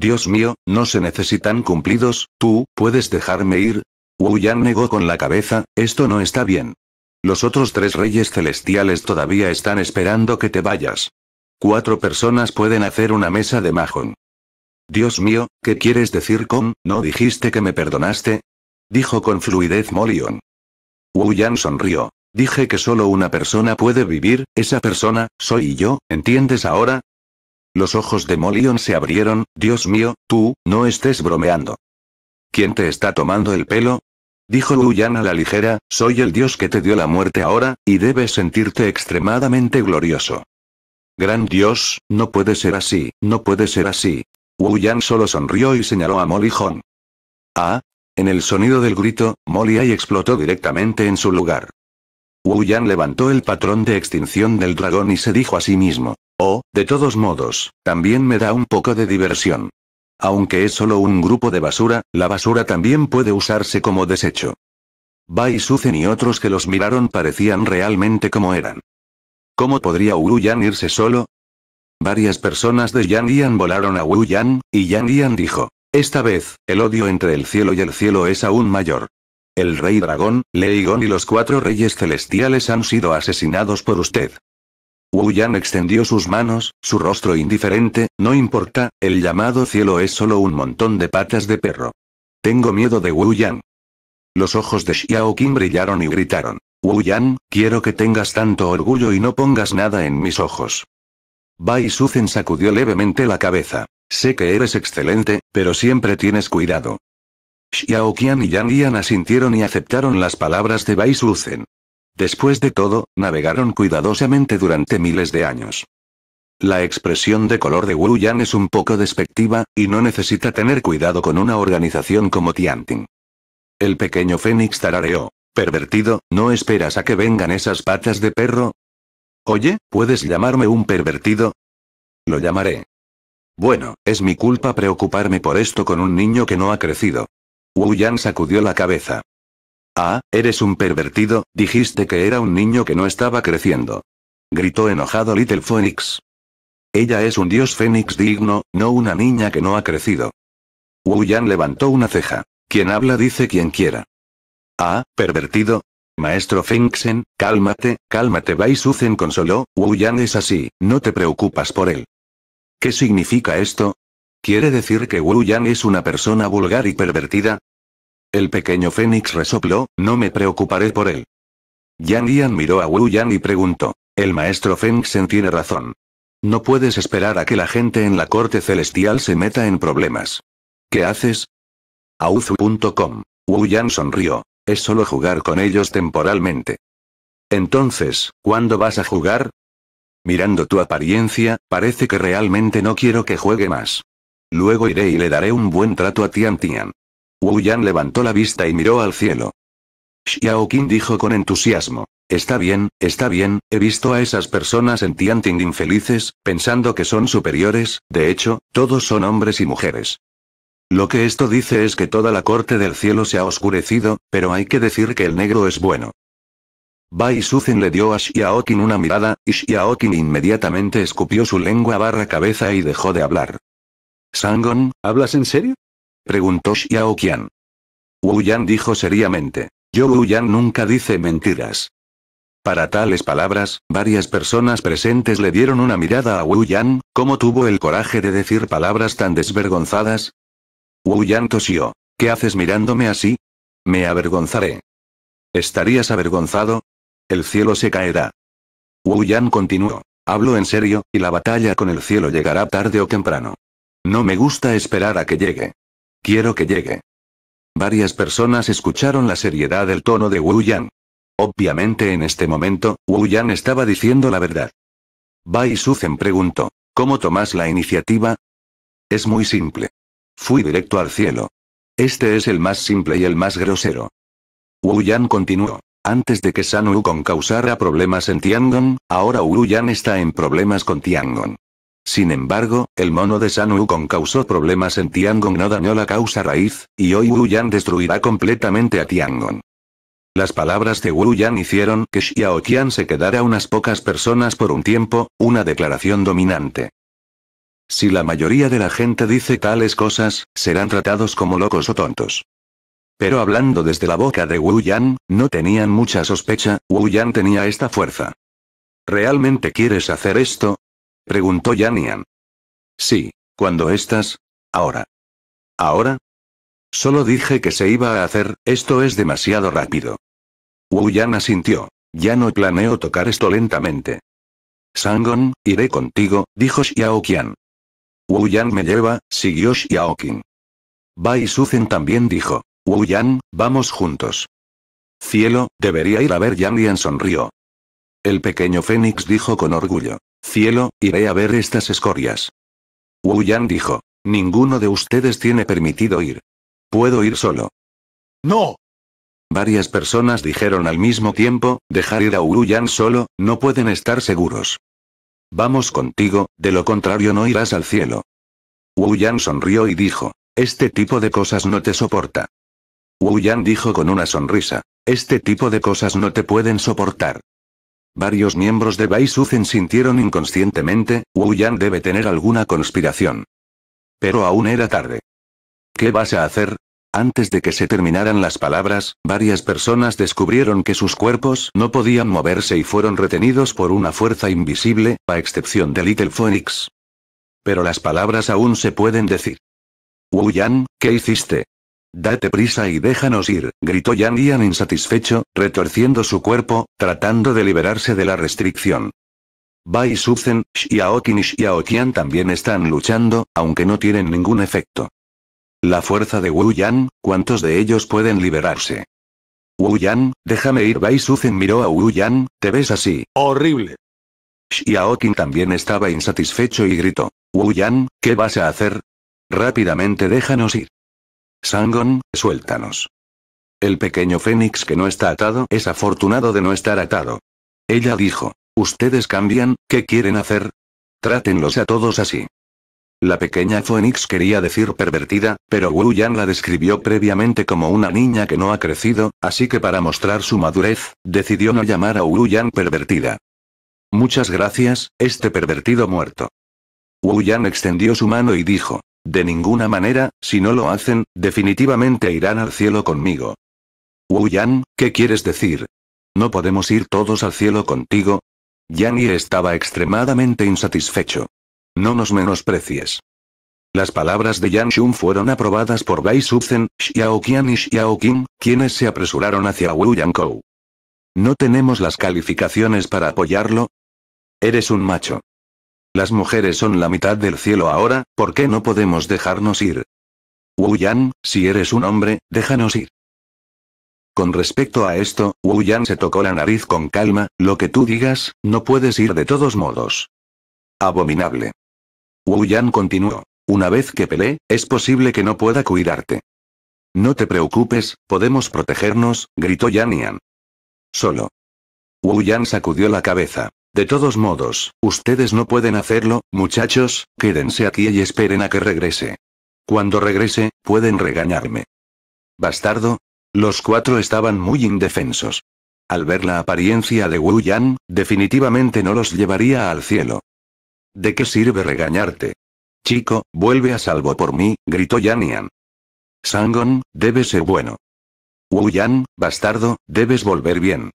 Dios mío, no se necesitan cumplidos, tú, ¿puedes dejarme ir? Wu Yan negó con la cabeza, esto no está bien. Los otros tres reyes celestiales todavía están esperando que te vayas. Cuatro personas pueden hacer una mesa de majón. Dios mío, ¿qué quieres decir con, no dijiste que me perdonaste? Dijo con fluidez Molion. Wu Yan sonrió. Dije que solo una persona puede vivir, esa persona, soy yo, ¿entiendes ahora? Los ojos de Molion se abrieron, Dios mío, tú, no estés bromeando. ¿Quién te está tomando el pelo? Dijo Yan a la ligera, soy el dios que te dio la muerte ahora, y debes sentirte extremadamente glorioso. Gran dios, no puede ser así, no puede ser así. Wu Yan solo sonrió y señaló a Molly Ah. En el sonido del grito, Molly explotó directamente en su lugar. Wu Yan levantó el patrón de extinción del dragón y se dijo a sí mismo. Oh, de todos modos, también me da un poco de diversión. Aunque es solo un grupo de basura, la basura también puede usarse como desecho. Bai Suzen y otros que los miraron parecían realmente como eran. ¿Cómo podría Wu Yan irse solo? Varias personas de Yan Yan volaron a Wu Yan, y Yan Yan dijo, esta vez, el odio entre el cielo y el cielo es aún mayor. El rey dragón, Leigon y los cuatro reyes celestiales han sido asesinados por usted. Wu Yan extendió sus manos, su rostro indiferente, no importa, el llamado cielo es solo un montón de patas de perro. Tengo miedo de Wu Yan. Los ojos de Xiao Qin brillaron y gritaron. Wu Yan, quiero que tengas tanto orgullo y no pongas nada en mis ojos. Bai Suzen sacudió levemente la cabeza. Sé que eres excelente, pero siempre tienes cuidado. Xiao Qian y Yan Yan asintieron y aceptaron las palabras de Bai Suzen. Después de todo, navegaron cuidadosamente durante miles de años. La expresión de color de Wu Yan es un poco despectiva, y no necesita tener cuidado con una organización como Tianting. El pequeño Fénix tarareó. Pervertido, ¿no esperas a que vengan esas patas de perro? Oye, ¿puedes llamarme un pervertido? Lo llamaré. Bueno, es mi culpa preocuparme por esto con un niño que no ha crecido. Wu Yan sacudió la cabeza. Ah, eres un pervertido, dijiste que era un niño que no estaba creciendo. Gritó enojado Little Phoenix. Ella es un dios fénix digno, no una niña que no ha crecido. Wu Yan levantó una ceja. Quien habla dice quien quiera. Ah, pervertido. Maestro Fengxen, cálmate, cálmate. Bai Suzen consoló, Wu Yan es así, no te preocupas por él. ¿Qué significa esto? ¿Quiere decir que Wu Yan es una persona vulgar y pervertida? El pequeño Fénix resopló, no me preocuparé por él. Yang Yan miró a Wu Yan y preguntó. El maestro Fengsen tiene razón. No puedes esperar a que la gente en la corte celestial se meta en problemas. ¿Qué haces? Auzu.com. Wu Yan sonrió. Es solo jugar con ellos temporalmente. Entonces, ¿cuándo vas a jugar? Mirando tu apariencia, parece que realmente no quiero que juegue más. Luego iré y le daré un buen trato a Tian Tian. Wu Yan levantó la vista y miró al cielo. Xiao dijo con entusiasmo. Está bien, está bien, he visto a esas personas en Tianting infelices, pensando que son superiores, de hecho, todos son hombres y mujeres. Lo que esto dice es que toda la corte del cielo se ha oscurecido, pero hay que decir que el negro es bueno. Bai Suzen le dio a Xiaokin una mirada, y Xiaokin inmediatamente escupió su lengua barra cabeza y dejó de hablar. Sangon, ¿hablas en serio? Preguntó Xiao Qian. Wu Yan dijo seriamente. Yo Wu Yan nunca dice mentiras. Para tales palabras, varias personas presentes le dieron una mirada a Wu Yan, ¿cómo tuvo el coraje de decir palabras tan desvergonzadas? Wu Yan tosió. ¿Qué haces mirándome así? Me avergonzaré. ¿Estarías avergonzado? El cielo se caerá. Wu Yan continuó. Hablo en serio, y la batalla con el cielo llegará tarde o temprano. No me gusta esperar a que llegue. Quiero que llegue. Varias personas escucharon la seriedad del tono de Wu Yan. Obviamente en este momento, Wu Yan estaba diciendo la verdad. Bai Suzen preguntó, ¿cómo tomas la iniciativa? Es muy simple. Fui directo al cielo. Este es el más simple y el más grosero. Wu Yan continuó. Antes de que San Wukong causara problemas en Tiangong, ahora Wu Yan está en problemas con Tiangong. Sin embargo, el mono de San Wukong causó problemas en Tiangong no dañó la causa raíz, y hoy Wu Yan destruirá completamente a Tiangong. Las palabras de Wu Yan hicieron que Xiao Qian se quedara unas pocas personas por un tiempo, una declaración dominante. Si la mayoría de la gente dice tales cosas, serán tratados como locos o tontos. Pero hablando desde la boca de Wu Yan, no tenían mucha sospecha, Wu Yan tenía esta fuerza. ¿Realmente quieres hacer esto? Preguntó Yanian. Sí. cuando estás? Ahora. ¿Ahora? Solo dije que se iba a hacer, esto es demasiado rápido. Wu Yan asintió. Ya no planeo tocar esto lentamente. Sangon, iré contigo, dijo Xiao Qian. Wu Yan me lleva, siguió Xiao Qin. Bai Suzen también dijo. Wu Yan, vamos juntos. Cielo, debería ir a ver Yan Yan sonrió. El pequeño Fénix dijo con orgullo. Cielo, iré a ver estas escorias. Wu Yan dijo. Ninguno de ustedes tiene permitido ir. Puedo ir solo. ¡No! Varias personas dijeron al mismo tiempo, dejar ir a Wu Yan solo, no pueden estar seguros. Vamos contigo, de lo contrario no irás al cielo. Wu Yan sonrió y dijo, este tipo de cosas no te soporta. Wu Yan dijo con una sonrisa, este tipo de cosas no te pueden soportar. Varios miembros de Bai sintieron inconscientemente, Wu Yan debe tener alguna conspiración. Pero aún era tarde. ¿Qué vas a hacer? Antes de que se terminaran las palabras, varias personas descubrieron que sus cuerpos no podían moverse y fueron retenidos por una fuerza invisible, a excepción de Little Phoenix. Pero las palabras aún se pueden decir. Wu Yan, ¿qué hiciste? Date prisa y déjanos ir, gritó Yang Yan insatisfecho, retorciendo su cuerpo, tratando de liberarse de la restricción. Bai Suzen, Xiaokin y Xiaokian también están luchando, aunque no tienen ningún efecto. La fuerza de Wu Yan, ¿cuántos de ellos pueden liberarse? Wu Yan, déjame ir. Bai Suzen miró a Wu Yan, ¿te ves así? Horrible. Xiaokin también estaba insatisfecho y gritó. Wu Yan, ¿qué vas a hacer? Rápidamente déjanos ir. Sangon, suéltanos. El pequeño fénix que no está atado es afortunado de no estar atado. Ella dijo, ustedes cambian, ¿qué quieren hacer? Trátenlos a todos así. La pequeña Fénix quería decir pervertida, pero Wu Yan la describió previamente como una niña que no ha crecido, así que para mostrar su madurez, decidió no llamar a Wu Yan pervertida. Muchas gracias, este pervertido muerto. Wu Yan extendió su mano y dijo, de ninguna manera, si no lo hacen, definitivamente irán al cielo conmigo. Wu Yan, ¿qué quieres decir? ¿No podemos ir todos al cielo contigo? Yan Yi estaba extremadamente insatisfecho. No nos menosprecies. Las palabras de Yang Shun fueron aprobadas por Bai Subzen, Xiao Qian y Xiao Qing, quienes se apresuraron hacia Wu Kou. ¿No tenemos las calificaciones para apoyarlo? Eres un macho. Las mujeres son la mitad del cielo ahora, ¿por qué no podemos dejarnos ir? Wu Yan, si eres un hombre, déjanos ir. Con respecto a esto, Wu Yan se tocó la nariz con calma, lo que tú digas, no puedes ir de todos modos. Abominable. Wu Yan continuó. Una vez que peleé, es posible que no pueda cuidarte. No te preocupes, podemos protegernos, gritó Yan Yan. Solo. Wu Yan sacudió la cabeza. De todos modos, ustedes no pueden hacerlo, muchachos, quédense aquí y esperen a que regrese. Cuando regrese, pueden regañarme. Bastardo. Los cuatro estaban muy indefensos. Al ver la apariencia de Wu Yan, definitivamente no los llevaría al cielo. ¿De qué sirve regañarte? Chico, vuelve a salvo por mí, gritó Yan Sangon, debes ser bueno. Wu Yan, bastardo, debes volver bien.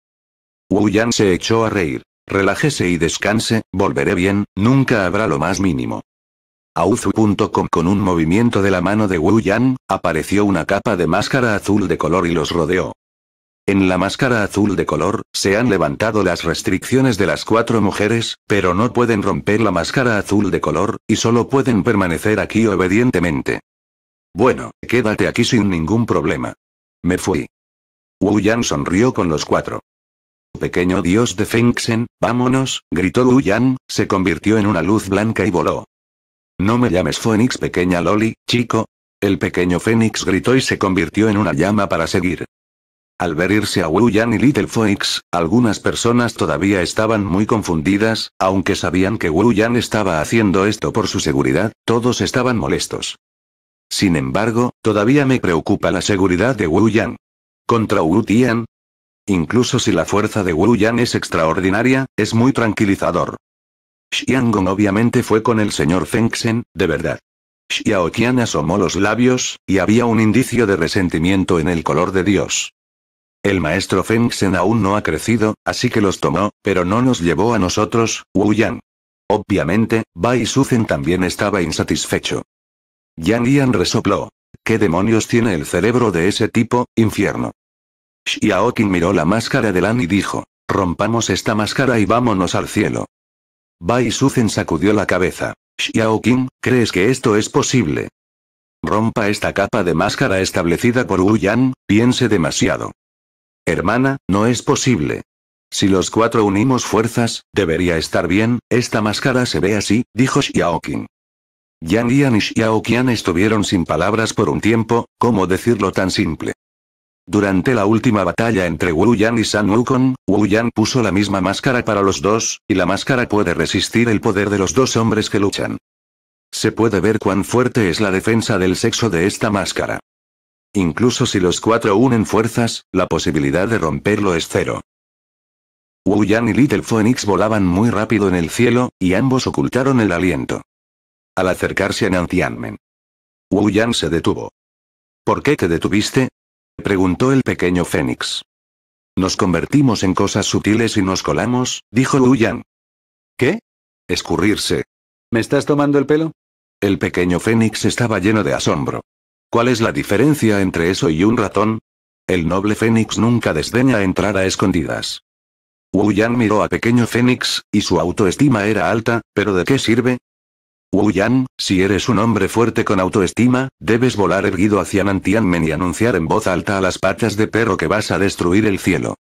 Wu Yan se echó a reír. Relájese y descanse, volveré bien, nunca habrá lo más mínimo. Auzu.com Con un movimiento de la mano de Wu Yan, apareció una capa de máscara azul de color y los rodeó. En la máscara azul de color, se han levantado las restricciones de las cuatro mujeres, pero no pueden romper la máscara azul de color, y solo pueden permanecer aquí obedientemente. Bueno, quédate aquí sin ningún problema. Me fui. Wu Yan sonrió con los cuatro. Pequeño dios de Fengxen, vámonos, gritó Wu Yan, se convirtió en una luz blanca y voló. No me llames Fénix pequeña Loli, chico. El pequeño Fénix gritó y se convirtió en una llama para seguir. Al ver irse a Wu Yan y Little Phoenix, algunas personas todavía estaban muy confundidas, aunque sabían que Wu Yan estaba haciendo esto por su seguridad, todos estaban molestos. Sin embargo, todavía me preocupa la seguridad de Wu Yan. Contra Wu Tian, Incluso si la fuerza de Wu Yan es extraordinaria, es muy tranquilizador. Xiangong obviamente fue con el señor Fengsen, de verdad. Xiao Qian asomó los labios, y había un indicio de resentimiento en el color de Dios. El maestro Fengsen aún no ha crecido, así que los tomó, pero no nos llevó a nosotros, Wu Yan. Obviamente, Bai Suzen también estaba insatisfecho. Yang Yan resopló. ¿Qué demonios tiene el cerebro de ese tipo, infierno? Xiaoqin miró la máscara de Lan y dijo. Rompamos esta máscara y vámonos al cielo. Bai Suzen sacudió la cabeza. Xiaoqin, ¿crees que esto es posible? Rompa esta capa de máscara establecida por Wu Yan, piense demasiado. Hermana, no es posible. Si los cuatro unimos fuerzas, debería estar bien, esta máscara se ve así, dijo Xiaoqin. Yang Yan y Xiao estuvieron sin palabras por un tiempo, ¿cómo decirlo tan simple? Durante la última batalla entre Wu Yan y San Wukong, Wu Yan puso la misma máscara para los dos, y la máscara puede resistir el poder de los dos hombres que luchan. Se puede ver cuán fuerte es la defensa del sexo de esta máscara. Incluso si los cuatro unen fuerzas, la posibilidad de romperlo es cero. Wu Yan y Little Phoenix volaban muy rápido en el cielo, y ambos ocultaron el aliento. Al acercarse a Nantianmen. Wu Yan se detuvo. ¿Por qué te detuviste? preguntó el pequeño Fénix. Nos convertimos en cosas sutiles y nos colamos, dijo Wu Yan. ¿Qué? Escurrirse. ¿Me estás tomando el pelo? El pequeño Fénix estaba lleno de asombro. ¿Cuál es la diferencia entre eso y un ratón? El noble Fénix nunca desdeña entrar a escondidas. Wu Yan miró a Pequeño Fénix, y su autoestima era alta, pero ¿de qué sirve? Wu Yan, si eres un hombre fuerte con autoestima, debes volar erguido hacia Nantianmen y anunciar en voz alta a las patas de perro que vas a destruir el cielo.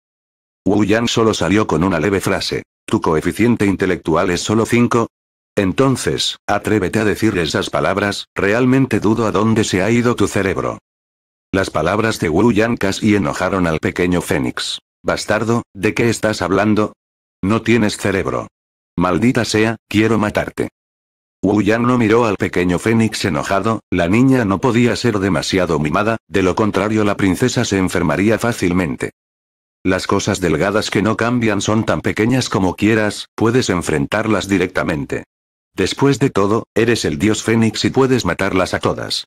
Wu Yan solo salió con una leve frase. ¿Tu coeficiente intelectual es solo 5? Entonces, atrévete a decir esas palabras, realmente dudo a dónde se ha ido tu cerebro. Las palabras de Wu Yan casi enojaron al pequeño Fénix. Bastardo, ¿de qué estás hablando? No tienes cerebro. Maldita sea, quiero matarte. Wu Yan no miró al pequeño Fénix enojado, la niña no podía ser demasiado mimada, de lo contrario la princesa se enfermaría fácilmente. Las cosas delgadas que no cambian son tan pequeñas como quieras, puedes enfrentarlas directamente. Después de todo, eres el dios Fénix y puedes matarlas a todas.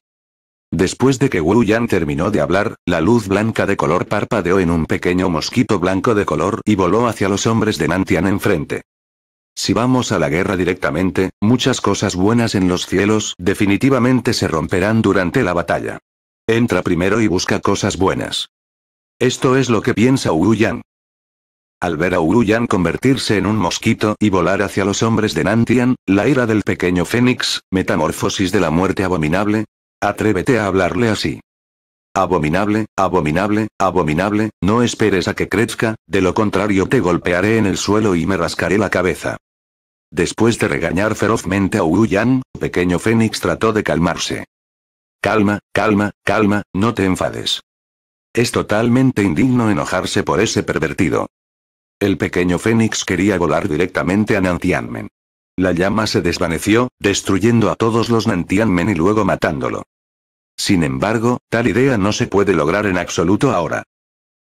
Después de que Wu Yan terminó de hablar, la luz blanca de color parpadeó en un pequeño mosquito blanco de color y voló hacia los hombres de Nantian enfrente. Si vamos a la guerra directamente, muchas cosas buenas en los cielos definitivamente se romperán durante la batalla. Entra primero y busca cosas buenas. Esto es lo que piensa Uruyan. Al ver a Uruyan convertirse en un mosquito y volar hacia los hombres de Nantian, la ira del pequeño Fénix, metamorfosis de la muerte abominable. Atrévete a hablarle así. Abominable, abominable, abominable, no esperes a que crezca, de lo contrario te golpearé en el suelo y me rascaré la cabeza. Después de regañar ferozmente a el pequeño Fénix trató de calmarse. Calma, calma, calma, no te enfades. Es totalmente indigno enojarse por ese pervertido. El pequeño Fénix quería volar directamente a Nantianmen. La llama se desvaneció, destruyendo a todos los Nantianmen y luego matándolo. Sin embargo, tal idea no se puede lograr en absoluto ahora.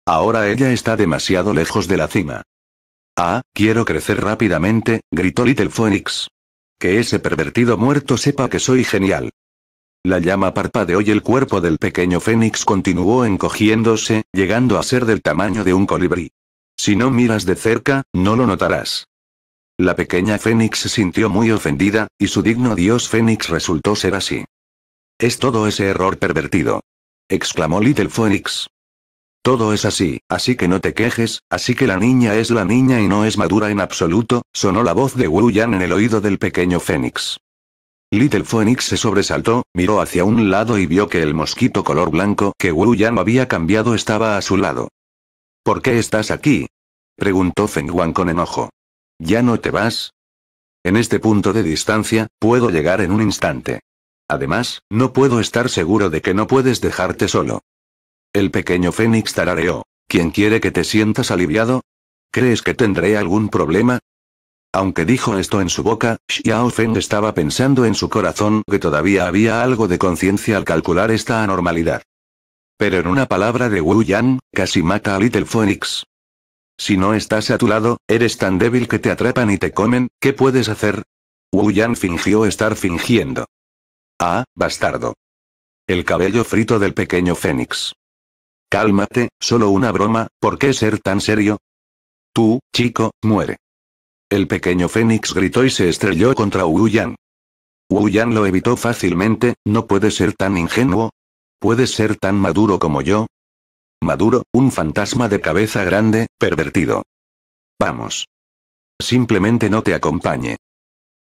Ahora ella está demasiado lejos de la cima. Ah, quiero crecer rápidamente, gritó Little Phoenix. Que ese pervertido muerto sepa que soy genial. La llama parpadeó y el cuerpo del pequeño Fénix continuó encogiéndose, llegando a ser del tamaño de un colibrí. Si no miras de cerca, no lo notarás. La pequeña Fénix se sintió muy ofendida, y su digno dios Fénix resultó ser así. Es todo ese error pervertido. Exclamó Little Phoenix. Todo es así, así que no te quejes, así que la niña es la niña y no es madura en absoluto, sonó la voz de Wu Yan en el oído del pequeño Fénix. Little Phoenix se sobresaltó, miró hacia un lado y vio que el mosquito color blanco que Wu Yan había cambiado estaba a su lado. ¿Por qué estás aquí? preguntó Feng Wang con enojo. ¿Ya no te vas? En este punto de distancia, puedo llegar en un instante. Además, no puedo estar seguro de que no puedes dejarte solo. El pequeño Fénix tarareó. ¿Quién quiere que te sientas aliviado? ¿Crees que tendré algún problema? Aunque dijo esto en su boca, Xiao Feng estaba pensando en su corazón que todavía había algo de conciencia al calcular esta anormalidad. Pero en una palabra de Wu Yan, casi mata a Little Phoenix. Si no estás a tu lado, eres tan débil que te atrapan y te comen, ¿qué puedes hacer? Wu Yan fingió estar fingiendo. Ah, bastardo. El cabello frito del pequeño Fénix. Cálmate, solo una broma, ¿por qué ser tan serio? Tú, chico, muere. El pequeño Fénix gritó y se estrelló contra Wu Yan. Wu Yan lo evitó fácilmente, no puedes ser tan ingenuo. ¿Puedes ser tan maduro como yo? Maduro, un fantasma de cabeza grande, pervertido. Vamos. Simplemente no te acompañe.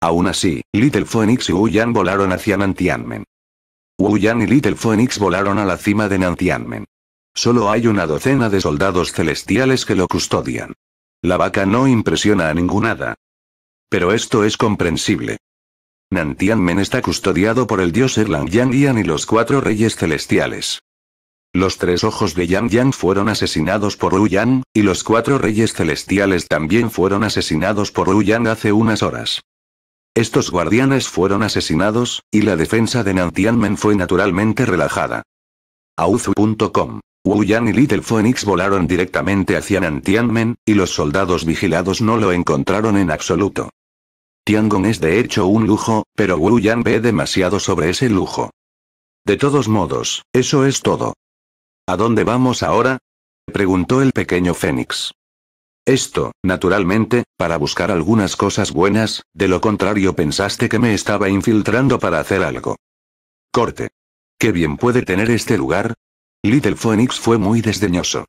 Aún así, Little Phoenix y Wu Yan volaron hacia Nantianmen. Wu Yan y Little Phoenix volaron a la cima de Nantianmen. Solo hay una docena de soldados celestiales que lo custodian. La vaca no impresiona a ningún hada. Pero esto es comprensible. Nantianmen está custodiado por el dios Erlang Yang Yan y los cuatro reyes celestiales. Los tres ojos de Yang Yang fueron asesinados por Wu Yan, y los cuatro reyes celestiales también fueron asesinados por Wu Yan hace unas horas. Estos guardianes fueron asesinados, y la defensa de Nantianmen fue naturalmente relajada. Wu Yan y Little Phoenix volaron directamente hacia Nantianmen, y los soldados vigilados no lo encontraron en absoluto. Tiangong es de hecho un lujo, pero Wu Yan ve demasiado sobre ese lujo. De todos modos, eso es todo. ¿A dónde vamos ahora? preguntó el pequeño Fénix. Esto, naturalmente, para buscar algunas cosas buenas, de lo contrario pensaste que me estaba infiltrando para hacer algo. Corte. ¿Qué bien puede tener este lugar? Little Phoenix fue muy desdeñoso.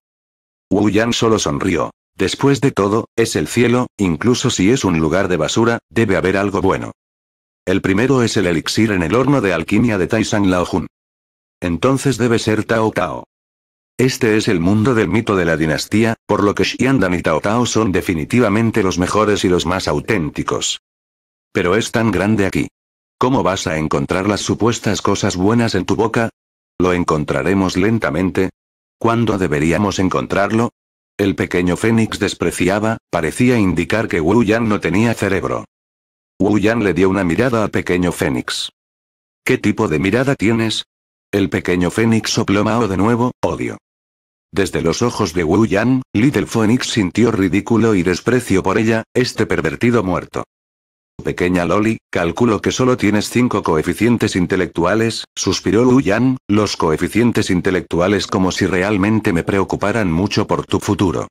Wu Yan solo sonrió. Después de todo, es el cielo, incluso si es un lugar de basura, debe haber algo bueno. El primero es el elixir en el horno de alquimia de Lao Jun. Entonces debe ser Tao Tao. Este es el mundo del mito de la dinastía, por lo que Xiandan y Tao Tao son definitivamente los mejores y los más auténticos. Pero es tan grande aquí. ¿Cómo vas a encontrar las supuestas cosas buenas en tu boca? ¿Lo encontraremos lentamente? ¿Cuándo deberíamos encontrarlo? El pequeño Fénix despreciaba, parecía indicar que Wu Yan no tenía cerebro. Wu Yan le dio una mirada a pequeño Fénix. ¿Qué tipo de mirada tienes? El pequeño Fénix sopló de nuevo, odio. Desde los ojos de Wu Yan, Little Phoenix sintió ridículo y desprecio por ella, este pervertido muerto. Pequeña Loli, calculo que solo tienes cinco coeficientes intelectuales, suspiró Wu Yan, los coeficientes intelectuales como si realmente me preocuparan mucho por tu futuro.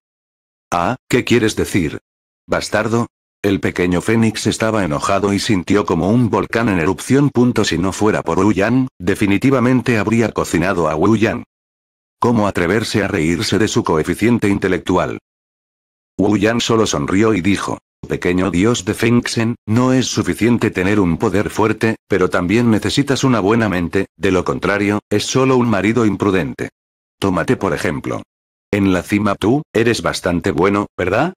Ah, ¿qué quieres decir? Bastardo, el pequeño Fénix estaba enojado y sintió como un volcán en erupción. Si no fuera por Wu Yan, definitivamente habría cocinado a Wu Yang. ¿Cómo atreverse a reírse de su coeficiente intelectual? Wu Yang solo sonrió y dijo, pequeño dios de Fengxen, no es suficiente tener un poder fuerte, pero también necesitas una buena mente, de lo contrario, es solo un marido imprudente. Tómate por ejemplo. En la cima tú, eres bastante bueno, ¿verdad?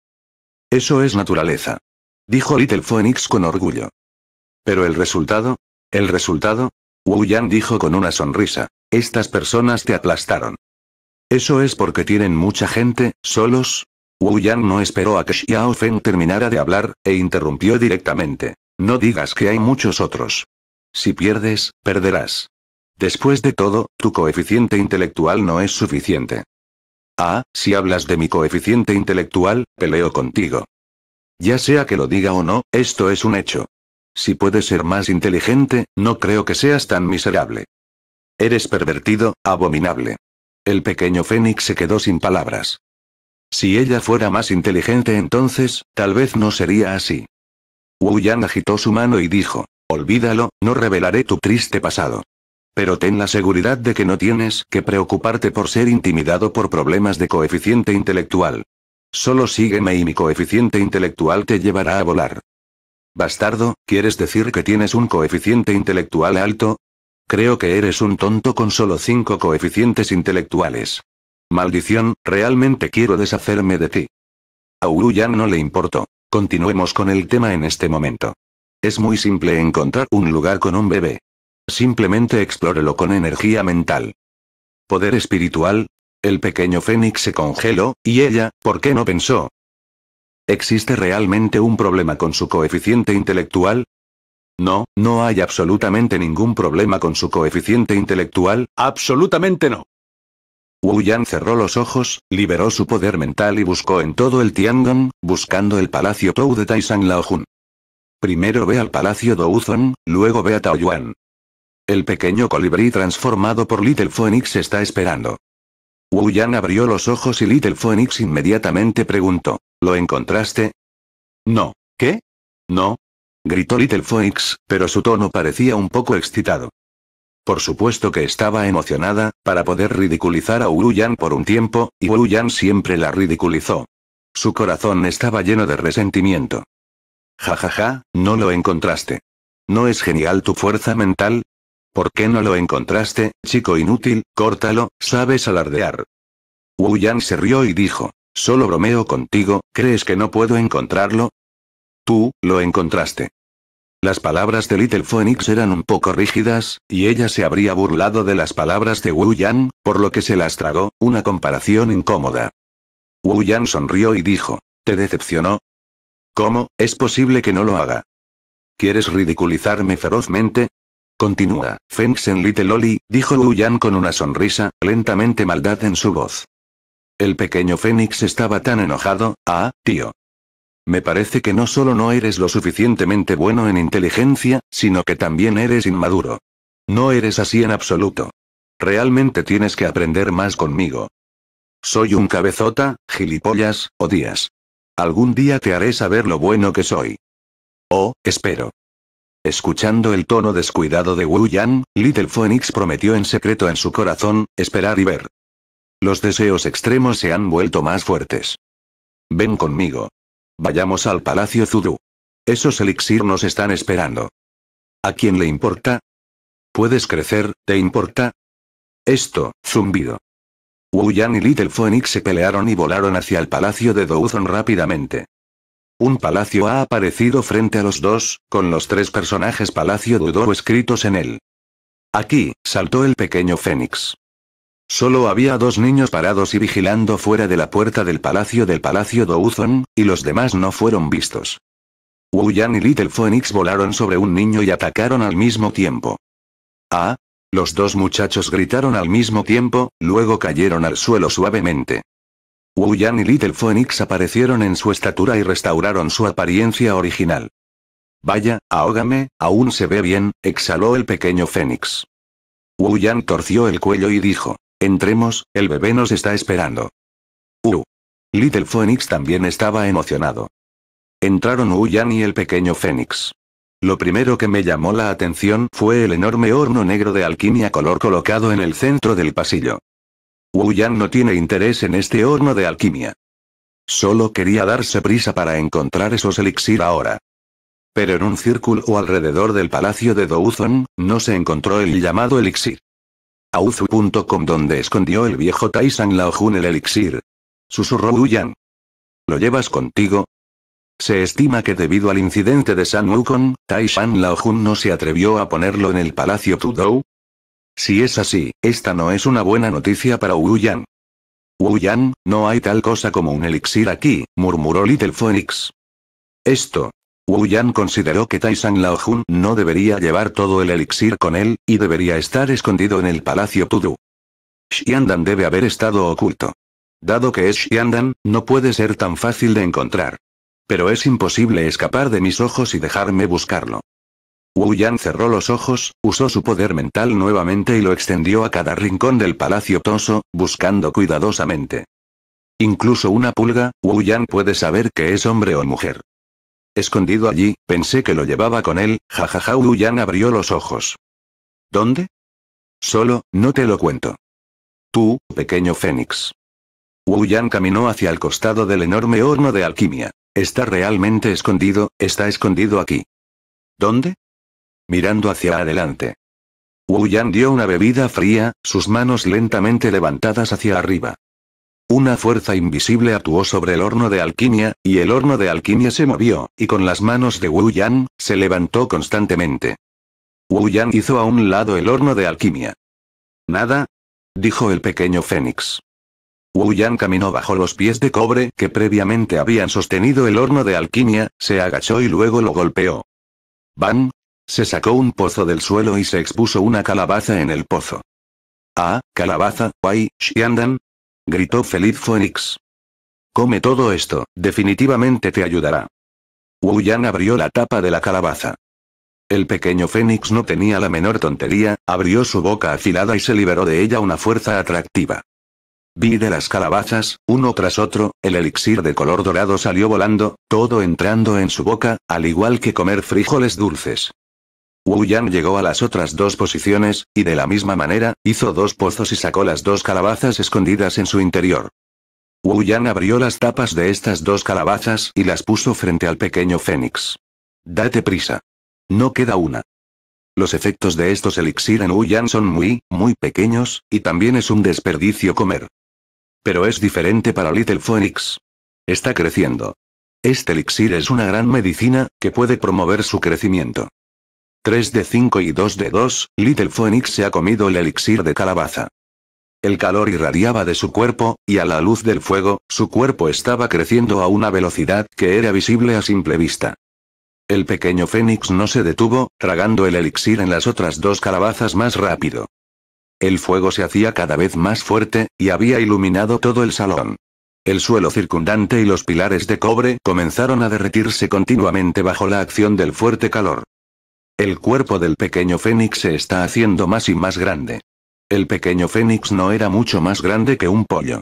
Eso es naturaleza. Dijo Little Phoenix con orgullo. Pero el resultado, el resultado, Wu Yan dijo con una sonrisa, estas personas te aplastaron. Eso es porque tienen mucha gente, solos. Wu Yan no esperó a que Xiao Feng terminara de hablar, e interrumpió directamente. No digas que hay muchos otros. Si pierdes, perderás. Después de todo, tu coeficiente intelectual no es suficiente. Ah, si hablas de mi coeficiente intelectual, peleo contigo. Ya sea que lo diga o no, esto es un hecho. Si puedes ser más inteligente, no creo que seas tan miserable. Eres pervertido, abominable. El pequeño Fénix se quedó sin palabras. Si ella fuera más inteligente entonces, tal vez no sería así. Wu Yan agitó su mano y dijo, olvídalo, no revelaré tu triste pasado. Pero ten la seguridad de que no tienes que preocuparte por ser intimidado por problemas de coeficiente intelectual. Solo sígueme y mi coeficiente intelectual te llevará a volar. Bastardo, ¿quieres decir que tienes un coeficiente intelectual alto? Creo que eres un tonto con solo cinco coeficientes intelectuales. Maldición, realmente quiero deshacerme de ti. A ya no le importó. Continuemos con el tema en este momento. Es muy simple encontrar un lugar con un bebé. Simplemente explórelo con energía mental. Poder espiritual, el pequeño Fénix se congeló, y ella, ¿por qué no pensó? ¿Existe realmente un problema con su coeficiente intelectual? No, no hay absolutamente ningún problema con su coeficiente intelectual, absolutamente no. Wu Yan cerró los ojos, liberó su poder mental y buscó en todo el Tiangong, buscando el palacio Tou de Taishan Laojun. Primero ve al palacio Douzon, luego ve a Taoyuan. El pequeño colibrí transformado por Little Phoenix está esperando. Wu Yan abrió los ojos y Little Phoenix inmediatamente preguntó. ¿Lo encontraste? No. ¿Qué? No. Gritó Little Phoenix, pero su tono parecía un poco excitado. Por supuesto que estaba emocionada, para poder ridiculizar a Wu Yan por un tiempo, y Wu Yan siempre la ridiculizó. Su corazón estaba lleno de resentimiento. Ja ja ja, no lo encontraste. ¿No es genial tu fuerza mental? ¿Por qué no lo encontraste, chico inútil? Córtalo, sabes alardear. Wu Yan se rió y dijo. Solo bromeo contigo, ¿crees que no puedo encontrarlo? Tú, lo encontraste. Las palabras de Little Phoenix eran un poco rígidas, y ella se habría burlado de las palabras de Wu Yan, por lo que se las tragó, una comparación incómoda. Wu Yan sonrió y dijo, ¿te decepcionó? ¿Cómo, es posible que no lo haga? ¿Quieres ridiculizarme ferozmente? Continúa, en Little Loli, dijo Yan con una sonrisa, lentamente maldad en su voz. El pequeño Fénix estaba tan enojado, ah, tío. Me parece que no solo no eres lo suficientemente bueno en inteligencia, sino que también eres inmaduro. No eres así en absoluto. Realmente tienes que aprender más conmigo. Soy un cabezota, gilipollas, odias. Algún día te haré saber lo bueno que soy. Oh, espero. Escuchando el tono descuidado de Wu Yan, Little Phoenix prometió en secreto en su corazón, esperar y ver. Los deseos extremos se han vuelto más fuertes. Ven conmigo. Vayamos al Palacio Zudu. Esos elixir nos están esperando. ¿A quién le importa? Puedes crecer, ¿te importa? Esto, zumbido. Wu Yan y Little Phoenix se pelearon y volaron hacia el palacio de Douzon rápidamente. Un palacio ha aparecido frente a los dos, con los tres personajes Palacio Doudou escritos en él. Aquí, saltó el pequeño Fénix. Solo había dos niños parados y vigilando fuera de la puerta del palacio del Palacio Douzon, y los demás no fueron vistos. Wu Yan y Little Fénix volaron sobre un niño y atacaron al mismo tiempo. ¡Ah! Los dos muchachos gritaron al mismo tiempo, luego cayeron al suelo suavemente. Wu Yan y Little Phoenix aparecieron en su estatura y restauraron su apariencia original. Vaya, ahógame, aún se ve bien, exhaló el pequeño Fénix. Wu Yan torció el cuello y dijo, entremos, el bebé nos está esperando. Uh. Little Phoenix también estaba emocionado. Entraron Wu Yan y el pequeño Fénix. Lo primero que me llamó la atención fue el enorme horno negro de alquimia color colocado en el centro del pasillo. Wu Yan no tiene interés en este horno de alquimia. Solo quería darse prisa para encontrar esos elixir ahora. Pero en un círculo o alrededor del palacio de Douzon, no se encontró el llamado elixir. Auzu.com donde escondió el viejo Lao Laojun el elixir. Susurró Wu Yan. ¿Lo llevas contigo? Se estima que debido al incidente de San Wukong, Lao Jun no se atrevió a ponerlo en el Palacio Tudou, si es así, esta no es una buena noticia para Wu Yan. Wu Yan, no hay tal cosa como un elixir aquí, murmuró Little Phoenix. Esto. Wu Yan consideró que Lao jun no debería llevar todo el elixir con él, y debería estar escondido en el palacio Tudu. Xiandan debe haber estado oculto. Dado que es Xiandan, no puede ser tan fácil de encontrar. Pero es imposible escapar de mis ojos y dejarme buscarlo. Wu Yan cerró los ojos, usó su poder mental nuevamente y lo extendió a cada rincón del palacio Toso, buscando cuidadosamente. Incluso una pulga, Wu Yan puede saber que es hombre o mujer. Escondido allí, pensé que lo llevaba con él, jajaja Wu Yan abrió los ojos. ¿Dónde? Solo, no te lo cuento. Tú, pequeño Fénix. Wu Yan caminó hacia el costado del enorme horno de alquimia. Está realmente escondido, está escondido aquí. ¿Dónde? mirando hacia adelante. Wu Yan dio una bebida fría, sus manos lentamente levantadas hacia arriba. Una fuerza invisible actuó sobre el horno de alquimia, y el horno de alquimia se movió, y con las manos de Wu Yan, se levantó constantemente. Wu Yan hizo a un lado el horno de alquimia. ¿Nada? dijo el pequeño Fénix. Wu Yan caminó bajo los pies de cobre que previamente habían sostenido el horno de alquimia, se agachó y luego lo golpeó. Van, se sacó un pozo del suelo y se expuso una calabaza en el pozo. Ah, calabaza, guay, Xiandan. Gritó feliz Fénix. Come todo esto, definitivamente te ayudará. Wu Yan abrió la tapa de la calabaza. El pequeño Fénix no tenía la menor tontería, abrió su boca afilada y se liberó de ella una fuerza atractiva. Vi de las calabazas, uno tras otro, el elixir de color dorado salió volando, todo entrando en su boca, al igual que comer frijoles dulces. Wu Yan llegó a las otras dos posiciones, y de la misma manera, hizo dos pozos y sacó las dos calabazas escondidas en su interior. Wu Yan abrió las tapas de estas dos calabazas y las puso frente al pequeño Fénix. Date prisa. No queda una. Los efectos de estos elixir en Wu Yan son muy, muy pequeños, y también es un desperdicio comer. Pero es diferente para Little Phoenix. Está creciendo. Este elixir es una gran medicina, que puede promover su crecimiento. 3 de 5 y 2 de 2, Little Phoenix se ha comido el elixir de calabaza. El calor irradiaba de su cuerpo, y a la luz del fuego, su cuerpo estaba creciendo a una velocidad que era visible a simple vista. El pequeño Fénix no se detuvo, tragando el elixir en las otras dos calabazas más rápido. El fuego se hacía cada vez más fuerte, y había iluminado todo el salón. El suelo circundante y los pilares de cobre comenzaron a derretirse continuamente bajo la acción del fuerte calor. El cuerpo del pequeño Fénix se está haciendo más y más grande. El pequeño Fénix no era mucho más grande que un pollo.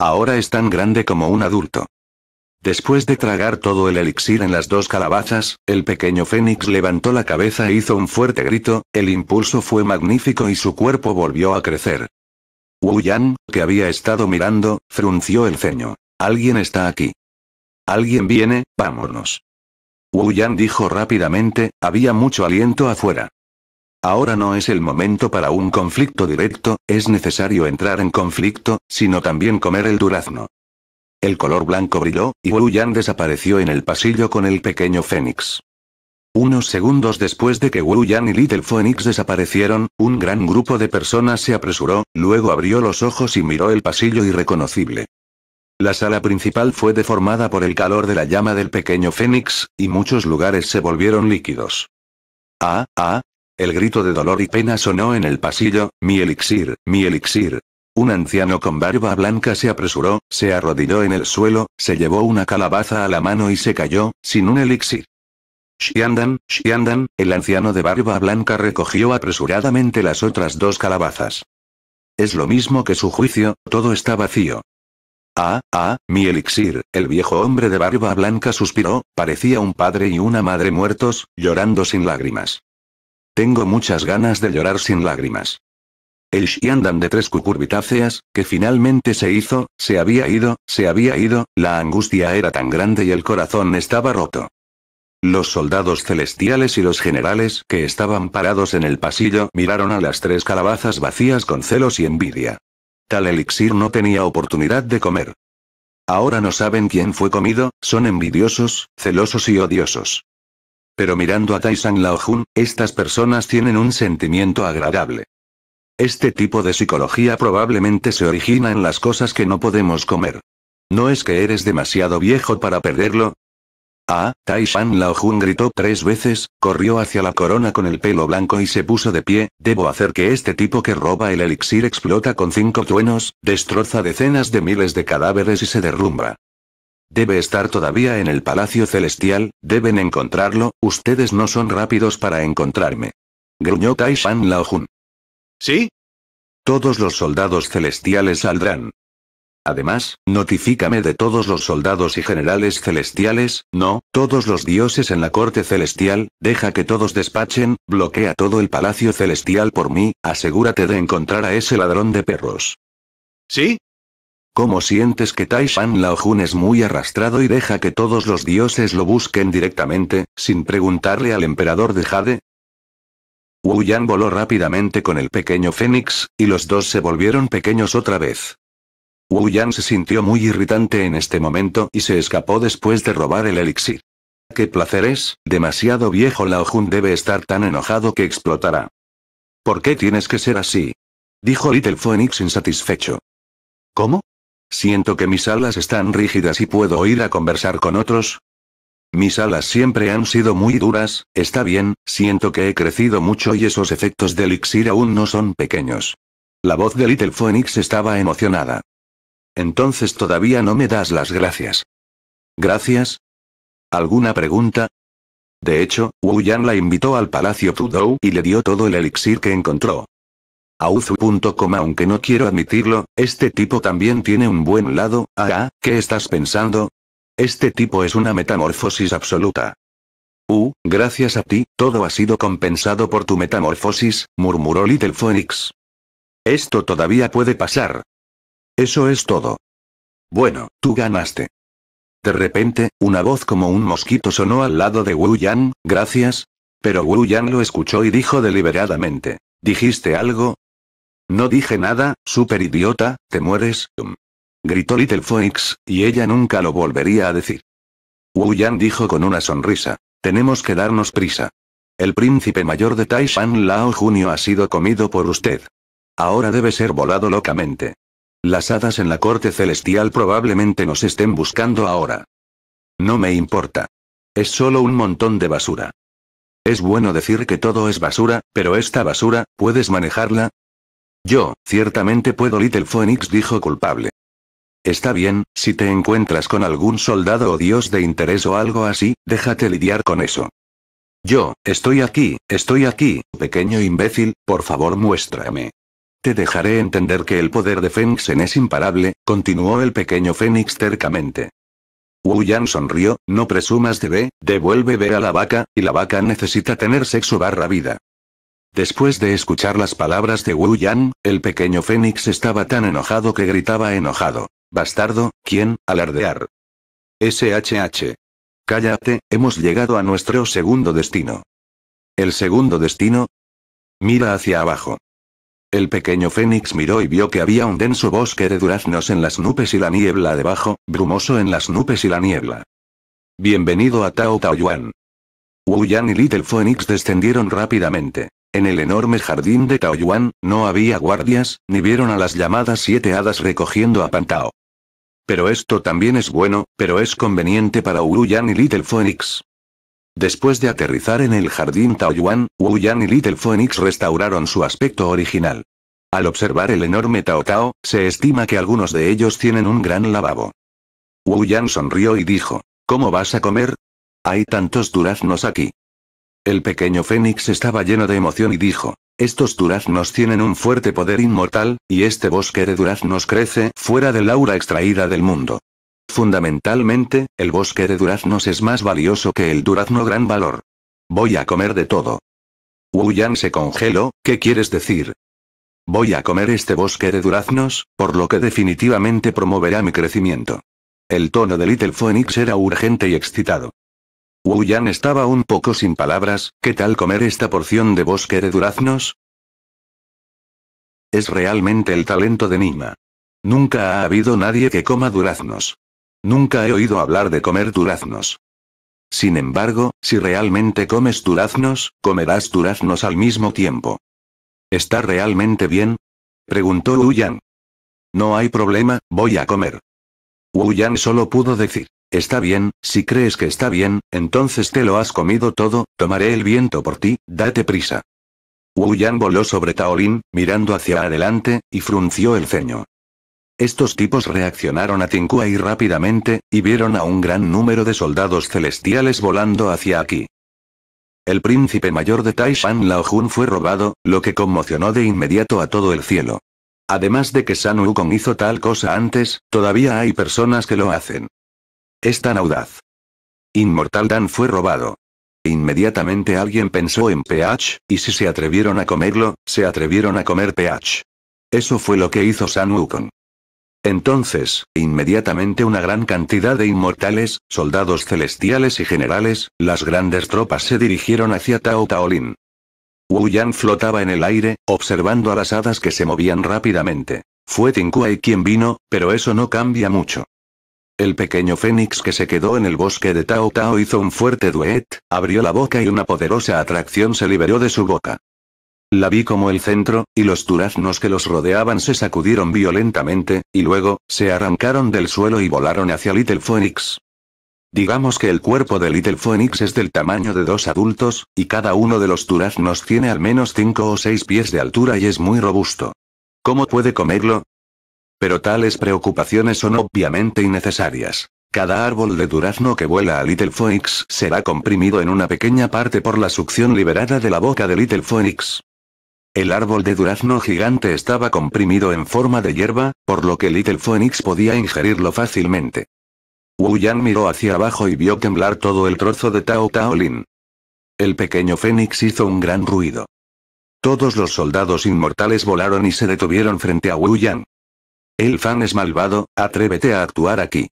Ahora es tan grande como un adulto. Después de tragar todo el elixir en las dos calabazas, el pequeño Fénix levantó la cabeza e hizo un fuerte grito, el impulso fue magnífico y su cuerpo volvió a crecer. Wu Yan, que había estado mirando, frunció el ceño. Alguien está aquí. Alguien viene, vámonos. Wu Yan dijo rápidamente, había mucho aliento afuera. Ahora no es el momento para un conflicto directo, es necesario entrar en conflicto, sino también comer el durazno. El color blanco brilló, y Wu Yan desapareció en el pasillo con el pequeño Fénix. Unos segundos después de que Wu Yan y Little Phoenix desaparecieron, un gran grupo de personas se apresuró, luego abrió los ojos y miró el pasillo irreconocible. La sala principal fue deformada por el calor de la llama del pequeño Fénix, y muchos lugares se volvieron líquidos. ¡Ah, ah! El grito de dolor y pena sonó en el pasillo, mi elixir, mi elixir. Un anciano con barba blanca se apresuró, se arrodilló en el suelo, se llevó una calabaza a la mano y se cayó, sin un elixir. Xiandan, Xiandan, el anciano de barba blanca recogió apresuradamente las otras dos calabazas. Es lo mismo que su juicio, todo está vacío. Ah, ah, mi elixir, el viejo hombre de barba blanca suspiró, parecía un padre y una madre muertos, llorando sin lágrimas. Tengo muchas ganas de llorar sin lágrimas. El Xiandan de tres cucurbitáceas, que finalmente se hizo, se había ido, se había ido, la angustia era tan grande y el corazón estaba roto. Los soldados celestiales y los generales que estaban parados en el pasillo miraron a las tres calabazas vacías con celos y envidia. Tal elixir no tenía oportunidad de comer. Ahora no saben quién fue comido, son envidiosos, celosos y odiosos. Pero mirando a Taisan Laojun, estas personas tienen un sentimiento agradable. Este tipo de psicología probablemente se origina en las cosas que no podemos comer. No es que eres demasiado viejo para perderlo, Ah, Taishan Laojun gritó tres veces, corrió hacia la corona con el pelo blanco y se puso de pie, debo hacer que este tipo que roba el elixir explota con cinco truenos, destroza decenas de miles de cadáveres y se derrumba. Debe estar todavía en el Palacio Celestial, deben encontrarlo, ustedes no son rápidos para encontrarme. Gruñó Taishan Laojun. ¿Sí? Todos los soldados celestiales saldrán. Además, notifícame de todos los soldados y generales celestiales, no, todos los dioses en la corte celestial, deja que todos despachen, bloquea todo el palacio celestial por mí, asegúrate de encontrar a ese ladrón de perros. ¿Sí? ¿Cómo sientes que Taishan Laojun es muy arrastrado y deja que todos los dioses lo busquen directamente, sin preguntarle al emperador de Jade? Wu Yan voló rápidamente con el pequeño Fénix, y los dos se volvieron pequeños otra vez. Wu Yan se sintió muy irritante en este momento y se escapó después de robar el elixir. ¡Qué placer es! Demasiado viejo Lao Jun debe estar tan enojado que explotará. ¿Por qué tienes que ser así? Dijo Little Phoenix insatisfecho. ¿Cómo? Siento que mis alas están rígidas y puedo ir a conversar con otros. Mis alas siempre han sido muy duras, está bien, siento que he crecido mucho y esos efectos de elixir aún no son pequeños. La voz de Little Phoenix estaba emocionada. Entonces todavía no me das las gracias. ¿Gracias? ¿Alguna pregunta? De hecho, Wu Yan la invitó al Palacio Tudou y le dio todo el elixir que encontró. Auzu.com aunque no quiero admitirlo, este tipo también tiene un buen lado, ah, ah, ¿qué estás pensando? Este tipo es una metamorfosis absoluta. Uh, gracias a ti, todo ha sido compensado por tu metamorfosis, murmuró Little Phoenix. Esto todavía puede pasar, eso es todo. Bueno, tú ganaste. De repente, una voz como un mosquito sonó al lado de Wu Yan, gracias. Pero Wu Yan lo escuchó y dijo deliberadamente. ¿Dijiste algo? No dije nada, super idiota, te mueres. Gritó Little Fox, y ella nunca lo volvería a decir. Wu Yan dijo con una sonrisa. Tenemos que darnos prisa. El príncipe mayor de Taishan Lao Junio ha sido comido por usted. Ahora debe ser volado locamente. Las hadas en la corte celestial probablemente nos estén buscando ahora. No me importa. Es solo un montón de basura. Es bueno decir que todo es basura, pero esta basura, ¿puedes manejarla? Yo, ciertamente puedo, Little Phoenix dijo culpable. Está bien, si te encuentras con algún soldado o dios de interés o algo así, déjate lidiar con eso. Yo, estoy aquí, estoy aquí, pequeño imbécil, por favor muéstrame dejaré entender que el poder de Fengsen es imparable, continuó el pequeño Fénix tercamente. Wu Yan sonrió, no presumas de B, devuelve ver a la vaca, y la vaca necesita tener sexo barra vida. Después de escuchar las palabras de Wu Yan, el pequeño Fénix estaba tan enojado que gritaba enojado. Bastardo, ¿quién? Alardear. SHH. Cállate, hemos llegado a nuestro segundo destino. ¿El segundo destino? Mira hacia abajo. El pequeño Fénix miró y vio que había un denso bosque de duraznos en las nubes y la niebla debajo, brumoso en las nubes y la niebla. Bienvenido a Tao Tao Yuan. Wu Yan y Little Phoenix descendieron rápidamente. En el enorme jardín de Taoyuan, no había guardias, ni vieron a las llamadas siete hadas recogiendo a Pantao. Pero esto también es bueno, pero es conveniente para Yan y Little Phoenix. Después de aterrizar en el jardín Taoyuan, Wu Yan y Little Phoenix restauraron su aspecto original. Al observar el enorme Tao Tao, se estima que algunos de ellos tienen un gran lavabo. Wu Yan sonrió y dijo, ¿Cómo vas a comer? Hay tantos duraznos aquí. El pequeño Fénix estaba lleno de emoción y dijo, estos duraznos tienen un fuerte poder inmortal, y este bosque de duraznos crece fuera del aura extraída del mundo. Fundamentalmente, el bosque de duraznos es más valioso que el durazno gran valor. Voy a comer de todo. Wu Yan se congeló, ¿qué quieres decir? Voy a comer este bosque de duraznos, por lo que definitivamente promoverá mi crecimiento. El tono de Little Phoenix era urgente y excitado. Wu Yan estaba un poco sin palabras, ¿qué tal comer esta porción de bosque de duraznos? Es realmente el talento de Nima. Nunca ha habido nadie que coma duraznos. Nunca he oído hablar de comer duraznos. Sin embargo, si realmente comes duraznos, comerás duraznos al mismo tiempo. ¿Está realmente bien? preguntó Wu Yan. No hay problema, voy a comer. Wu Yan solo pudo decir, está bien, si crees que está bien, entonces te lo has comido todo, tomaré el viento por ti, date prisa. Wu Yan voló sobre Taolin, mirando hacia adelante, y frunció el ceño. Estos tipos reaccionaron a y rápidamente, y vieron a un gran número de soldados celestiales volando hacia aquí. El príncipe mayor de Taishan Laojun fue robado, lo que conmocionó de inmediato a todo el cielo. Además de que San Wukong hizo tal cosa antes, todavía hay personas que lo hacen. Es tan audaz. Inmortal Dan fue robado. Inmediatamente alguien pensó en PH, y si se atrevieron a comerlo, se atrevieron a comer PH. Eso fue lo que hizo San Wukong. Entonces, inmediatamente una gran cantidad de inmortales, soldados celestiales y generales, las grandes tropas se dirigieron hacia Tao Lin. Wu Yan flotaba en el aire, observando a las hadas que se movían rápidamente. Fue y quien vino, pero eso no cambia mucho. El pequeño fénix que se quedó en el bosque de Tao Tao hizo un fuerte duet, abrió la boca y una poderosa atracción se liberó de su boca. La vi como el centro, y los duraznos que los rodeaban se sacudieron violentamente, y luego, se arrancaron del suelo y volaron hacia Little Phoenix. Digamos que el cuerpo de Little Phoenix es del tamaño de dos adultos, y cada uno de los duraznos tiene al menos cinco o seis pies de altura y es muy robusto. ¿Cómo puede comerlo? Pero tales preocupaciones son obviamente innecesarias. Cada árbol de durazno que vuela a Little Phoenix será comprimido en una pequeña parte por la succión liberada de la boca de Little Phoenix. El árbol de durazno gigante estaba comprimido en forma de hierba, por lo que Little Phoenix podía ingerirlo fácilmente. Wu Yan miró hacia abajo y vio temblar todo el trozo de Tao Taolin. El pequeño Fénix hizo un gran ruido. Todos los soldados inmortales volaron y se detuvieron frente a Wu Yan. El fan es malvado, atrévete a actuar aquí.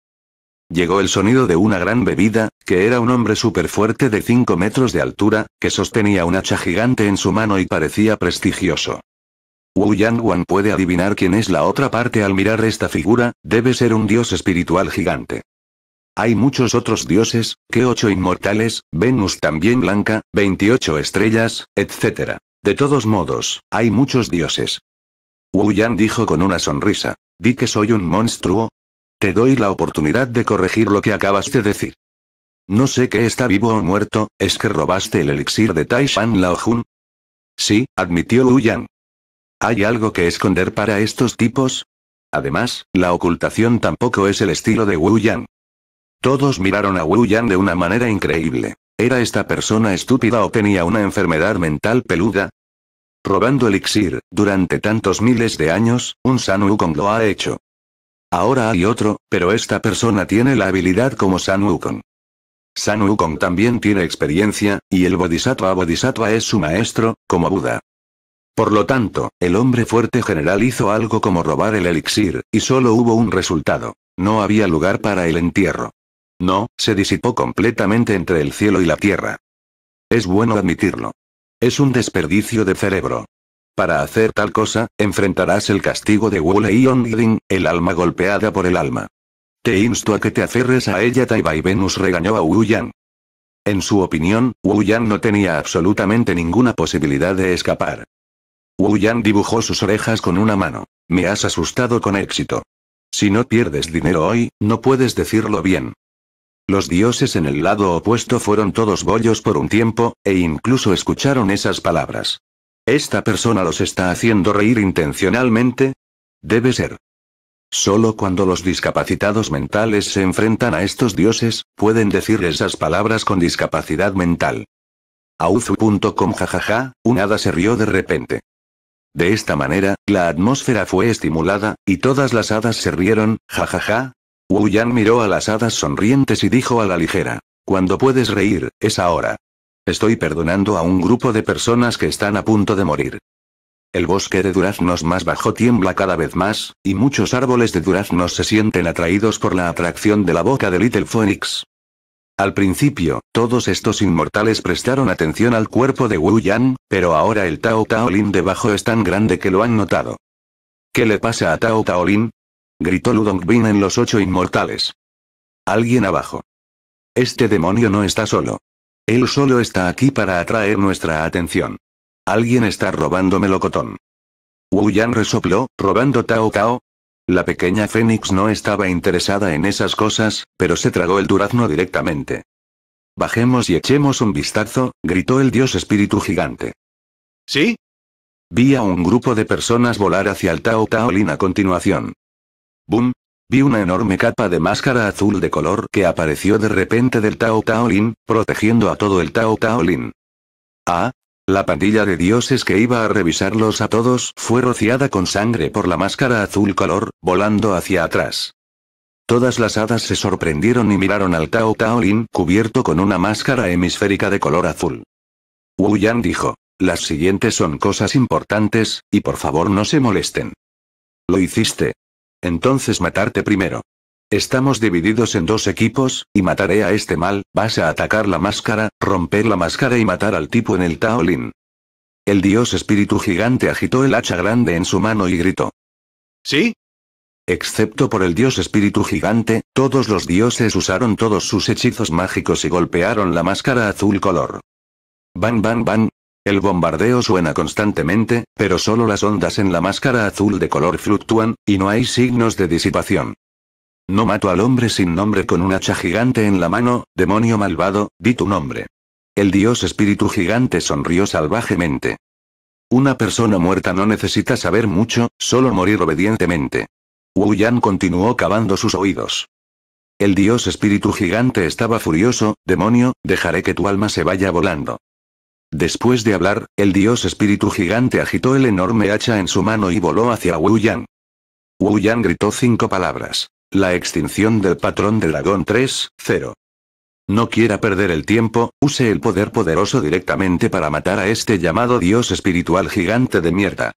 Llegó el sonido de una gran bebida, que era un hombre fuerte de 5 metros de altura, que sostenía un hacha gigante en su mano y parecía prestigioso. Wu Wan puede adivinar quién es la otra parte al mirar esta figura, debe ser un dios espiritual gigante. Hay muchos otros dioses, que ocho inmortales, Venus también blanca, 28 estrellas, etc. De todos modos, hay muchos dioses. Wu Yang dijo con una sonrisa. Di que soy un monstruo, te doy la oportunidad de corregir lo que acabaste de decir. No sé qué está vivo o muerto, ¿es que robaste el elixir de Taishan Laojun? Sí, admitió Wu Yan. ¿Hay algo que esconder para estos tipos? Además, la ocultación tampoco es el estilo de Wu Yan. Todos miraron a Wu Yan de una manera increíble. ¿Era esta persona estúpida o tenía una enfermedad mental peluda? Robando elixir, durante tantos miles de años, un San Wukong lo ha hecho. Ahora hay otro, pero esta persona tiene la habilidad como San Wukong. San Wukong también tiene experiencia, y el Bodhisattva Bodhisattva es su maestro, como Buda. Por lo tanto, el hombre fuerte general hizo algo como robar el elixir, y solo hubo un resultado. No había lugar para el entierro. No, se disipó completamente entre el cielo y la tierra. Es bueno admitirlo. Es un desperdicio de cerebro. Para hacer tal cosa, enfrentarás el castigo de Wu y Ling, el alma golpeada por el alma. Te insto a que te aferres a ella Taiba y Venus regañó a Wu Yan. En su opinión, Wu Yan no tenía absolutamente ninguna posibilidad de escapar. Wu Yan dibujó sus orejas con una mano. Me has asustado con éxito. Si no pierdes dinero hoy, no puedes decirlo bien. Los dioses en el lado opuesto fueron todos bollos por un tiempo, e incluso escucharon esas palabras. ¿Esta persona los está haciendo reír intencionalmente? Debe ser. Solo cuando los discapacitados mentales se enfrentan a estos dioses, pueden decir esas palabras con discapacidad mental. Auzu.com jajaja, un hada se rió de repente. De esta manera, la atmósfera fue estimulada, y todas las hadas se rieron, jajaja. Wu Yan miró a las hadas sonrientes y dijo a la ligera. Cuando puedes reír, es ahora. Estoy perdonando a un grupo de personas que están a punto de morir. El bosque de duraznos más bajo tiembla cada vez más, y muchos árboles de duraznos se sienten atraídos por la atracción de la boca de Little Phoenix. Al principio, todos estos inmortales prestaron atención al cuerpo de Wu Yan, pero ahora el Tao Lin debajo es tan grande que lo han notado. ¿Qué le pasa a Tao Lin? gritó Bin en los ocho inmortales. Alguien abajo. Este demonio no está solo. Él solo está aquí para atraer nuestra atención. Alguien está robando melocotón. Wu Yan resopló, robando Tao Tao. La pequeña Fénix no estaba interesada en esas cosas, pero se tragó el durazno directamente. Bajemos y echemos un vistazo, gritó el dios espíritu gigante. ¿Sí? Vi a un grupo de personas volar hacia el Tao Lin a continuación. ¡Bum! Vi una enorme capa de máscara azul de color que apareció de repente del Tao Lin, protegiendo a todo el Tao Taolin. Ah, la pandilla de dioses que iba a revisarlos a todos fue rociada con sangre por la máscara azul color, volando hacia atrás. Todas las hadas se sorprendieron y miraron al Tao Lin cubierto con una máscara hemisférica de color azul. Wu Yan dijo, las siguientes son cosas importantes, y por favor no se molesten. Lo hiciste, entonces matarte primero. Estamos divididos en dos equipos, y mataré a este mal, vas a atacar la máscara, romper la máscara y matar al tipo en el Taolin. El dios espíritu gigante agitó el hacha grande en su mano y gritó. ¿Sí? Excepto por el dios espíritu gigante, todos los dioses usaron todos sus hechizos mágicos y golpearon la máscara azul color. Van, van, van, el bombardeo suena constantemente, pero solo las ondas en la máscara azul de color fluctúan, y no hay signos de disipación. No mato al hombre sin nombre con un hacha gigante en la mano, demonio malvado, di tu nombre. El dios espíritu gigante sonrió salvajemente. Una persona muerta no necesita saber mucho, solo morir obedientemente. Wu Yan continuó cavando sus oídos. El dios espíritu gigante estaba furioso, demonio, dejaré que tu alma se vaya volando. Después de hablar, el dios espíritu gigante agitó el enorme hacha en su mano y voló hacia Wu Yang. Wu Yang gritó cinco palabras. La extinción del patrón de dragón 3-0. No quiera perder el tiempo, use el poder poderoso directamente para matar a este llamado dios espiritual gigante de mierda.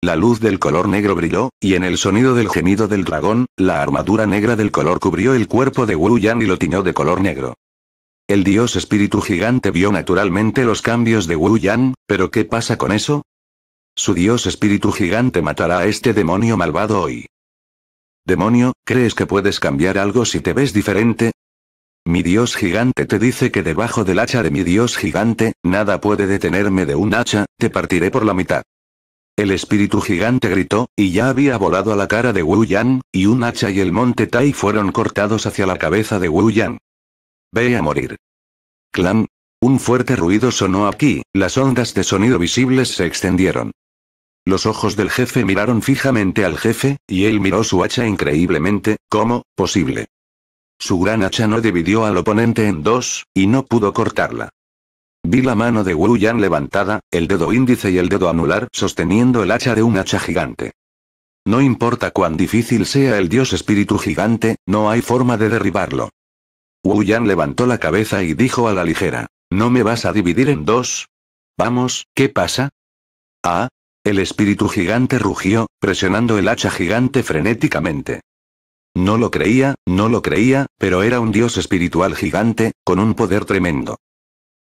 La luz del color negro brilló, y en el sonido del gemido del dragón, la armadura negra del color cubrió el cuerpo de Wu Yan y lo tiñó de color negro. El dios espíritu gigante vio naturalmente los cambios de Wu Yan, pero ¿qué pasa con eso? Su dios espíritu gigante matará a este demonio malvado hoy. Demonio, ¿crees que puedes cambiar algo si te ves diferente? Mi dios gigante te dice que debajo del hacha de mi dios gigante, nada puede detenerme de un hacha, te partiré por la mitad. El espíritu gigante gritó, y ya había volado a la cara de Wu Yan, y un hacha y el monte Tai fueron cortados hacia la cabeza de Wu Yan. Ve a morir. Clam. Un fuerte ruido sonó aquí, las ondas de sonido visibles se extendieron. Los ojos del jefe miraron fijamente al jefe, y él miró su hacha increíblemente, como, posible. Su gran hacha no dividió al oponente en dos, y no pudo cortarla. Vi la mano de Wu Yan levantada, el dedo índice y el dedo anular sosteniendo el hacha de un hacha gigante. No importa cuán difícil sea el dios espíritu gigante, no hay forma de derribarlo. Wu Yan levantó la cabeza y dijo a la ligera. ¿No me vas a dividir en dos? Vamos, ¿qué pasa? Ah. El espíritu gigante rugió, presionando el hacha gigante frenéticamente. No lo creía, no lo creía, pero era un dios espiritual gigante, con un poder tremendo.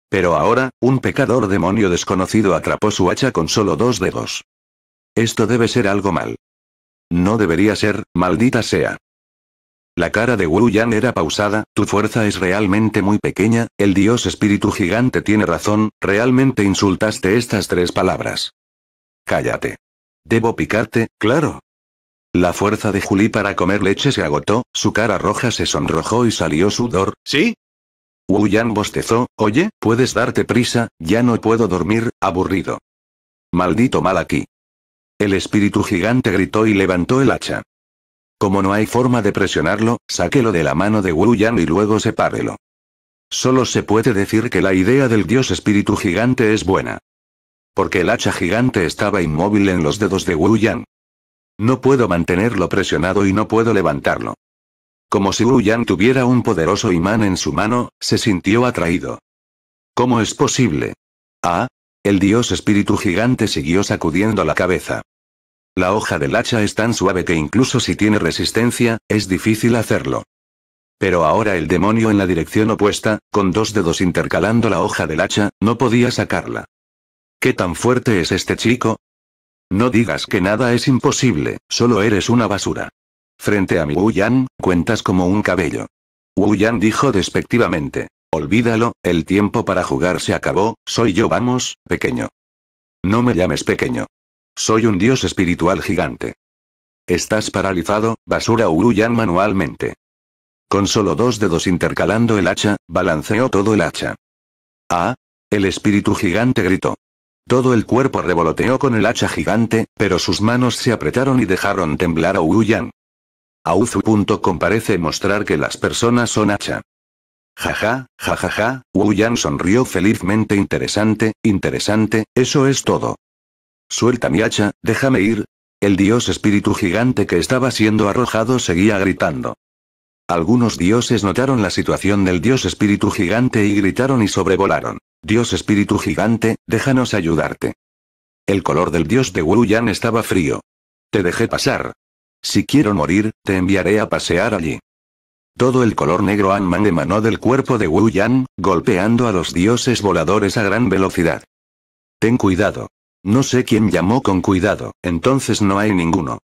Pero ahora, un pecador demonio desconocido atrapó su hacha con solo dos dedos. Esto debe ser algo mal. No debería ser, maldita sea. La cara de Wu Yan era pausada, tu fuerza es realmente muy pequeña, el dios espíritu gigante tiene razón, realmente insultaste estas tres palabras. Cállate. Debo picarte, claro. La fuerza de Juli para comer leche se agotó, su cara roja se sonrojó y salió sudor. ¿Sí? Wu Yan bostezó, oye, puedes darte prisa, ya no puedo dormir, aburrido. Maldito mal aquí. El espíritu gigante gritó y levantó el hacha. Como no hay forma de presionarlo, sáquelo de la mano de Wu Yan y luego sepárelo. Solo se puede decir que la idea del dios espíritu gigante es buena. Porque el hacha gigante estaba inmóvil en los dedos de Wu Yan. No puedo mantenerlo presionado y no puedo levantarlo. Como si Wu Yan tuviera un poderoso imán en su mano, se sintió atraído. ¿Cómo es posible? Ah, el dios espíritu gigante siguió sacudiendo la cabeza. La hoja del hacha es tan suave que incluso si tiene resistencia, es difícil hacerlo. Pero ahora el demonio en la dirección opuesta, con dos dedos intercalando la hoja del hacha, no podía sacarla. ¿Qué tan fuerte es este chico? No digas que nada es imposible, solo eres una basura. Frente a mi Wu Yan, cuentas como un cabello. Wu Yan dijo despectivamente. Olvídalo, el tiempo para jugar se acabó, soy yo vamos, pequeño. No me llames pequeño. Soy un dios espiritual gigante. Estás paralizado, basura Uruyan manualmente. Con solo dos dedos intercalando el hacha, balanceó todo el hacha. ¡Ah! El espíritu gigante gritó. Todo el cuerpo revoloteó con el hacha gigante, pero sus manos se apretaron y dejaron temblar a Uruyan. Auzu.com parece mostrar que las personas son hacha. Jaja, jajaja, ja, ja, ja, sonrió felizmente interesante, interesante, eso es todo. Suelta mi hacha, déjame ir. El dios espíritu gigante que estaba siendo arrojado seguía gritando. Algunos dioses notaron la situación del dios espíritu gigante y gritaron y sobrevolaron. Dios espíritu gigante, déjanos ayudarte. El color del dios de Wuyan estaba frío. Te dejé pasar. Si quiero morir, te enviaré a pasear allí. Todo el color negro Anman emanó del cuerpo de Wu golpeando a los dioses voladores a gran velocidad. Ten cuidado. No sé quién llamó con cuidado, entonces no hay ninguno.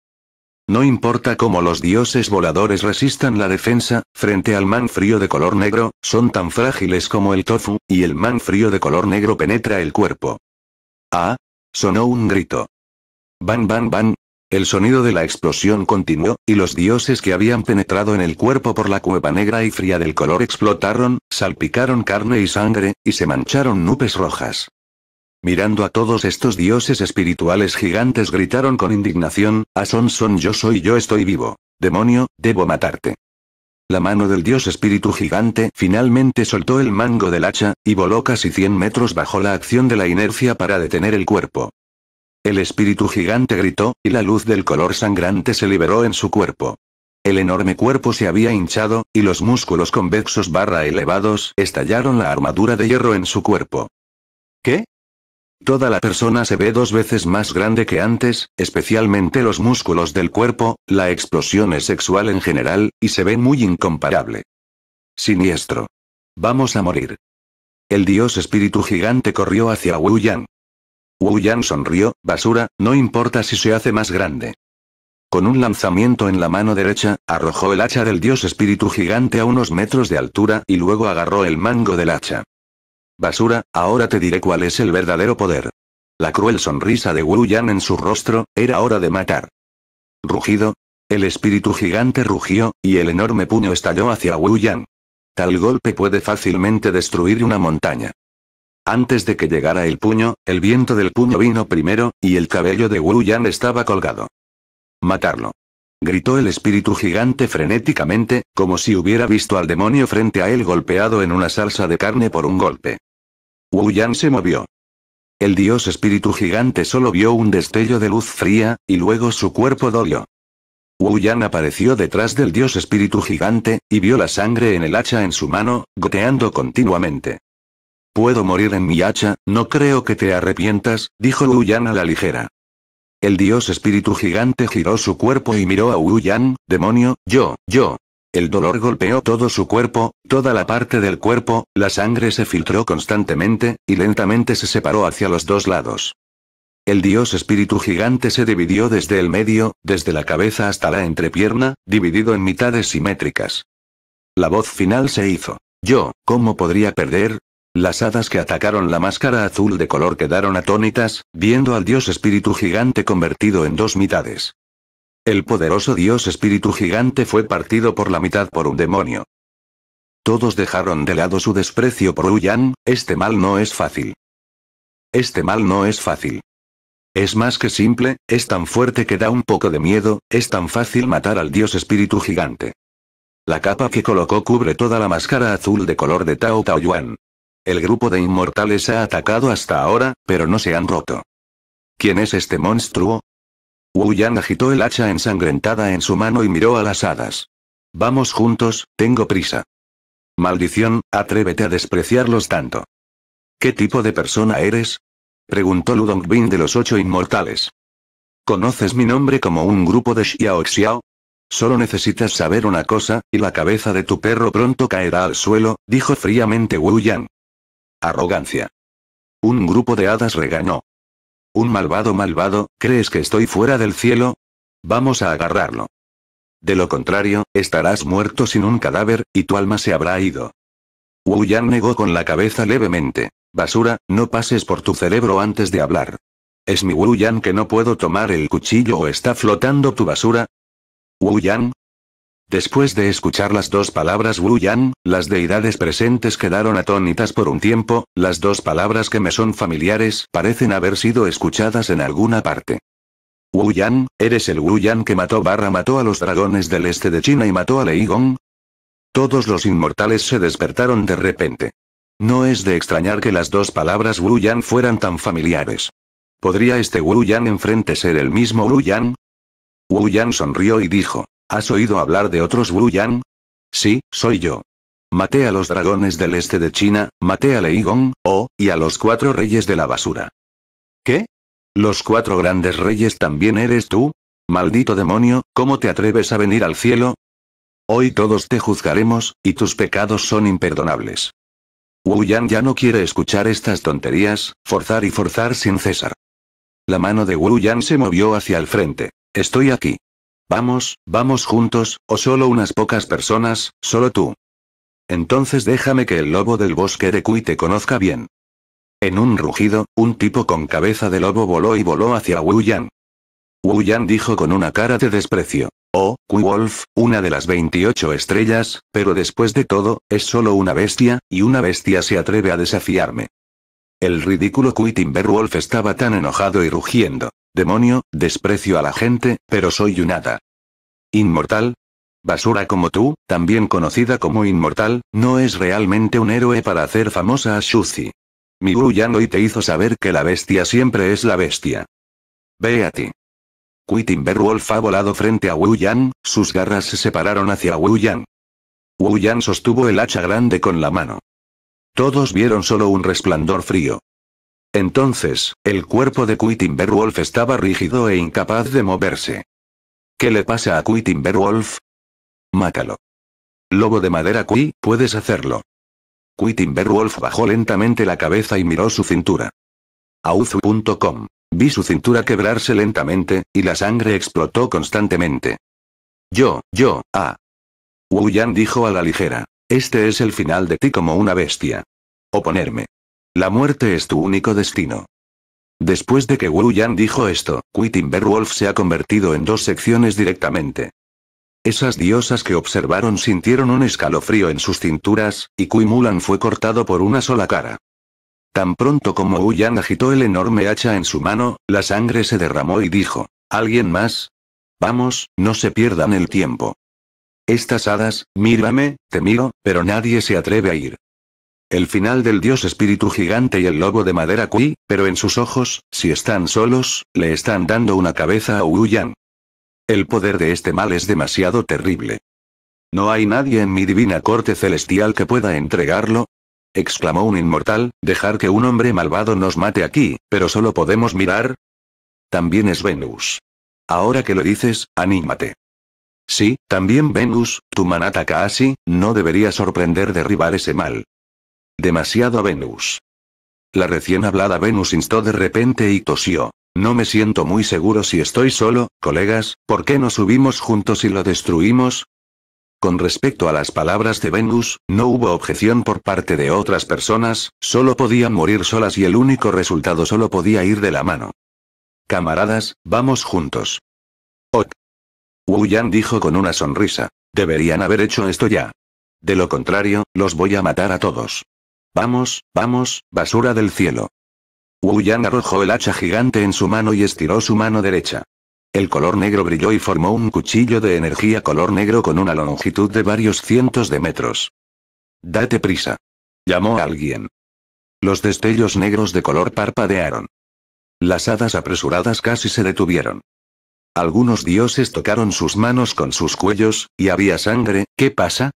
No importa cómo los dioses voladores resistan la defensa, frente al man frío de color negro, son tan frágiles como el tofu, y el man frío de color negro penetra el cuerpo. Ah, sonó un grito. Van, van, van. El sonido de la explosión continuó, y los dioses que habían penetrado en el cuerpo por la cueva negra y fría del color explotaron, salpicaron carne y sangre, y se mancharon nubes rojas. Mirando a todos estos dioses espirituales gigantes gritaron con indignación, a Son Son yo soy yo estoy vivo. Demonio, debo matarte. La mano del dios espíritu gigante finalmente soltó el mango del hacha, y voló casi 100 metros bajo la acción de la inercia para detener el cuerpo. El espíritu gigante gritó, y la luz del color sangrante se liberó en su cuerpo. El enorme cuerpo se había hinchado, y los músculos convexos barra elevados estallaron la armadura de hierro en su cuerpo. ¿Qué? Toda la persona se ve dos veces más grande que antes, especialmente los músculos del cuerpo, la explosión es sexual en general, y se ve muy incomparable. Siniestro. Vamos a morir. El dios espíritu gigante corrió hacia Wu Yang. Wu Yang sonrió, basura, no importa si se hace más grande. Con un lanzamiento en la mano derecha, arrojó el hacha del dios espíritu gigante a unos metros de altura y luego agarró el mango del hacha. Basura, ahora te diré cuál es el verdadero poder. La cruel sonrisa de Wu Yan en su rostro, era hora de matar. Rugido. El espíritu gigante rugió, y el enorme puño estalló hacia Wu Yan. Tal golpe puede fácilmente destruir una montaña. Antes de que llegara el puño, el viento del puño vino primero, y el cabello de Wu Yan estaba colgado. Matarlo. Gritó el espíritu gigante frenéticamente, como si hubiera visto al demonio frente a él golpeado en una salsa de carne por un golpe. Wu Yan se movió. El dios espíritu gigante solo vio un destello de luz fría, y luego su cuerpo dolió. Wu Yan apareció detrás del dios espíritu gigante, y vio la sangre en el hacha en su mano, goteando continuamente. Puedo morir en mi hacha, no creo que te arrepientas, dijo Wu Yan a la ligera. El dios espíritu gigante giró su cuerpo y miró a Wu Yan, demonio, yo, yo, el dolor golpeó todo su cuerpo, toda la parte del cuerpo, la sangre se filtró constantemente, y lentamente se separó hacia los dos lados. El dios espíritu gigante se dividió desde el medio, desde la cabeza hasta la entrepierna, dividido en mitades simétricas. La voz final se hizo. Yo, ¿cómo podría perder? Las hadas que atacaron la máscara azul de color quedaron atónitas, viendo al dios espíritu gigante convertido en dos mitades. El poderoso dios espíritu gigante fue partido por la mitad por un demonio. Todos dejaron de lado su desprecio por Uyan, este mal no es fácil. Este mal no es fácil. Es más que simple, es tan fuerte que da un poco de miedo, es tan fácil matar al dios espíritu gigante. La capa que colocó cubre toda la máscara azul de color de Tao Tao Yuan. El grupo de inmortales ha atacado hasta ahora, pero no se han roto. ¿Quién es este monstruo? Wu Yang agitó el hacha ensangrentada en su mano y miró a las hadas. Vamos juntos, tengo prisa. Maldición, atrévete a despreciarlos tanto. ¿Qué tipo de persona eres? Preguntó Dongbin de los ocho inmortales. ¿Conoces mi nombre como un grupo de Xiao Xiao? Solo necesitas saber una cosa, y la cabeza de tu perro pronto caerá al suelo, dijo fríamente Wu Yang. Arrogancia. Un grupo de hadas regañó. Un malvado malvado, ¿crees que estoy fuera del cielo? Vamos a agarrarlo. De lo contrario, estarás muerto sin un cadáver, y tu alma se habrá ido. Wu Yan negó con la cabeza levemente. Basura, no pases por tu cerebro antes de hablar. ¿Es mi Wu Yan que no puedo tomar el cuchillo o está flotando tu basura? Wu Yan, Después de escuchar las dos palabras Wu Yan, las deidades presentes quedaron atónitas por un tiempo, las dos palabras que me son familiares parecen haber sido escuchadas en alguna parte. Wu Yan, ¿eres el Wu Yan que mató barra mató a los dragones del este de China y mató a Lei Gong? Todos los inmortales se despertaron de repente. No es de extrañar que las dos palabras Wu Yan fueran tan familiares. ¿Podría este Wu Yan enfrente ser el mismo Wu Yan? Wu Yan sonrió y dijo. ¿Has oído hablar de otros Wu Yan? Sí, soy yo. Maté a los dragones del este de China, maté a Lei Gong, Oh, y a los cuatro reyes de la basura. ¿Qué? ¿Los cuatro grandes reyes también eres tú? Maldito demonio, ¿cómo te atreves a venir al cielo? Hoy todos te juzgaremos, y tus pecados son imperdonables. Wu Yan ya no quiere escuchar estas tonterías, forzar y forzar sin cesar. La mano de Wu Yan se movió hacia el frente. Estoy aquí. Vamos, vamos juntos, o solo unas pocas personas, solo tú. Entonces déjame que el lobo del bosque de Kui te conozca bien. En un rugido, un tipo con cabeza de lobo voló y voló hacia Wu Yan. Wu Yan dijo con una cara de desprecio. Oh, Kui Wolf, una de las 28 estrellas, pero después de todo, es solo una bestia, y una bestia se atreve a desafiarme. El ridículo Kui Timberwolf estaba tan enojado y rugiendo, Demonio, desprecio a la gente, pero soy un Inmortal. Basura como tú, también conocida como inmortal, no es realmente un héroe para hacer famosa a Shuzi. Mi Wu Yan hoy te hizo saber que la bestia siempre es la bestia. Ve a ti. Quitting Wolf ha volado frente a Wu Yan, sus garras se separaron hacia Wu Yan. Wu Yan sostuvo el hacha grande con la mano. Todos vieron solo un resplandor frío. Entonces, el cuerpo de Quitimberwolf estaba rígido e incapaz de moverse. ¿Qué le pasa a Quittimberwolf? Mácalo, Lobo de madera Qui, puedes hacerlo. Timberwolf bajó lentamente la cabeza y miró su cintura. Auzu.com. Vi su cintura quebrarse lentamente, y la sangre explotó constantemente. Yo, yo, ah. Wu Yan dijo a la ligera. Este es el final de ti como una bestia. Oponerme. La muerte es tu único destino. Después de que Wu Yan dijo esto, Timberwolf se ha convertido en dos secciones directamente. Esas diosas que observaron sintieron un escalofrío en sus cinturas, y Kui Mulan fue cortado por una sola cara. Tan pronto como Wu Yan agitó el enorme hacha en su mano, la sangre se derramó y dijo, ¿Alguien más? Vamos, no se pierdan el tiempo. Estas hadas, mírame, te miro, pero nadie se atreve a ir. El final del dios espíritu gigante y el lobo de madera Kui, pero en sus ojos, si están solos, le están dando una cabeza a Uyan. El poder de este mal es demasiado terrible. No hay nadie en mi divina corte celestial que pueda entregarlo, exclamó un inmortal, dejar que un hombre malvado nos mate aquí, pero solo podemos mirar. También es Venus. Ahora que lo dices, anímate. Sí, también Venus, tu manata Kaasi, no debería sorprender derribar ese mal. Demasiado Venus. La recién hablada Venus instó de repente y tosió. No me siento muy seguro si estoy solo, colegas, ¿por qué no subimos juntos y lo destruimos? Con respecto a las palabras de Venus, no hubo objeción por parte de otras personas, solo podían morir solas y el único resultado solo podía ir de la mano. Camaradas, vamos juntos. Ok. Wu dijo con una sonrisa. Deberían haber hecho esto ya. De lo contrario, los voy a matar a todos. Vamos, vamos, basura del cielo. Wu Yan arrojó el hacha gigante en su mano y estiró su mano derecha. El color negro brilló y formó un cuchillo de energía color negro con una longitud de varios cientos de metros. Date prisa. Llamó a alguien. Los destellos negros de color parpadearon. Las hadas apresuradas casi se detuvieron. Algunos dioses tocaron sus manos con sus cuellos, y había sangre, ¿qué pasa?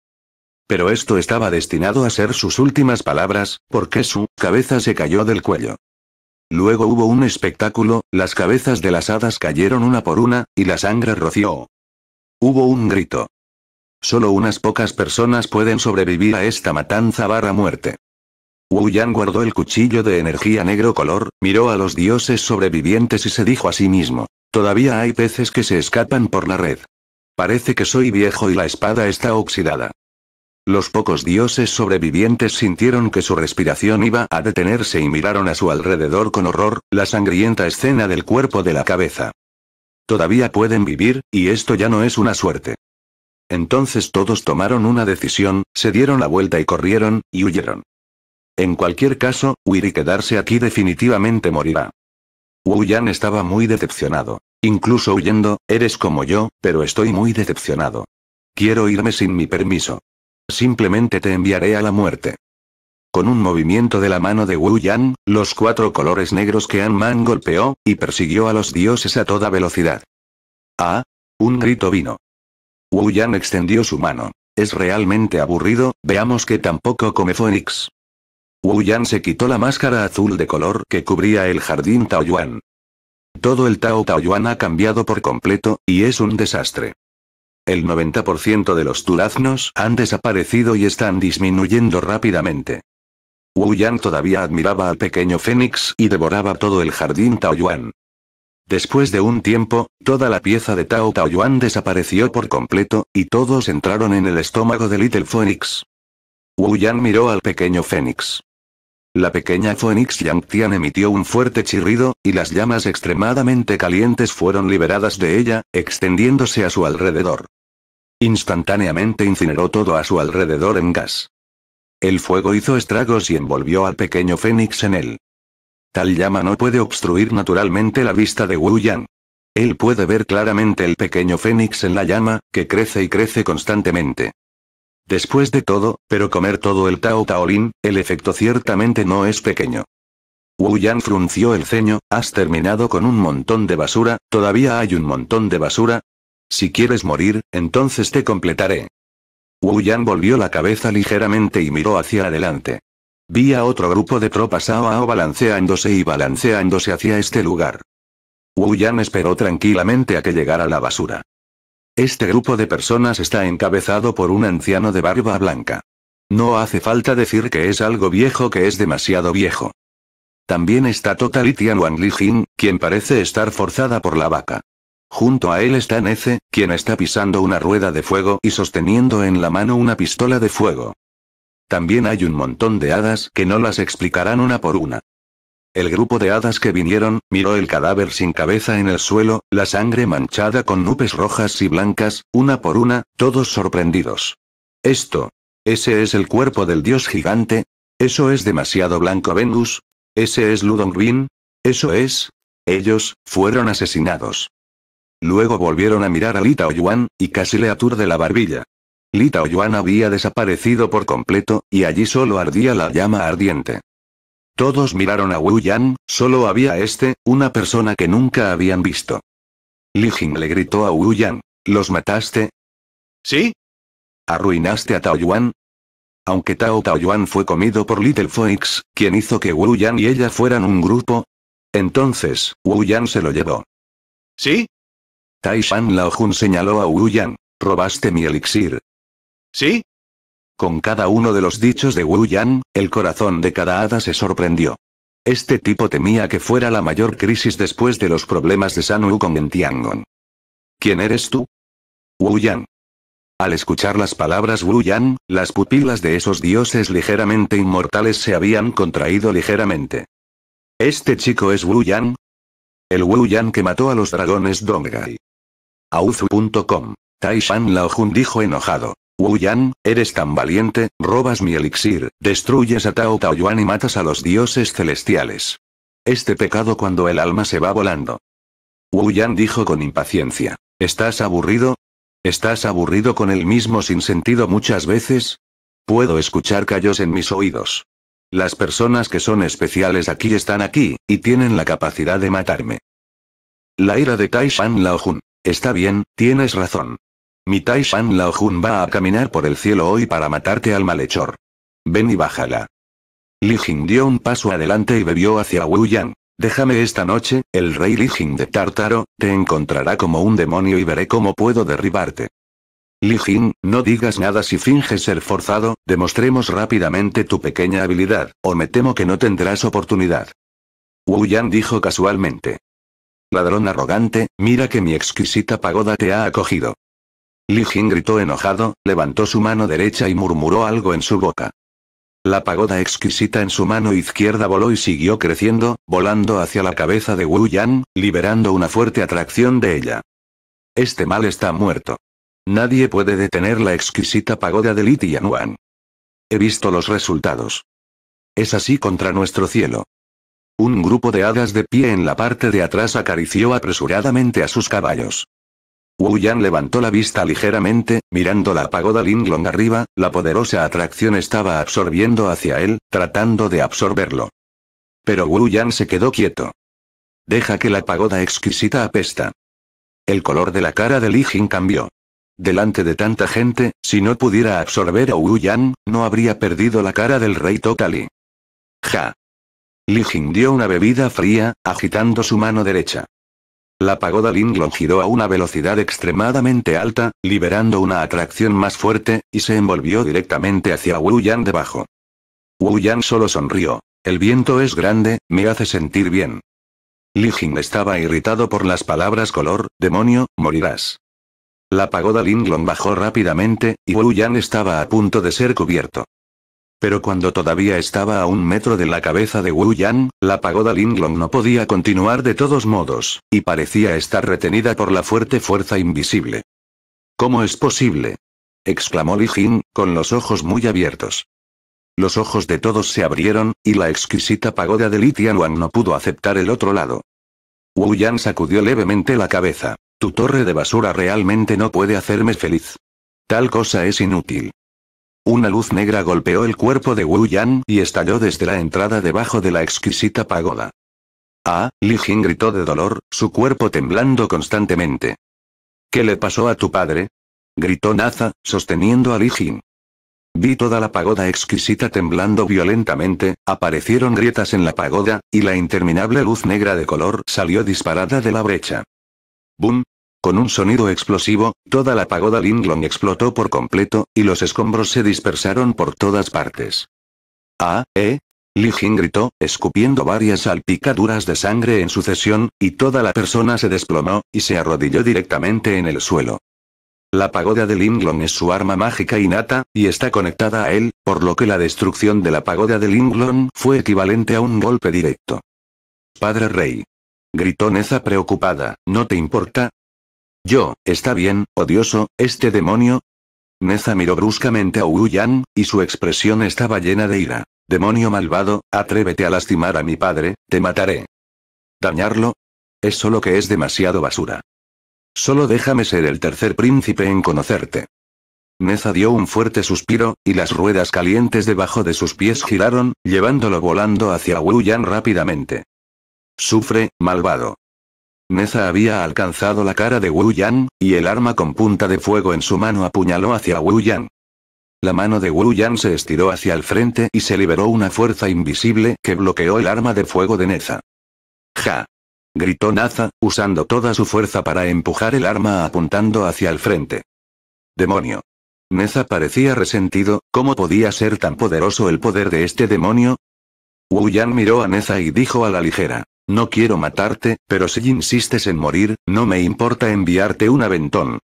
Pero esto estaba destinado a ser sus últimas palabras, porque su cabeza se cayó del cuello. Luego hubo un espectáculo, las cabezas de las hadas cayeron una por una, y la sangre roció. Hubo un grito. Solo unas pocas personas pueden sobrevivir a esta matanza barra muerte. Wu Yan guardó el cuchillo de energía negro color, miró a los dioses sobrevivientes y se dijo a sí mismo, todavía hay peces que se escapan por la red. Parece que soy viejo y la espada está oxidada. Los pocos dioses sobrevivientes sintieron que su respiración iba a detenerse y miraron a su alrededor con horror, la sangrienta escena del cuerpo de la cabeza. Todavía pueden vivir, y esto ya no es una suerte. Entonces todos tomaron una decisión, se dieron la vuelta y corrieron, y huyeron. En cualquier caso, huir y quedarse aquí definitivamente morirá. Wu Yan estaba muy decepcionado. Incluso huyendo, eres como yo, pero estoy muy decepcionado. Quiero irme sin mi permiso. Simplemente te enviaré a la muerte. Con un movimiento de la mano de Wu Yan, los cuatro colores negros que An Man golpeó, y persiguió a los dioses a toda velocidad. ¡Ah! Un grito vino. Wu Yan extendió su mano. Es realmente aburrido, veamos que tampoco come Phoenix. Wu Yan se quitó la máscara azul de color que cubría el jardín Tao Yuan. Todo el Tao Yuan ha cambiado por completo, y es un desastre. El 90% de los turaznos han desaparecido y están disminuyendo rápidamente. Wu Yan todavía admiraba al pequeño Fénix y devoraba todo el jardín Tao Yuan. Después de un tiempo, toda la pieza de Tao Tao Yuan desapareció por completo, y todos entraron en el estómago de Little Fénix. Wu Yan miró al pequeño Fénix. La pequeña Phoenix Yangtian emitió un fuerte chirrido, y las llamas extremadamente calientes fueron liberadas de ella, extendiéndose a su alrededor. Instantáneamente incineró todo a su alrededor en gas. El fuego hizo estragos y envolvió al pequeño Fénix en él. Tal llama no puede obstruir naturalmente la vista de Wu Yang. Él puede ver claramente el pequeño Fénix en la llama, que crece y crece constantemente. Después de todo, pero comer todo el Tao Taolin, el efecto ciertamente no es pequeño. Wu Yan frunció el ceño, has terminado con un montón de basura, todavía hay un montón de basura, si quieres morir, entonces te completaré. Wu Yan volvió la cabeza ligeramente y miró hacia adelante. Vi a otro grupo de tropas Ao Ao balanceándose y balanceándose hacia este lugar. Wu Yan esperó tranquilamente a que llegara la basura. Este grupo de personas está encabezado por un anciano de barba blanca. No hace falta decir que es algo viejo que es demasiado viejo. También está Total Wang quien parece estar forzada por la vaca. Junto a él está Nece, quien está pisando una rueda de fuego y sosteniendo en la mano una pistola de fuego. También hay un montón de hadas que no las explicarán una por una. El grupo de hadas que vinieron, miró el cadáver sin cabeza en el suelo, la sangre manchada con nubes rojas y blancas, una por una, todos sorprendidos. Esto. ¿Ese es el cuerpo del dios gigante? ¿Eso es demasiado blanco Venus? ¿Ese es Ludongvin. ¿Eso es? Ellos, fueron asesinados. Luego volvieron a mirar a Lita Taoyuan, y casi le aturde la barbilla. Lita Yuan había desaparecido por completo, y allí solo ardía la llama ardiente. Todos miraron a Wu Yan, solo había este, una persona que nunca habían visto. Li Jing le gritó a Wu Yan. ¿Los mataste? ¿Sí? ¿Arruinaste a Tao Yuan? Aunque Tao Tao Yuan fue comido por Little Fox, quien hizo que Wu Yan y ella fueran un grupo. Entonces, Wu Yan se lo llevó. ¿Sí? Taishan Laojun señaló a Wu Yan, ¿Robaste mi elixir? ¿Sí? Con cada uno de los dichos de Wu Yan, el corazón de cada hada se sorprendió. Este tipo temía que fuera la mayor crisis después de los problemas de San Wu con Tiangong. ¿Quién eres tú? Wu Yan. Al escuchar las palabras Wu Yan, las pupilas de esos dioses ligeramente inmortales se habían contraído ligeramente. ¿Este chico es Wu Yan? El Wu Yan que mató a los dragones Dongai. Auzu.com. Lao Jun dijo enojado. Wu Yan, eres tan valiente, robas mi elixir, destruyes a Tao Yuan y matas a los dioses celestiales. Este pecado cuando el alma se va volando. Wu Yan dijo con impaciencia. ¿Estás aburrido? ¿Estás aburrido con el mismo sinsentido muchas veces? Puedo escuchar callos en mis oídos. Las personas que son especiales aquí están aquí, y tienen la capacidad de matarme. La ira de Lao-Jun. Está bien, tienes razón. Mi Taishan Jun va a caminar por el cielo hoy para matarte al malhechor. Ven y bájala. Li Jing dio un paso adelante y bebió hacia Wu Yang. Déjame esta noche, el rey Li Jing de Tartaro, te encontrará como un demonio y veré cómo puedo derribarte. Li Jing, no digas nada si finges ser forzado, demostremos rápidamente tu pequeña habilidad, o me temo que no tendrás oportunidad. Wu Yang dijo casualmente. Ladrón arrogante, mira que mi exquisita pagoda te ha acogido. Li Jin gritó enojado, levantó su mano derecha y murmuró algo en su boca. La pagoda exquisita en su mano izquierda voló y siguió creciendo, volando hacia la cabeza de Wu Yan, liberando una fuerte atracción de ella. Este mal está muerto. Nadie puede detener la exquisita pagoda de Li Tianwan. He visto los resultados. Es así contra nuestro cielo. Un grupo de hadas de pie en la parte de atrás acarició apresuradamente a sus caballos. Wu Yan levantó la vista ligeramente, mirando la pagoda Linglong arriba, la poderosa atracción estaba absorbiendo hacia él, tratando de absorberlo. Pero Wu Yan se quedó quieto. Deja que la pagoda exquisita apesta. El color de la cara de Li Jin cambió. Delante de tanta gente, si no pudiera absorber a Wu Yan, no habría perdido la cara del rey Totali. Ja. Li Jing dio una bebida fría, agitando su mano derecha. La pagoda Linglong giró a una velocidad extremadamente alta, liberando una atracción más fuerte, y se envolvió directamente hacia Wu Yan debajo. Wu Yan solo sonrió. El viento es grande, me hace sentir bien. Li Jing estaba irritado por las palabras color, demonio, morirás. La pagoda Linglong bajó rápidamente, y Wu Yan estaba a punto de ser cubierto. Pero cuando todavía estaba a un metro de la cabeza de Wu Yan, la pagoda Linglong no podía continuar de todos modos, y parecía estar retenida por la fuerte fuerza invisible. ¿Cómo es posible? exclamó Li Jin, con los ojos muy abiertos. Los ojos de todos se abrieron, y la exquisita pagoda de Li Wang no pudo aceptar el otro lado. Wu Yan sacudió levemente la cabeza. Tu torre de basura realmente no puede hacerme feliz. Tal cosa es inútil. Una luz negra golpeó el cuerpo de Wu Yan y estalló desde la entrada debajo de la exquisita pagoda. Ah, Li Jin gritó de dolor, su cuerpo temblando constantemente. ¿Qué le pasó a tu padre? gritó Naza, sosteniendo a Li Jin. Vi toda la pagoda exquisita temblando violentamente, aparecieron grietas en la pagoda, y la interminable luz negra de color salió disparada de la brecha. ¡Bum! Con un sonido explosivo, toda la pagoda Linglong explotó por completo, y los escombros se dispersaron por todas partes. ¡Ah, eh! Li Jin gritó, escupiendo varias salpicaduras de sangre en sucesión, y toda la persona se desplomó, y se arrodilló directamente en el suelo. La pagoda de Linglong es su arma mágica innata, y está conectada a él, por lo que la destrucción de la pagoda de Linglong fue equivalente a un golpe directo. Padre Rey. Gritó Neza preocupada, ¿no te importa? Yo, está bien, odioso, este demonio. Neza miró bruscamente a Wu Yan, y su expresión estaba llena de ira. Demonio malvado, atrévete a lastimar a mi padre, te mataré. ¿Dañarlo? Es solo que es demasiado basura. Solo déjame ser el tercer príncipe en conocerte. Neza dio un fuerte suspiro, y las ruedas calientes debajo de sus pies giraron, llevándolo volando hacia Wu Yan rápidamente. Sufre, malvado. Neza había alcanzado la cara de Wu Yan, y el arma con punta de fuego en su mano apuñaló hacia Wu Yan. La mano de Wu Yan se estiró hacia el frente y se liberó una fuerza invisible que bloqueó el arma de fuego de Neza. ¡Ja! gritó Naza, usando toda su fuerza para empujar el arma apuntando hacia el frente. ¡Demonio! Neza parecía resentido, ¿cómo podía ser tan poderoso el poder de este demonio? Wu Yan miró a Neza y dijo a la ligera. No quiero matarte, pero si insistes en morir, no me importa enviarte un aventón.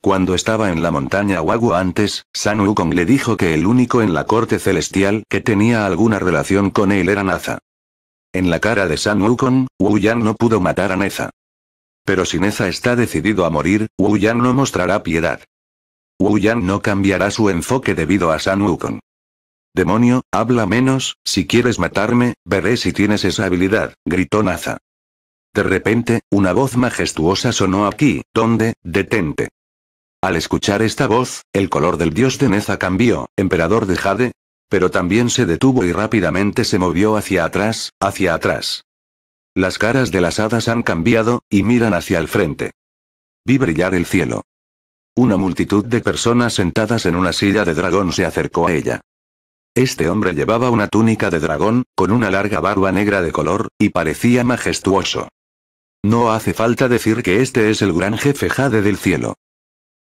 Cuando estaba en la montaña Wagu antes, San Wukong le dijo que el único en la corte celestial que tenía alguna relación con él era Naza. En la cara de San Wukong, Wu Yan no pudo matar a Neza. Pero si Neza está decidido a morir, Wu Yan no mostrará piedad. Wu Yan no cambiará su enfoque debido a San Wukong. Demonio, habla menos, si quieres matarme, veré si tienes esa habilidad, gritó Naza. De repente, una voz majestuosa sonó aquí, donde, detente. Al escuchar esta voz, el color del dios de Neza cambió, emperador de Jade, pero también se detuvo y rápidamente se movió hacia atrás, hacia atrás. Las caras de las hadas han cambiado, y miran hacia el frente. Vi brillar el cielo. Una multitud de personas sentadas en una silla de dragón se acercó a ella. Este hombre llevaba una túnica de dragón, con una larga barba negra de color, y parecía majestuoso. No hace falta decir que este es el gran jefe Jade del cielo.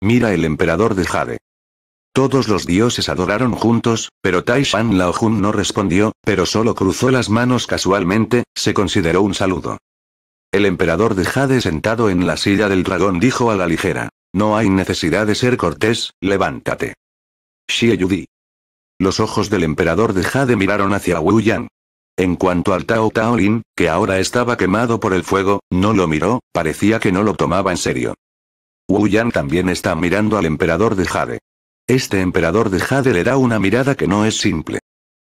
Mira el emperador de Jade. Todos los dioses adoraron juntos, pero Taishan Laojun no respondió, pero solo cruzó las manos casualmente, se consideró un saludo. El emperador de Jade sentado en la silla del dragón dijo a la ligera, no hay necesidad de ser cortés, levántate. Xie Yudi. Los ojos del emperador de Jade miraron hacia Wu Yan. En cuanto al Tao Lin, que ahora estaba quemado por el fuego, no lo miró, parecía que no lo tomaba en serio. Wu Yan también está mirando al emperador de Jade. Este emperador de Jade le da una mirada que no es simple.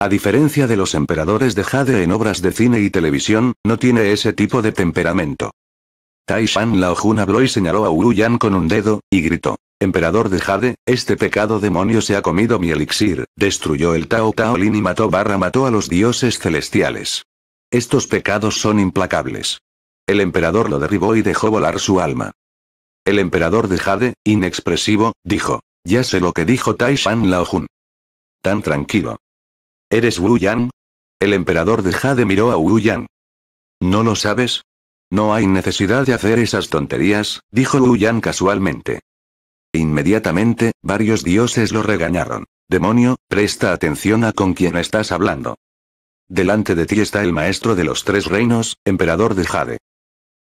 A diferencia de los emperadores de Jade en obras de cine y televisión, no tiene ese tipo de temperamento. Tai Shan Jun habló y señaló a Wu Yan con un dedo, y gritó. Emperador de Jade, este pecado demonio se ha comido mi elixir, destruyó el Tao Tao Lin y mató barra mató a los dioses celestiales. Estos pecados son implacables. El emperador lo derribó y dejó volar su alma. El emperador de Jade, inexpresivo, dijo, ya sé lo que dijo Tai Shan Lao Jun". Tan tranquilo. ¿Eres Wu Yang? El emperador de Jade miró a Wu Yang. ¿No lo sabes? No hay necesidad de hacer esas tonterías, dijo Wu Yang casualmente. Inmediatamente, varios dioses lo regañaron. Demonio, presta atención a con quién estás hablando. Delante de ti está el maestro de los tres reinos, emperador de Jade.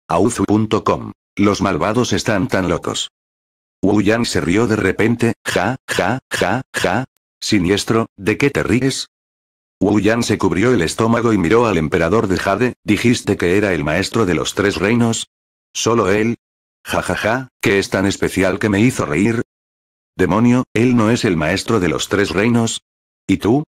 Auzu.com. Los malvados están tan locos. Wu se rió de repente, ja, ja, ja, ja. Siniestro, ¿de qué te ríes? Wu se cubrió el estómago y miró al emperador de Jade, ¿dijiste que era el maestro de los tres reinos? Solo él, Jajaja, ja, ja, ¿qué es tan especial que me hizo reír? Demonio, él no es el maestro de los tres reinos. ¿Y tú?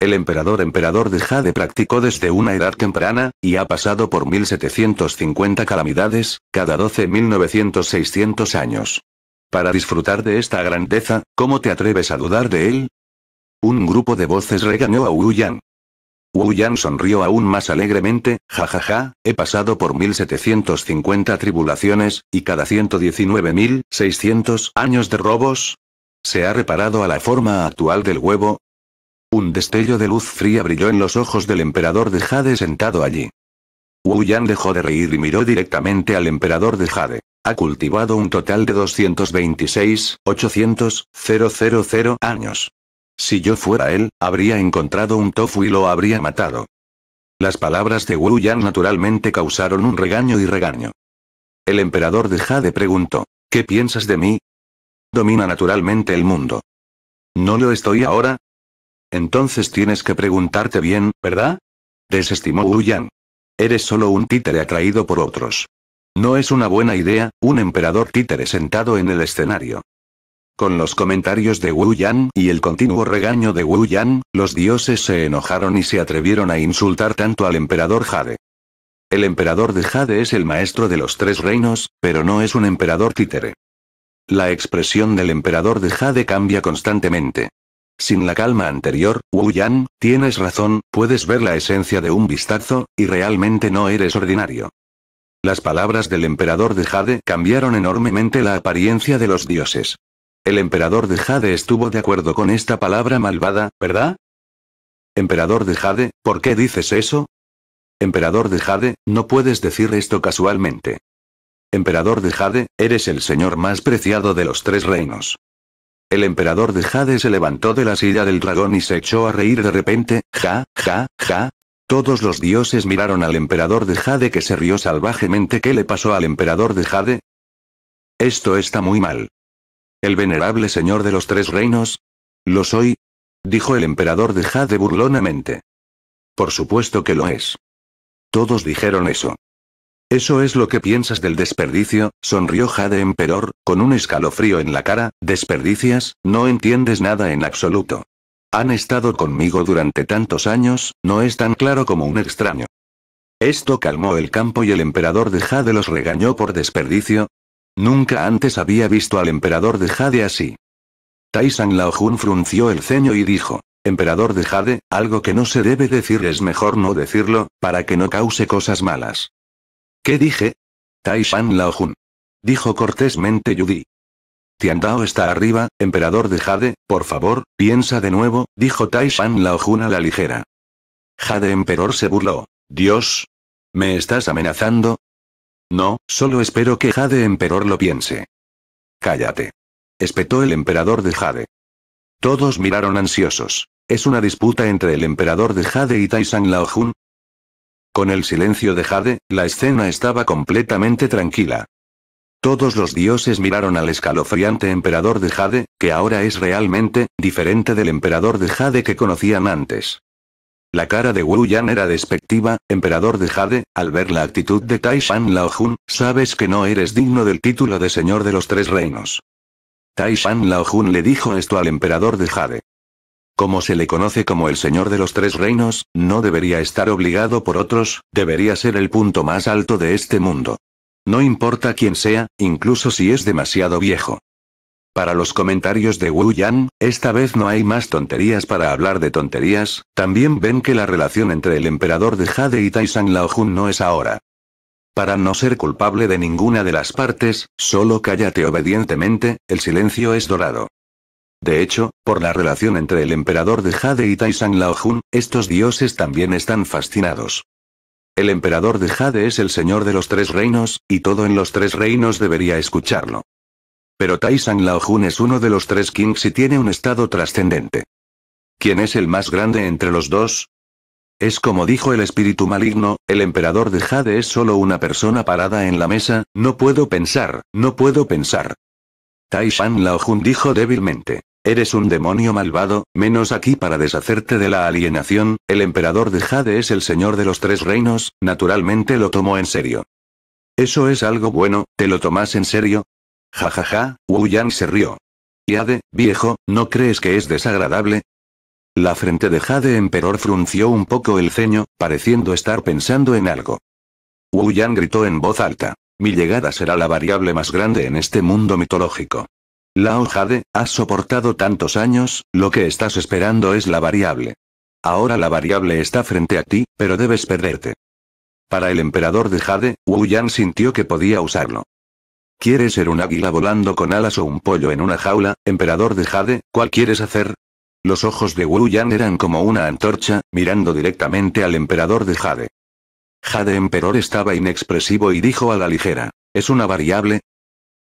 El emperador emperador de Jade practicó desde una edad temprana, y ha pasado por 1750 calamidades, cada 12900 años. Para disfrutar de esta grandeza, ¿cómo te atreves a dudar de él? Un grupo de voces regañó a Wu Wu Yan sonrió aún más alegremente, jajaja, ja, ja, he pasado por 1750 tribulaciones, y cada 119.600 años de robos. ¿Se ha reparado a la forma actual del huevo? Un destello de luz fría brilló en los ojos del emperador de Jade sentado allí. Wu Yan dejó de reír y miró directamente al emperador de Jade. Ha cultivado un total de 226, años. Si yo fuera él, habría encontrado un tofu y lo habría matado. Las palabras de Wu Yan naturalmente causaron un regaño y regaño. El emperador de Jade preguntó, ¿qué piensas de mí? Domina naturalmente el mundo. ¿No lo estoy ahora? Entonces tienes que preguntarte bien, ¿verdad? Desestimó Wu Yan. Eres solo un títere atraído por otros. No es una buena idea, un emperador títere sentado en el escenario. Con los comentarios de Wu Yan y el continuo regaño de Wu Yan, los dioses se enojaron y se atrevieron a insultar tanto al emperador Jade. El emperador de Jade es el maestro de los tres reinos, pero no es un emperador títere. La expresión del emperador de Jade cambia constantemente. Sin la calma anterior, Wu Yan, tienes razón, puedes ver la esencia de un vistazo, y realmente no eres ordinario. Las palabras del emperador de Jade cambiaron enormemente la apariencia de los dioses. El emperador de Jade estuvo de acuerdo con esta palabra malvada, ¿verdad? Emperador de Jade, ¿por qué dices eso? Emperador de Jade, no puedes decir esto casualmente. Emperador de Jade, eres el señor más preciado de los tres reinos. El emperador de Jade se levantó de la silla del dragón y se echó a reír de repente, ja, ja, ja. Todos los dioses miraron al emperador de Jade que se rió salvajemente. ¿Qué le pasó al emperador de Jade? Esto está muy mal. ¿El venerable señor de los tres reinos? ¿Lo soy? dijo el emperador de Jade burlonamente. Por supuesto que lo es. Todos dijeron eso. Eso es lo que piensas del desperdicio, sonrió Jade Emperor, con un escalofrío en la cara, desperdicias, no entiendes nada en absoluto. Han estado conmigo durante tantos años, no es tan claro como un extraño. Esto calmó el campo y el emperador de Jade los regañó por desperdicio, Nunca antes había visto al emperador de Jade así. Lao Laojun frunció el ceño y dijo, Emperador de Jade, algo que no se debe decir es mejor no decirlo, para que no cause cosas malas. ¿Qué dije? Taishan Laojun. Dijo cortésmente Yudi. Tiandao está arriba, emperador de Jade, por favor, piensa de nuevo, dijo Taishan jun a la ligera. Jade Emperor se burló. Dios. ¿Me estás amenazando? No, solo espero que Jade Emperor lo piense. Cállate. Espetó el emperador de Jade. Todos miraron ansiosos. ¿Es una disputa entre el emperador de Jade y Taisan Laojun? Con el silencio de Jade, la escena estaba completamente tranquila. Todos los dioses miraron al escalofriante emperador de Jade, que ahora es realmente, diferente del emperador de Jade que conocían antes. La cara de Wu Yan era despectiva, emperador de Jade, al ver la actitud de Tai Lao Jun, sabes que no eres digno del título de señor de los tres reinos. Tai Lao Jun le dijo esto al emperador de Jade. Como se le conoce como el señor de los tres reinos, no debería estar obligado por otros, debería ser el punto más alto de este mundo. No importa quién sea, incluso si es demasiado viejo. Para los comentarios de Wu Yan, esta vez no hay más tonterías para hablar de tonterías, también ven que la relación entre el emperador de Jade y Lao Jun no es ahora. Para no ser culpable de ninguna de las partes, solo cállate obedientemente, el silencio es dorado. De hecho, por la relación entre el emperador de Jade y Lao Jun, estos dioses también están fascinados. El emperador de Jade es el señor de los tres reinos, y todo en los tres reinos debería escucharlo. Pero Lao Jun es uno de los tres kings y tiene un estado trascendente. ¿Quién es el más grande entre los dos? Es como dijo el espíritu maligno, el emperador de Jade es solo una persona parada en la mesa, no puedo pensar, no puedo pensar. Taishan Laojun dijo débilmente. Eres un demonio malvado, menos aquí para deshacerte de la alienación, el emperador de Jade es el señor de los tres reinos, naturalmente lo tomó en serio. Eso es algo bueno, ¿te lo tomas en serio? Jajaja, Wu Yang se rió. Yade, viejo, ¿no crees que es desagradable? La frente de Jade Emperor frunció un poco el ceño, pareciendo estar pensando en algo. Wu Yang gritó en voz alta. Mi llegada será la variable más grande en este mundo mitológico. Lao Jade, has soportado tantos años, lo que estás esperando es la variable. Ahora la variable está frente a ti, pero debes perderte. Para el emperador de Jade, Wu Yan sintió que podía usarlo. ¿Quieres ser un águila volando con alas o un pollo en una jaula, emperador de Jade? ¿Cuál quieres hacer? Los ojos de Wu Yan eran como una antorcha, mirando directamente al emperador de Jade. Jade Emperor estaba inexpresivo y dijo a la ligera, ¿es una variable?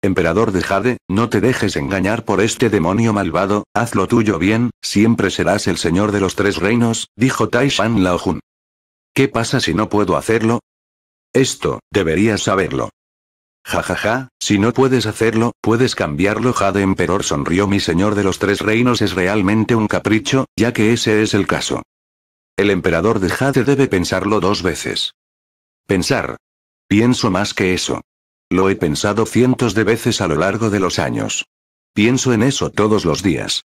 Emperador de Jade, no te dejes engañar por este demonio malvado, haz lo tuyo bien, siempre serás el señor de los tres reinos, dijo Lao jun. ¿Qué pasa si no puedo hacerlo? Esto, deberías saberlo. Jajaja, ja, ja, si no puedes hacerlo, puedes cambiarlo. Jade Emperor sonrió. Mi señor de los tres reinos es realmente un capricho, ya que ese es el caso. El emperador de Jade debe pensarlo dos veces. Pensar. Pienso más que eso. Lo he pensado cientos de veces a lo largo de los años. Pienso en eso todos los días.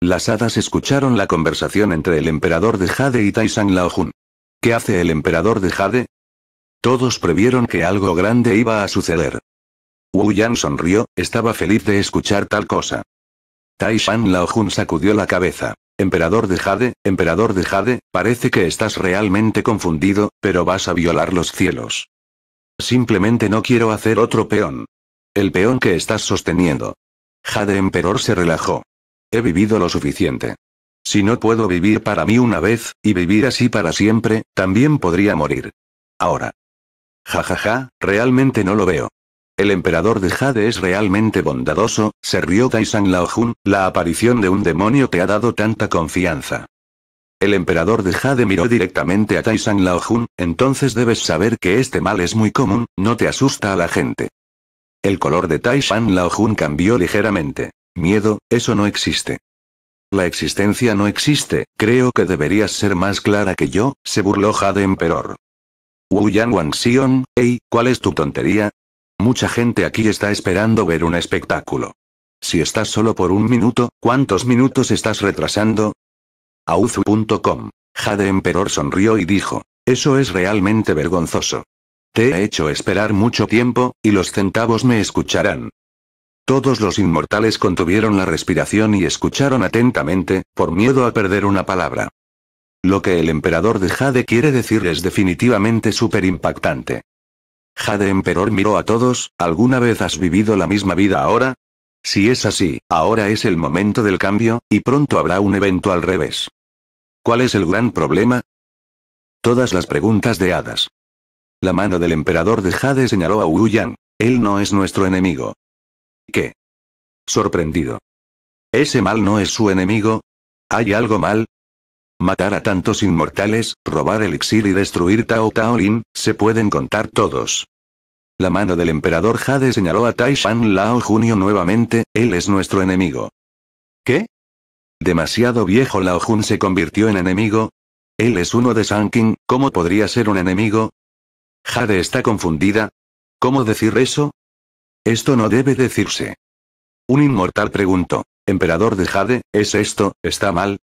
Las hadas escucharon la conversación entre el emperador de Jade y Lao Laojun. ¿Qué hace el emperador de Jade? Todos previeron que algo grande iba a suceder. Wu Yan sonrió, estaba feliz de escuchar tal cosa. Tai Shan Lao Lao-jun sacudió la cabeza. Emperador de Jade, emperador de Jade, parece que estás realmente confundido, pero vas a violar los cielos. Simplemente no quiero hacer otro peón. El peón que estás sosteniendo. Jade Emperor se relajó. He vivido lo suficiente. Si no puedo vivir para mí una vez, y vivir así para siempre, también podría morir. Ahora, Jajaja, ja, ja, realmente no lo veo. El emperador de Jade es realmente bondadoso, se rió Lao jun la aparición de un demonio te ha dado tanta confianza. El emperador de Jade miró directamente a Taisan jun entonces debes saber que este mal es muy común, no te asusta a la gente. El color de Lao-Jun cambió ligeramente. Miedo, eso no existe. La existencia no existe, creo que deberías ser más clara que yo, se burló Jade Emperor. Wu Wang Xion, hey, ¿cuál es tu tontería? Mucha gente aquí está esperando ver un espectáculo. Si estás solo por un minuto, ¿cuántos minutos estás retrasando? Auzu.com. Jade Emperor sonrió y dijo, eso es realmente vergonzoso. Te he hecho esperar mucho tiempo, y los centavos me escucharán. Todos los inmortales contuvieron la respiración y escucharon atentamente, por miedo a perder una palabra. Lo que el emperador de Jade quiere decir es definitivamente súper impactante. Jade Emperor miró a todos, ¿alguna vez has vivido la misma vida ahora? Si es así, ahora es el momento del cambio, y pronto habrá un evento al revés. ¿Cuál es el gran problema? Todas las preguntas de hadas. La mano del emperador de Jade señaló a Wu Él no es nuestro enemigo. ¿Qué? Sorprendido. ¿Ese mal no es su enemigo? ¿Hay algo mal? Matar a tantos inmortales, robar el elixir y destruir Tao Taolin, se pueden contar todos. La mano del emperador Jade señaló a Taishan Lao Junio nuevamente, él es nuestro enemigo. ¿Qué? ¿Demasiado viejo Lao Jun se convirtió en enemigo? Él es uno de King, ¿cómo podría ser un enemigo? Jade está confundida. ¿Cómo decir eso? Esto no debe decirse. Un inmortal preguntó. Emperador de Jade, ¿es esto, está mal?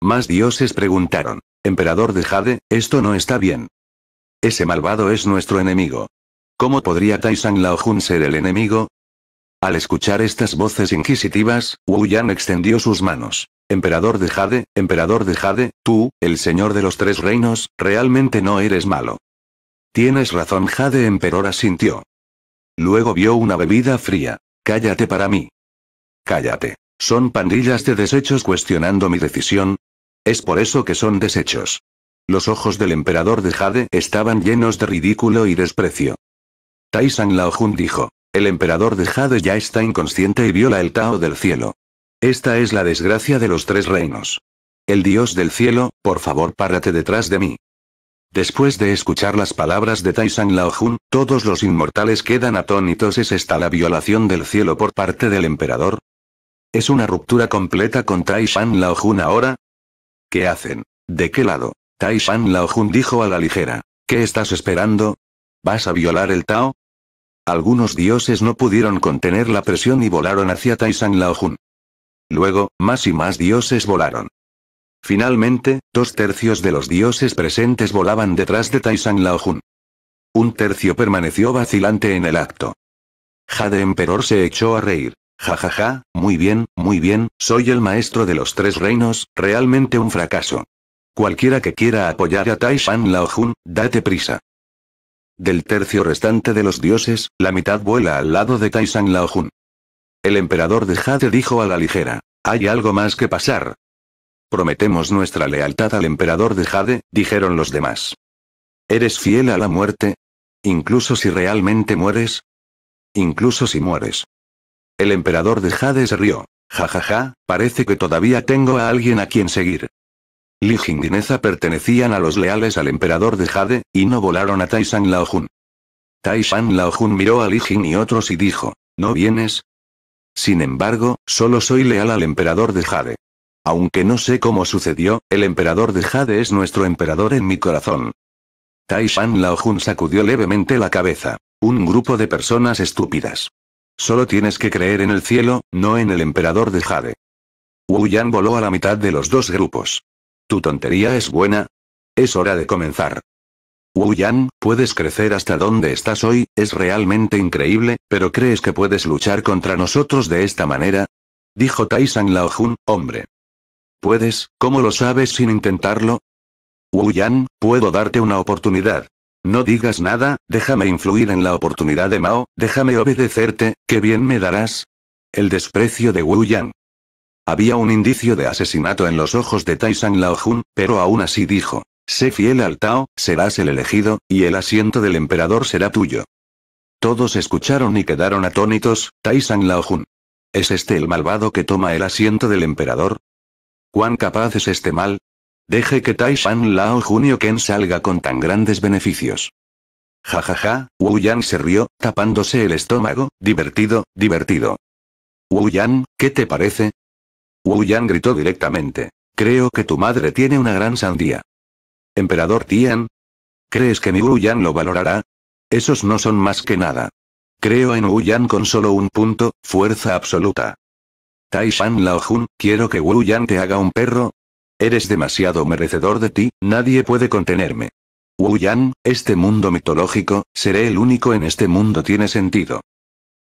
Más dioses preguntaron, Emperador de Jade, esto no está bien. Ese malvado es nuestro enemigo. ¿Cómo podría Lao Jun ser el enemigo? Al escuchar estas voces inquisitivas, Wu Yan extendió sus manos. Emperador de Jade, Emperador de Jade, tú, el señor de los tres reinos, realmente no eres malo. Tienes razón, Jade emperora asintió. Luego vio una bebida fría. Cállate para mí. Cállate. Son pandillas de desechos cuestionando mi decisión, es por eso que son desechos. Los ojos del emperador de Jade estaban llenos de ridículo y desprecio. Lao Jun dijo. El emperador de Jade ya está inconsciente y viola el Tao del cielo. Esta es la desgracia de los tres reinos. El dios del cielo, por favor párate detrás de mí. Después de escuchar las palabras de Lao Jun, todos los inmortales quedan atónitos. ¿Es esta la violación del cielo por parte del emperador? ¿Es una ruptura completa con Lao Jun ahora? ¿Qué hacen? ¿De qué lado? Lao Jun dijo a la ligera. ¿Qué estás esperando? ¿Vas a violar el Tao? Algunos dioses no pudieron contener la presión y volaron hacia Lao Jun. Luego, más y más dioses volaron. Finalmente, dos tercios de los dioses presentes volaban detrás de Lao-Jun. Un tercio permaneció vacilante en el acto. Jade Emperor se echó a reír. Ja ja ja, muy bien, muy bien, soy el maestro de los tres reinos, realmente un fracaso. Cualquiera que quiera apoyar a Taishan Jun, date prisa. Del tercio restante de los dioses, la mitad vuela al lado de Taishan jun El emperador de Jade dijo a la ligera, hay algo más que pasar. Prometemos nuestra lealtad al emperador de Jade, dijeron los demás. ¿Eres fiel a la muerte? Incluso si realmente mueres. Incluso si mueres. El emperador de Jade se rió. Jajaja, ja, ja, parece que todavía tengo a alguien a quien seguir. Li Jing y Neza pertenecían a los leales al emperador de Jade, y no volaron a Taishan Laojun. Taishan Laojun miró a Li Jing y otros y dijo, ¿no vienes? Sin embargo, solo soy leal al emperador de Jade. Aunque no sé cómo sucedió, el emperador de Jade es nuestro emperador en mi corazón. Taishan Laojun sacudió levemente la cabeza. Un grupo de personas estúpidas. Solo tienes que creer en el cielo, no en el emperador de Jade. Wu Yan voló a la mitad de los dos grupos. ¿Tu tontería es buena? Es hora de comenzar. Wu Yan, puedes crecer hasta donde estás hoy, es realmente increíble, pero ¿crees que puedes luchar contra nosotros de esta manera? Dijo Lao Jun, hombre. ¿Puedes? ¿Cómo lo sabes sin intentarlo? Wu Yan, puedo darte una oportunidad. No digas nada, déjame influir en la oportunidad de Mao, déjame obedecerte, ¿qué bien me darás. El desprecio de Wu Yang. Había un indicio de asesinato en los ojos de Lao Jun, pero aún así dijo, sé fiel al Tao, serás el elegido, y el asiento del emperador será tuyo. Todos escucharon y quedaron atónitos, Lao Jun. ¿Es este el malvado que toma el asiento del emperador? ¿Cuán capaz es este mal? Deje que Taishan Lao Junio Ken salga con tan grandes beneficios. Jajaja, Wu Yan se rió, tapándose el estómago, divertido, divertido. Wu Yan, ¿qué te parece? Wu Yan gritó directamente. Creo que tu madre tiene una gran sandía. Emperador Tian. ¿Crees que mi Wu Yan lo valorará? Esos no son más que nada. Creo en Wu Yan con solo un punto, fuerza absoluta. Lao Jun, quiero que Wu Yan te haga un perro, Eres demasiado merecedor de ti, nadie puede contenerme. Wu Yan, este mundo mitológico, seré el único en este mundo tiene sentido.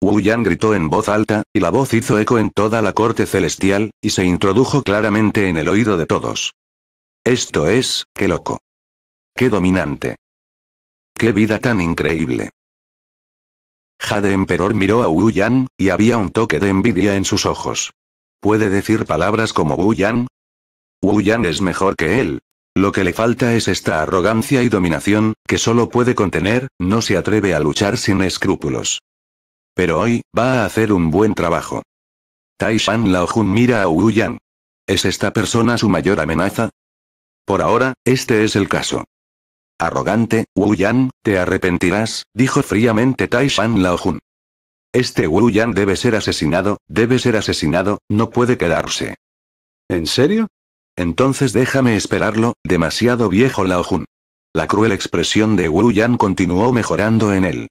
Wu Yan gritó en voz alta, y la voz hizo eco en toda la corte celestial, y se introdujo claramente en el oído de todos. Esto es, qué loco. Qué dominante. Qué vida tan increíble. Jade Emperor miró a Wu Yan, y había un toque de envidia en sus ojos. Puede decir palabras como Wu Yan? Wu Yan es mejor que él. Lo que le falta es esta arrogancia y dominación, que solo puede contener, no se atreve a luchar sin escrúpulos. Pero hoy, va a hacer un buen trabajo. Lao-Jun mira a Wu Yang. ¿Es esta persona su mayor amenaza? Por ahora, este es el caso. Arrogante, Wu Yang, te arrepentirás, dijo fríamente Lao-Jun. Este Wu Yang debe ser asesinado, debe ser asesinado, no puede quedarse. ¿En serio? Entonces déjame esperarlo, demasiado viejo Lao Jun. La cruel expresión de Wu Yan continuó mejorando en él.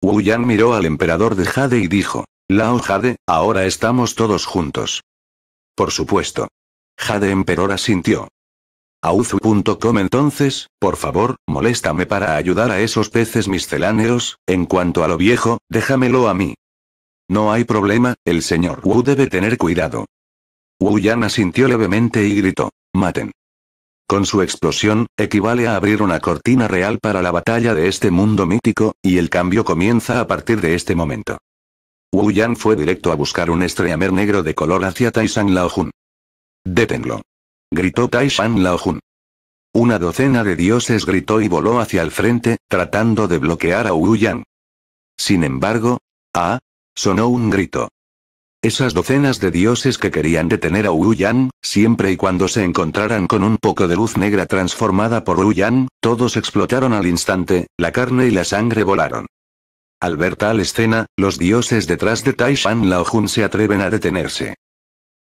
Wu Yan miró al emperador de Jade y dijo, Lao Jade, ahora estamos todos juntos. Por supuesto. Jade emperora asintió. Auzu.com entonces, por favor, moléstame para ayudar a esos peces misceláneos, en cuanto a lo viejo, déjamelo a mí. No hay problema, el señor Wu debe tener cuidado. Wu Yan asintió levemente y gritó. Maten. Con su explosión, equivale a abrir una cortina real para la batalla de este mundo mítico, y el cambio comienza a partir de este momento. Wu Yan fue directo a buscar un estreamer negro de color hacia Taishan jun Détenlo. Gritó Taishan jun Una docena de dioses gritó y voló hacia el frente, tratando de bloquear a Wu Yan. Sin embargo, ah, sonó un grito. Esas docenas de dioses que querían detener a Wu Yan, siempre y cuando se encontraran con un poco de luz negra transformada por Wu Yan, todos explotaron al instante, la carne y la sangre volaron. Al ver tal escena, los dioses detrás de Lao jun se atreven a detenerse.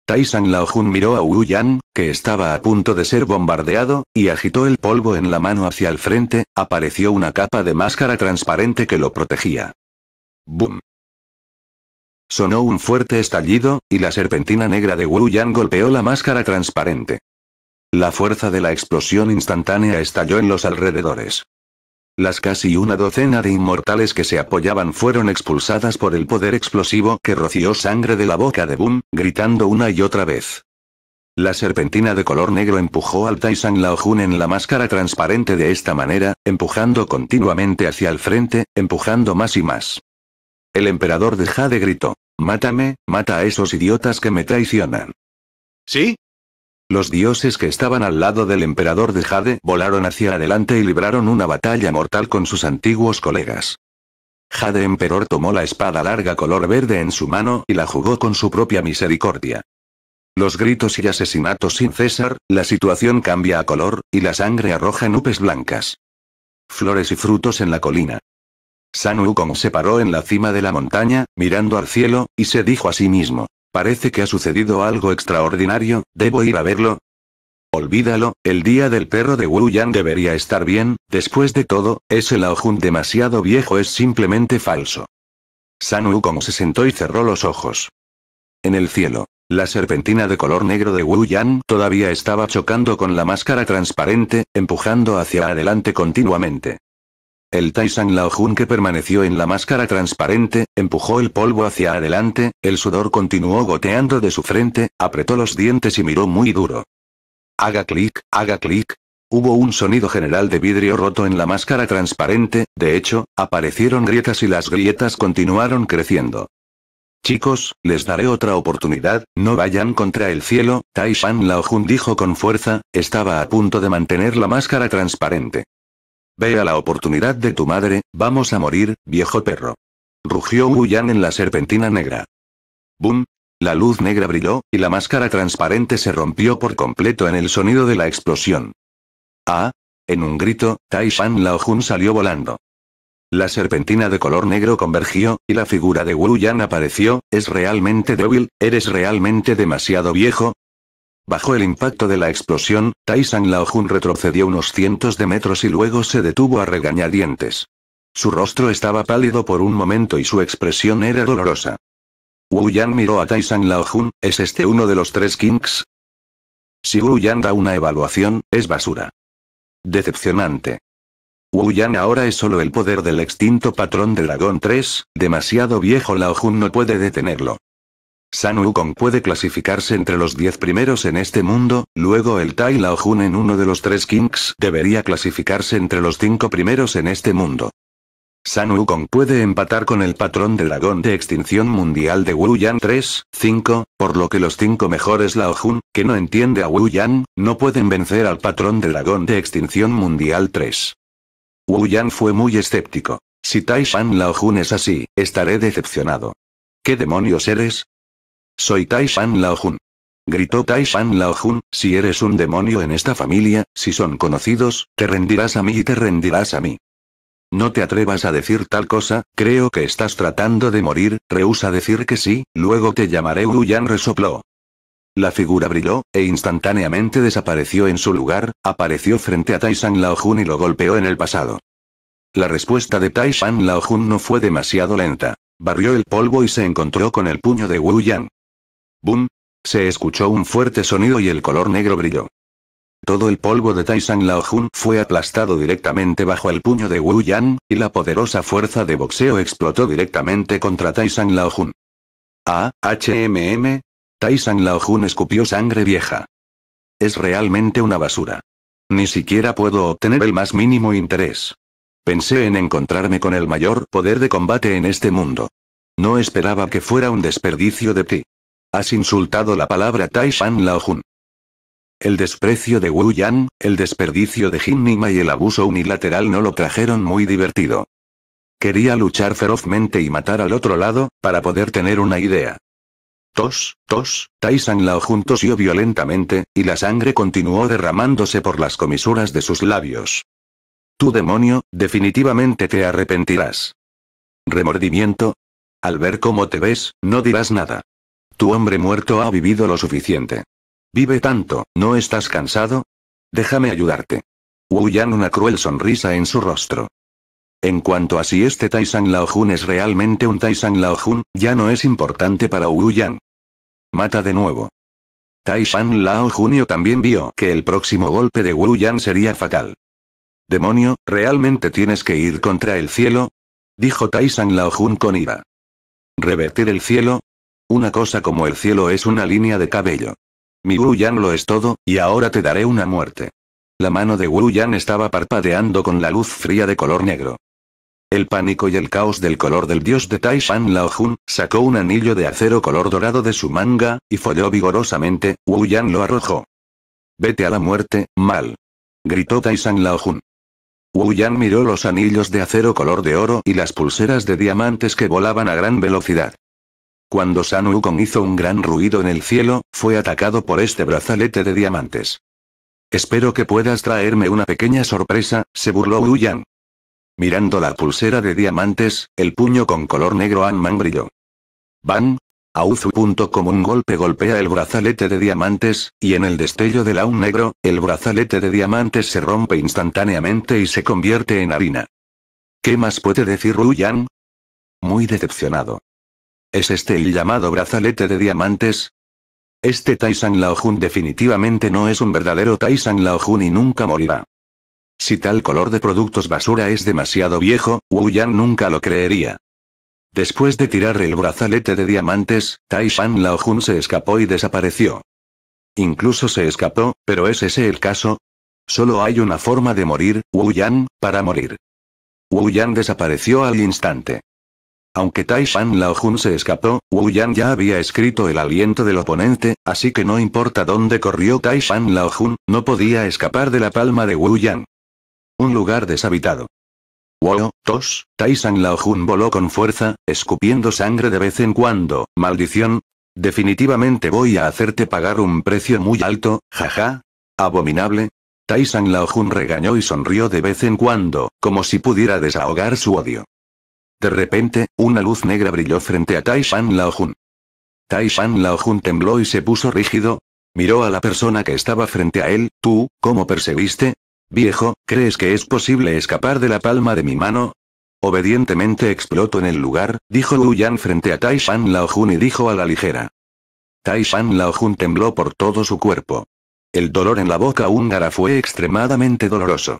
Lao jun miró a Wu Yan, que estaba a punto de ser bombardeado, y agitó el polvo en la mano hacia el frente, apareció una capa de máscara transparente que lo protegía. ¡Bum! Sonó un fuerte estallido, y la serpentina negra de Wu Yan golpeó la máscara transparente. La fuerza de la explosión instantánea estalló en los alrededores. Las casi una docena de inmortales que se apoyaban fueron expulsadas por el poder explosivo que roció sangre de la boca de Boom, gritando una y otra vez. La serpentina de color negro empujó al Taisan Jun en la máscara transparente de esta manera, empujando continuamente hacia el frente, empujando más y más. El emperador de Jade gritó. Mátame, mata a esos idiotas que me traicionan. ¿Sí? Los dioses que estaban al lado del emperador de Jade volaron hacia adelante y libraron una batalla mortal con sus antiguos colegas. Jade Emperor tomó la espada larga color verde en su mano y la jugó con su propia misericordia. Los gritos y asesinatos sin cesar, la situación cambia a color, y la sangre arroja nubes blancas. Flores y frutos en la colina. San Kong se paró en la cima de la montaña, mirando al cielo, y se dijo a sí mismo. Parece que ha sucedido algo extraordinario, ¿debo ir a verlo? Olvídalo, el día del perro de Wu Yang debería estar bien, después de todo, ese Lao demasiado viejo es simplemente falso. San como se sentó y cerró los ojos. En el cielo, la serpentina de color negro de Wu Yan todavía estaba chocando con la máscara transparente, empujando hacia adelante continuamente. El Lao Laojun que permaneció en la máscara transparente, empujó el polvo hacia adelante, el sudor continuó goteando de su frente, apretó los dientes y miró muy duro. Haga clic, haga clic. Hubo un sonido general de vidrio roto en la máscara transparente, de hecho, aparecieron grietas y las grietas continuaron creciendo. Chicos, les daré otra oportunidad, no vayan contra el cielo, Taishan Laojun dijo con fuerza, estaba a punto de mantener la máscara transparente. Ve a la oportunidad de tu madre, vamos a morir, viejo perro. Rugió Wu Yan en la serpentina negra. ¡Bum! La luz negra brilló, y la máscara transparente se rompió por completo en el sonido de la explosión. ¡Ah! En un grito, Tai Shan Lao Jun salió volando. La serpentina de color negro convergió, y la figura de Wu Yan apareció, es realmente débil, eres realmente demasiado viejo, Bajo el impacto de la explosión, Lao Laojun retrocedió unos cientos de metros y luego se detuvo a regañadientes. Su rostro estaba pálido por un momento y su expresión era dolorosa. Wu Yan miró a Lao jun ¿es este uno de los tres Kings? Si Wu Yan da una evaluación, es basura. Decepcionante. Wu Yan ahora es solo el poder del extinto patrón de Dragón 3, demasiado viejo Lao Jun no puede detenerlo. San Wukong puede clasificarse entre los 10 primeros en este mundo, luego el Tai Lao Jun en uno de los tres Kings debería clasificarse entre los 5 primeros en este mundo. San Wukong puede empatar con el patrón de dragón de extinción mundial de Wu Yan 3, 5, por lo que los 5 mejores Lao Jun, que no entiende a Wu Yan, no pueden vencer al patrón de dragón de extinción mundial 3. Wu Yan fue muy escéptico. Si Tai Shan Lao Jun es así, estaré decepcionado. ¿Qué demonios eres? Soy Taishan jun Gritó Taishan Laojun, si eres un demonio en esta familia, si son conocidos, te rendirás a mí y te rendirás a mí. No te atrevas a decir tal cosa, creo que estás tratando de morir, rehúsa decir que sí, luego te llamaré Wu Yan resopló. La figura brilló, e instantáneamente desapareció en su lugar, apareció frente a Taishan Laojun y lo golpeó en el pasado. La respuesta de Taishan jun no fue demasiado lenta. Barrió el polvo y se encontró con el puño de Wu Yan. ¡Bum! Se escuchó un fuerte sonido y el color negro brilló. Todo el polvo de Lao Laojun fue aplastado directamente bajo el puño de Wu Yan, y la poderosa fuerza de boxeo explotó directamente contra Lao Laojun. Ah, HMM. Lao Laojun escupió sangre vieja. Es realmente una basura. Ni siquiera puedo obtener el más mínimo interés. Pensé en encontrarme con el mayor poder de combate en este mundo. No esperaba que fuera un desperdicio de ti. Has insultado la palabra Lao Laojun. El desprecio de Wu Yan, el desperdicio de Jin Nima y el abuso unilateral no lo trajeron muy divertido. Quería luchar ferozmente y matar al otro lado, para poder tener una idea. Tos, tos, Taishan Lao tosió violentamente, y la sangre continuó derramándose por las comisuras de sus labios. Tu demonio, definitivamente te arrepentirás. ¿Remordimiento? Al ver cómo te ves, no dirás nada. Tu hombre muerto ha vivido lo suficiente. Vive tanto, ¿no estás cansado? Déjame ayudarte. Wu Yan una cruel sonrisa en su rostro. En cuanto a si este Lao Jun es realmente un Lao Jun, ya no es importante para Wu Yan. Mata de nuevo. Taishan Lao Junio también vio que el próximo golpe de Wu Yan sería fatal. Demonio, ¿realmente tienes que ir contra el cielo? Dijo San Lao Jun con ira. ¿Revertir el cielo? Una cosa como el cielo es una línea de cabello. Mi Wu Yan lo es todo, y ahora te daré una muerte. La mano de Wu Yan estaba parpadeando con la luz fría de color negro. El pánico y el caos del color del dios de Taishan jun sacó un anillo de acero color dorado de su manga, y folló vigorosamente, Wu Yan lo arrojó. Vete a la muerte, mal. Gritó Taishan jun Wu Yan miró los anillos de acero color de oro y las pulseras de diamantes que volaban a gran velocidad. Cuando San Wukong hizo un gran ruido en el cielo, fue atacado por este brazalete de diamantes. Espero que puedas traerme una pequeña sorpresa, se burló Wu Mirando la pulsera de diamantes, el puño con color negro Anman brilló. Bang, punto Como un golpe golpea el brazalete de diamantes, y en el destello del aún negro, el brazalete de diamantes se rompe instantáneamente y se convierte en harina. ¿Qué más puede decir Ruyan? Muy decepcionado. ¿Es este el llamado brazalete de diamantes? Este Lao Laojun definitivamente no es un verdadero Lao Laojun y nunca morirá. Si tal color de productos basura es demasiado viejo, Wu Yan nunca lo creería. Después de tirar el brazalete de diamantes, Taishan Lao-Jun se escapó y desapareció. Incluso se escapó, pero ¿es ese el caso? Solo hay una forma de morir, Wu Yan, para morir. Wu Yan desapareció al instante. Aunque Taishan Laojun se escapó, Wu Yan ya había escrito el aliento del oponente, así que no importa dónde corrió Taishan Laojun, no podía escapar de la palma de Wu Yan. Un lugar deshabitado. Wow, tos, Taishan Laojun voló con fuerza, escupiendo sangre de vez en cuando, maldición. Definitivamente voy a hacerte pagar un precio muy alto, jaja. Abominable. Taishan Laojun regañó y sonrió de vez en cuando, como si pudiera desahogar su odio. De repente, una luz negra brilló frente a Taishan Laojun. lao Laojun tembló y se puso rígido. Miró a la persona que estaba frente a él, tú, ¿cómo perseguiste? Viejo, ¿crees que es posible escapar de la palma de mi mano? Obedientemente exploto en el lugar, dijo Yan frente a lao Laojun y dijo a la ligera. lao Laojun tembló por todo su cuerpo. El dolor en la boca húngara fue extremadamente doloroso.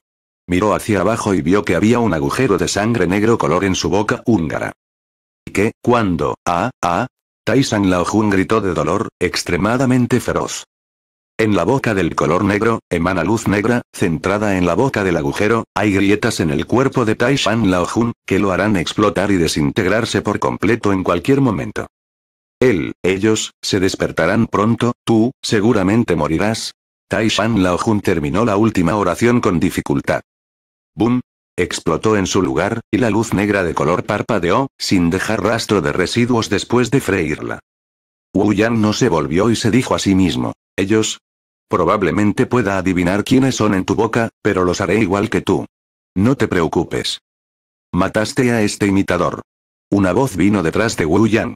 Miró hacia abajo y vio que había un agujero de sangre negro color en su boca húngara. ¿Qué? ¿Cuándo? Ah, ah. lao jun gritó de dolor, extremadamente feroz. En la boca del color negro, emana luz negra, centrada en la boca del agujero, hay grietas en el cuerpo de Lao-jun, que lo harán explotar y desintegrarse por completo en cualquier momento. Él, ellos, se despertarán pronto, tú, seguramente morirás. Lao-jun terminó la última oración con dificultad. ¡Bum! explotó en su lugar, y la luz negra de color parpadeó, sin dejar rastro de residuos después de freírla. Wu Yang no se volvió y se dijo a sí mismo, ellos... Probablemente pueda adivinar quiénes son en tu boca, pero los haré igual que tú. No te preocupes. Mataste a este imitador. Una voz vino detrás de Wu Yang.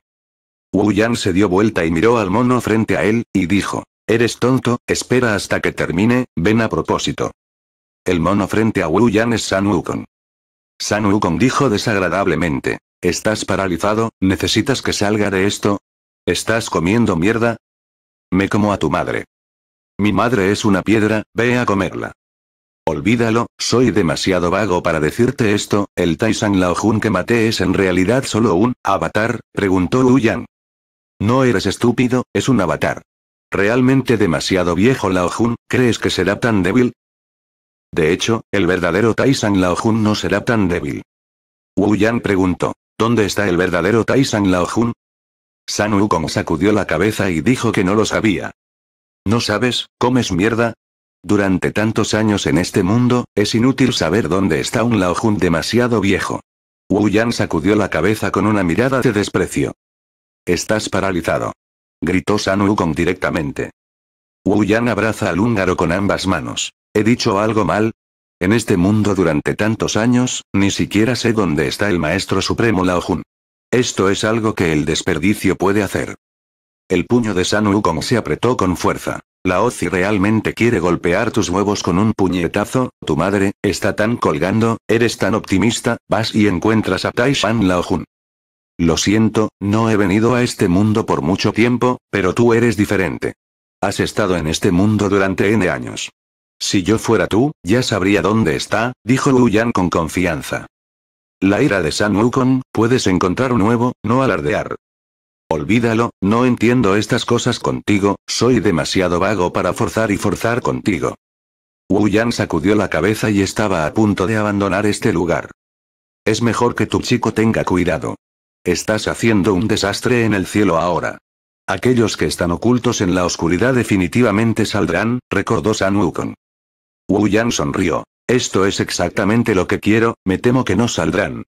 Wu Yang se dio vuelta y miró al mono frente a él, y dijo, Eres tonto, espera hasta que termine, ven a propósito. El mono frente a Wu Yan es San Wukong. San Wukong dijo desagradablemente. ¿Estás paralizado? ¿Necesitas que salga de esto? ¿Estás comiendo mierda? Me como a tu madre. Mi madre es una piedra, ve a comerla. Olvídalo, soy demasiado vago para decirte esto, el Taisan Laojun que maté es en realidad solo un avatar, preguntó Wu Yan. No eres estúpido, es un avatar. Realmente demasiado viejo Lao Laojun, ¿crees que será tan débil? De hecho, el verdadero Taisan Lao-Jun no será tan débil. Wu Yan preguntó, ¿dónde está el verdadero Taisan Laojun? San Wukong sacudió la cabeza y dijo que no lo sabía. ¿No sabes, comes mierda? Durante tantos años en este mundo, es inútil saber dónde está un Lao Laojun demasiado viejo. Wu Yan sacudió la cabeza con una mirada de desprecio. Estás paralizado. Gritó San Wukong directamente. Wu Yan abraza al húngaro con ambas manos. ¿He dicho algo mal? En este mundo durante tantos años, ni siquiera sé dónde está el Maestro Supremo Lao Jun. Esto es algo que el desperdicio puede hacer. El puño de San Wukong se apretó con fuerza. La Ozi realmente quiere golpear tus huevos con un puñetazo, tu madre, está tan colgando, eres tan optimista, vas y encuentras a Lao Jun. Lo siento, no he venido a este mundo por mucho tiempo, pero tú eres diferente. Has estado en este mundo durante N años. Si yo fuera tú, ya sabría dónde está, dijo Wu Yan con confianza. La ira de San Wukong, puedes encontrar un nuevo, no alardear. Olvídalo, no entiendo estas cosas contigo, soy demasiado vago para forzar y forzar contigo. Wu Yan sacudió la cabeza y estaba a punto de abandonar este lugar. Es mejor que tu chico tenga cuidado. Estás haciendo un desastre en el cielo ahora. Aquellos que están ocultos en la oscuridad definitivamente saldrán, recordó San Wukong. Wu Yan sonrió. Esto es exactamente lo que quiero, me temo que no saldrán.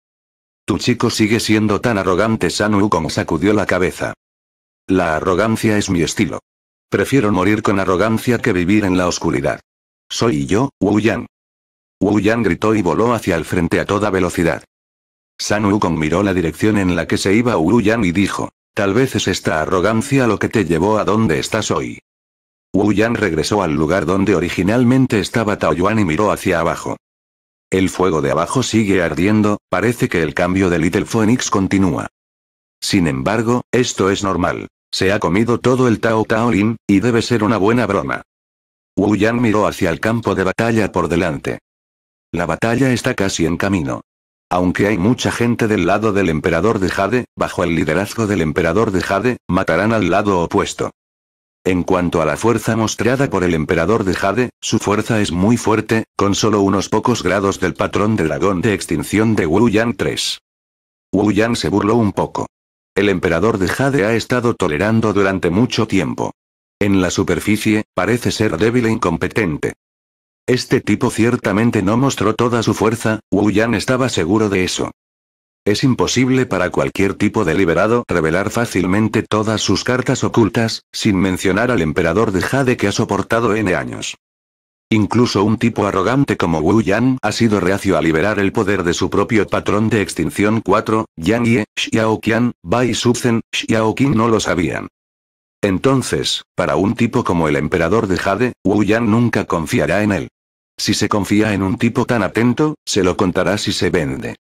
Tu chico sigue siendo tan arrogante, San Wukong sacudió la cabeza. La arrogancia es mi estilo. Prefiero morir con arrogancia que vivir en la oscuridad. Soy yo, Wu Yan. Wu Yan gritó y voló hacia el frente a toda velocidad. San Wukong miró la dirección en la que se iba Wu Yan y dijo, tal vez es esta arrogancia lo que te llevó a donde estás hoy. Wu Yan regresó al lugar donde originalmente estaba Tao Yuan y miró hacia abajo. El fuego de abajo sigue ardiendo, parece que el cambio de Little Phoenix continúa. Sin embargo, esto es normal. Se ha comido todo el Tao Taolin, y debe ser una buena broma. Wu Yan miró hacia el campo de batalla por delante. La batalla está casi en camino. Aunque hay mucha gente del lado del emperador de Jade, bajo el liderazgo del emperador de Jade, matarán al lado opuesto. En cuanto a la fuerza mostrada por el emperador de Jade, su fuerza es muy fuerte, con solo unos pocos grados del patrón de dragón de extinción de Wu Yan 3. Wu Yan se burló un poco. El emperador de Jade ha estado tolerando durante mucho tiempo. En la superficie, parece ser débil e incompetente. Este tipo ciertamente no mostró toda su fuerza, Wu Yan estaba seguro de eso. Es imposible para cualquier tipo deliberado revelar fácilmente todas sus cartas ocultas, sin mencionar al emperador de Jade que ha soportado N años. Incluso un tipo arrogante como Wu Yan ha sido reacio a liberar el poder de su propio patrón de extinción 4, Yang Ye, Qian, Bai Xiao Qin no lo sabían. Entonces, para un tipo como el emperador de Jade, Wu Yan nunca confiará en él. Si se confía en un tipo tan atento, se lo contará si se vende.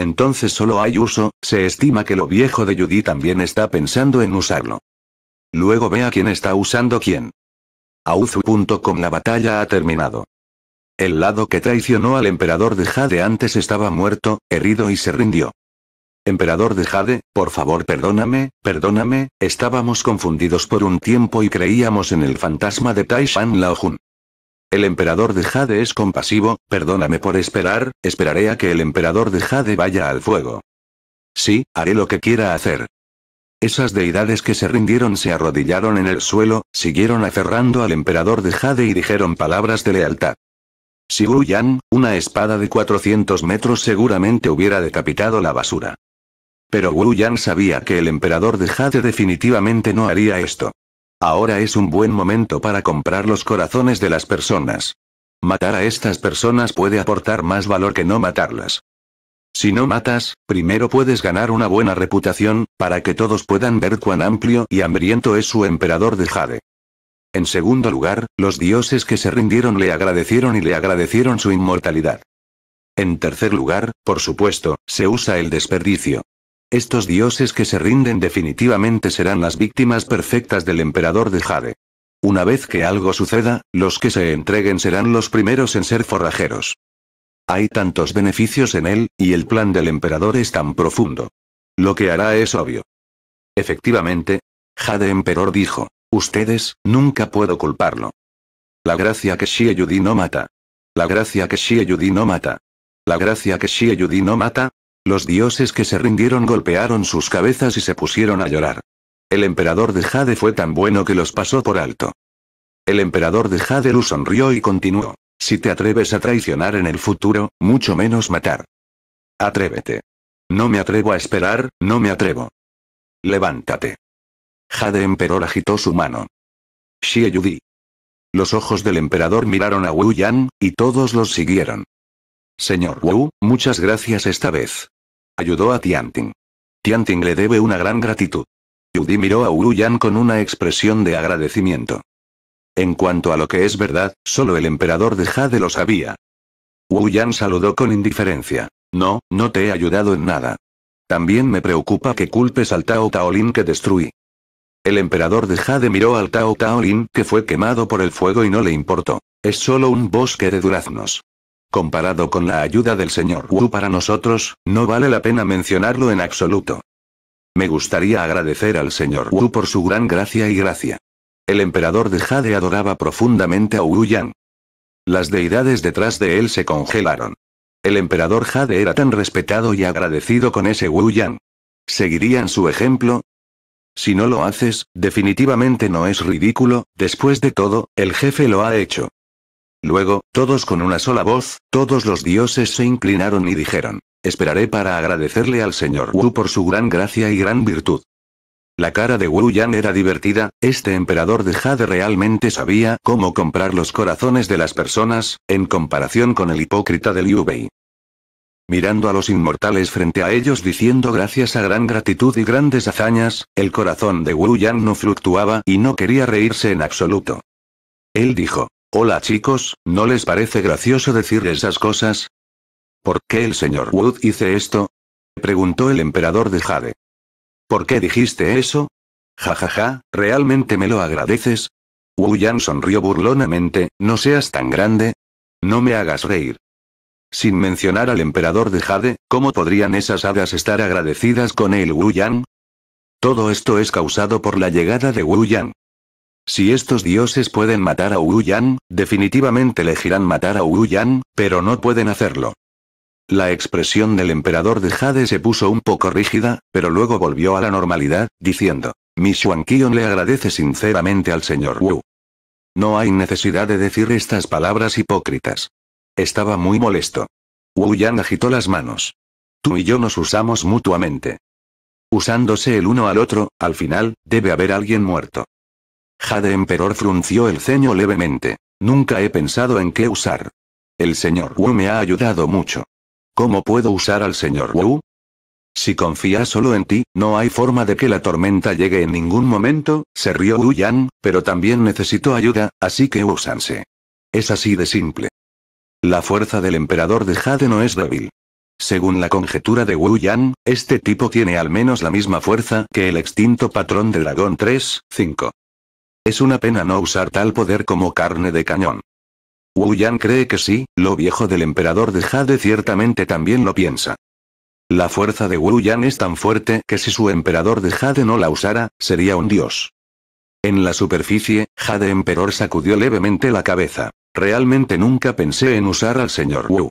Entonces solo hay uso, se estima que lo viejo de Judy también está pensando en usarlo. Luego vea quién está usando quién. Auzu.com La batalla ha terminado. El lado que traicionó al emperador de Jade antes estaba muerto, herido y se rindió. Emperador de Jade, por favor perdóname, perdóname, estábamos confundidos por un tiempo y creíamos en el fantasma de Taishan Jun. El emperador de Jade es compasivo, perdóname por esperar, esperaré a que el emperador de Jade vaya al fuego. Sí, haré lo que quiera hacer. Esas deidades que se rindieron se arrodillaron en el suelo, siguieron aferrando al emperador de Jade y dijeron palabras de lealtad. Si Wu Yan, una espada de 400 metros seguramente hubiera decapitado la basura. Pero Wu Yan sabía que el emperador de Jade definitivamente no haría esto. Ahora es un buen momento para comprar los corazones de las personas. Matar a estas personas puede aportar más valor que no matarlas. Si no matas, primero puedes ganar una buena reputación, para que todos puedan ver cuán amplio y hambriento es su emperador de Jade. En segundo lugar, los dioses que se rindieron le agradecieron y le agradecieron su inmortalidad. En tercer lugar, por supuesto, se usa el desperdicio. Estos dioses que se rinden definitivamente serán las víctimas perfectas del emperador de Jade. Una vez que algo suceda, los que se entreguen serán los primeros en ser forrajeros. Hay tantos beneficios en él, y el plan del emperador es tan profundo. Lo que hará es obvio. Efectivamente, Jade Emperor dijo, ustedes, nunca puedo culparlo. La gracia que Shie Yudi no mata. La gracia que Shie Yudi no mata. La gracia que Shie Yudi no mata, los dioses que se rindieron golpearon sus cabezas y se pusieron a llorar. El emperador de Jade fue tan bueno que los pasó por alto. El emperador de Jade Lu sonrió y continuó. Si te atreves a traicionar en el futuro, mucho menos matar. Atrévete. No me atrevo a esperar, no me atrevo. Levántate. Jade Emperor agitó su mano. Xie Yudi. Los ojos del emperador miraron a Wu Yan, y todos los siguieron. Señor Wu, muchas gracias esta vez. Ayudó a Tianting. Tianting le debe una gran gratitud. Yudi miró a Wu Yan con una expresión de agradecimiento. En cuanto a lo que es verdad, solo el emperador de Jade lo sabía. Wu Yan saludó con indiferencia. No, no te he ayudado en nada. También me preocupa que culpes al Tao Taolin que destruí. El emperador de Jade miró al Tao Taolin que fue quemado por el fuego y no le importó. Es solo un bosque de duraznos. Comparado con la ayuda del señor Wu para nosotros, no vale la pena mencionarlo en absoluto. Me gustaría agradecer al señor Wu por su gran gracia y gracia. El emperador de Jade adoraba profundamente a Wu Yan. Las deidades detrás de él se congelaron. El emperador Jade era tan respetado y agradecido con ese Wu Yan. ¿Seguirían su ejemplo? Si no lo haces, definitivamente no es ridículo, después de todo, el jefe lo ha hecho. Luego, todos con una sola voz, todos los dioses se inclinaron y dijeron, esperaré para agradecerle al señor Wu por su gran gracia y gran virtud. La cara de Wu Yan era divertida, este emperador de Jade realmente sabía cómo comprar los corazones de las personas, en comparación con el hipócrita de Liu Bei. Mirando a los inmortales frente a ellos diciendo gracias a gran gratitud y grandes hazañas, el corazón de Wu Yan no fluctuaba y no quería reírse en absoluto. Él dijo, Hola chicos, ¿no les parece gracioso decir esas cosas? ¿Por qué el señor Wood hice esto? Preguntó el emperador de Jade. ¿Por qué dijiste eso? Ja ja, ja, ¿realmente me lo agradeces? Wu Yan sonrió burlonamente, no seas tan grande. No me hagas reír. Sin mencionar al emperador de Jade, ¿cómo podrían esas hadas estar agradecidas con el Wu Yan? Todo esto es causado por la llegada de Wu Yan. Si estos dioses pueden matar a Wu Yan, definitivamente elegirán matar a Wu Yan, pero no pueden hacerlo. La expresión del emperador de Jade se puso un poco rígida, pero luego volvió a la normalidad, diciendo, Mi Xuanqion le agradece sinceramente al señor Wu. No hay necesidad de decir estas palabras hipócritas. Estaba muy molesto. Wu Yan agitó las manos. Tú y yo nos usamos mutuamente. Usándose el uno al otro, al final, debe haber alguien muerto. Jade Emperor frunció el ceño levemente. Nunca he pensado en qué usar. El señor Wu me ha ayudado mucho. ¿Cómo puedo usar al señor Wu? Si confía solo en ti, no hay forma de que la tormenta llegue en ningún momento, se rió Wu Yan, pero también necesito ayuda, así que úsanse. Es así de simple. La fuerza del emperador de Jade no es débil. Según la conjetura de Wu Yan, este tipo tiene al menos la misma fuerza que el extinto patrón de Dragón 3, 5. Es una pena no usar tal poder como carne de cañón. Wu Yan cree que sí, lo viejo del emperador de Jade ciertamente también lo piensa. La fuerza de Wu Yan es tan fuerte que si su emperador de Jade no la usara, sería un dios. En la superficie, Jade Emperor sacudió levemente la cabeza. Realmente nunca pensé en usar al señor Wu.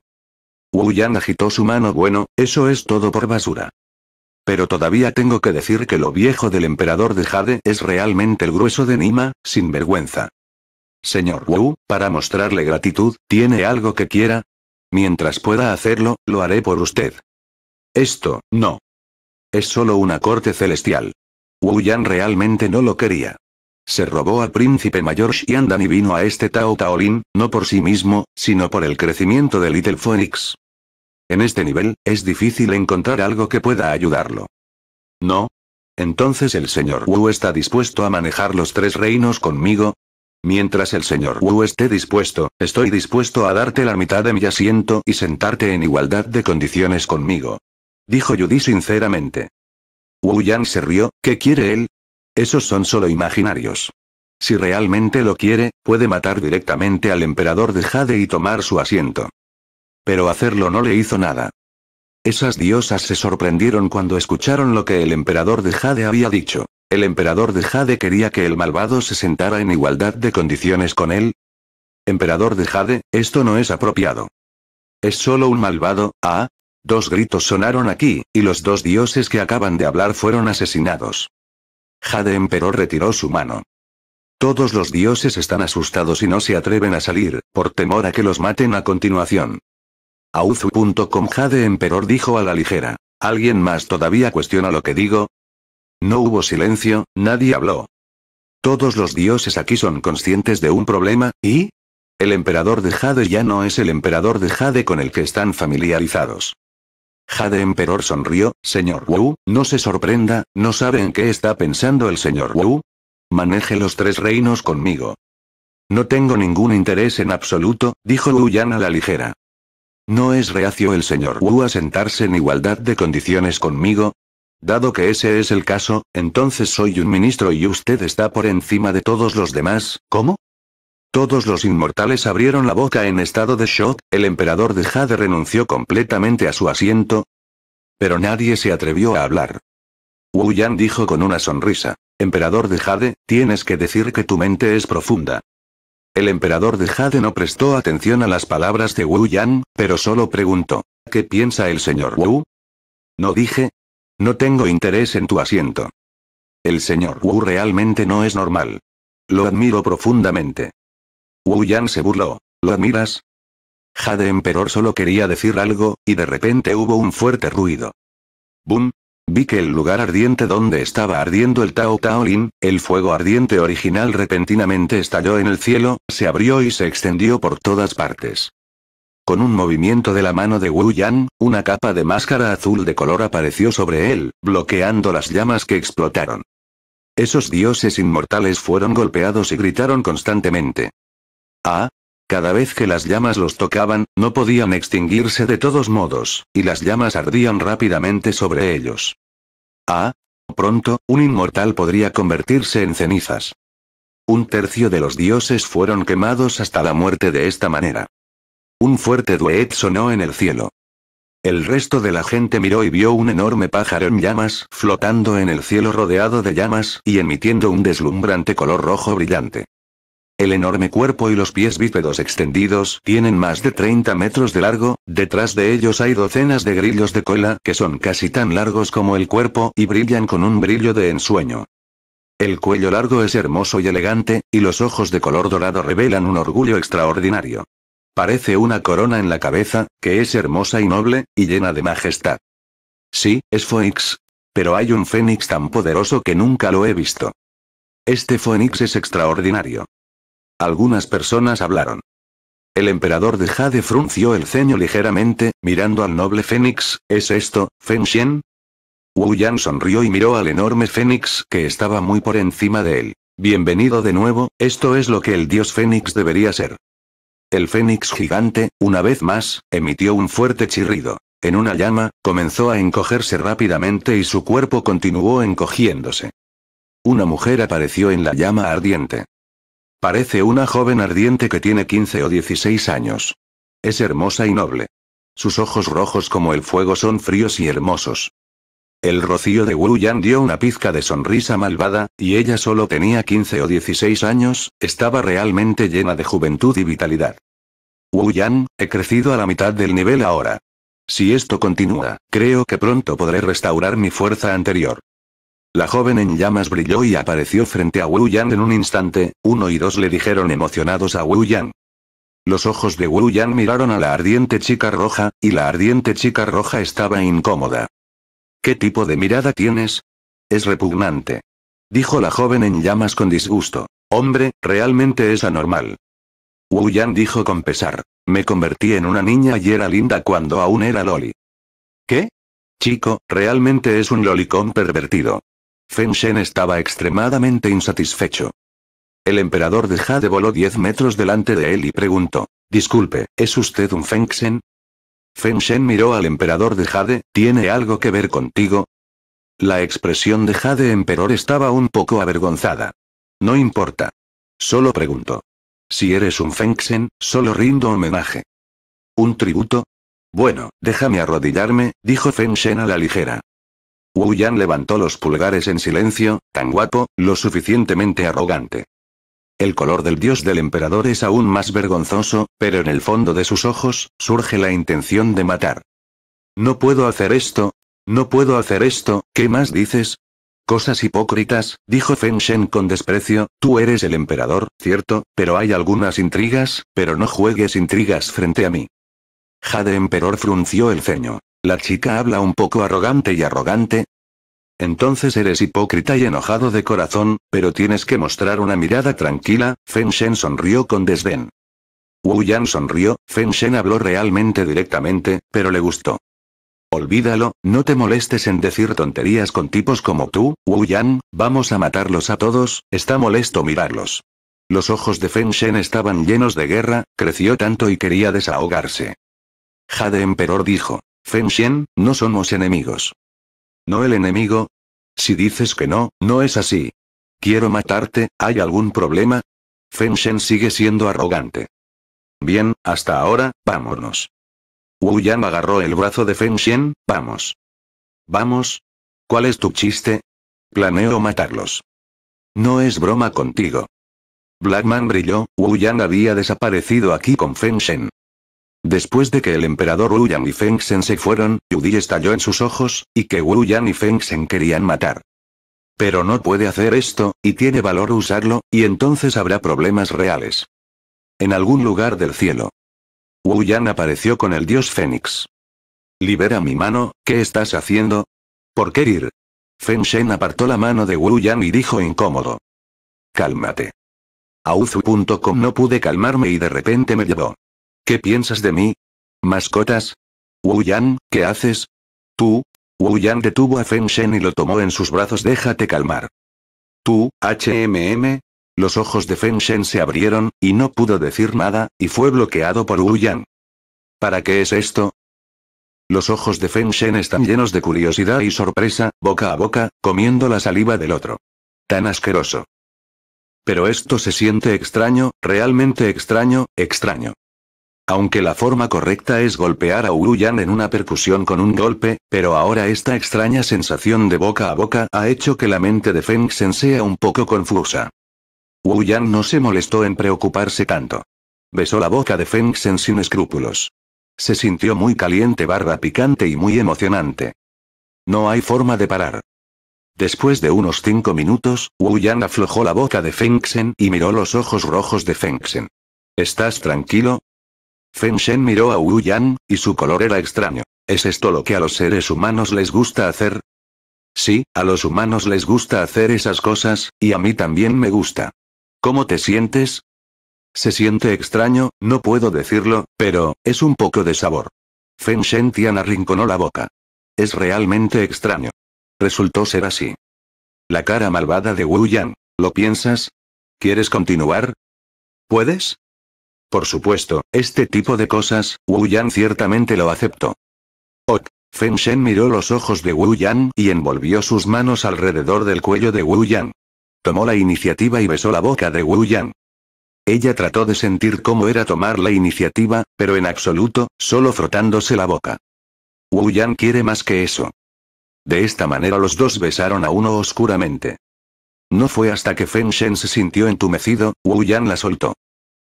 Wu Yan agitó su mano bueno, eso es todo por basura pero todavía tengo que decir que lo viejo del emperador de Jade es realmente el grueso de Nima, sin vergüenza. Señor Wu, para mostrarle gratitud, ¿tiene algo que quiera? Mientras pueda hacerlo, lo haré por usted. Esto, no. Es solo una corte celestial. Wu Yan realmente no lo quería. Se robó al príncipe mayor Xiandan y vino a este Tao Taolin, no por sí mismo, sino por el crecimiento de Little Phoenix. En este nivel, es difícil encontrar algo que pueda ayudarlo. ¿No? Entonces el señor Wu está dispuesto a manejar los tres reinos conmigo. Mientras el señor Wu esté dispuesto, estoy dispuesto a darte la mitad de mi asiento y sentarte en igualdad de condiciones conmigo. Dijo Judy sinceramente. Wu Yang se rió, ¿qué quiere él? Esos son solo imaginarios. Si realmente lo quiere, puede matar directamente al emperador de Jade y tomar su asiento. Pero hacerlo no le hizo nada. Esas diosas se sorprendieron cuando escucharon lo que el emperador de Jade había dicho. El emperador de Jade quería que el malvado se sentara en igualdad de condiciones con él. Emperador de Jade, esto no es apropiado. Es solo un malvado, ah. Dos gritos sonaron aquí, y los dos dioses que acaban de hablar fueron asesinados. Jade emperó retiró su mano. Todos los dioses están asustados y no se atreven a salir, por temor a que los maten a continuación. Auzu.com Jade Emperor dijo a la ligera. ¿Alguien más todavía cuestiona lo que digo? No hubo silencio, nadie habló. Todos los dioses aquí son conscientes de un problema, y... El emperador de Jade ya no es el emperador de Jade con el que están familiarizados. Jade Emperor sonrió, señor Wu, no se sorprenda, ¿no sabe en qué está pensando el señor Wu? Maneje los tres reinos conmigo. No tengo ningún interés en absoluto, dijo Wu Yan a la ligera. ¿No es reacio el señor Wu a sentarse en igualdad de condiciones conmigo? Dado que ese es el caso, entonces soy un ministro y usted está por encima de todos los demás, ¿cómo? Todos los inmortales abrieron la boca en estado de shock, el emperador de Jade renunció completamente a su asiento. Pero nadie se atrevió a hablar. Wu Yan dijo con una sonrisa. Emperador de Jade, tienes que decir que tu mente es profunda. El emperador de Jade no prestó atención a las palabras de Wu Yan, pero solo preguntó. ¿Qué piensa el señor Wu? No dije. No tengo interés en tu asiento. El señor Wu realmente no es normal. Lo admiro profundamente. Wu Yan se burló. ¿Lo admiras? Jade Emperor solo quería decir algo, y de repente hubo un fuerte ruido. ¡Bum! Vi que el lugar ardiente donde estaba ardiendo el Tao Lin, el fuego ardiente original repentinamente estalló en el cielo, se abrió y se extendió por todas partes. Con un movimiento de la mano de Wu Yan, una capa de máscara azul de color apareció sobre él, bloqueando las llamas que explotaron. Esos dioses inmortales fueron golpeados y gritaron constantemente. Ah, cada vez que las llamas los tocaban, no podían extinguirse de todos modos, y las llamas ardían rápidamente sobre ellos. Ah, pronto, un inmortal podría convertirse en cenizas. Un tercio de los dioses fueron quemados hasta la muerte de esta manera. Un fuerte duet sonó en el cielo. El resto de la gente miró y vio un enorme pájaro en llamas flotando en el cielo rodeado de llamas y emitiendo un deslumbrante color rojo brillante. El enorme cuerpo y los pies bípedos extendidos tienen más de 30 metros de largo, detrás de ellos hay docenas de grillos de cola que son casi tan largos como el cuerpo y brillan con un brillo de ensueño. El cuello largo es hermoso y elegante, y los ojos de color dorado revelan un orgullo extraordinario. Parece una corona en la cabeza, que es hermosa y noble, y llena de majestad. Sí, es Phoenix. Pero hay un Fénix tan poderoso que nunca lo he visto. Este Fénix es extraordinario. Algunas personas hablaron. El emperador de Jade frunció el ceño ligeramente, mirando al noble Fénix, ¿es esto, Feng Wu Yan sonrió y miró al enorme Fénix que estaba muy por encima de él. Bienvenido de nuevo, esto es lo que el dios Fénix debería ser. El Fénix gigante, una vez más, emitió un fuerte chirrido. En una llama, comenzó a encogerse rápidamente y su cuerpo continuó encogiéndose. Una mujer apareció en la llama ardiente. Parece una joven ardiente que tiene 15 o 16 años. Es hermosa y noble. Sus ojos rojos como el fuego son fríos y hermosos. El rocío de Wu Yan dio una pizca de sonrisa malvada, y ella solo tenía 15 o 16 años, estaba realmente llena de juventud y vitalidad. Wu Yan, he crecido a la mitad del nivel ahora. Si esto continúa, creo que pronto podré restaurar mi fuerza anterior. La joven en llamas brilló y apareció frente a Wu Yan en un instante, uno y dos le dijeron emocionados a Wu Yan. Los ojos de Wu Yan miraron a la ardiente chica roja, y la ardiente chica roja estaba incómoda. ¿Qué tipo de mirada tienes? Es repugnante. Dijo la joven en llamas con disgusto. Hombre, realmente es anormal. Wu Yan dijo con pesar. Me convertí en una niña y era linda cuando aún era Loli. ¿Qué? Chico, realmente es un lolicón pervertido. Feng Shen estaba extremadamente insatisfecho. El emperador de Jade voló 10 metros delante de él y preguntó, Disculpe, ¿es usted un Feng Shen? Feng Shen miró al emperador de Jade, ¿tiene algo que ver contigo? La expresión de Jade Emperor estaba un poco avergonzada. No importa. Solo preguntó. Si eres un Feng Shen, solo rindo homenaje. ¿Un tributo? Bueno, déjame arrodillarme, dijo Feng Shen a la ligera. Wu Yan levantó los pulgares en silencio, tan guapo, lo suficientemente arrogante. El color del dios del emperador es aún más vergonzoso, pero en el fondo de sus ojos, surge la intención de matar. No puedo hacer esto. No puedo hacer esto, ¿qué más dices? Cosas hipócritas, dijo Feng Shen con desprecio, tú eres el emperador, cierto, pero hay algunas intrigas, pero no juegues intrigas frente a mí. Jade Emperor frunció el ceño. La chica habla un poco arrogante y arrogante. Entonces eres hipócrita y enojado de corazón, pero tienes que mostrar una mirada tranquila, Feng Shen sonrió con desdén. Wu Yan sonrió, Feng Shen habló realmente directamente, pero le gustó. Olvídalo, no te molestes en decir tonterías con tipos como tú, Wu Yan, vamos a matarlos a todos, está molesto mirarlos. Los ojos de Feng Shen estaban llenos de guerra, creció tanto y quería desahogarse. Jade Emperor dijo feng Shen, no somos enemigos. ¿No el enemigo? Si dices que no, no es así. Quiero matarte, ¿hay algún problema? feng Shen sigue siendo arrogante. Bien, hasta ahora, vámonos. Wu Yan agarró el brazo de feng Shen, vamos. Vamos. ¿Cuál es tu chiste? Planeo matarlos. No es broma contigo. Blackman brilló, Wu Yan había desaparecido aquí con feng Shen. Después de que el emperador Wu Yan y Feng Shen se fueron, Di estalló en sus ojos, y que Wu Yan y Feng Shen querían matar. Pero no puede hacer esto, y tiene valor usarlo, y entonces habrá problemas reales. En algún lugar del cielo. Wu Yan apareció con el dios Fénix. Libera mi mano, ¿qué estás haciendo? ¿Por qué ir? Feng Shen apartó la mano de Wu Yan y dijo incómodo. Cálmate. Auzu.com no pude calmarme y de repente me llevó. ¿Qué piensas de mí? ¿Mascotas? Wu Yan, ¿qué haces? Tú. Wu Yan detuvo a Feng Shen y lo tomó en sus brazos. Déjate calmar. Tú, HMM. Los ojos de Feng Shen se abrieron, y no pudo decir nada, y fue bloqueado por Wu Yan. ¿Para qué es esto? Los ojos de Feng Shen están llenos de curiosidad y sorpresa, boca a boca, comiendo la saliva del otro. Tan asqueroso. Pero esto se siente extraño, realmente extraño, extraño. Aunque la forma correcta es golpear a Wu Yan en una percusión con un golpe, pero ahora esta extraña sensación de boca a boca ha hecho que la mente de Feng sea un poco confusa. Wu Yan no se molestó en preocuparse tanto. Besó la boca de Feng sin escrúpulos. Se sintió muy caliente, barra picante y muy emocionante. No hay forma de parar. Después de unos cinco minutos, Wu Yan aflojó la boca de Fengsen y miró los ojos rojos de Fengsen. ¿Estás tranquilo? Feng Shen miró a Wu Yan, y su color era extraño. ¿Es esto lo que a los seres humanos les gusta hacer? Sí, a los humanos les gusta hacer esas cosas, y a mí también me gusta. ¿Cómo te sientes? Se siente extraño, no puedo decirlo, pero, es un poco de sabor. Feng Shen Tian arrinconó la boca. Es realmente extraño. Resultó ser así. La cara malvada de Wu Yan. ¿Lo piensas? ¿Quieres continuar? ¿Puedes? Por supuesto, este tipo de cosas, Wu Yan ciertamente lo aceptó. Ok, Feng Shen miró los ojos de Wu Yan y envolvió sus manos alrededor del cuello de Wu Yan. Tomó la iniciativa y besó la boca de Wu Yan. Ella trató de sentir cómo era tomar la iniciativa, pero en absoluto, solo frotándose la boca. Wu Yan quiere más que eso. De esta manera los dos besaron a uno oscuramente. No fue hasta que Feng Shen se sintió entumecido, Wu Yan la soltó.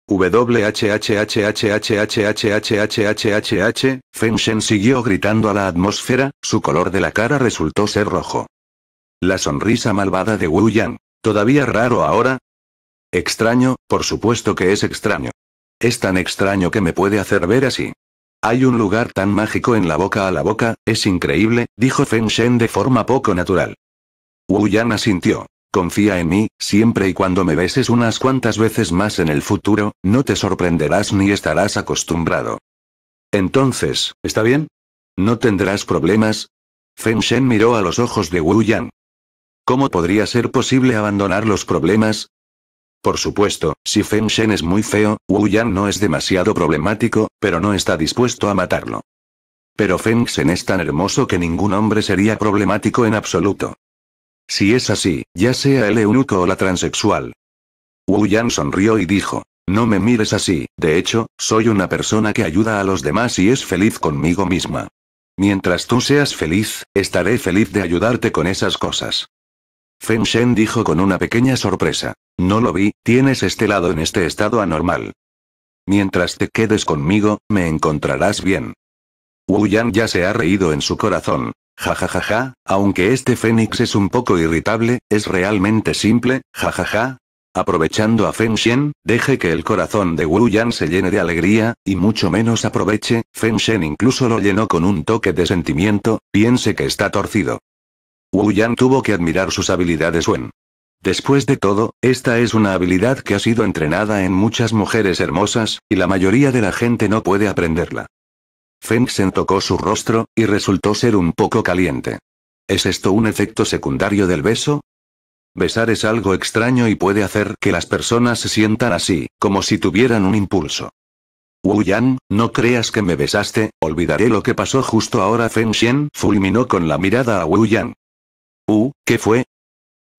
WHHHHHHHHHHHH, Feng Shen siguió gritando a la atmósfera, su color de la cara resultó ser rojo. La sonrisa malvada de Wu Yan. ¿Todavía raro ahora? Extraño, por supuesto que es extraño. Es tan extraño que me puede hacer ver así. Hay un lugar tan mágico en la boca a la boca, es increíble, dijo Feng Shen de forma poco natural. Wu Yan asintió. Confía en mí, siempre y cuando me beses unas cuantas veces más en el futuro, no te sorprenderás ni estarás acostumbrado. Entonces, ¿está bien? ¿No tendrás problemas? Feng Shen miró a los ojos de Wu Yan. ¿Cómo podría ser posible abandonar los problemas? Por supuesto, si Feng Shen es muy feo, Wu Yan no es demasiado problemático, pero no está dispuesto a matarlo. Pero Feng Shen es tan hermoso que ningún hombre sería problemático en absoluto. Si es así, ya sea el eunuco o la transexual. Wu Yan sonrió y dijo, no me mires así, de hecho, soy una persona que ayuda a los demás y es feliz conmigo misma. Mientras tú seas feliz, estaré feliz de ayudarte con esas cosas. Feng Shen dijo con una pequeña sorpresa. No lo vi, tienes este lado en este estado anormal. Mientras te quedes conmigo, me encontrarás bien. Wu Yan ya se ha reído en su corazón, jajajaja, aunque este fénix es un poco irritable, es realmente simple, jajaja. Ja, Aprovechando a Feng Shen, deje que el corazón de Wu Yan se llene de alegría, y mucho menos aproveche, Feng Shen incluso lo llenó con un toque de sentimiento, piense que está torcido. Wu Yan tuvo que admirar sus habilidades Wen. Después de todo, esta es una habilidad que ha sido entrenada en muchas mujeres hermosas, y la mayoría de la gente no puede aprenderla. Feng Xian tocó su rostro, y resultó ser un poco caliente. ¿Es esto un efecto secundario del beso? Besar es algo extraño y puede hacer que las personas se sientan así, como si tuvieran un impulso. Wu Yan, no creas que me besaste, olvidaré lo que pasó justo ahora. Feng Shen fulminó con la mirada a Wu Yan. Uh, ¿qué fue?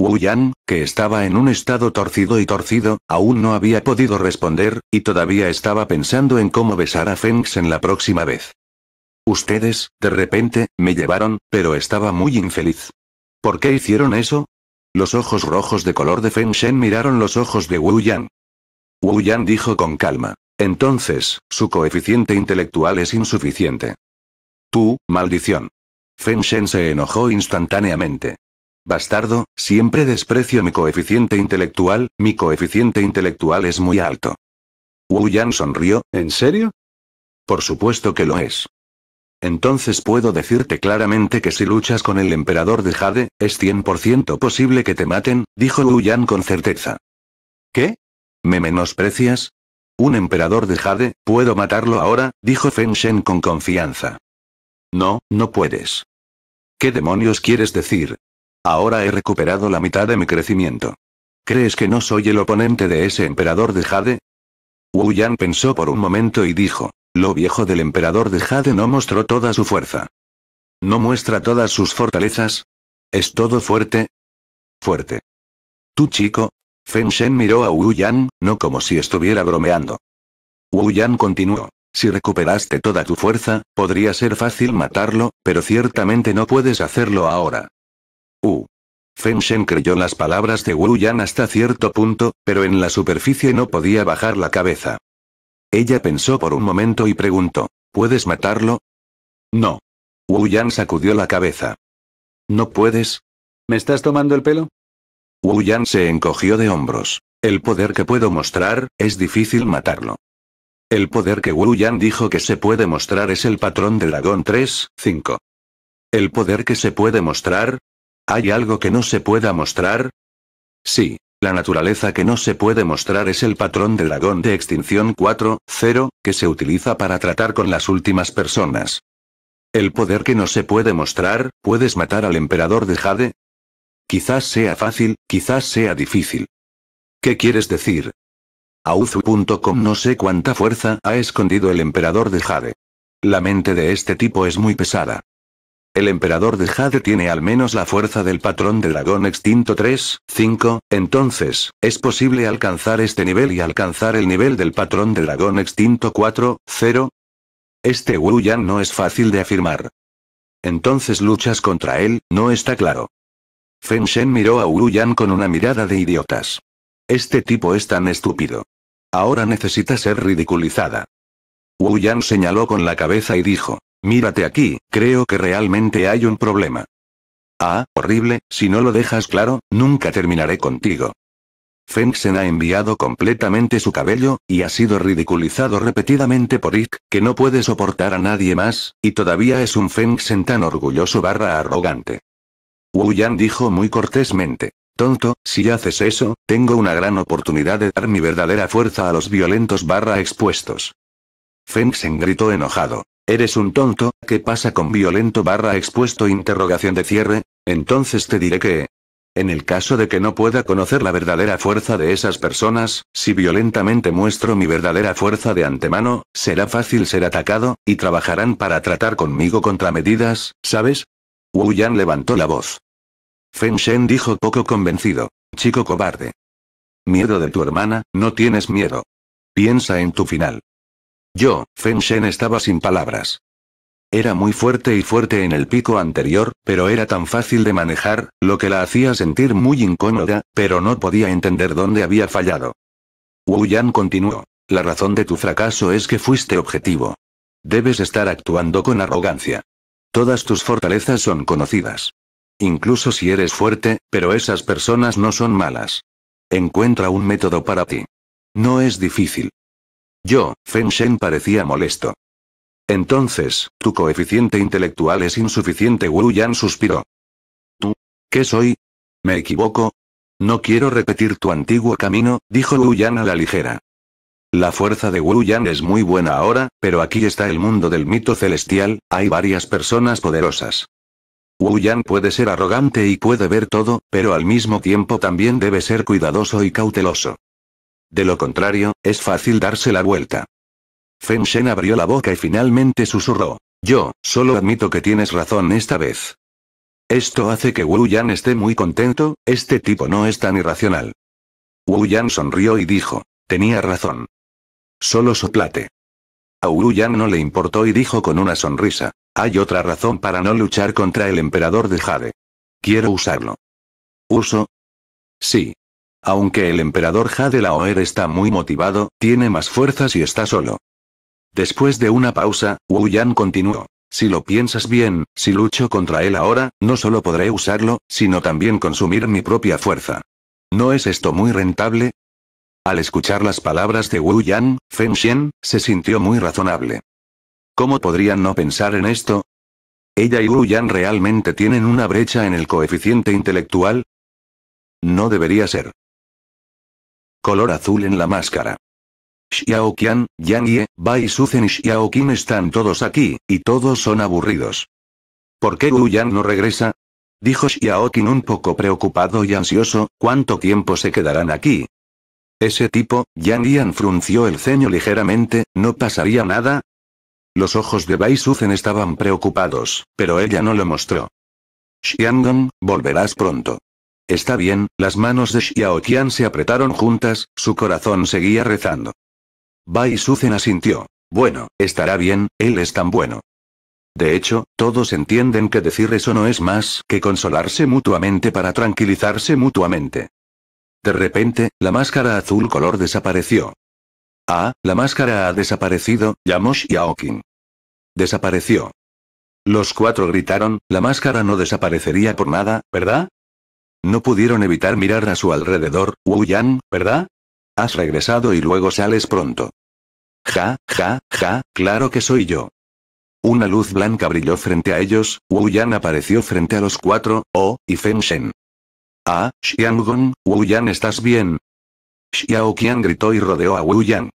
Wu Yan, que estaba en un estado torcido y torcido, aún no había podido responder, y todavía estaba pensando en cómo besar a Feng Shen la próxima vez. Ustedes, de repente, me llevaron, pero estaba muy infeliz. ¿Por qué hicieron eso? Los ojos rojos de color de Feng Shen miraron los ojos de Wu Yan. Wu Yan dijo con calma. Entonces, su coeficiente intelectual es insuficiente. Tú, maldición. Feng Shen se enojó instantáneamente. Bastardo, siempre desprecio mi coeficiente intelectual, mi coeficiente intelectual es muy alto. Wu Yan sonrió, ¿en serio? Por supuesto que lo es. Entonces puedo decirte claramente que si luchas con el emperador de Jade, es 100% posible que te maten, dijo Wu Yan con certeza. ¿Qué? ¿Me menosprecias? Un emperador de Jade, puedo matarlo ahora, dijo Feng Shen con confianza. No, no puedes. ¿Qué demonios quieres decir? Ahora he recuperado la mitad de mi crecimiento. ¿Crees que no soy el oponente de ese emperador de Jade? Wu Yan pensó por un momento y dijo, lo viejo del emperador de Jade no mostró toda su fuerza. ¿No muestra todas sus fortalezas? ¿Es todo fuerte? Fuerte. Tú chico. Feng Shen miró a Wu Yan, no como si estuviera bromeando. Wu Yan continuó. Si recuperaste toda tu fuerza, podría ser fácil matarlo, pero ciertamente no puedes hacerlo ahora. Feng Shen creyó las palabras de Wu Yan hasta cierto punto, pero en la superficie no podía bajar la cabeza. Ella pensó por un momento y preguntó, ¿puedes matarlo? No. Wu Yan sacudió la cabeza. ¿No puedes? ¿Me estás tomando el pelo? Wu Yan se encogió de hombros. El poder que puedo mostrar, es difícil matarlo. El poder que Wu Yan dijo que se puede mostrar es el patrón de dragón 3, 5. El poder que se puede mostrar, ¿Hay algo que no se pueda mostrar? Sí. La naturaleza que no se puede mostrar es el patrón de dragón de extinción 4.0, que se utiliza para tratar con las últimas personas. El poder que no se puede mostrar, ¿puedes matar al emperador de Jade? Quizás sea fácil, quizás sea difícil. ¿Qué quieres decir? Auzu.com No sé cuánta fuerza ha escondido el emperador de Jade. La mente de este tipo es muy pesada. El emperador de Jade tiene al menos la fuerza del patrón de dragón extinto 3, 5, entonces, es posible alcanzar este nivel y alcanzar el nivel del patrón de dragón extinto 4, 0. Este Wu Yan no es fácil de afirmar. Entonces luchas contra él, no está claro. Feng Shen miró a Wu Yan con una mirada de idiotas. Este tipo es tan estúpido. Ahora necesita ser ridiculizada. Wu Yan señaló con la cabeza y dijo, Mírate aquí, creo que realmente hay un problema. Ah, horrible, si no lo dejas claro, nunca terminaré contigo. Fengsen ha enviado completamente su cabello, y ha sido ridiculizado repetidamente por Ik, que no puede soportar a nadie más, y todavía es un Fengsen tan orgulloso barra arrogante. Wu Yan dijo muy cortésmente. Tonto, si haces eso, tengo una gran oportunidad de dar mi verdadera fuerza a los violentos barra expuestos. Fengsen gritó enojado. ¿Eres un tonto? ¿Qué pasa con violento barra expuesto interrogación de cierre? Entonces te diré que... En el caso de que no pueda conocer la verdadera fuerza de esas personas, si violentamente muestro mi verdadera fuerza de antemano, será fácil ser atacado, y trabajarán para tratar conmigo contramedidas, ¿sabes? Wu Yan levantó la voz. Feng Shen dijo poco convencido. Chico cobarde. Miedo de tu hermana, no tienes miedo. Piensa en tu final. Yo, Feng Shen estaba sin palabras. Era muy fuerte y fuerte en el pico anterior, pero era tan fácil de manejar, lo que la hacía sentir muy incómoda, pero no podía entender dónde había fallado. Wu Yan continuó. La razón de tu fracaso es que fuiste objetivo. Debes estar actuando con arrogancia. Todas tus fortalezas son conocidas. Incluso si eres fuerte, pero esas personas no son malas. Encuentra un método para ti. No es difícil. Yo, Feng Shen parecía molesto. Entonces, tu coeficiente intelectual es insuficiente. Wu Yan suspiró. ¿Tú? ¿Qué soy? ¿Me equivoco? No quiero repetir tu antiguo camino, dijo Wu Yan a la ligera. La fuerza de Wu Yan es muy buena ahora, pero aquí está el mundo del mito celestial, hay varias personas poderosas. Wu Yan puede ser arrogante y puede ver todo, pero al mismo tiempo también debe ser cuidadoso y cauteloso. De lo contrario, es fácil darse la vuelta. Feng Shen abrió la boca y finalmente susurró. Yo, solo admito que tienes razón esta vez. Esto hace que Wu Yan esté muy contento, este tipo no es tan irracional. Wu Yan sonrió y dijo, tenía razón. Solo soplate. A Wu Yan no le importó y dijo con una sonrisa, hay otra razón para no luchar contra el emperador de Jade. Quiero usarlo. ¿Uso? Sí. Aunque el emperador Jade Laoer está muy motivado, tiene más fuerzas y está solo. Después de una pausa, Wu Yan continuó. Si lo piensas bien, si lucho contra él ahora, no solo podré usarlo, sino también consumir mi propia fuerza. ¿No es esto muy rentable? Al escuchar las palabras de Wu Yan, Feng Xian, se sintió muy razonable. ¿Cómo podrían no pensar en esto? ¿Ella y Wu Yan realmente tienen una brecha en el coeficiente intelectual? No debería ser. Color azul en la máscara. Xiao Qian, Yang Bai Suzen y Xiao están todos aquí, y todos son aburridos. ¿Por qué Wu Yang no regresa? Dijo Xiao un poco preocupado y ansioso, ¿cuánto tiempo se quedarán aquí? Ese tipo, Yang Yan frunció el ceño ligeramente, ¿no pasaría nada? Los ojos de Bai Suzen estaban preocupados, pero ella no lo mostró. Xiangdong, volverás pronto. Está bien, las manos de Xiao se apretaron juntas, su corazón seguía rezando. Bai Suzen asintió. Bueno, estará bien, él es tan bueno. De hecho, todos entienden que decir eso no es más que consolarse mutuamente para tranquilizarse mutuamente. De repente, la máscara azul color desapareció. Ah, la máscara ha desaparecido, llamó Xiaoqin. Desapareció. Los cuatro gritaron, la máscara no desaparecería por nada, ¿verdad? No pudieron evitar mirar a su alrededor, Wu Yan, ¿verdad? Has regresado y luego sales pronto. Ja, ja, ja, claro que soy yo. Una luz blanca brilló frente a ellos, Wu Yan apareció frente a los cuatro, Oh, y Feng Shen. Ah, Xiangong, Wu Yan, ¿estás bien? Xiao Qian gritó y rodeó a Wu Yan.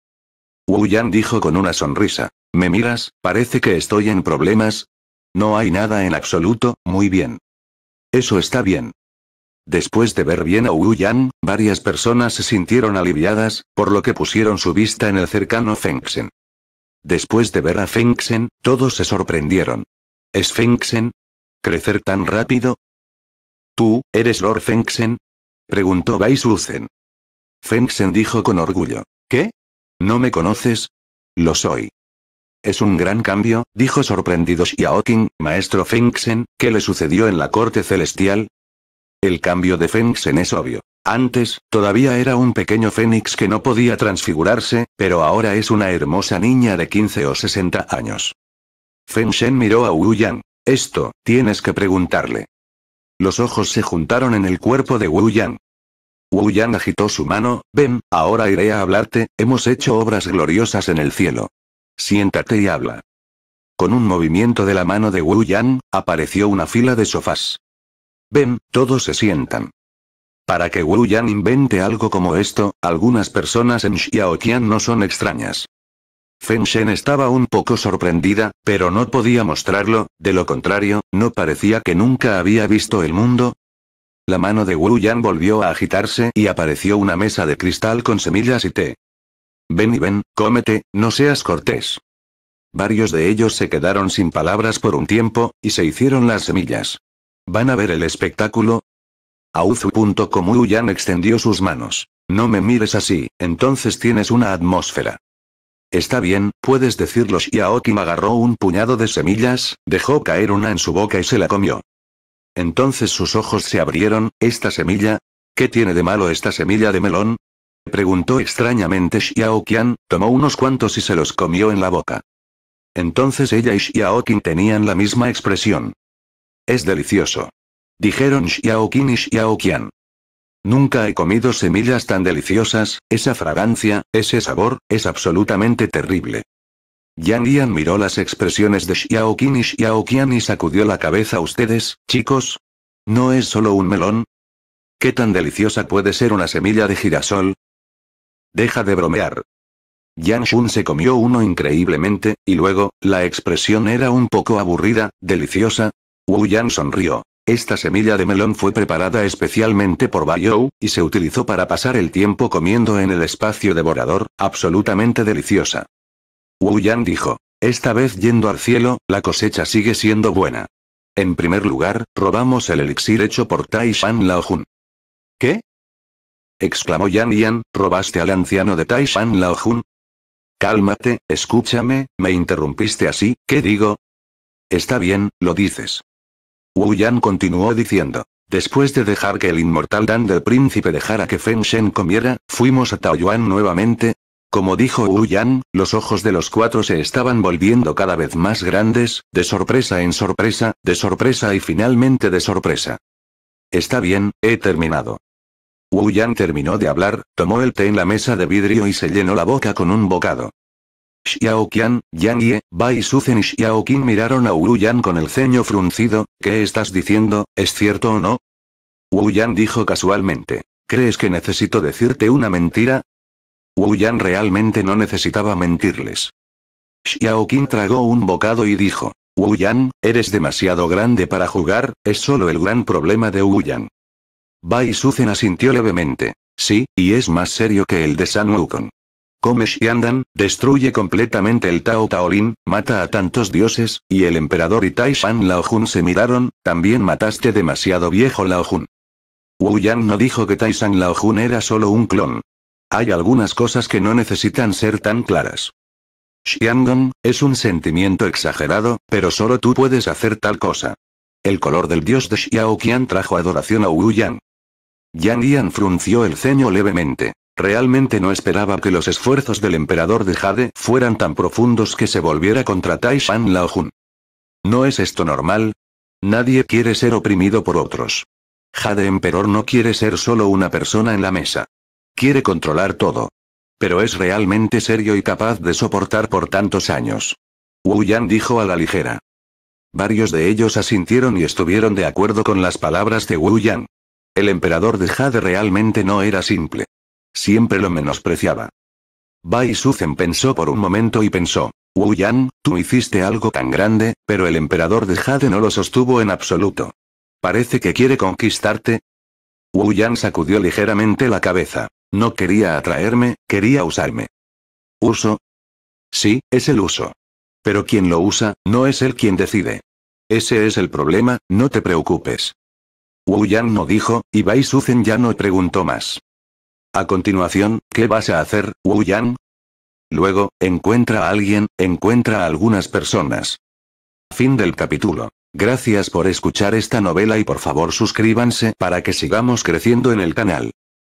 Wu Yan dijo con una sonrisa. ¿Me miras? Parece que estoy en problemas. No hay nada en absoluto, muy bien. Eso está bien. Después de ver bien a Wu Yan, varias personas se sintieron aliviadas, por lo que pusieron su vista en el cercano Fengxen. Después de ver a Fengxen, todos se sorprendieron. ¿Es Fengxen? ¿Crecer tan rápido? ¿Tú, eres Lord Fengxen? Preguntó Bai Suzen. Fengxen dijo con orgullo. ¿Qué? ¿No me conoces? Lo soy. Es un gran cambio, dijo sorprendido Xiaoqing, maestro Fengxen, ¿qué le sucedió en la corte celestial? El cambio de Fénix en es obvio. Antes, todavía era un pequeño Fénix que no podía transfigurarse, pero ahora es una hermosa niña de 15 o 60 años. Feng Shen miró a Wu Yang. Esto, tienes que preguntarle. Los ojos se juntaron en el cuerpo de Wu Yan. Wu Yan agitó su mano, ven, ahora iré a hablarte, hemos hecho obras gloriosas en el cielo. Siéntate y habla. Con un movimiento de la mano de Wu Yang, apareció una fila de sofás. Ven, todos se sientan. Para que Wu Yan invente algo como esto, algunas personas en Xiaoqian no son extrañas. Feng Shen estaba un poco sorprendida, pero no podía mostrarlo, de lo contrario, no parecía que nunca había visto el mundo. La mano de Wu Yan volvió a agitarse y apareció una mesa de cristal con semillas y té. Ven y ven, cómete, no seas cortés. Varios de ellos se quedaron sin palabras por un tiempo, y se hicieron las semillas. ¿Van a ver el espectáculo? Auzu.comuyan extendió sus manos. No me mires así, entonces tienes una atmósfera. Está bien, puedes decirlo. me agarró un puñado de semillas, dejó caer una en su boca y se la comió. Entonces sus ojos se abrieron, ¿esta semilla? ¿Qué tiene de malo esta semilla de melón? Preguntó extrañamente Xiao tomó unos cuantos y se los comió en la boca. Entonces ella y Xiao tenían la misma expresión. Es delicioso. Dijeron Xiaoqin y Xiaoqian. Nunca he comido semillas tan deliciosas, esa fragancia, ese sabor, es absolutamente terrible. Yang Yan miró las expresiones de Xiaoqin y Xiaoqian y sacudió la cabeza. a ¿Ustedes, chicos? ¿No es solo un melón? ¿Qué tan deliciosa puede ser una semilla de girasol? Deja de bromear. Yang Shun se comió uno increíblemente, y luego, la expresión era un poco aburrida, deliciosa, Wu Yan sonrió. Esta semilla de melón fue preparada especialmente por Bayou, y se utilizó para pasar el tiempo comiendo en el espacio devorador, absolutamente deliciosa. Wu Yan dijo. Esta vez yendo al cielo, la cosecha sigue siendo buena. En primer lugar, robamos el elixir hecho por Tai Shan Lao Jun. ¿Qué? exclamó Yan Yan, ¿robaste al anciano de Tai Shan Lao Jun. Cálmate, escúchame, me interrumpiste así, ¿qué digo? Está bien, lo dices. Wu Yan continuó diciendo. Después de dejar que el inmortal Dan del príncipe dejara que Feng Shen comiera, fuimos a Taoyuan nuevamente. Como dijo Wu Yan, los ojos de los cuatro se estaban volviendo cada vez más grandes, de sorpresa en sorpresa, de sorpresa y finalmente de sorpresa. Está bien, he terminado. Wu Yan terminó de hablar, tomó el té en la mesa de vidrio y se llenó la boca con un bocado. Qian, Yang Ye, Bai Suzen y Qin miraron a Wu Yan con el ceño fruncido, ¿qué estás diciendo, es cierto o no? Wu Yan dijo casualmente, ¿crees que necesito decirte una mentira? Wu Yan realmente no necesitaba mentirles. Qin tragó un bocado y dijo, Wu Yan, eres demasiado grande para jugar, es solo el gran problema de Wu Yan. Bai Suzen asintió levemente. Sí, y es más serio que el de San Wukong come Xiandan, destruye completamente el Tao Taolin, mata a tantos dioses, y el emperador y Taishan Jun se miraron, también mataste demasiado viejo Jun. Wu Yan no dijo que Taishan Jun era solo un clon. Hay algunas cosas que no necesitan ser tan claras. Xiangong es un sentimiento exagerado, pero solo tú puedes hacer tal cosa. El color del dios de Xiao Qian trajo adoración a Wu Yan. Yan Yan frunció el ceño levemente. Realmente no esperaba que los esfuerzos del emperador de Jade fueran tan profundos que se volviera contra Taishan jun ¿No es esto normal? Nadie quiere ser oprimido por otros. Jade Emperor no quiere ser solo una persona en la mesa. Quiere controlar todo. Pero es realmente serio y capaz de soportar por tantos años. Wu Yan dijo a la ligera. Varios de ellos asintieron y estuvieron de acuerdo con las palabras de Wu Yan. El emperador de Jade realmente no era simple. Siempre lo menospreciaba. Bai Suzen pensó por un momento y pensó. Wu Yan, tú hiciste algo tan grande, pero el emperador de Jade no lo sostuvo en absoluto. Parece que quiere conquistarte. Wu Yan sacudió ligeramente la cabeza. No quería atraerme, quería usarme. ¿Uso? Sí, es el uso. Pero quien lo usa, no es él quien decide. Ese es el problema, no te preocupes. Wu Yan no dijo, y Bai Suzen ya no preguntó más. A continuación, ¿qué vas a hacer, Wu Yan? Luego, encuentra a alguien, encuentra a algunas personas. Fin del capítulo. Gracias por escuchar esta novela y por favor suscríbanse para que sigamos creciendo en el canal.